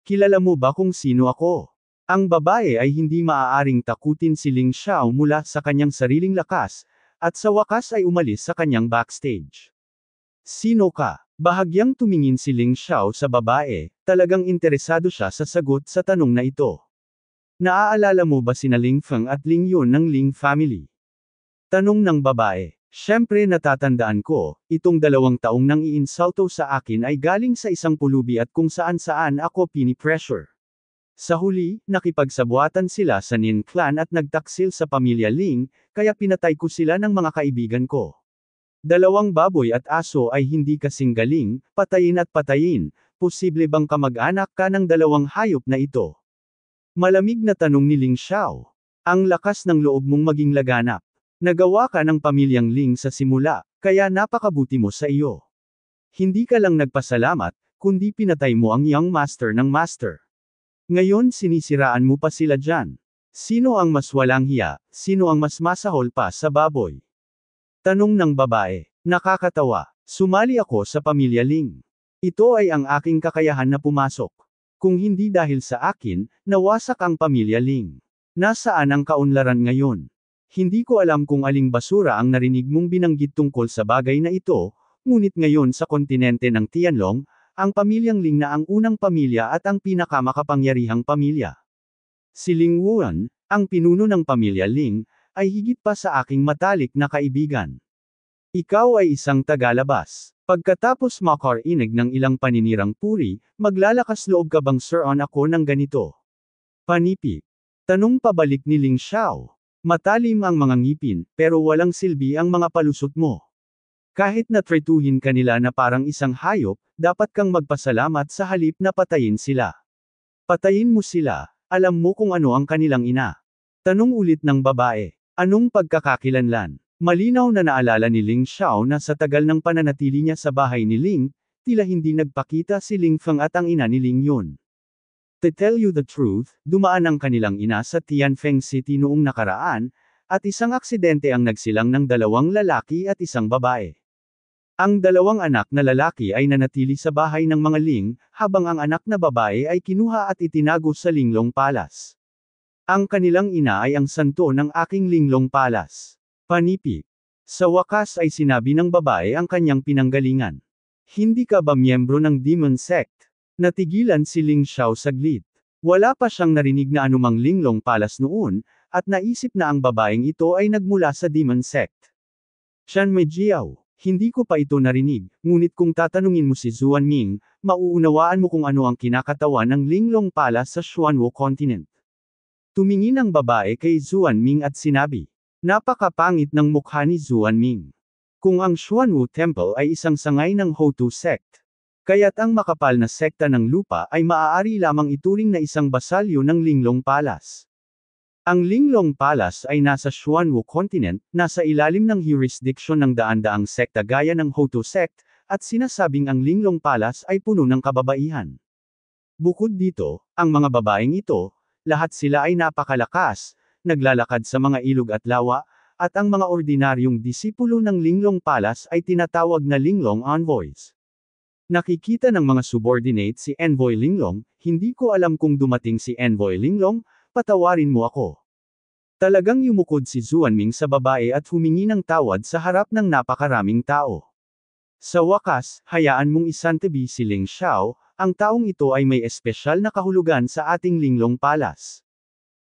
Kilala mo ba kung sino ako? Ang babae ay hindi maaaring takutin si Ling Xiao mula sa kanyang sariling lakas, at sa wakas ay umalis sa kanyang backstage. Sino ka? Bahagyang tumingin si Ling Xiao sa babae, talagang interesado siya sa sagot sa tanong na ito. Naaalala mo ba sina Ling Feng at Ling Yun ng Ling family? Tanong ng babae. Siyempre natatandaan ko, itong dalawang taong nang iinsulto sa akin ay galing sa isang pulubi at kung saan saan ako pinipressure. Sa huli, nakipagsabuatan sila sa Nin clan at nagtaksil sa pamilya Ling, kaya pinatay ko sila ng mga kaibigan ko. Dalawang baboy at aso ay hindi kasing galing, patayin at patayin, posible bang kamag-anak ka ng dalawang hayop na ito? Malamig na tanong ni Ling Xiao. Ang lakas ng loob mong maging laganap. Nagawa ka ng pamilyang Ling sa simula, kaya napakabuti mo sa iyo. Hindi ka lang nagpasalamat, kundi pinatay mo ang young master ng master. Ngayon sinisiraan mo pa sila dyan. Sino ang mas walang hiya, sino ang mas masahol pa sa baboy? Tanong ng babae. Nakakatawa. Sumali ako sa pamilya Ling. Ito ay ang aking kakayahan na pumasok. Kung hindi dahil sa akin, nawasak ang pamilya Ling. Nasaan ang kaunlaran ngayon? Hindi ko alam kung aling basura ang narinig mong binanggit tungkol sa bagay na ito, ngunit ngayon sa kontinente ng Tianlong, ang pamilyang Ling na ang unang pamilya at ang pinakamakapangyarihang pamilya. Si Ling Wuan, ang pinuno ng pamilya Ling, ay higit pa sa aking matalik na kaibigan. Ikaw ay isang tagalabas. Pagkatapos makarinig ng ilang paninirang puri, maglalakas loob ka bang sir on ako ng ganito? Panipi. Tanong pabalik ni Ling Xiao. Matalim ang mga ngipin, pero walang silbi ang mga palusot mo. Kahit na tretuhin kanila na parang isang hayop, dapat kang magpasalamat sa halip na patayin sila. Patayin mo sila, alam mo kung ano ang kanilang ina. Tanong ulit ng babae, anong pagkakakilanlan? Malinaw na naalala ni Ling Xiao na sa tagal ng pananatili niya sa bahay ni Ling, tila hindi nagpakita si Ling Feng at ang ina ni Ling Yun. To tell you the truth, dumaan ang kanilang ina sa Tianfeng City noong nakaraan, at isang aksidente ang nagsilang ng dalawang lalaki at isang babae. Ang dalawang anak na lalaki ay nanatili sa bahay ng mga Ling, habang ang anak na babae ay kinuha at itinago sa Linglong Palace. Ang kanilang ina ay ang santo ng aking Linglong Palace. Panipik. Sa wakas ay sinabi ng babae ang kanyang pinanggalingan. Hindi ka ba miyembro ng Demon Sect? Natigilan si Ling Xiao saglit. Wala pa siyang narinig na anumang linglong palas noon, at naisip na ang babaeng ito ay nagmula sa demon sect. Chan Mejiao, hindi ko pa ito narinig, ngunit kung tatanungin mo si Zuan Ming, mauunawaan mo kung ano ang kinakatawan ng linglong palas sa Xuanwu Continent. Tumingin ang babae kay Zuan Ming at sinabi, Napakapangit ng mukha ni Zuan Ming. Kung ang Xuanwu Temple ay isang sangay ng Hotu sect, Kaya't ang makapal na sekta ng lupa ay maaari lamang ituring na isang basalyo ng Linglong Palace. Ang Linglong Palace ay nasa Xuanwu Continent, nasa ilalim ng jurisdiction ng daan-daang sekta gaya ng Hoto sect, at sinasabing ang Linglong Palace ay puno ng kababaihan. Bukod dito, ang mga babaeng ito, lahat sila ay napakalakas, naglalakad sa mga ilog at lawa, at ang mga ordinaryong disipulo ng Linglong Palace ay tinatawag na Linglong Envoys. Nakikita ng mga subordinate si Envoy Linglong, hindi ko alam kung dumating si Envoy Linglong, patawarin mo ako. Talagang yumukod si Zuanming sa babae at humingi ng tawad sa harap ng napakaraming tao. Sa wakas, hayaan mong isantabi si Ling Xiao, ang taong ito ay may espesyal na kahulugan sa ating Linglong Palace.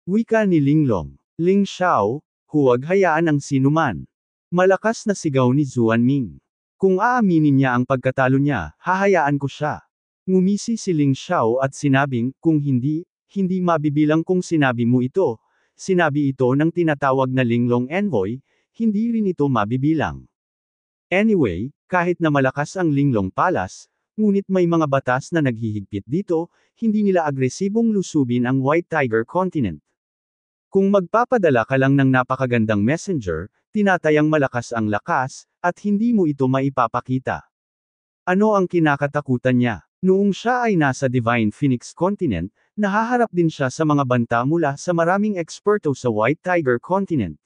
Wika ni Linglong, Ling Xiao, huwag hayaan ang sinuman. Malakas na sigaw ni Zuanming. Kung aaminin niya ang pagkatalo niya, hahayaan ko siya. Ngumisi si Ling Xiao at sinabing, kung hindi, hindi mabibilang kung sinabi mo ito. Sinabi ito ng tinatawag na Linglong Envoy, hindi rin ito mabibilang. Anyway, kahit na malakas ang Linglong Palace, ngunit may mga batas na naghihigpit dito, hindi nila agresibong lusubin ang White Tiger Continent. Kung magpapadala ka lang ng napakagandang messenger, tinatayang malakas ang lakas, at hindi mo ito maipapakita. Ano ang kinakatakutan niya? Noong siya ay nasa Divine Phoenix Continent, nahaharap din siya sa mga banta mula sa maraming eksperto sa White Tiger Continent.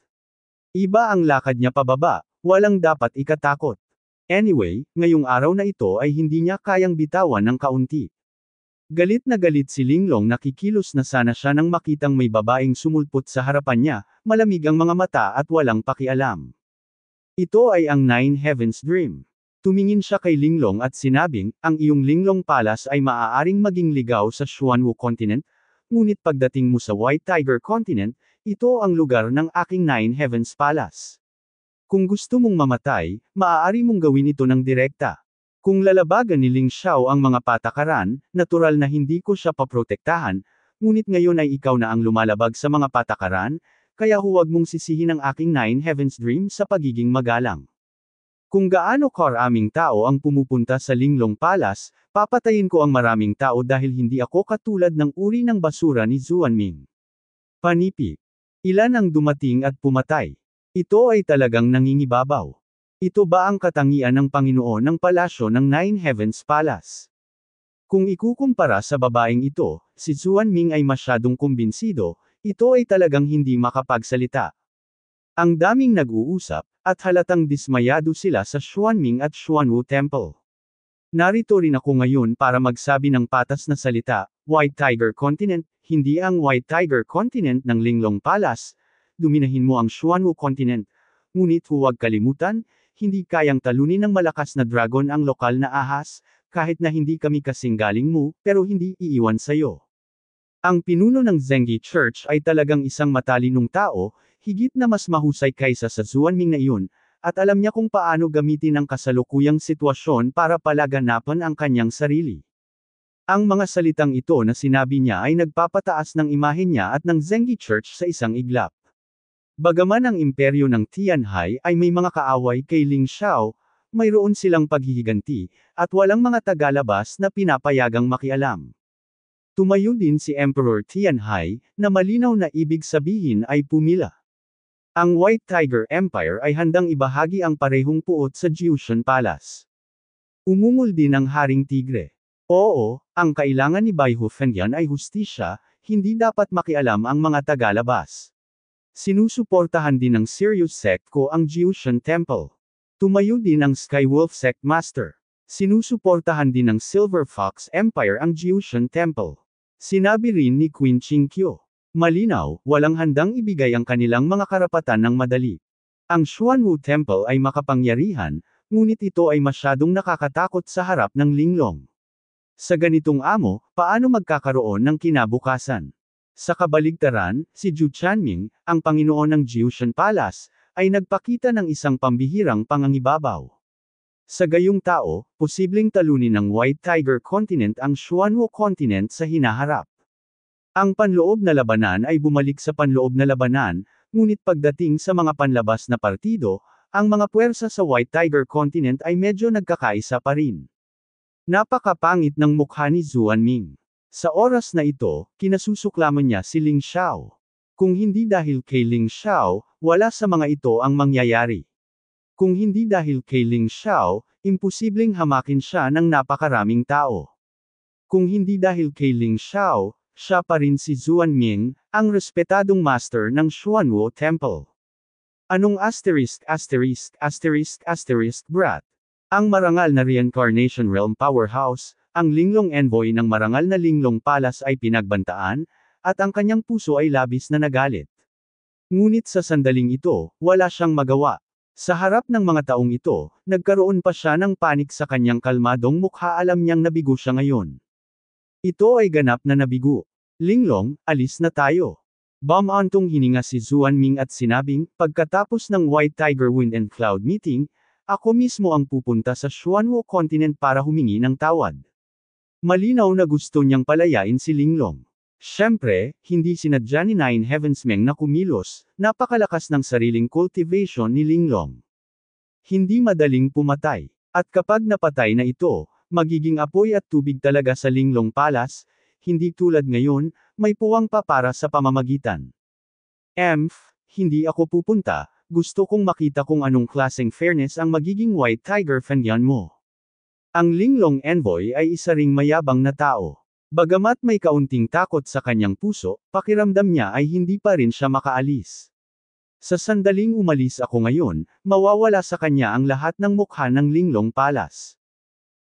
Iba ang lakad niya pababa, walang dapat ikatakot. Anyway, ngayong araw na ito ay hindi niya kayang bitawan ng kaunti. Galit na galit si Linglong nakikilos na sana siya nang makitang may babaeng sumulpot sa harapan niya, malamig ang mga mata at walang pakialam. Ito ay ang Nine Heavens Dream. Tumingin siya kay Linglong at sinabing, ang iyong Linglong Palace ay maaaring maging ligaw sa Xuanwu Continent, ngunit pagdating mo sa White Tiger Continent, ito ang lugar ng aking Nine Heavens Palace. Kung gusto mong mamatay, maaari mong gawin ito ng direkta. Kung lalabagan ni Ling Xiao ang mga patakaran, natural na hindi ko siya paprotektahan, ngunit ngayon ay ikaw na ang lumalabag sa mga patakaran, kaya huwag mong sisihin ang aking Nine Heavens Dream sa pagiging magalang. Kung gaano karaming tao ang pumupunta sa Linglong Palace, papatayin ko ang maraming tao dahil hindi ako katulad ng uri ng basura ni Zuan Zuanming. Panipi. Ilan ang dumating at pumatay. Ito ay talagang nangingibabaw. Ito ba ang katangian ng Panginoon ng palasyo ng Nine Heavens Palace? Kung ikukumpara sa babaeng ito, si Zuan Ming ay masyadong kumbinsido, ito ay talagang hindi makapagsalita. Ang daming nag-uusap, at halatang dismayado sila sa Xuan Ming at Xuanwu Temple. Narito rin ako ngayon para magsabi ng patas na salita, White Tiger Continent, hindi ang White Tiger Continent ng Linglong Palace, duminahin mo ang Xuanwu Continent, ngunit huwag kalimutan, hindi kayang talunin ng malakas na dragon ang lokal na ahas, kahit na hindi kami kasing galing mo, pero hindi iiwan sayo. Ang pinuno ng Zengi Church ay talagang isang matalinong tao, higit na mas mahusay kaysa sa Zuanming na iyon, at alam niya kung paano gamitin ang kasalukuyang sitwasyon para palaganapan ang kanyang sarili. Ang mga salitang ito na sinabi niya ay nagpapataas ng imahe niya at ng Zengi Church sa isang iglap. Bagaman ang imperyo ng Tianhai ay may mga kaaway kay Ling Xiao, mayroon silang paghihiganti, at walang mga tagalabas na pinapayagang makialam. Tumayo din si Emperor Tianhai, na malinaw na ibig sabihin ay pumila. Ang White Tiger Empire ay handang ibahagi ang parehong puot sa Jiushan Palace. Umungol din ang Haring Tigre. Oo, ang kailangan ni Bai Hufengyan ay hustisya, hindi dapat makialam ang mga tagalabas. Sinusuportahan din ng Sirius Sect ko ang Jiushan Temple. Tumayo din ang Skywolf Sect Master. Sinusuportahan din ng Silver Fox Empire ang Jiushan Temple. Sinabi rin ni Queen Qingqiu. Malinaw, walang handang ibigay ang kanilang mga karapatan ng madali. Ang Xuanwu Temple ay makapangyarihan, ngunit ito ay masyadong nakakatakot sa harap ng linglong. Sa ganitong amo, paano magkakaroon ng kinabukasan? Sa kabaligtaran, si Zhu Chanming, ang Panginoon ng Jiushan Palace, ay nagpakita ng isang pambihirang pangangibabaw. Sa gayong tao, posibleng talunin ng White Tiger Continent ang Xuanwu Continent sa hinaharap. Ang panloob na labanan ay bumalik sa panloob na labanan, ngunit pagdating sa mga panlabas na partido, ang mga puwersa sa White Tiger Continent ay medyo nagkakaisa pa rin. Napakapangit ng mukha ni Zuan Ming. Sa oras na ito, kinasusuklaman niya si Ling Xiao. Kung hindi dahil kay Ling Xiao, wala sa mga ito ang mangyayari. Kung hindi dahil kay Ling Xiao, imposibleng hamakin siya ng napakaraming tao. Kung hindi dahil kay Ling Xiao, siya pa rin si Zuan Ming, ang respetadong master ng Xuanwu Temple. Anong asterisk asterisk asterisk asterisk brat? Ang marangal na reincarnation realm powerhouse, ang linglong envoy ng marangal na linglong palas ay pinagbantaan, at ang kanyang puso ay labis na nagalit. Ngunit sa sandaling ito, wala siyang magawa. Sa harap ng mga taong ito, nagkaroon pa siya ng panik sa kanyang kalmadong mukha alam niyang nabigo siya ngayon. Ito ay ganap na nabigo. Linglong, alis na tayo. Bamantong hininga si Zuan Ming at sinabing, pagkatapos ng White Tiger Wind and Cloud meeting, ako mismo ang pupunta sa Xuanwu Continent para humingi ng tawad. Malinaw na gusto niyang palayain si Linglong. Siyempre, hindi sinadya ni Nine Heavens Meng na kumilos, napakalakas ng sariling cultivation ni Linglong. Hindi madaling pumatay. At kapag napatay na ito, magiging apoy at tubig talaga sa Linglong Palace, hindi tulad ngayon, may puwang pa para sa pamamagitan. Emf, hindi ako pupunta, gusto kong makita kung anong klaseng fairness ang magiging White Tiger Fenyan mo. Ang linglong envoy ay isa ring mayabang na tao. Bagamat may kaunting takot sa kanyang puso, pakiramdam niya ay hindi pa rin siya makaalis. Sa sandaling umalis ako ngayon, mawawala sa kanya ang lahat ng mukha ng linglong Palace.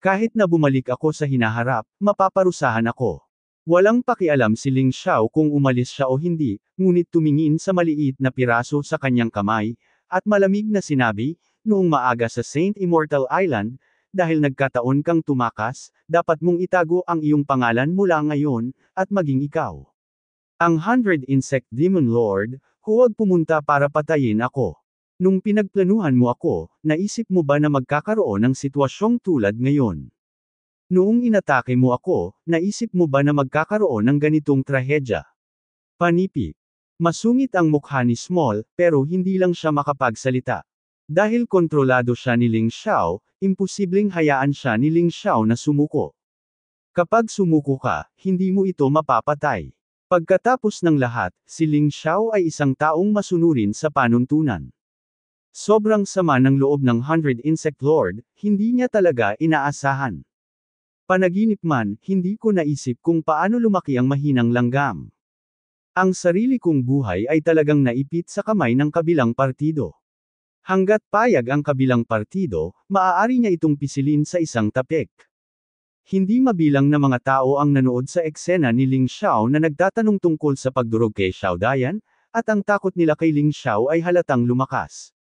Kahit na bumalik ako sa hinaharap, mapaparusahan ako. Walang pakialam si Ling Xiao kung umalis siya o hindi, ngunit tumingin sa maliit na piraso sa kanyang kamay, at malamig na sinabi, noong maaga sa Saint Immortal Island, dahil nagkataon kang tumakas, dapat mong itago ang iyong pangalan mula ngayon, at maging ikaw. Ang Hundred Insect Demon Lord, huwag pumunta para patayin ako. Nung pinagplanuhan mo ako, naisip mo ba na magkakaroon ng sitwasyong tulad ngayon? Noong inatake mo ako, naisip mo ba na magkakaroon ng ganitong trahedya? Panipi. Masungit ang mukha ni Small, pero hindi lang siya makapagsalita. Dahil kontrolado siya ni Ling Xiao, imposibleng hayaan siya ni Ling Xiao na sumuko. Kapag sumuko ka, hindi mo ito mapapatay. Pagkatapos ng lahat, si Ling Xiao ay isang taong masunurin sa panuntunan. Sobrang sama ng loob ng Hundred Insect Lord, hindi niya talaga inaasahan. Panaginip man, hindi ko naisip kung paano lumaki ang mahinang langgam. Ang sarili kong buhay ay talagang naipit sa kamay ng kabilang partido. Hanggat payag ang kabilang partido, maaari niya itong pisilin sa isang tapik. Hindi mabilang na mga tao ang nanood sa eksena ni Ling Xiao na nagtatanong tungkol sa pagdurog kay Xiao Dayan, at ang takot nila kay Ling Xiao ay halatang lumakas.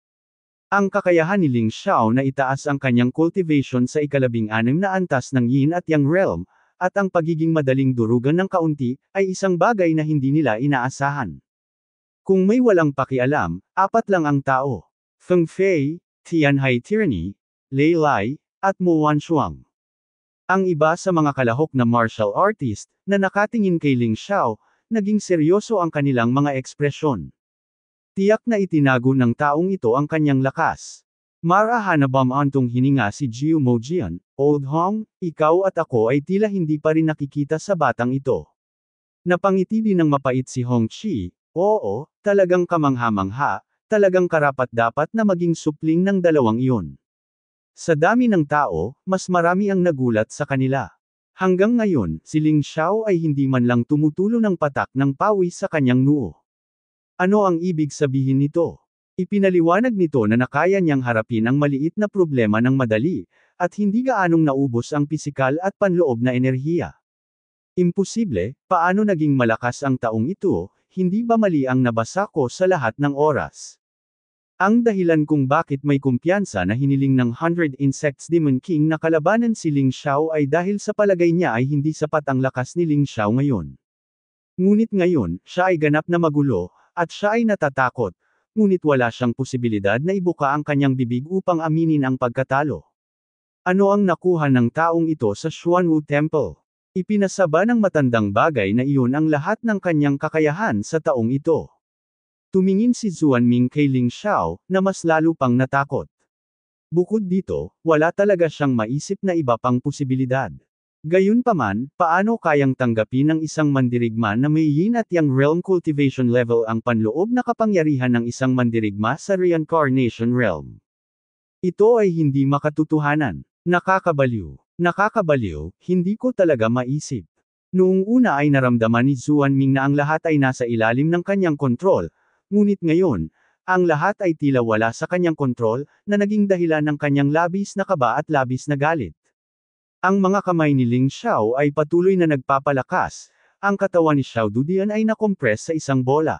Ang kakayahan ni Ling Xiao na itaas ang kanyang cultivation sa ikalabing anim na antas ng Yin at Yang Realm, at ang pagiging madaling durugan ng kaunti, ay isang bagay na hindi nila inaasahan. Kung may walang pakialam, apat lang ang tao. Feng Fei, Tianhai Tyranny, Lei Lai, at Muan Shuang. Ang iba sa mga kalahok na martial artist na nakatingin kay Ling Xiao, naging seryoso ang kanilang mga ekspresyon. Tiyak na itinago ng taong ito ang kanyang lakas. Marahanabam antong hininga si Jiu Mojian, Old Hong, ikaw at ako ay tila hindi pa rin nakikita sa batang ito. Napangiti din ng mapait si Hong Chi, oo, talagang kamangha-mangha, talagang karapat-dapat na maging supling ng dalawang iyon. Sa dami ng tao, mas marami ang nagulat sa kanila. Hanggang ngayon, si Ling Xiao ay hindi man lang tumutulo ng patak ng pawis sa kanyang noo. Ano ang ibig sabihin nito? Ipinaliwanag nito na nakaya niyang harapin ang maliit na problema ng madali, at hindi gaanong naubos ang pisikal at panloob na enerhiya. Imposible, paano naging malakas ang taong ito, hindi ba mali ang nabasa ko sa lahat ng oras? Ang dahilan kung bakit may kumpiyansa na hiniling ng 100 Insects Demon King na kalabanan si Ling Xiao ay dahil sa palagay niya ay hindi sapat ang lakas ni Ling Xiao ngayon. Ngunit ngayon, siya ay ganap na magulo, at siya ay natatakot, ngunit wala siyang posibilidad na ibuka ang kanyang bibig upang aminin ang pagkatalo. Ano ang nakuha ng taong ito sa Xuanwu Temple? Ipinasaba ng matandang bagay na iyon ang lahat ng kanyang kakayahan sa taong ito. Tumingin si Zuan Ming kay Ling Xiao, na mas lalo pang natakot. Bukod dito, wala talaga siyang maisip na iba pang posibilidad. Gayunpaman, paano kayang tanggapin ng isang mandirigma na may yin at yang realm cultivation level ang panloob na kapangyarihan ng isang mandirigma sa reincarnation realm? Ito ay hindi makatutuhanan. Nakakabaliw. Nakakabaliw, hindi ko talaga maisip. Noong una ay naramdaman ni Zuan Ming na ang lahat ay nasa ilalim ng kanyang kontrol, Ngunit ngayon, ang lahat ay tila wala sa kanyang kontrol, na naging dahilan ng kanyang labis na kaba at labis na galit. Ang mga kamay ni Ling Xiao ay patuloy na nagpapalakas, ang katawan ni Xiao Dudian ay nakompress sa isang bola.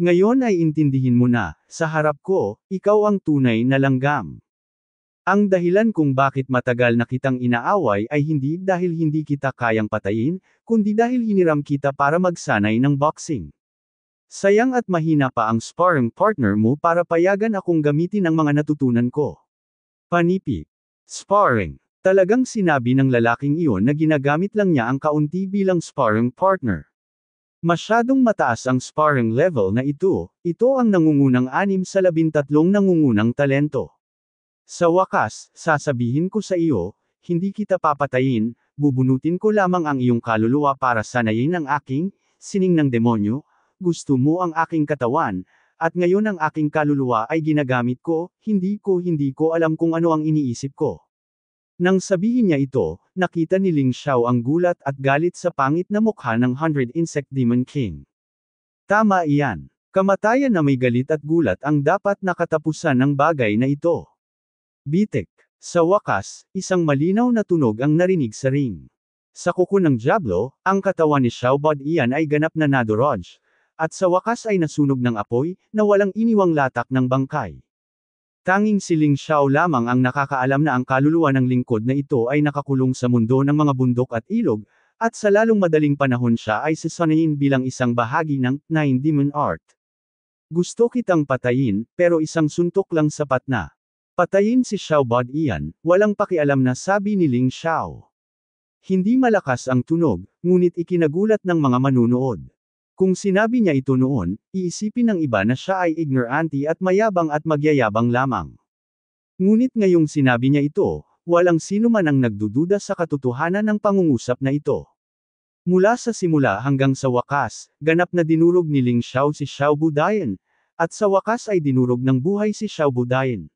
Ngayon ay intindihin mo na, sa harap ko, ikaw ang tunay na langgam. Ang dahilan kung bakit matagal na kitang inaaway ay hindi dahil hindi kita kayang patayin, kundi dahil hiniram kita para magsanay ng boxing. Sayang at mahina pa ang sparring partner mo para payagan akong gamitin ang mga natutunan ko. Panipik. Sparring. Talagang sinabi ng lalaking iyon na ginagamit lang niya ang kaunti bilang sparring partner. Masyadong mataas ang sparring level na ito, ito ang nangungunang anim sa labintatlong nangungunang talento. Sa wakas, sasabihin ko sa iyo, hindi kita papatayin, bubunutin ko lamang ang iyong kaluluwa para sanayin ang aking, sining ng demonyo, gusto mo ang aking katawan, at ngayon ang aking kaluluwa ay ginagamit ko, hindi ko hindi ko alam kung ano ang iniisip ko. Nang sabihin niya ito, nakita ni Ling Xiao ang gulat at galit sa pangit na mukha ng Hundred Insect Demon King. Tama iyan. Kamatayan na may galit at gulat ang dapat nakatapusan ng bagay na ito. Bitek. Sa wakas, isang malinaw na tunog ang narinig sa ring. Sa kuko ng Diablo, ang katawan ni Xiaobod Ian ay ganap na nadoroj, at sa wakas ay nasunog ng apoy, na walang iniwang latak ng bangkay. Tanging si Ling Xiao lamang ang nakakaalam na ang kaluluwa ng lingkod na ito ay nakakulong sa mundo ng mga bundok at ilog, at sa lalong madaling panahon siya ay sasanayin bilang isang bahagi ng Nine Demon Art. Gusto kitang patayin, pero isang suntok lang sapat na. Patayin si Xiao Bod Ian, walang pakialam na sabi ni Ling Xiao. Hindi malakas ang tunog, ngunit ikinagulat ng mga manunood. Kung sinabi niya ito noon, iisipin ng iba na siya ay ignorante at mayabang at magyayabang lamang. Ngunit ngayong sinabi niya ito, walang sino man ang nagdududa sa katotohanan ng pangungusap na ito. Mula sa simula hanggang sa wakas, ganap na dinurog ni Ling Xiao si Xiao Budayan, at sa wakas ay dinurog ng buhay si Xiao Budayan.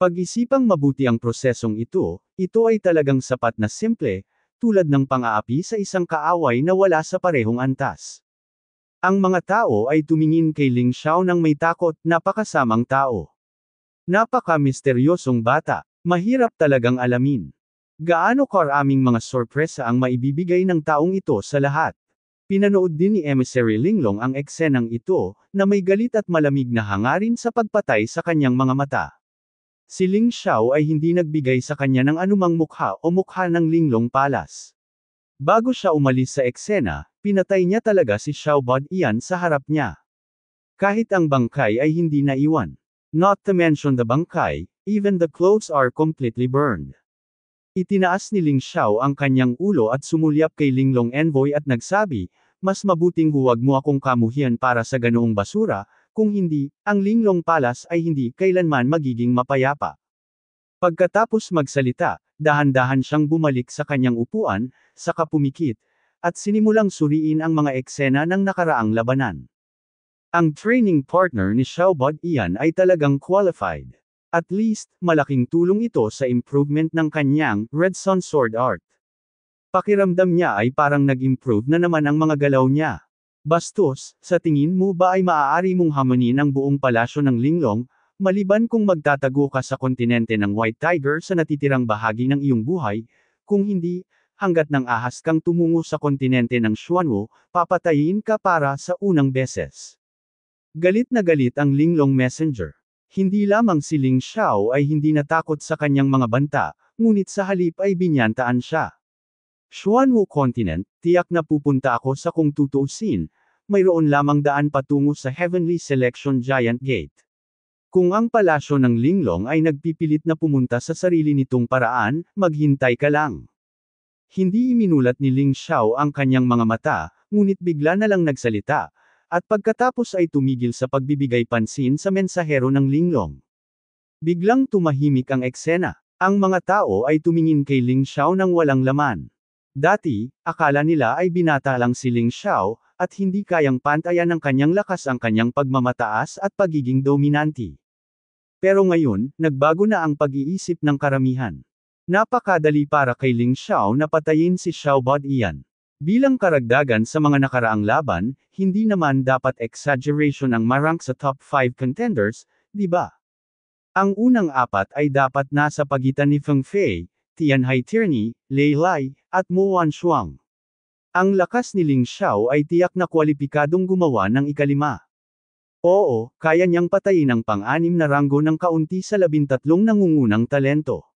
Pag-isipang mabuti ang prosesong ito, ito ay talagang sapat na simple, tulad ng pang-aapi sa isang kaaway na wala sa parehong antas. Ang mga tao ay tumingin kay Ling Xiao ng may takot, napakasamang tao. Napaka-misteryosong bata, mahirap talagang alamin. Gaano karaming mga sorpresa ang maibibigay ng taong ito sa lahat. Pinanood din ni Emissary Linglong ang eksenang ito, na may galit at malamig na hangarin sa pagpatay sa kanyang mga mata. Si Ling Xiao ay hindi nagbigay sa kanya ng anumang mukha o mukha ng Linglong Palace. Bago siya umalis sa eksena, Pinatay niya talaga si Xiaobod Ian sa harap niya. Kahit ang bangkay ay hindi naiwan. Not to mention the bangkay, even the clothes are completely burned. Itinaas ni Ling Xiao ang kanyang ulo at sumulyap kay Linglong Envoy at nagsabi, mas mabuting huwag mo akong kamuhian para sa ganoong basura, kung hindi, ang Linglong Palace ay hindi kailanman magiging mapayapa. Pagkatapos magsalita, dahan-dahan siyang bumalik sa kanyang upuan, saka pumikit, at sinimulang suriin ang mga eksena ng nakaraang labanan. Ang training partner ni Xiaobod Ian ay talagang qualified. At least, malaking tulong ito sa improvement ng kanyang Red Sun Sword Art. Pakiramdam niya ay parang nag-improve na naman ang mga galaw niya. Bastos, sa tingin mo ba ay maaari mong hamunin ang buong palasyo ng Linglong, maliban kung magtatago ka sa kontinente ng White Tiger sa natitirang bahagi ng iyong buhay, kung hindi, hanggat nang ahas kang tumungo sa kontinente ng Xuanwu, papatayin ka para sa unang beses. Galit na galit ang Linglong Messenger. Hindi lamang si Ling Xiao ay hindi natakot sa kanyang mga banta, ngunit sa halip ay binyantaan siya. Xuanwu Continent, tiyak na pupunta ako sa kung tutuusin, mayroon lamang daan patungo sa Heavenly Selection Giant Gate. Kung ang palasyo ng Linglong ay nagpipilit na pumunta sa sarili nitong paraan, maghintay ka lang. Hindi iminulat ni Ling Xiao ang kanyang mga mata, ngunit bigla na lang nagsalita, at pagkatapos ay tumigil sa pagbibigay pansin sa mensahero ng Linglong. Biglang tumahimik ang eksena. Ang mga tao ay tumingin kay Ling Xiao ng walang laman. Dati, akala nila ay binata lang si Ling Xiao, at hindi kayang pantayan ng kanyang lakas ang kanyang pagmamataas at pagiging dominante. Pero ngayon, nagbago na ang pag-iisip ng karamihan. Napakadali para kay Ling Xiao na patayin si Xiao Bodian. Bilang karagdagan sa mga nakaraang laban, hindi naman dapat exaggeration ang marang sa top 5 contenders, di ba? Ang unang apat ay dapat nasa pagitan ni Feng Fei, Tianhai Tierney, Lei Lai, at Mo Wanshuang. Ang lakas ni Ling Xiao ay tiyak na kwalipikadong gumawa ng ikalima. Oo, kaya niyang patayin ang pang-anim na ranggo ng kaunti sa labintatlong nangungunang talento.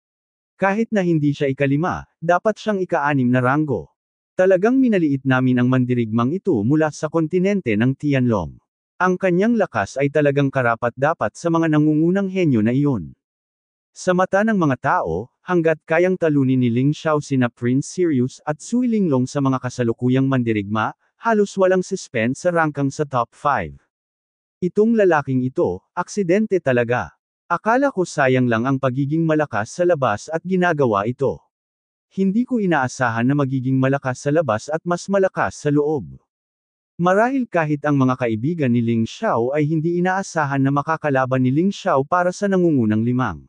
Kahit na hindi siya ikalima, dapat siyang ikaanim na ranggo. Talagang minaliit namin ang mandirigmang ito mula sa kontinente ng Tianlong. Ang kanyang lakas ay talagang karapat-dapat sa mga nangungunang henyo na iyon. Sa mata ng mga tao, hanggat kayang talunin ni Ling Xiao sina Prince Sirius at Sui Linglong sa mga kasalukuyang mandirigma, halos walang suspense sa rangkang sa top 5. Itong lalaking ito, aksidente talaga. Akala ko sayang lang ang pagiging malakas sa labas at ginagawa ito. Hindi ko inaasahan na magiging malakas sa labas at mas malakas sa loob. Marahil kahit ang mga kaibigan ni Ling Xiao ay hindi inaasahan na makakalaban ni Ling Xiao para sa nangungunang limang.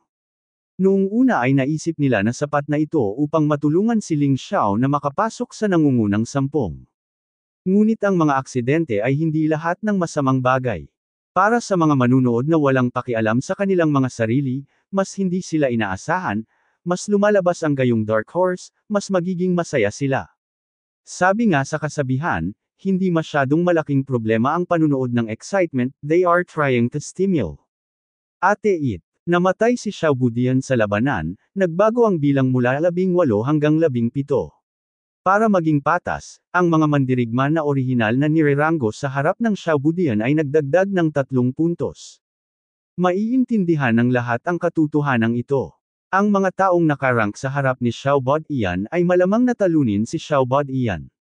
Noong una ay naisip nila na sapat na ito upang matulungan si Ling Xiao na makapasok sa nangungunang sampung. Ngunit ang mga aksidente ay hindi lahat ng masamang bagay. Para sa mga manunood na walang pakialam sa kanilang mga sarili, mas hindi sila inaasahan, mas lumalabas ang gayong Dark Horse, mas magiging masaya sila. Sabi nga sa kasabihan, hindi masyadong malaking problema ang panunood ng excitement they are trying to stimulate. Ate It, namatay si Xiaobudian sa labanan, nagbago ang bilang mula 18 hanggang 17. Para maging patas, ang mga mandirigma na orihinal na nirerango sa harap ng Shabudian ay nagdagdag ng tatlong puntos. Maiintindihan ng lahat ang katutuhanang ito. Ang mga taong nakarank sa harap ni Xiaobod Ian ay malamang natalunin si Xiaobod Ian.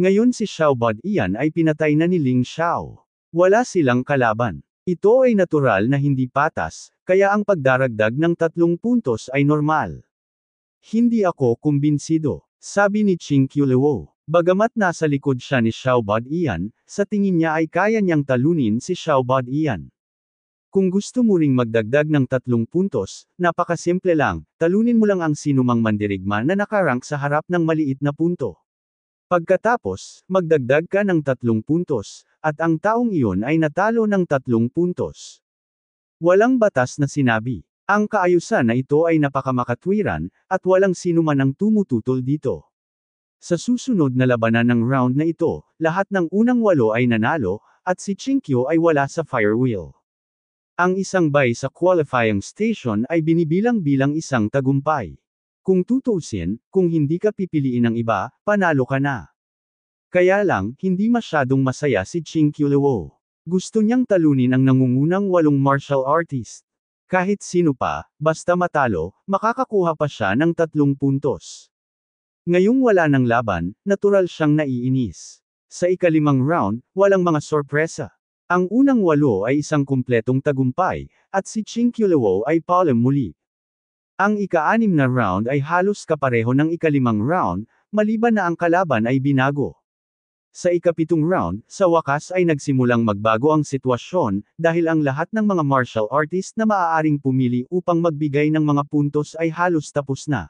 Ngayon si Xiaobod Ian ay pinatay na ni Ling Xiao. Wala silang kalaban. Ito ay natural na hindi patas, kaya ang pagdaragdag ng tatlong puntos ay normal. Hindi ako kumbinsido. Sabi ni Ching Kyuluo. Bagamat nasa likod siya ni Xiaobad Ian, sa tingin niya ay kaya niyang talunin si Xiaobad Ian. Kung gusto mo ring magdagdag ng tatlong puntos, napakasimple lang, talunin mo lang ang sinumang mandirigma na nakarank sa harap ng maliit na punto. Pagkatapos, magdagdag ka ng tatlong puntos, at ang taong iyon ay natalo ng tatlong puntos. Walang batas na sinabi. Ang kaayusan na ito ay napakamakatwiran, at walang sino man ang tumututol dito. Sa susunod na labanan ng round na ito, lahat ng unang walo ay nanalo, at si Chinkyo ay wala sa firewheel. Ang isang bay sa qualifying station ay binibilang bilang isang tagumpay. Kung tutusin, kung hindi ka pipiliin ng iba, panalo ka na. Kaya lang, hindi masyadong masaya si Chinkyo Luo. Gusto niyang talunin ang nangungunang walong martial artist. Kahit sino pa, basta matalo, makakakuha pa siya ng tatlong puntos. Ngayong wala ng laban, natural siyang naiinis. Sa ikalimang round, walang mga sorpresa. Ang unang walo ay isang kumpletong tagumpay, at si Chinkyulewo ay palem muli. Ang ika-anim na round ay halos kapareho ng ikalimang round, maliban na ang kalaban ay binago. Sa ikapitong round, sa wakas ay nagsimulang magbago ang sitwasyon, dahil ang lahat ng mga martial artist na maaaring pumili upang magbigay ng mga puntos ay halos tapos na.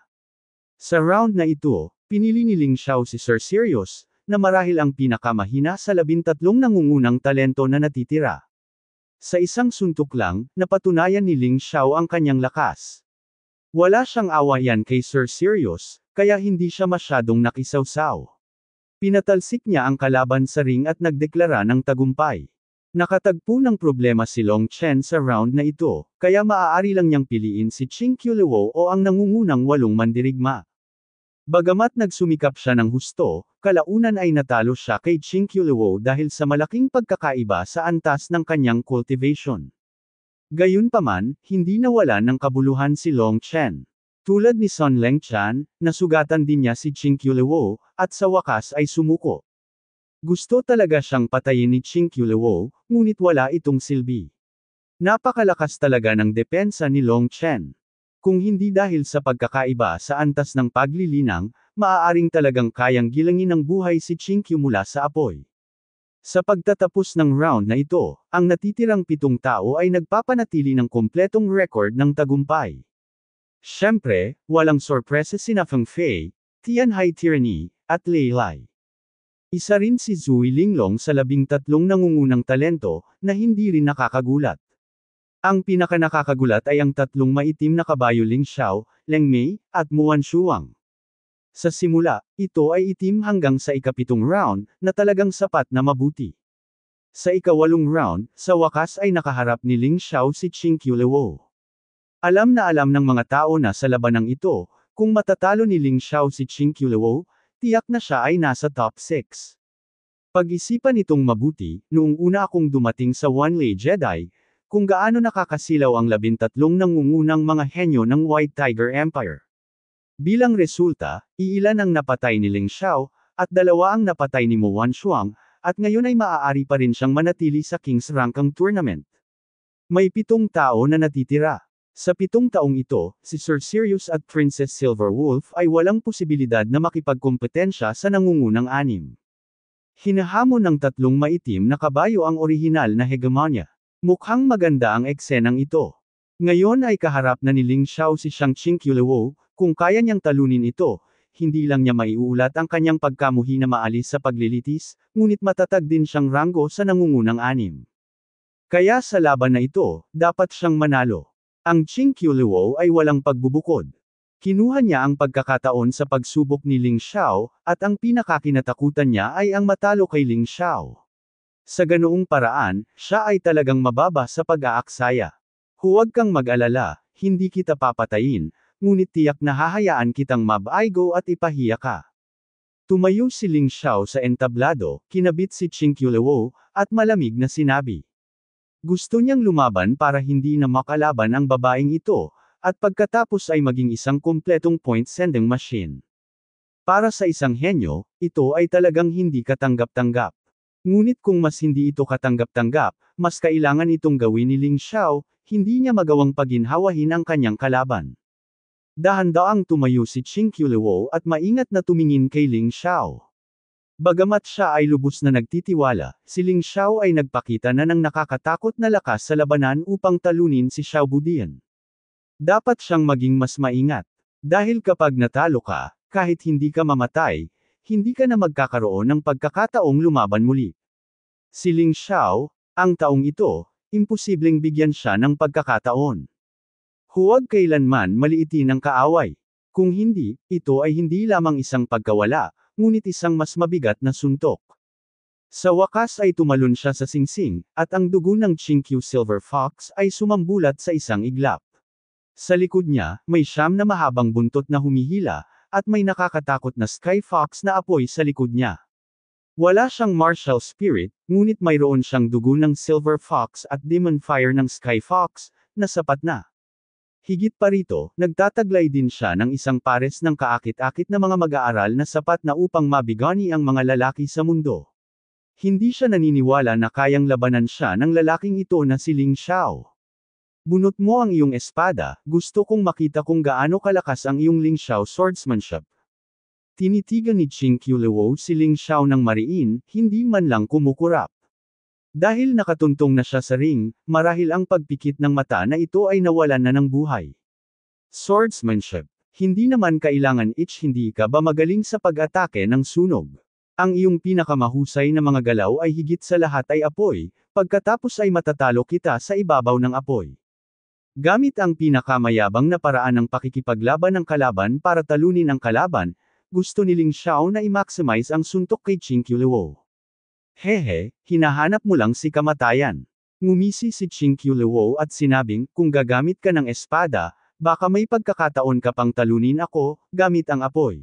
Sa round na ito, pinili ni Ling Xiao si Sir Sirius, na marahil ang pinakamahina sa labintatlong nangungunang talento na natitira. Sa isang suntok lang, napatunayan ni Ling Xiao ang kanyang lakas. Wala siyang awayan kay Sir Sirius, kaya hindi siya masyadong nakisawsaw. Pinatalsik niya ang kalaban sa ring at nagdeklara ng tagumpay. Nakatagpo ng problema si Long Chen sa round na ito, kaya maaari lang niyang piliin si Ching Kyuluo o ang nangungunang walong mandirigma. Bagamat nagsumikap siya ng husto, kalaunan ay natalo siya kay Ching Kyuluo dahil sa malaking pagkakaiba sa antas ng kanyang cultivation. Gayunpaman, hindi nawala ng kabuluhan si Long Chen. Tulad ni Sun Lengchan, nasugatan din niya si Qingqiu at sa wakas ay sumuko. Gusto talaga siyang patayin ni Qingqiu ngunit wala itong silbi. Napakalakas talaga ng depensa ni Long Chen. Kung hindi dahil sa pagkakaiba sa antas ng paglilinang, maaaring talagang kayang gilangin ang buhay si Qingqiu mula sa apoy. Sa pagtatapos ng round na ito, ang natitirang pitong tao ay nagpapanatili ng kompletong record ng tagumpay. Siyempre, walang surprises sina Feng Fei, Tian Hai Tyranny, at Lei Leilai. Isa rin si Zui Linglong sa labing tatlong nangungunang talento, na hindi rin nakakagulat. Ang pinakanakakagulat ay ang tatlong maitim na kabayo Ling Xiao, Leng Mei, at Muan Shuang. Sa simula, ito ay itim hanggang sa ikapitong round, na talagang sapat na mabuti. Sa ikawalong round, sa wakas ay nakaharap ni Ling Xiao si Qing Qiu Lewo. Alam na alam ng mga tao na sa labanang ito, kung matatalo ni Ling Xiao si Qing Quluo, tiyak na siya ay nasa top 6. Pag-isipan itong mabuti, noong una akong dumating sa One Lei Jedi, kung gaano nakakasilaw ang labintatlong nangungunang mga henyo ng White Tiger Empire. Bilang resulta, iilan ang napatay ni Ling Xiao, at dalawa ang napatay ni Mo Wan Shuang, at ngayon ay maaari pa rin siyang manatili sa King's Rankang Tournament. May pitong tao na natitira. Sa pitong taong ito, si Sir Sirius at Princess Silverwolf ay walang posibilidad na makipagkompetensya sa nangungunang anim. Hinahamon ng tatlong maitim na kabayo ang orihinal na hegemonya. Mukhang maganda ang eksenang ito. Ngayon ay kaharap na ni Ling Xiao si Shang Qingqiuliwo, kung kaya niyang talunin ito, hindi lang niya maiulat ang kanyang pagkamuhi na maalis sa paglilitis, ngunit matatag din siyang ranggo sa nangungunang anim. Kaya sa laban na ito, dapat siyang manalo. Ang Qingqiuluo ay walang pagbubukod. Kinuha niya ang pagkakataon sa pagsubok ni Ling Xiao, at ang pinakakinatakutan niya ay ang matalo kay Ling Xiao. Sa ganoong paraan, siya ay talagang mababa sa pag-aaksaya. Huwag kang mag-alala, hindi kita papatayin, ngunit tiyak na hahayaan kitang mabaigo at ipahiya ka. Tumayo si Ling Xiao sa entablado, kinabit si Qingqiu Luo, at malamig na sinabi. Gusto niyang lumaban para hindi na makalaban ang babaeng ito, at pagkatapos ay maging isang kumpletong point sending machine. Para sa isang henyo, ito ay talagang hindi katanggap-tanggap. Ngunit kung mas hindi ito katanggap-tanggap, mas kailangan itong gawin ni Ling Xiao, hindi niya magawang paginhawahin ang kanyang kalaban. Dahan-daang tumayo si Qing Qiliwo at maingat na tumingin kay Ling Xiao. Bagamat siya ay lubos na nagtitiwala, si Ling Xiao ay nagpakita na ng nakakatakot na lakas sa labanan upang talunin si Xiao Budian. Dapat siyang maging mas maingat. Dahil kapag natalo ka, kahit hindi ka mamatay, hindi ka na magkakaroon ng pagkakataong lumaban muli. Si Ling Xiao, ang taong ito, imposibleng bigyan siya ng pagkakataon. Huwag kailanman maliitin ang kaaway. Kung hindi, ito ay hindi lamang isang pagkawala, ngunit isang mas mabigat na suntok. Sa wakas ay tumalon siya sa singsing, at ang dugo ng Chinkyu Silver Fox ay sumambulat sa isang iglap. Sa likod niya, may siyam na mahabang buntot na humihila, at may nakakatakot na Sky Fox na apoy sa likod niya. Wala siyang martial spirit, ngunit mayroon siyang dugo ng Silver Fox at Demon Fire ng Sky Fox, na sapat na. Higit pa rito, nagtataglay din siya ng isang pares ng kaakit-akit na mga mag-aaral na sapat na upang mabigani ang mga lalaki sa mundo. Hindi siya naniniwala na kayang labanan siya ng lalaking ito na si Ling Xiao. Bunot mo ang iyong espada, gusto kong makita kung gaano kalakas ang iyong Ling Xiao swordsmanship. Tinitigan ni Ching Qiu si Ling Xiao ng mariin, hindi man lang kumukurap. Dahil nakatuntong na siya sa ring, marahil ang pagpikit ng mata na ito ay nawalan na ng buhay. Swordsmanship. Hindi naman kailangan itch hindi ka ba magaling sa pag-atake ng sunog. Ang iyong pinakamahusay na mga galaw ay higit sa lahat ay apoy, pagkatapos ay matatalo kita sa ibabaw ng apoy. Gamit ang pinakamayabang na paraan ng pakikipaglaban ng kalaban para talunin ang kalaban, gusto niling Xiao na i-maximize ang suntok kay Chinkyuluo. Hehe, hinahanap mo lang si kamatayan. Ngumisi si Chinkyu Luo at sinabing, kung gagamit ka ng espada, baka may pagkakataon ka pang talunin ako, gamit ang apoy.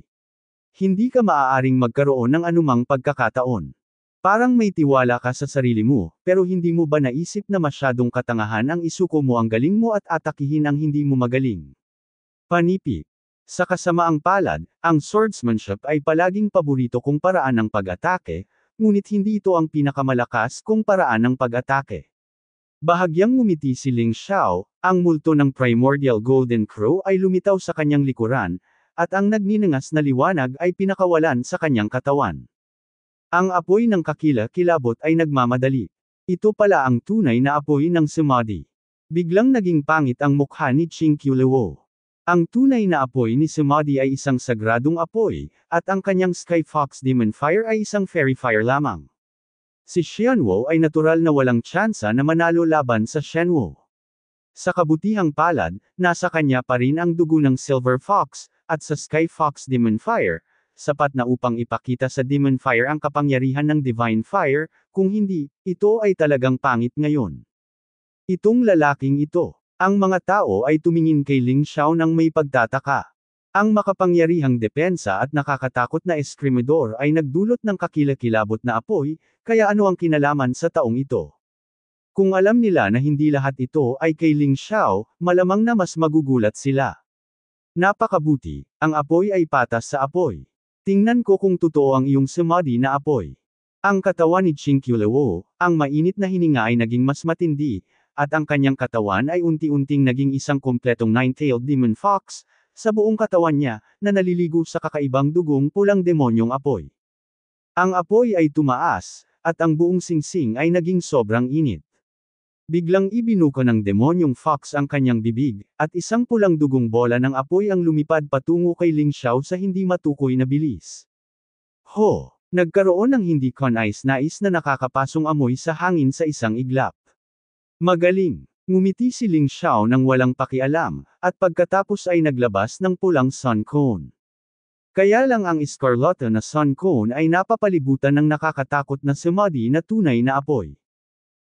Hindi ka maaaring magkaroon ng anumang pagkakataon. Parang may tiwala ka sa sarili mo, pero hindi mo ba naisip na masyadong katangahan ang isuko mo ang galing mo at atakihin ang hindi mo magaling? Panipi. Sa kasamaang palad, ang swordsmanship ay palaging paborito kong paraan ng pag-atake, ngunit hindi ito ang pinakamalakas kung paraan ng pag-atake. Bahagyang ngumiti si Ling Xiao, ang multo ng primordial golden crow ay lumitaw sa kanyang likuran, at ang nagninangas na liwanag ay pinakawalan sa kanyang katawan. Ang apoy ng kakila-kilabot ay nagmamadali. Ito pala ang tunay na apoy ng samadhi. Biglang naging pangit ang mukha ni Ching Kyulewo. Ang tunay na apoy ni Sumadi ay isang sagradong apoy, at ang kanyang Sky Fox Demon Fire ay isang fairy fire lamang. Si Xianwo ay natural na walang tsansa na manalo laban sa Shenwo. Sa kabutihang palad, nasa kanya pa rin ang dugo ng Silver Fox, at sa Sky Fox Demon Fire, sapat na upang ipakita sa Demon Fire ang kapangyarihan ng Divine Fire, kung hindi, ito ay talagang pangit ngayon. Itong lalaking ito. Ang mga tao ay tumingin kay Ling Xiao nang may pagtataka. Ang makapangyarihang depensa at nakakatakot na eskrimidor ay nagdulot ng kakilakilabot na apoy, kaya ano ang kinalaman sa taong ito? Kung alam nila na hindi lahat ito ay kay Ling Xiao, malamang na mas magugulat sila. Napakabuti, ang apoy ay patas sa apoy. Tingnan ko kung totoo ang iyong samadhi na apoy. Ang katawan ni Chinkyulewo, ang mainit na hininga ay naging mas matindi, at ang kanyang katawan ay unti-unting naging isang kumpletong nine-tailed demon fox, sa buong katawan niya, na naliligo sa kakaibang dugong pulang demonyong apoy. Ang apoy ay tumaas, at ang buong singsing ay naging sobrang init. Biglang ibinuko ng demonyong fox ang kanyang bibig, at isang pulang dugong bola ng apoy ang lumipad patungo kay Ling Xiao sa hindi matukoy na bilis. Ho! Nagkaroon ng hindi con ice nais na nakakapasong amoy sa hangin sa isang iglap. Magaling! Ngumiti si Ling Xiao nang walang pakialam, at pagkatapos ay naglabas ng pulang sun cone. Kaya lang ang iskarlata na sun cone ay napapalibutan ng nakakatakot na semadi na tunay na apoy.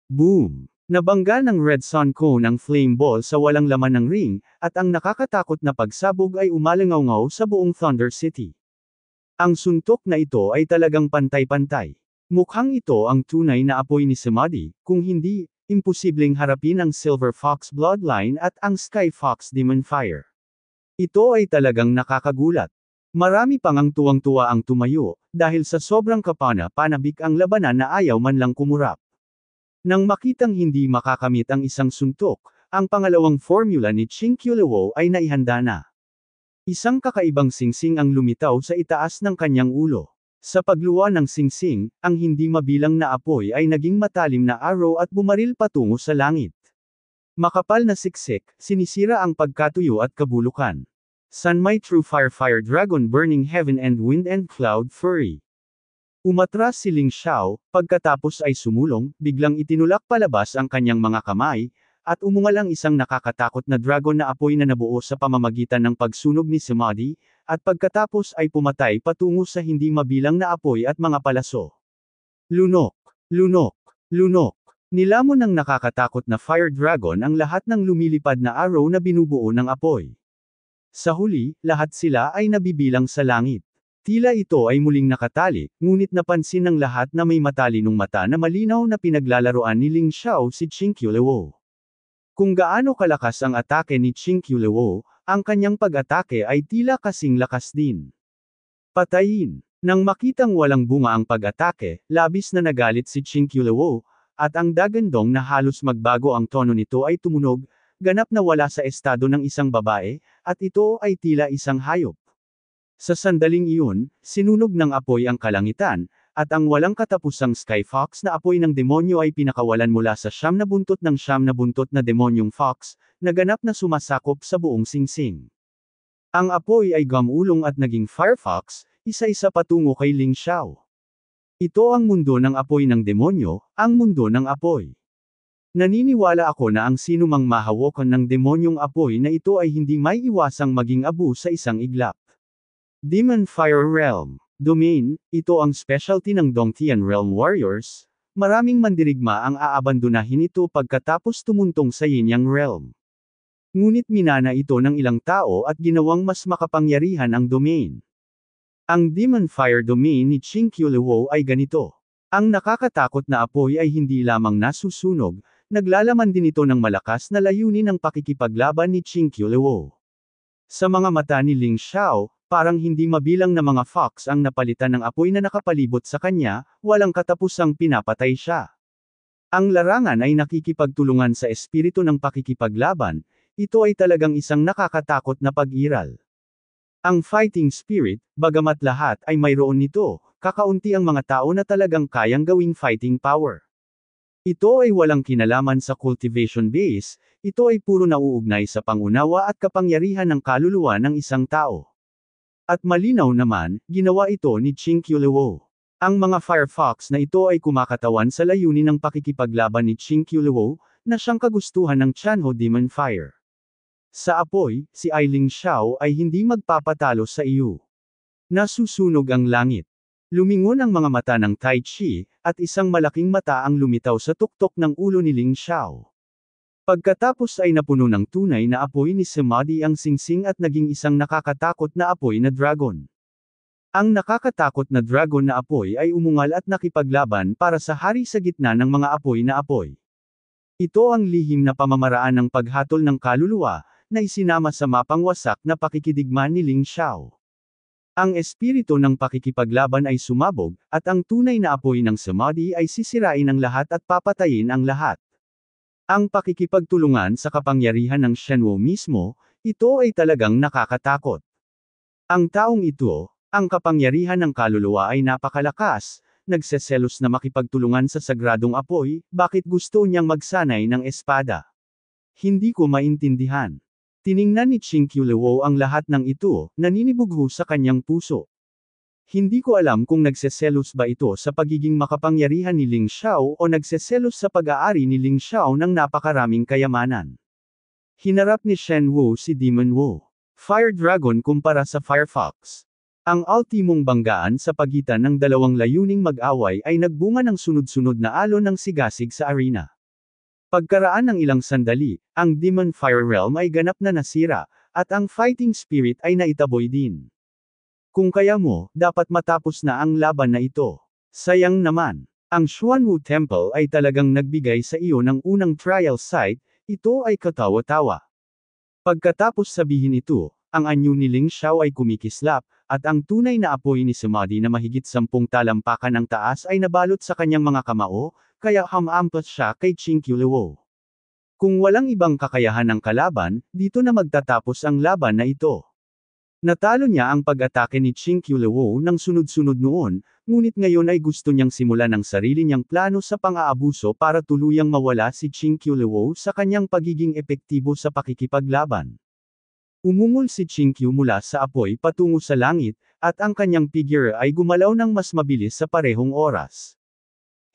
Boom! Nabangga ng red sun cone ang flame ball sa walang laman ng ring, at ang nakakatakot na pagsabog ay umalangaw sa buong Thunder City. Ang suntok na ito ay talagang pantay-pantay. Mukhang ito ang tunay na apoy ni Semadi, kung hindi, imposibleng harapin ang Silver Fox Bloodline at ang Sky Fox Demonfire. Ito ay talagang nakakagulat. Marami pang ang tuwang-tuwa ang tumayo, dahil sa sobrang kapana panabik ang labanan na ayaw man lang kumurap. Nang makitang hindi makakamit ang isang suntok, ang pangalawang formula ni Ching Chinkyuluo ay naihanda na. Isang kakaibang singsing ang lumitaw sa itaas ng kanyang ulo. Sa pagluwa ng singsing, ang hindi mabilang na apoy ay naging matalim na araw at bumaril patungo sa langit. Makapal na siksik, sinisira ang pagkatuyo at kabulukan. Sun my true fire fire dragon burning heaven and wind and cloud fury. Umatras si Ling Xiao, pagkatapos ay sumulong, biglang itinulak palabas ang kanyang mga kamay, at umungal ang isang nakakatakot na dragon na apoy na nabuo sa pamamagitan ng pagsunog ni Samadhi, at pagkatapos ay pumatay patungo sa hindi mabilang na apoy at mga palaso. Lunok! Lunok! Lunok! Nilamon ng nakakatakot na fire dragon ang lahat ng lumilipad na arrow na binubuo ng apoy. Sa huli, lahat sila ay nabibilang sa langit. Tila ito ay muling nakatali, ngunit napansin ng lahat na may matalinong mata na malinaw na pinaglalaroan ni Ling Xiao si Qingqiu Lewo. Kung gaano kalakas ang atake ni Chinkyuluo, ang kanyang pag-atake ay tila kasing lakas din. Patayin! Nang makitang walang bunga ang pag-atake, labis na nagalit si Chinkyuluo, at ang dagandong na halos magbago ang tono nito ay tumunog, ganap na wala sa estado ng isang babae, at ito ay tila isang hayop. Sa sandaling iyon, sinunog ng apoy ang kalangitan, at ang walang katapusang Sky Fox na apoy ng demonyo ay pinakawalan mula sa siyam na buntot ng siyam na buntot na demonyong Fox, na ganap na sumasakop sa buong singsing. Ang apoy ay gamulong at naging fire fox, isa-isa patungo kay Ling Xiao. Ito ang mundo ng apoy ng demonyo, ang mundo ng apoy. Naniniwala ako na ang sinumang mahawakan ng demonyong apoy na ito ay hindi may iwasang maging abo sa isang iglap. Demon Fire Realm Domain, ito ang specialty ng Dongtian Realm Warriors. Maraming mandirigma ang aabandunahin ito pagkatapos tumuntong sa Yinyang Realm. Ngunit minana ito ng ilang tao at ginawang mas makapangyarihan ang domain. Ang Demon Fire domain ni Ching Luo ay ganito. Ang nakakatakot na apoy ay hindi lamang nasusunog, naglalaman din ito ng malakas na layunin ng pakikipaglaban ni Ching Luo. Sa mga mata ni Ling Xiao, parang hindi mabilang na mga fox ang napalitan ng apoy na nakapalibot sa kanya, walang katapusang pinapatay siya. Ang larangan ay nakikipagtulungan sa espiritu ng pakikipaglaban, ito ay talagang isang nakakatakot na pag-iral. Ang fighting spirit, bagamat lahat ay mayroon nito, kakaunti ang mga tao na talagang kayang gawing fighting power. Ito ay walang kinalaman sa cultivation base, ito ay puro nauugnay sa pangunawa at kapangyarihan ng kaluluwa ng isang tao. At malinaw naman, ginawa ito ni Ching Kyuluo. Ang mga Firefox na ito ay kumakatawan sa layunin ng pakikipaglaban ni Ching Kyuluo, na siyang kagustuhan ng Chanho Demon Fire. Sa apoy, si Ailing Xiao ay hindi magpapatalo sa iyo. Nasusunog ang langit. Lumingon ang mga mata ng Tai Chi, at isang malaking mata ang lumitaw sa tuktok ng ulo ni Ling Xiao. Pagkatapos ay napuno ng tunay na apoy ni Semadi ang singsing at naging isang nakakatakot na apoy na dragon. Ang nakakatakot na dragon na apoy ay umungal at nakipaglaban para sa hari sa gitna ng mga apoy na apoy. Ito ang lihim na pamamaraan ng paghatol ng kaluluwa, na isinama sa mapang wasak na pakikidigma ni Ling Xiao. Ang espiritu ng pakikipaglaban ay sumabog, at ang tunay na apoy ng samadhi ay sisirain ang lahat at papatayin ang lahat. Ang pakikipagtulungan sa kapangyarihan ng Shenwo mismo, ito ay talagang nakakatakot. Ang taong ito, ang kapangyarihan ng kaluluwa ay napakalakas, nagseselos na makipagtulungan sa sagradong apoy, bakit gusto niyang magsanay ng espada? Hindi ko maintindihan. Tiningnan ni Ching Kyuluo ang lahat ng ito, naninibugho sa kanyang puso. Hindi ko alam kung nagseselos ba ito sa pagiging makapangyarihan ni Ling Xiao o nagseselos sa pag-aari ni Ling Xiao ng napakaraming kayamanan. Hinarap ni Shen Wu si Demon Wu. Fire Dragon kumpara sa Firefox. Ang ultimong banggaan sa pagitan ng dalawang layuning mag-away ay nagbunga ng sunod-sunod na alon ng sigasig sa arena. Pagkaraan ng ilang sandali, ang Demon Fire Realm ay ganap na nasira, at ang fighting spirit ay naitaboy din. Kung kaya mo, dapat matapos na ang laban na ito. Sayang naman, ang Xuanwu Temple ay talagang nagbigay sa iyo ng unang trial site, ito ay katawa-tawa. Pagkatapos sabihin ito, ang anyo ni Ling Xiao ay kumikislap, at ang tunay na apoy ni Samadhi na mahigit sampung talampakan ang taas ay nabalot sa kanyang mga kamao, kaya hamampas siya kay Ching Kyuluo. Kung walang ibang kakayahan ng kalaban, dito na magtatapos ang laban na ito. Natalo niya ang pag-atake ni Ching Qiluo ng sunod-sunod noon, ngunit ngayon ay gusto niyang simulan ang sarili niyang plano sa pang-aabuso para tuluyang mawala si Ching Qiluo sa kanyang pagiging epektibo sa pakikipaglaban. Umungol si Ching Qiu mula sa apoy patungo sa langit, at ang kanyang figure ay gumalaw ng mas mabilis sa parehong oras.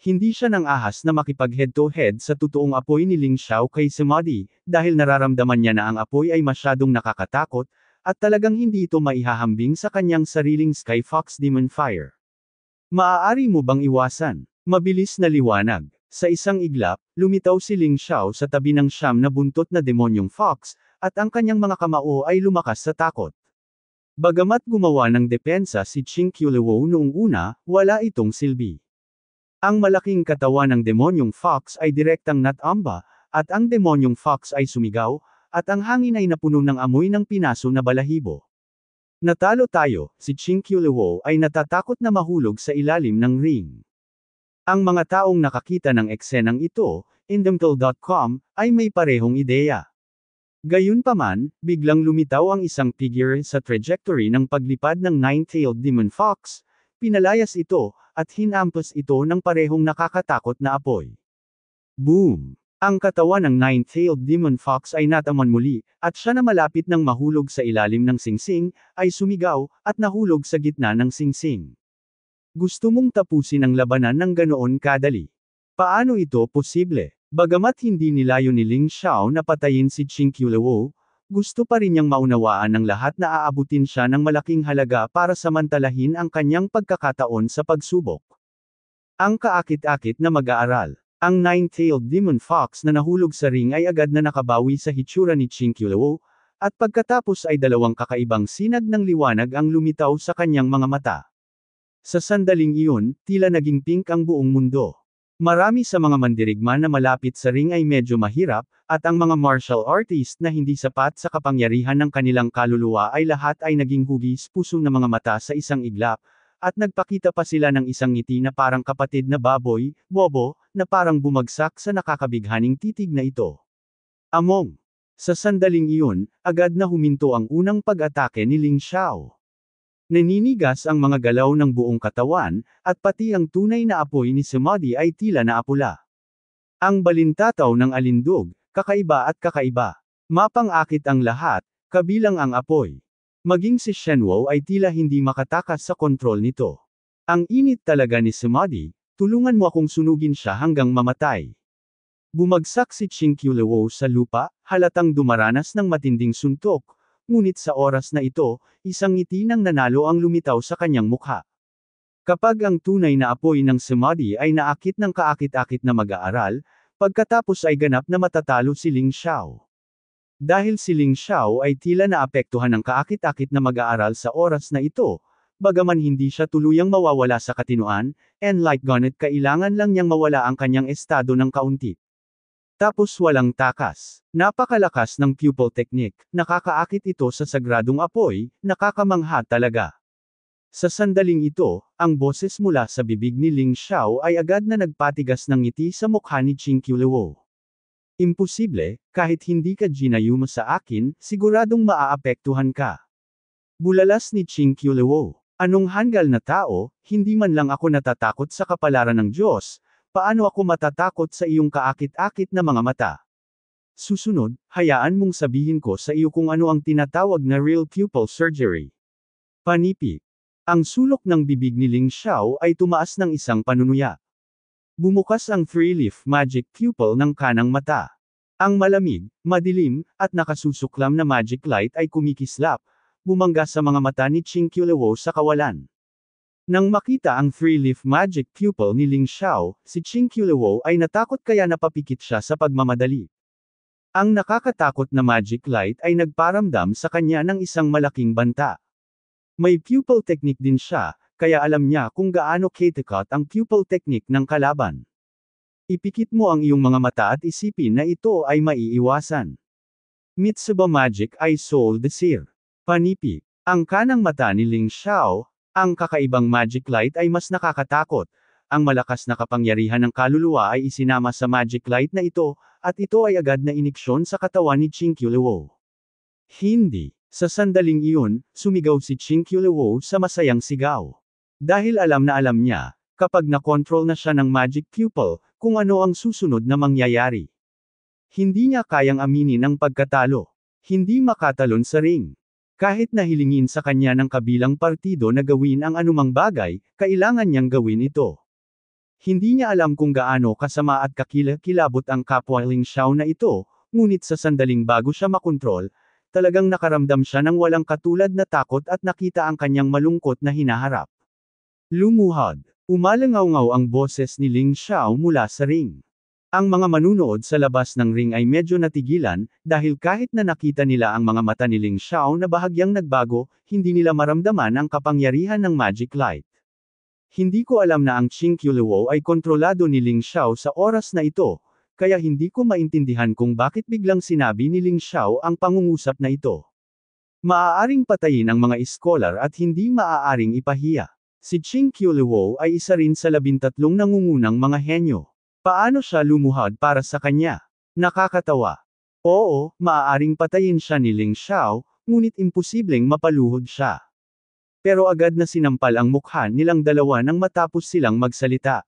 Hindi siya nang ahas na makipag head-to-head -head sa totoong apoy ni Ling Xiao kay Samadi, dahil nararamdaman niya na ang apoy ay masyadong nakakatakot, at talagang hindi ito maihahambing sa kanyang sariling Sky Fox Demon Fire. Maaari mo bang iwasan? Mabilis na liwanag. Sa isang iglap, lumitaw si Ling Xiao sa tabi ng siyam na buntot na demonyong fox, at ang kanyang mga kamao ay lumakas sa takot. Bagamat gumawa ng depensa si Ching Kyulewo noong una, wala itong silbi. Ang malaking katawan ng demonyong fox ay direktang natamba, at ang demonyong fox ay sumigaw, at ang hangin ay napuno ng amoy ng pinaso na balahibo. Natalo tayo, si Ching Kyuluo ay natatakot na mahulog sa ilalim ng ring. Ang mga taong nakakita ng eksenang ito, indemtel.com, ay may parehong ideya. Gayunpaman, biglang lumitaw ang isang figure sa trajectory ng paglipad ng nine-tailed demon fox, pinalayas ito, at hinampas ito ng parehong nakakatakot na apoy. Boom! Ang katawan ng nine-tailed demon fox ay natamon muli, at siya na malapit ng mahulog sa ilalim ng singsing, ay sumigaw, at nahulog sa gitna ng singsing. Gusto mong tapusin ang labanan ng ganoon kadali. Paano ito posible? Bagamat hindi nilayo ni Ling Xiao na patayin si Chinkyulawo, gusto pa rin niyang maunawaan ng lahat na aabutin siya ng malaking halaga para samantalahin ang kanyang pagkakataon sa pagsubok. Ang kaakit-akit na mag-aaral. Ang nine-tailed demon fox na nahulog sa ring ay agad na nakabawi sa hitsura ni Chinkyuluo, at pagkatapos ay dalawang kakaibang sinag ng liwanag ang lumitaw sa kanyang mga mata. Sa sandaling iyon, tila naging pink ang buong mundo. Marami sa mga mandirigma na malapit sa ring ay medyo mahirap, at ang mga martial artist na hindi sapat sa kapangyarihan ng kanilang kaluluwa ay lahat ay naging hugis puso ng mga mata sa isang iglap, at nagpakita pa sila ng isang ngiti na parang kapatid na baboy, bobo, na parang bumagsak sa nakakabighaning titig na ito. Among! Sa sandaling iyon, agad na huminto ang unang pag-atake ni Ling Xiao. Naninigas ang mga galaw ng buong katawan, at pati ang tunay na apoy ni Samadhi ay tila na apula. Ang balintataw ng alindog, kakaiba at kakaiba. Mapang-akit ang lahat, kabilang ang apoy. Maging si Shenwo ay tila hindi makatakas sa kontrol nito. Ang init talaga ni Sumadi, tulungan mo akong sunugin siya hanggang mamatay. Bumagsak si Chinkyulewo sa lupa, halatang dumaranas ng matinding suntok, ngunit sa oras na ito, isang ngiti ng nanalo ang lumitaw sa kanyang mukha. Kapag ang tunay na apoy ng Sumadi ay naakit ng kaakit-akit na mag-aaral, pagkatapos ay ganap na matatalo si Ling Xiao. Dahil si Ling Xiao ay tila naapektuhan ng kaakit-akit na mag-aaral sa oras na ito, bagaman hindi siya tuluyang mawawala sa katinoan, and like Gonnet kailangan lang niyang mawala ang kanyang estado ng kaunti. Tapos walang takas. Napakalakas ng pupil technique, nakakaakit ito sa sagradong apoy, nakakamangha talaga. Sa sandaling ito, ang boses mula sa bibig ni Ling Xiao ay agad na nagpatigas ng ngiti sa mukha ni Qing Qiu Qiuluo. Imposible, kahit hindi ka ginayuma sa akin, siguradong maaapektuhan ka. Bulalas ni Ching Kyulewo. Anong hanggal na tao, hindi man lang ako natatakot sa kapalaran ng Diyos, paano ako matatakot sa iyong kaakit-akit na mga mata? Susunod, hayaan mong sabihin ko sa iyo kung ano ang tinatawag na real pupil surgery. Panipi. Ang sulok ng bibig ni Ling Xiao ay tumaas ng isang panunuya. Bumukas ang three-leaf magic pupil ng kanang mata. Ang malamig, madilim, at nakasusuklam na magic light ay kumikislap, bumangga sa mga mata ni Chinkyulewo sa kawalan. Nang makita ang three-leaf magic pupil ni Ling Xiao, si Chinkyulewo ay natakot kaya napapikit siya sa pagmamadali. Ang nakakatakot na magic light ay nagparamdam sa kanya ng isang malaking banta. May pupil technique din siya, kaya alam niya kung gaano kitikat ang pupil technique ng kalaban. Ipikit mo ang iyong mga mata at isipin na ito ay maiiwasan. Mitsuba Magic ay Soul Desir. Panipi. Ang kanang mata ni Ling Xiao, ang kakaibang magic light ay mas nakakatakot. Ang malakas na kapangyarihan ng kaluluwa ay isinama sa magic light na ito, at ito ay agad na iniksyon sa katawan ni Chinkyuluo. Hindi. Sa sandaling iyon, sumigaw si Chinkyuluo sa masayang sigaw. Dahil alam na alam niya, kapag nakontrol na siya ng magic pupil, kung ano ang susunod na mangyayari. Hindi niya kayang aminin ang pagkatalo. Hindi makatalon sa ring. Kahit na hilingin sa kanya ng kabilang partido na gawin ang anumang bagay, kailangan niyang gawin ito. Hindi niya alam kung gaano kasama at kakilabot ang kapwa Ling Xiao na ito, ngunit sa sandaling bago siya makontrol, talagang nakaramdam siya ng walang katulad na takot at nakita ang kanyang malungkot na hinaharap. Lumuhod. Umalangaw-ngaw ang boses ni Ling Xiao mula sa ring. Ang mga manunood sa labas ng ring ay medyo natigilan, dahil kahit na nakita nila ang mga mata ni Ling Xiao na bahagyang nagbago, hindi nila maramdaman ang kapangyarihan ng magic light. Hindi ko alam na ang Qing Luo ay kontrolado ni Ling Xiao sa oras na ito, kaya hindi ko maintindihan kung bakit biglang sinabi ni Ling Xiao ang pangungusap na ito. Maaaring patayin ang mga scholar at hindi maaaring ipahiya. Si Ching Kyuluo ay isa rin sa labintatlong nangungunang mga henyo. Paano siya lumuhad para sa kanya? Nakakatawa. Oo, maaaring patayin siya ni Ling Xiao, ngunit imposibleng mapaluhod siya. Pero agad na sinampal ang mukha nilang dalawa nang matapos silang magsalita.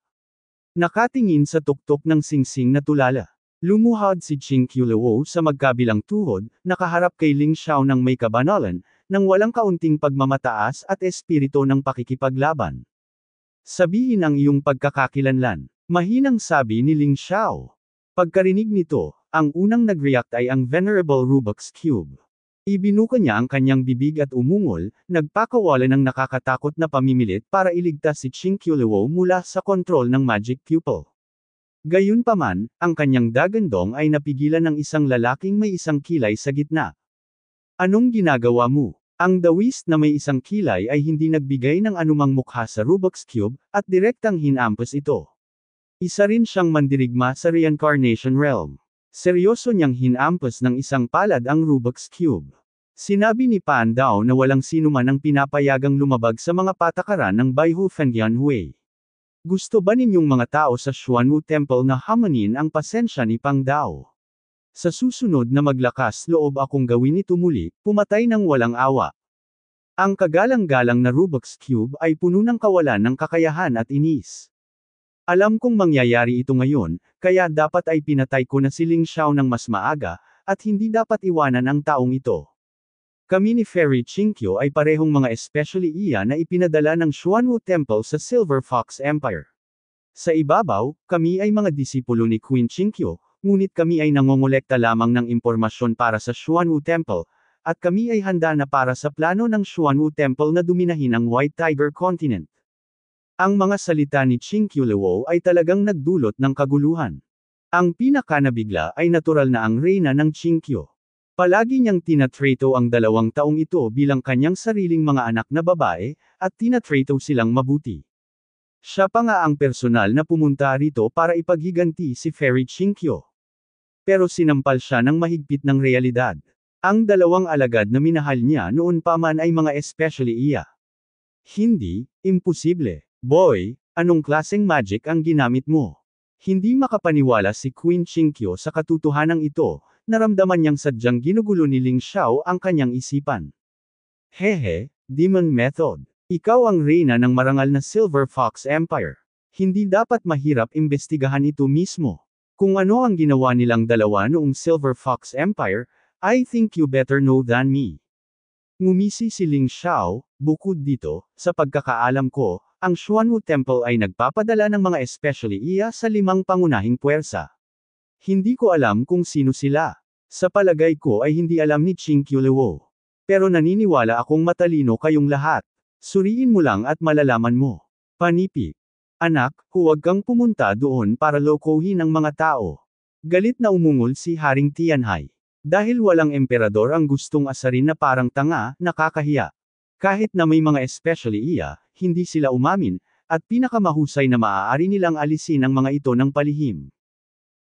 Nakatingin sa tuktok ng singsing na tulala. Lumuhad si Ching Kyuluo sa magkabilang tuhod, nakaharap kay Ling Xiao ng may kabanalan, nang walang kaunting pagmamataas at espirito ng pakikipaglaban. Sabihin ang iyong pagkakakilanlan. Mahinang sabi ni Ling Xiao. Pagkarinig nito, ang unang nag-react ay ang Venerable Rubik's Cube. Ibinuka niya ang kanyang bibig at umungol, nagpakawala ng nakakatakot na pamimilit para iligtas si Ching Kyuluo mula sa kontrol ng Magic Pupil. Gayunpaman, ang kanyang dagandong ay napigilan ng isang lalaking may isang kilay sa gitna. Anong ginagawa mo? Ang dawis na may isang kilay ay hindi nagbigay ng anumang mukha sa Rubik's Cube, at direktang hinampas ito. Isa rin siyang mandirigma sa reincarnation realm. Seryoso niyang hinampas ng isang palad ang Rubik's Cube. Sinabi ni Pan Dao na walang sinuman ang pinapayagang lumabag sa mga patakaran ng Baihu Fengyan Hui. Gusto ba ninyong mga tao sa Xuanwu Temple na hamanin ang pasensya ni Pang Dao? Sa susunod na maglakas loob akong gawin ito muli, pumatay ng walang awa. Ang kagalang-galang na Rubik's Cube ay puno ng kawalan ng kakayahan at inis. Alam kong mangyayari ito ngayon, kaya dapat ay pinatay ko na si Ling Xiao ng mas maaga, at hindi dapat iwanan ang taong ito. Kami ni Ferry Chinkyo ay parehong mga especially iya na ipinadala ng Xuanwu Temple sa Silver Fox Empire. Sa ibabaw, kami ay mga disipulo ni Queen Chinkyo, Ngunit kami ay nangongolekta lamang ng impormasyon para sa Xuanwu Temple, at kami ay handa na para sa plano ng Xuanwu Temple na duminahin ang White Tiger Continent. Ang mga salita ni Ching Qiluo ay talagang nagdulot ng kaguluhan. Ang pinakanabigla ay natural na ang reyna ng Qingqiu. Palagi niyang tinatrato ang dalawang taong ito bilang kanyang sariling mga anak na babae, at tinatrato silang mabuti. Siya pa nga ang personal na pumunta rito para ipaghiganti si Ferry Qingqiu pero sinampal siya ng mahigpit ng realidad. Ang dalawang alagad na minahal niya noon pa man ay mga especially iya. Hindi, imposible. Boy, anong klaseng magic ang ginamit mo? Hindi makapaniwala si Queen Chinkyo sa katotohanang ito, naramdaman niyang sadyang ginugulo ni Ling Xiao ang kanyang isipan. Hehe, Demon Method. Ikaw ang reyna ng marangal na Silver Fox Empire. Hindi dapat mahirap imbestigahan ito mismo. Kung ano ang ginawa nilang dalawa noong Silver Fox Empire, I think you better know than me. Ngumisi si Ling Xiao, bukod dito, sa pagkakaalam ko, ang Xuanwu Temple ay nagpapadala ng mga especially iya sa limang pangunahing puwersa. Hindi ko alam kung sino sila. Sa palagay ko ay hindi alam ni Ching Kyuluo. Pero naniniwala akong matalino kayong lahat. Suriin mo lang at malalaman mo. Panipik. Anak, huwag kang pumunta doon para lokohin ang mga tao. Galit na umungol si Haring Tianhai. Dahil walang emperador ang gustong asarin na parang tanga, nakakahiya. Kahit na may mga especially iya, hindi sila umamin, at pinakamahusay na maaari nilang alisin ang mga ito ng palihim.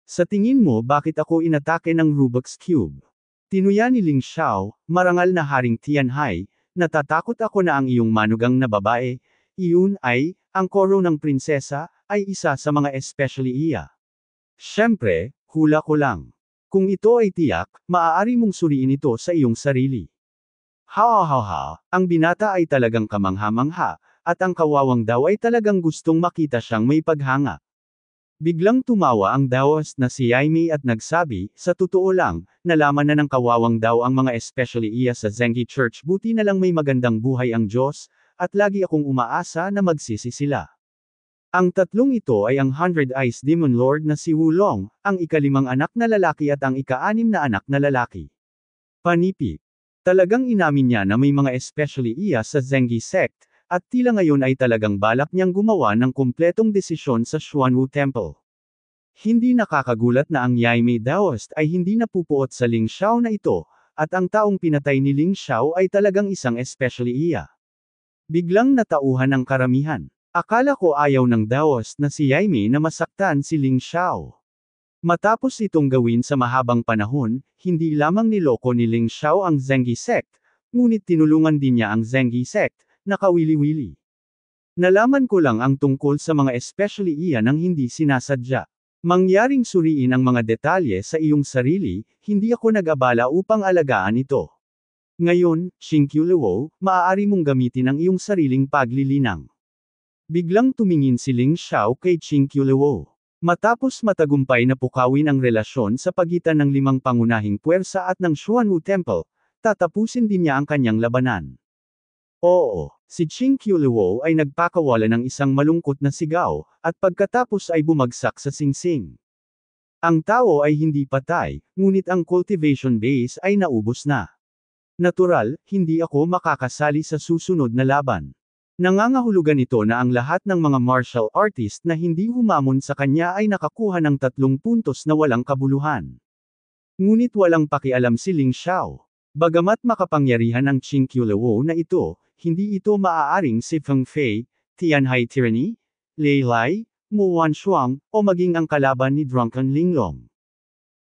Sa tingin mo bakit ako inatake ng Rubik's Cube? Tinuya ni Ling Xiao, marangal na Haring Tianhai, natatakot ako na ang iyong manugang na babae, iyon ay, ang koro ng prinsesa, ay isa sa mga especially iya. Siyempre, hula ko lang. Kung ito ay tiyak, maaari mong suriin ito sa iyong sarili. Ha ha ha, ang binata ay talagang kamangha-mangha, at ang kawawang daw ay talagang gustong makita siyang may paghanga. Biglang tumawa ang dawas na si Yaimi at nagsabi, sa totoo lang, nalaman na ng kawawang daw ang mga especially iya sa Zengi Church buti na lang may magandang buhay ang Diyos, at lagi akong umaasa na magsisi sila. Ang tatlong ito ay ang Hundred Eyes Demon Lord na si Wulong, ang ikalimang anak na lalaki at ang ikaanim na anak na lalaki. Panipi. Talagang inamin niya na may mga especially iya sa Zengi sect, at tila ngayon ay talagang balak niyang gumawa ng kumpletong desisyon sa Xuanwu Temple. Hindi nakakagulat na ang Yaime Daoist ay hindi napupuot sa Ling Xiao na ito, at ang taong pinatay ni Ling Xiao ay talagang isang especially iya. Biglang natauhan ang karamihan. Akala ko ayaw ng Daos na si Yaime na masaktan si Ling Xiao. Matapos itong gawin sa mahabang panahon, hindi lamang niloko ni Ling Xiao ang Zengi sect, ngunit tinulungan din niya ang Zengi sect, na kawili-wili. Nalaman ko lang ang tungkol sa mga especially iyan ang hindi sinasadya. Mangyaring suriin ang mga detalye sa iyong sarili, hindi ako nag-abala upang alagaan ito. Ngayon, Shinkyu Luo, maaari mong gamitin ang iyong sariling paglilinang. Biglang tumingin si Ling Xiao kay Shinkyu Luo. Matapos matagumpay na pukawin ang relasyon sa pagitan ng limang pangunahing puwersa at ng Xuanwu Temple, tatapusin din niya ang kanyang labanan. Oo, si Shinkyu Luo ay nagpakawala ng isang malungkot na sigaw, at pagkatapos ay bumagsak sa singsing. Ang tao ay hindi patay, ngunit ang cultivation base ay naubos na. Natural, hindi ako makakasali sa susunod na laban. Nangangahulugan ito na ang lahat ng mga martial artist na hindi humamon sa kanya ay nakakuha ng tatlong puntos na walang kabuluhan. Ngunit walang pakialam si Ling Xiao. Bagamat makapangyarihan ang Qing Chinkyulawo na ito, hindi ito maaaring si Feng Fei, Tianhai Tyranny, Lei Lai, Muwan Shuang, o maging ang kalaban ni Drunken Linglong.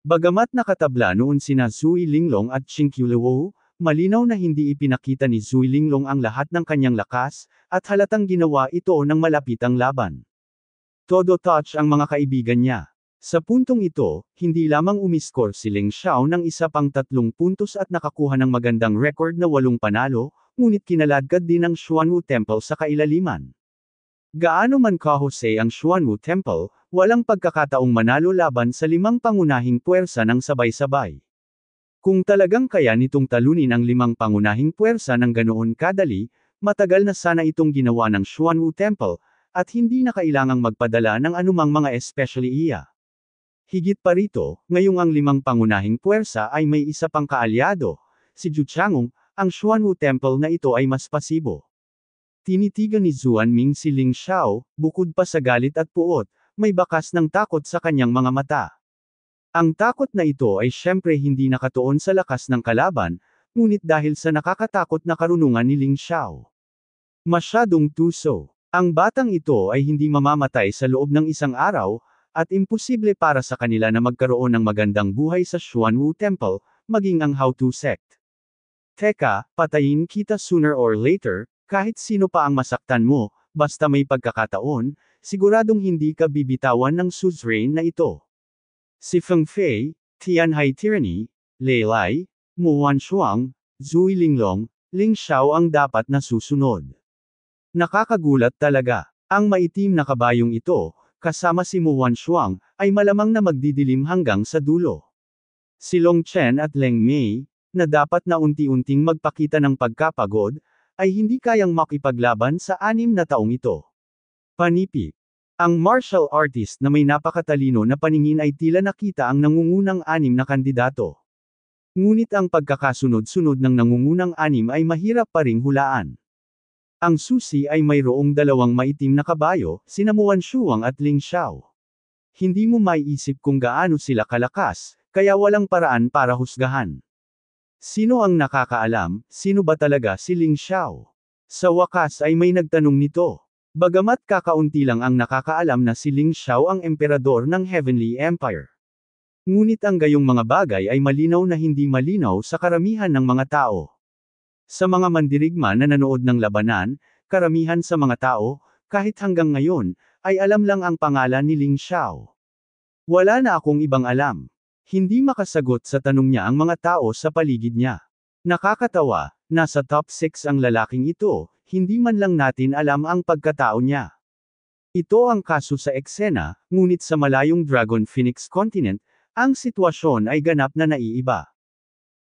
Bagamat nakatabla noon sina Sui Linglong at Chinkyulawo, Malinaw na hindi ipinakita ni Zui Linglong ang lahat ng kanyang lakas, at halatang ginawa ito ng malapitang laban. Todo touch ang mga kaibigan niya. Sa puntong ito, hindi lamang umiskor si Ling Xiao ng isa pang tatlong puntos at nakakuha ng magandang record na walong panalo, ngunit kinaladkad din ang Xuanwu Temple sa kailaliman. Gaano man kahusay ang Xuanwu Temple, walang pagkakataong manalo laban sa limang pangunahing puwersa ng sabay-sabay. Kung talagang kaya nitong talunin ang limang pangunahing puwersa ng ganoon kadali, matagal na sana itong ginawa ng Xuanwu Temple, at hindi na kailangang magpadala ng anumang mga especially iya. Higit pa rito, ngayong ang limang pangunahing puwersa ay may isa pang kaalyado, si Changong, ang Xuanwu Temple na ito ay mas pasibo. Tinitigan ni Zuan Ming si Ling Xiao, bukod pa sa galit at puot, may bakas ng takot sa kanyang mga mata. Ang takot na ito ay siyempre hindi nakatuon sa lakas ng kalaban, ngunit dahil sa nakakatakot na karunungan ni Ling Xiao. Masyadong tuso. Ang batang ito ay hindi mamamatay sa loob ng isang araw, at imposible para sa kanila na magkaroon ng magandang buhay sa Xuanwu Temple, maging ang How-To Sect. Teka, patayin kita sooner or later, kahit sino pa ang masaktan mo, basta may pagkakataon, siguradong hindi ka bibitawan ng suzerain na ito. Si Feng Fei, Tian Hai Tyranny, Lei Lai, Muan Shuang, Zui Linglong, Ling Xiao ang dapat na susunod. Nakakagulat talaga. Ang maitim na kabayong ito, kasama si Muan Shuang, ay malamang na magdidilim hanggang sa dulo. Si Long Chen at Leng Mei, na dapat na unti-unting magpakita ng pagkapagod, ay hindi kayang makipaglaban sa anim na taong ito. Panipik. Ang martial artist na may napakatalino na paningin ay tila nakita ang nangungunang anim na kandidato. Ngunit ang pagkakasunod-sunod ng nangungunang anim ay mahirap pa ring hulaan. Ang susi ay mayroong dalawang maitim na kabayo, sinamuan Shuang at Ling Xiao. Hindi mo maiisip kung gaano sila kalakas, kaya walang paraan para husgahan. Sino ang nakakaalam, sino ba talaga si Ling Xiao? Sa wakas ay may nagtanong nito. Bagamat kakaunti lang ang nakakaalam na si Ling Xiao ang emperador ng Heavenly Empire. Ngunit ang gayong mga bagay ay malinaw na hindi malinaw sa karamihan ng mga tao. Sa mga mandirigma na nanood ng labanan, karamihan sa mga tao, kahit hanggang ngayon, ay alam lang ang pangalan ni Ling Xiao. Wala na akong ibang alam. Hindi makasagot sa tanong niya ang mga tao sa paligid niya. Nakakatawa, nasa top 6 ang lalaking ito, hindi man lang natin alam ang pagkatao niya. Ito ang kaso sa eksena, ngunit sa malayong Dragon Phoenix Continent, ang sitwasyon ay ganap na naiiba.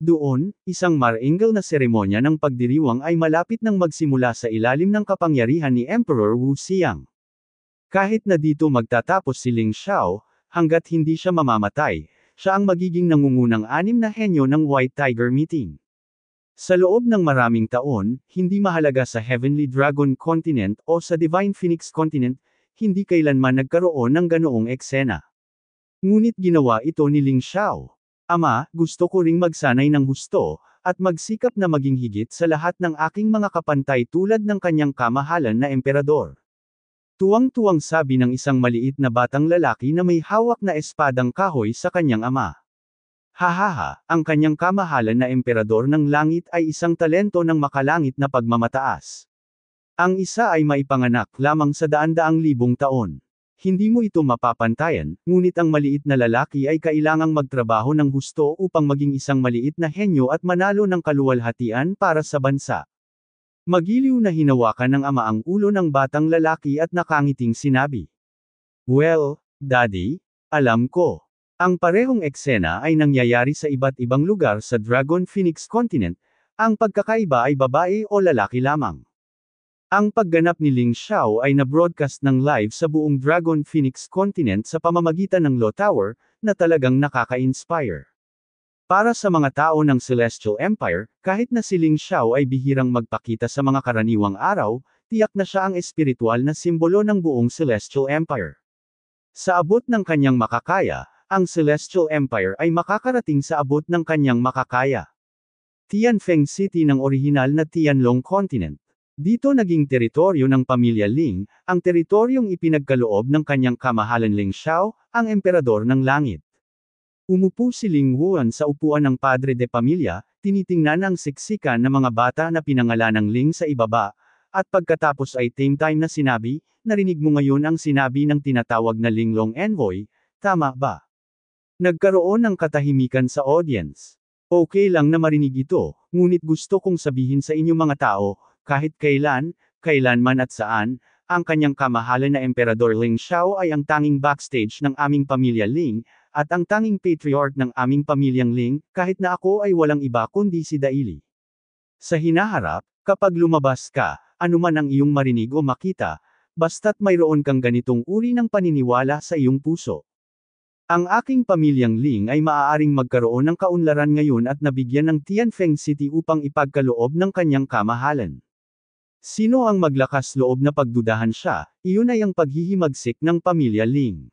Doon, isang maringal na seremonya ng pagdiriwang ay malapit nang magsimula sa ilalim ng kapangyarihan ni Emperor Wu Xiang. Kahit na dito magtatapos si Ling Xiao, hanggat hindi siya mamamatay, siya ang magiging nangungunang anim na henyo ng White Tiger Meeting. Sa loob ng maraming taon, hindi mahalaga sa Heavenly Dragon Continent o sa Divine Phoenix Continent, hindi kailanman nagkaroon ng ganoong eksena. Ngunit ginawa ito ni Ling Xiao. Ama, gusto ko ring magsanay ng husto, at magsikap na maging higit sa lahat ng aking mga kapantay tulad ng kanyang kamahalan na emperador. Tuwang-tuwang sabi ng isang maliit na batang lalaki na may hawak na espadang kahoy sa kanyang ama. Hahaha, ang kanyang kamahalan na emperador ng langit ay isang talento ng makalangit na pagmamataas. Ang isa ay maipanganak lamang sa daan-daang libong taon. Hindi mo ito mapapantayan, ngunit ang maliit na lalaki ay kailangang magtrabaho ng husto upang maging isang maliit na henyo at manalo ng kaluwalhatian para sa bansa. Magiliw na hinawakan ng ama ang ulo ng batang lalaki at nakangiting sinabi. Well, daddy, alam ko. Ang parehong eksena ay nangyayari sa iba't ibang lugar sa Dragon Phoenix Continent, ang pagkakaiba ay babae o lalaki lamang. Ang pagganap ni Ling Xiao ay na-broadcast ng live sa buong Dragon Phoenix Continent sa pamamagitan ng Law Tower, na talagang nakaka-inspire. Para sa mga tao ng Celestial Empire, kahit na si Ling Xiao ay bihirang magpakita sa mga karaniwang araw, tiyak na siya ang espiritual na simbolo ng buong Celestial Empire. Sa abot ng kanyang makakaya, ang Celestial Empire ay makakarating sa abot ng kanyang makakaya. Tianfeng City ng orihinal na Tianlong Continent. Dito naging teritoryo ng pamilya Ling, ang teritoryong ipinagkaloob ng kanyang kamahalan Ling Xiao, ang emperador ng langit. Umupo si Ling Wuan sa upuan ng padre de pamilya, tinitingnan ang siksikan ng mga bata na pinangalan ng Ling sa ibaba, at pagkatapos ay time time na sinabi, narinig mo ngayon ang sinabi ng tinatawag na Linglong Envoy, tama ba? Nagkaroon ng katahimikan sa audience. Okay lang na marinig ito, ngunit gusto kong sabihin sa inyo mga tao, kahit kailan, kailanman at saan, ang kanyang kamahalan na Emperador Ling Xiao ay ang tanging backstage ng aming pamilya Ling, at ang tanging patriarch ng aming pamilyang Ling, kahit na ako ay walang iba kundi si Daili. Sa hinaharap, kapag lumabas ka, anuman ang iyong marinig o makita, basta't mayroon kang ganitong uri ng paniniwala sa iyong puso. Ang aking pamilyang Ling ay maaaring magkaroon ng kaunlaran ngayon at nabigyan ng Tianfeng City upang ipagkaloob ng kanyang kamahalan. Sino ang maglakas loob na pagdudahan siya, iyon ay ang paghihimagsik ng pamilya Ling.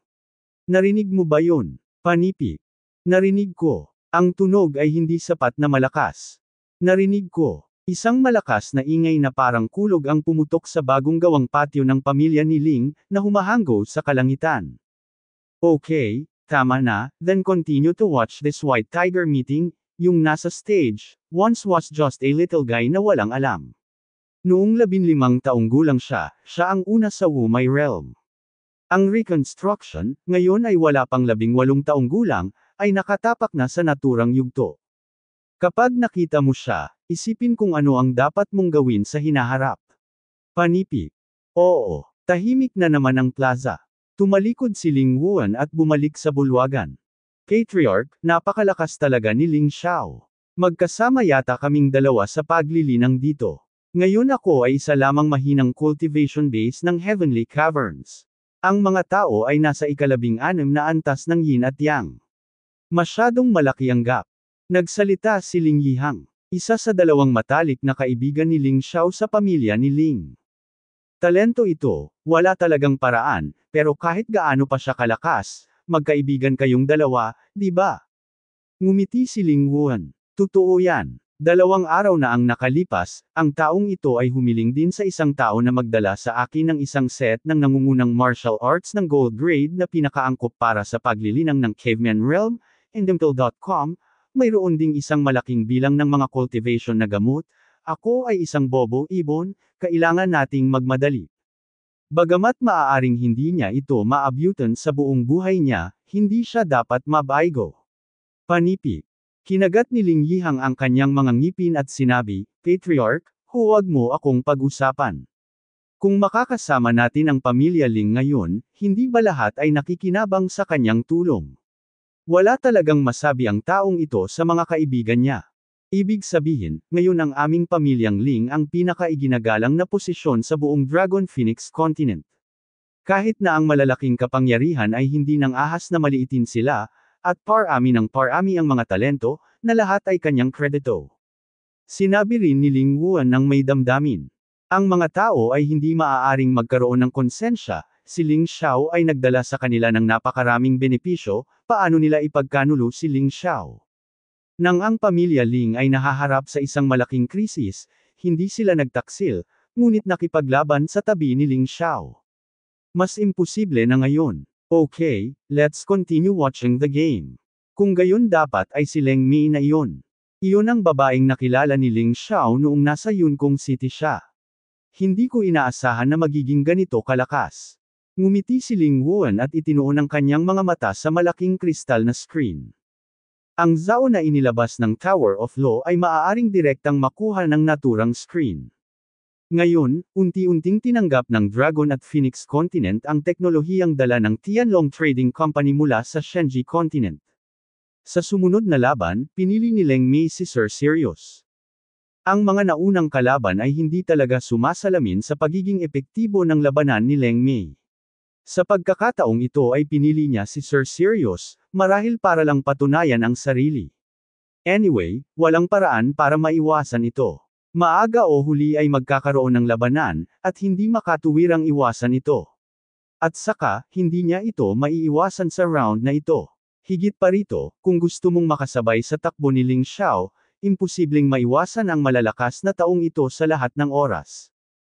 Narinig mo ba yun? Panipi. Narinig ko. Ang tunog ay hindi sapat na malakas. Narinig ko. Isang malakas na ingay na parang kulog ang pumutok sa bagong gawang patio ng pamilya ni Ling, na humahango sa kalangitan. Okay, Tama na, then continue to watch this white tiger meeting, yung nasa stage, once was just a little guy na walang alam. Noong labinlimang taong gulang siya, siya ang una sa Wumay realm. Ang reconstruction, ngayon ay wala pang labing walong taong gulang, ay nakatapak na sa naturang yugto. Kapag nakita mo siya, isipin kung ano ang dapat mong gawin sa hinaharap. Panipi. Oo, tahimik na naman ang plaza. Tumalikod si Ling Wuan at bumalik sa bulwagan. Patriarch, napakalakas talaga ni Ling Xiao. Magkasama yata kaming dalawa sa paglilinang dito. Ngayon ako ay isa lamang mahinang cultivation base ng Heavenly Caverns. Ang mga tao ay nasa ikalabing anim na antas ng yin at yang. Masyadong malaki ang gap. Nagsalita si Ling Yihang, isa sa dalawang matalik na kaibigan ni Ling Xiao sa pamilya ni Ling. Talento ito, wala talagang paraan, pero kahit gaano pa siya kalakas, magkaibigan kayong dalawa, di ba? Ngumiti si Ling Wuan. Totoo yan. Dalawang araw na ang nakalipas, ang taong ito ay humiling din sa isang tao na magdala sa akin ng isang set ng nangungunang martial arts ng gold grade na pinakaangkop para sa paglilinang ng Caveman Realm, Endemtel.com, mayroon ding isang malaking bilang ng mga cultivation na gamot, ako ay isang bobo ibon, kailangan nating magmadali. Bagamat maaaring hindi niya ito maabutan sa buong buhay niya, hindi siya dapat mabaigo. Panipik. Kinagat ni Ling Yihang ang kanyang mga ngipin at sinabi, Patriarch, huwag mo akong pag-usapan. Kung makakasama natin ang pamilya Ling ngayon, hindi ba lahat ay nakikinabang sa kanyang tulong? Wala talagang masabi ang taong ito sa mga kaibigan niya. Ibig sabihin, ngayon ang aming pamilyang Ling ang pinaka-iginagalang na posisyon sa buong Dragon Phoenix Continent. Kahit na ang malalaking kapangyarihan ay hindi nang ahas na maliitin sila, at parami ng parami ang mga talento, na lahat ay kanyang kredito. Sinabi rin ni Ling Wuan ng may damdamin. Ang mga tao ay hindi maaaring magkaroon ng konsensya, si Ling Xiao ay nagdala sa kanila ng napakaraming benepisyo, paano nila ipagkanulo si Ling Xiao. Nang ang pamilya Ling ay nahaharap sa isang malaking krisis, hindi sila nagtaksil, ngunit nakipaglaban sa tabi ni Ling Xiao. Mas imposible na ngayon. Okay, let's continue watching the game. Kung gayon dapat ay si Leng Mi na iyon. Iyon ang babaeng nakilala ni Ling Xiao noong nasa Yunkong City siya. Hindi ko inaasahan na magiging ganito kalakas. Ngumiti si Ling Wuan at itinuon ang kanyang mga mata sa malaking kristal na screen. Ang zao na inilabas ng Tower of Law ay maaaring direktang makuha ng naturang screen. Ngayon, unti-unting tinanggap ng Dragon at Phoenix Continent ang teknolohiyang dala ng Tianlong Trading Company mula sa Shenji Continent. Sa sumunod na laban, pinili ni Leng Mei si Sir Sirius. Ang mga naunang kalaban ay hindi talaga sumasalamin sa pagiging epektibo ng labanan ni Leng Mei. Sa pagkakataong ito ay pinili niya si Sir Sirius, marahil para lang patunayan ang sarili. Anyway, walang paraan para maiwasan ito. Maaga o huli ay magkakaroon ng labanan, at hindi makatuwirang iwasan ito. At saka, hindi niya ito maiiwasan sa round na ito. Higit pa rito, kung gusto mong makasabay sa takbo ni Ling Xiao, imposibleng maiwasan ang malalakas na taong ito sa lahat ng oras.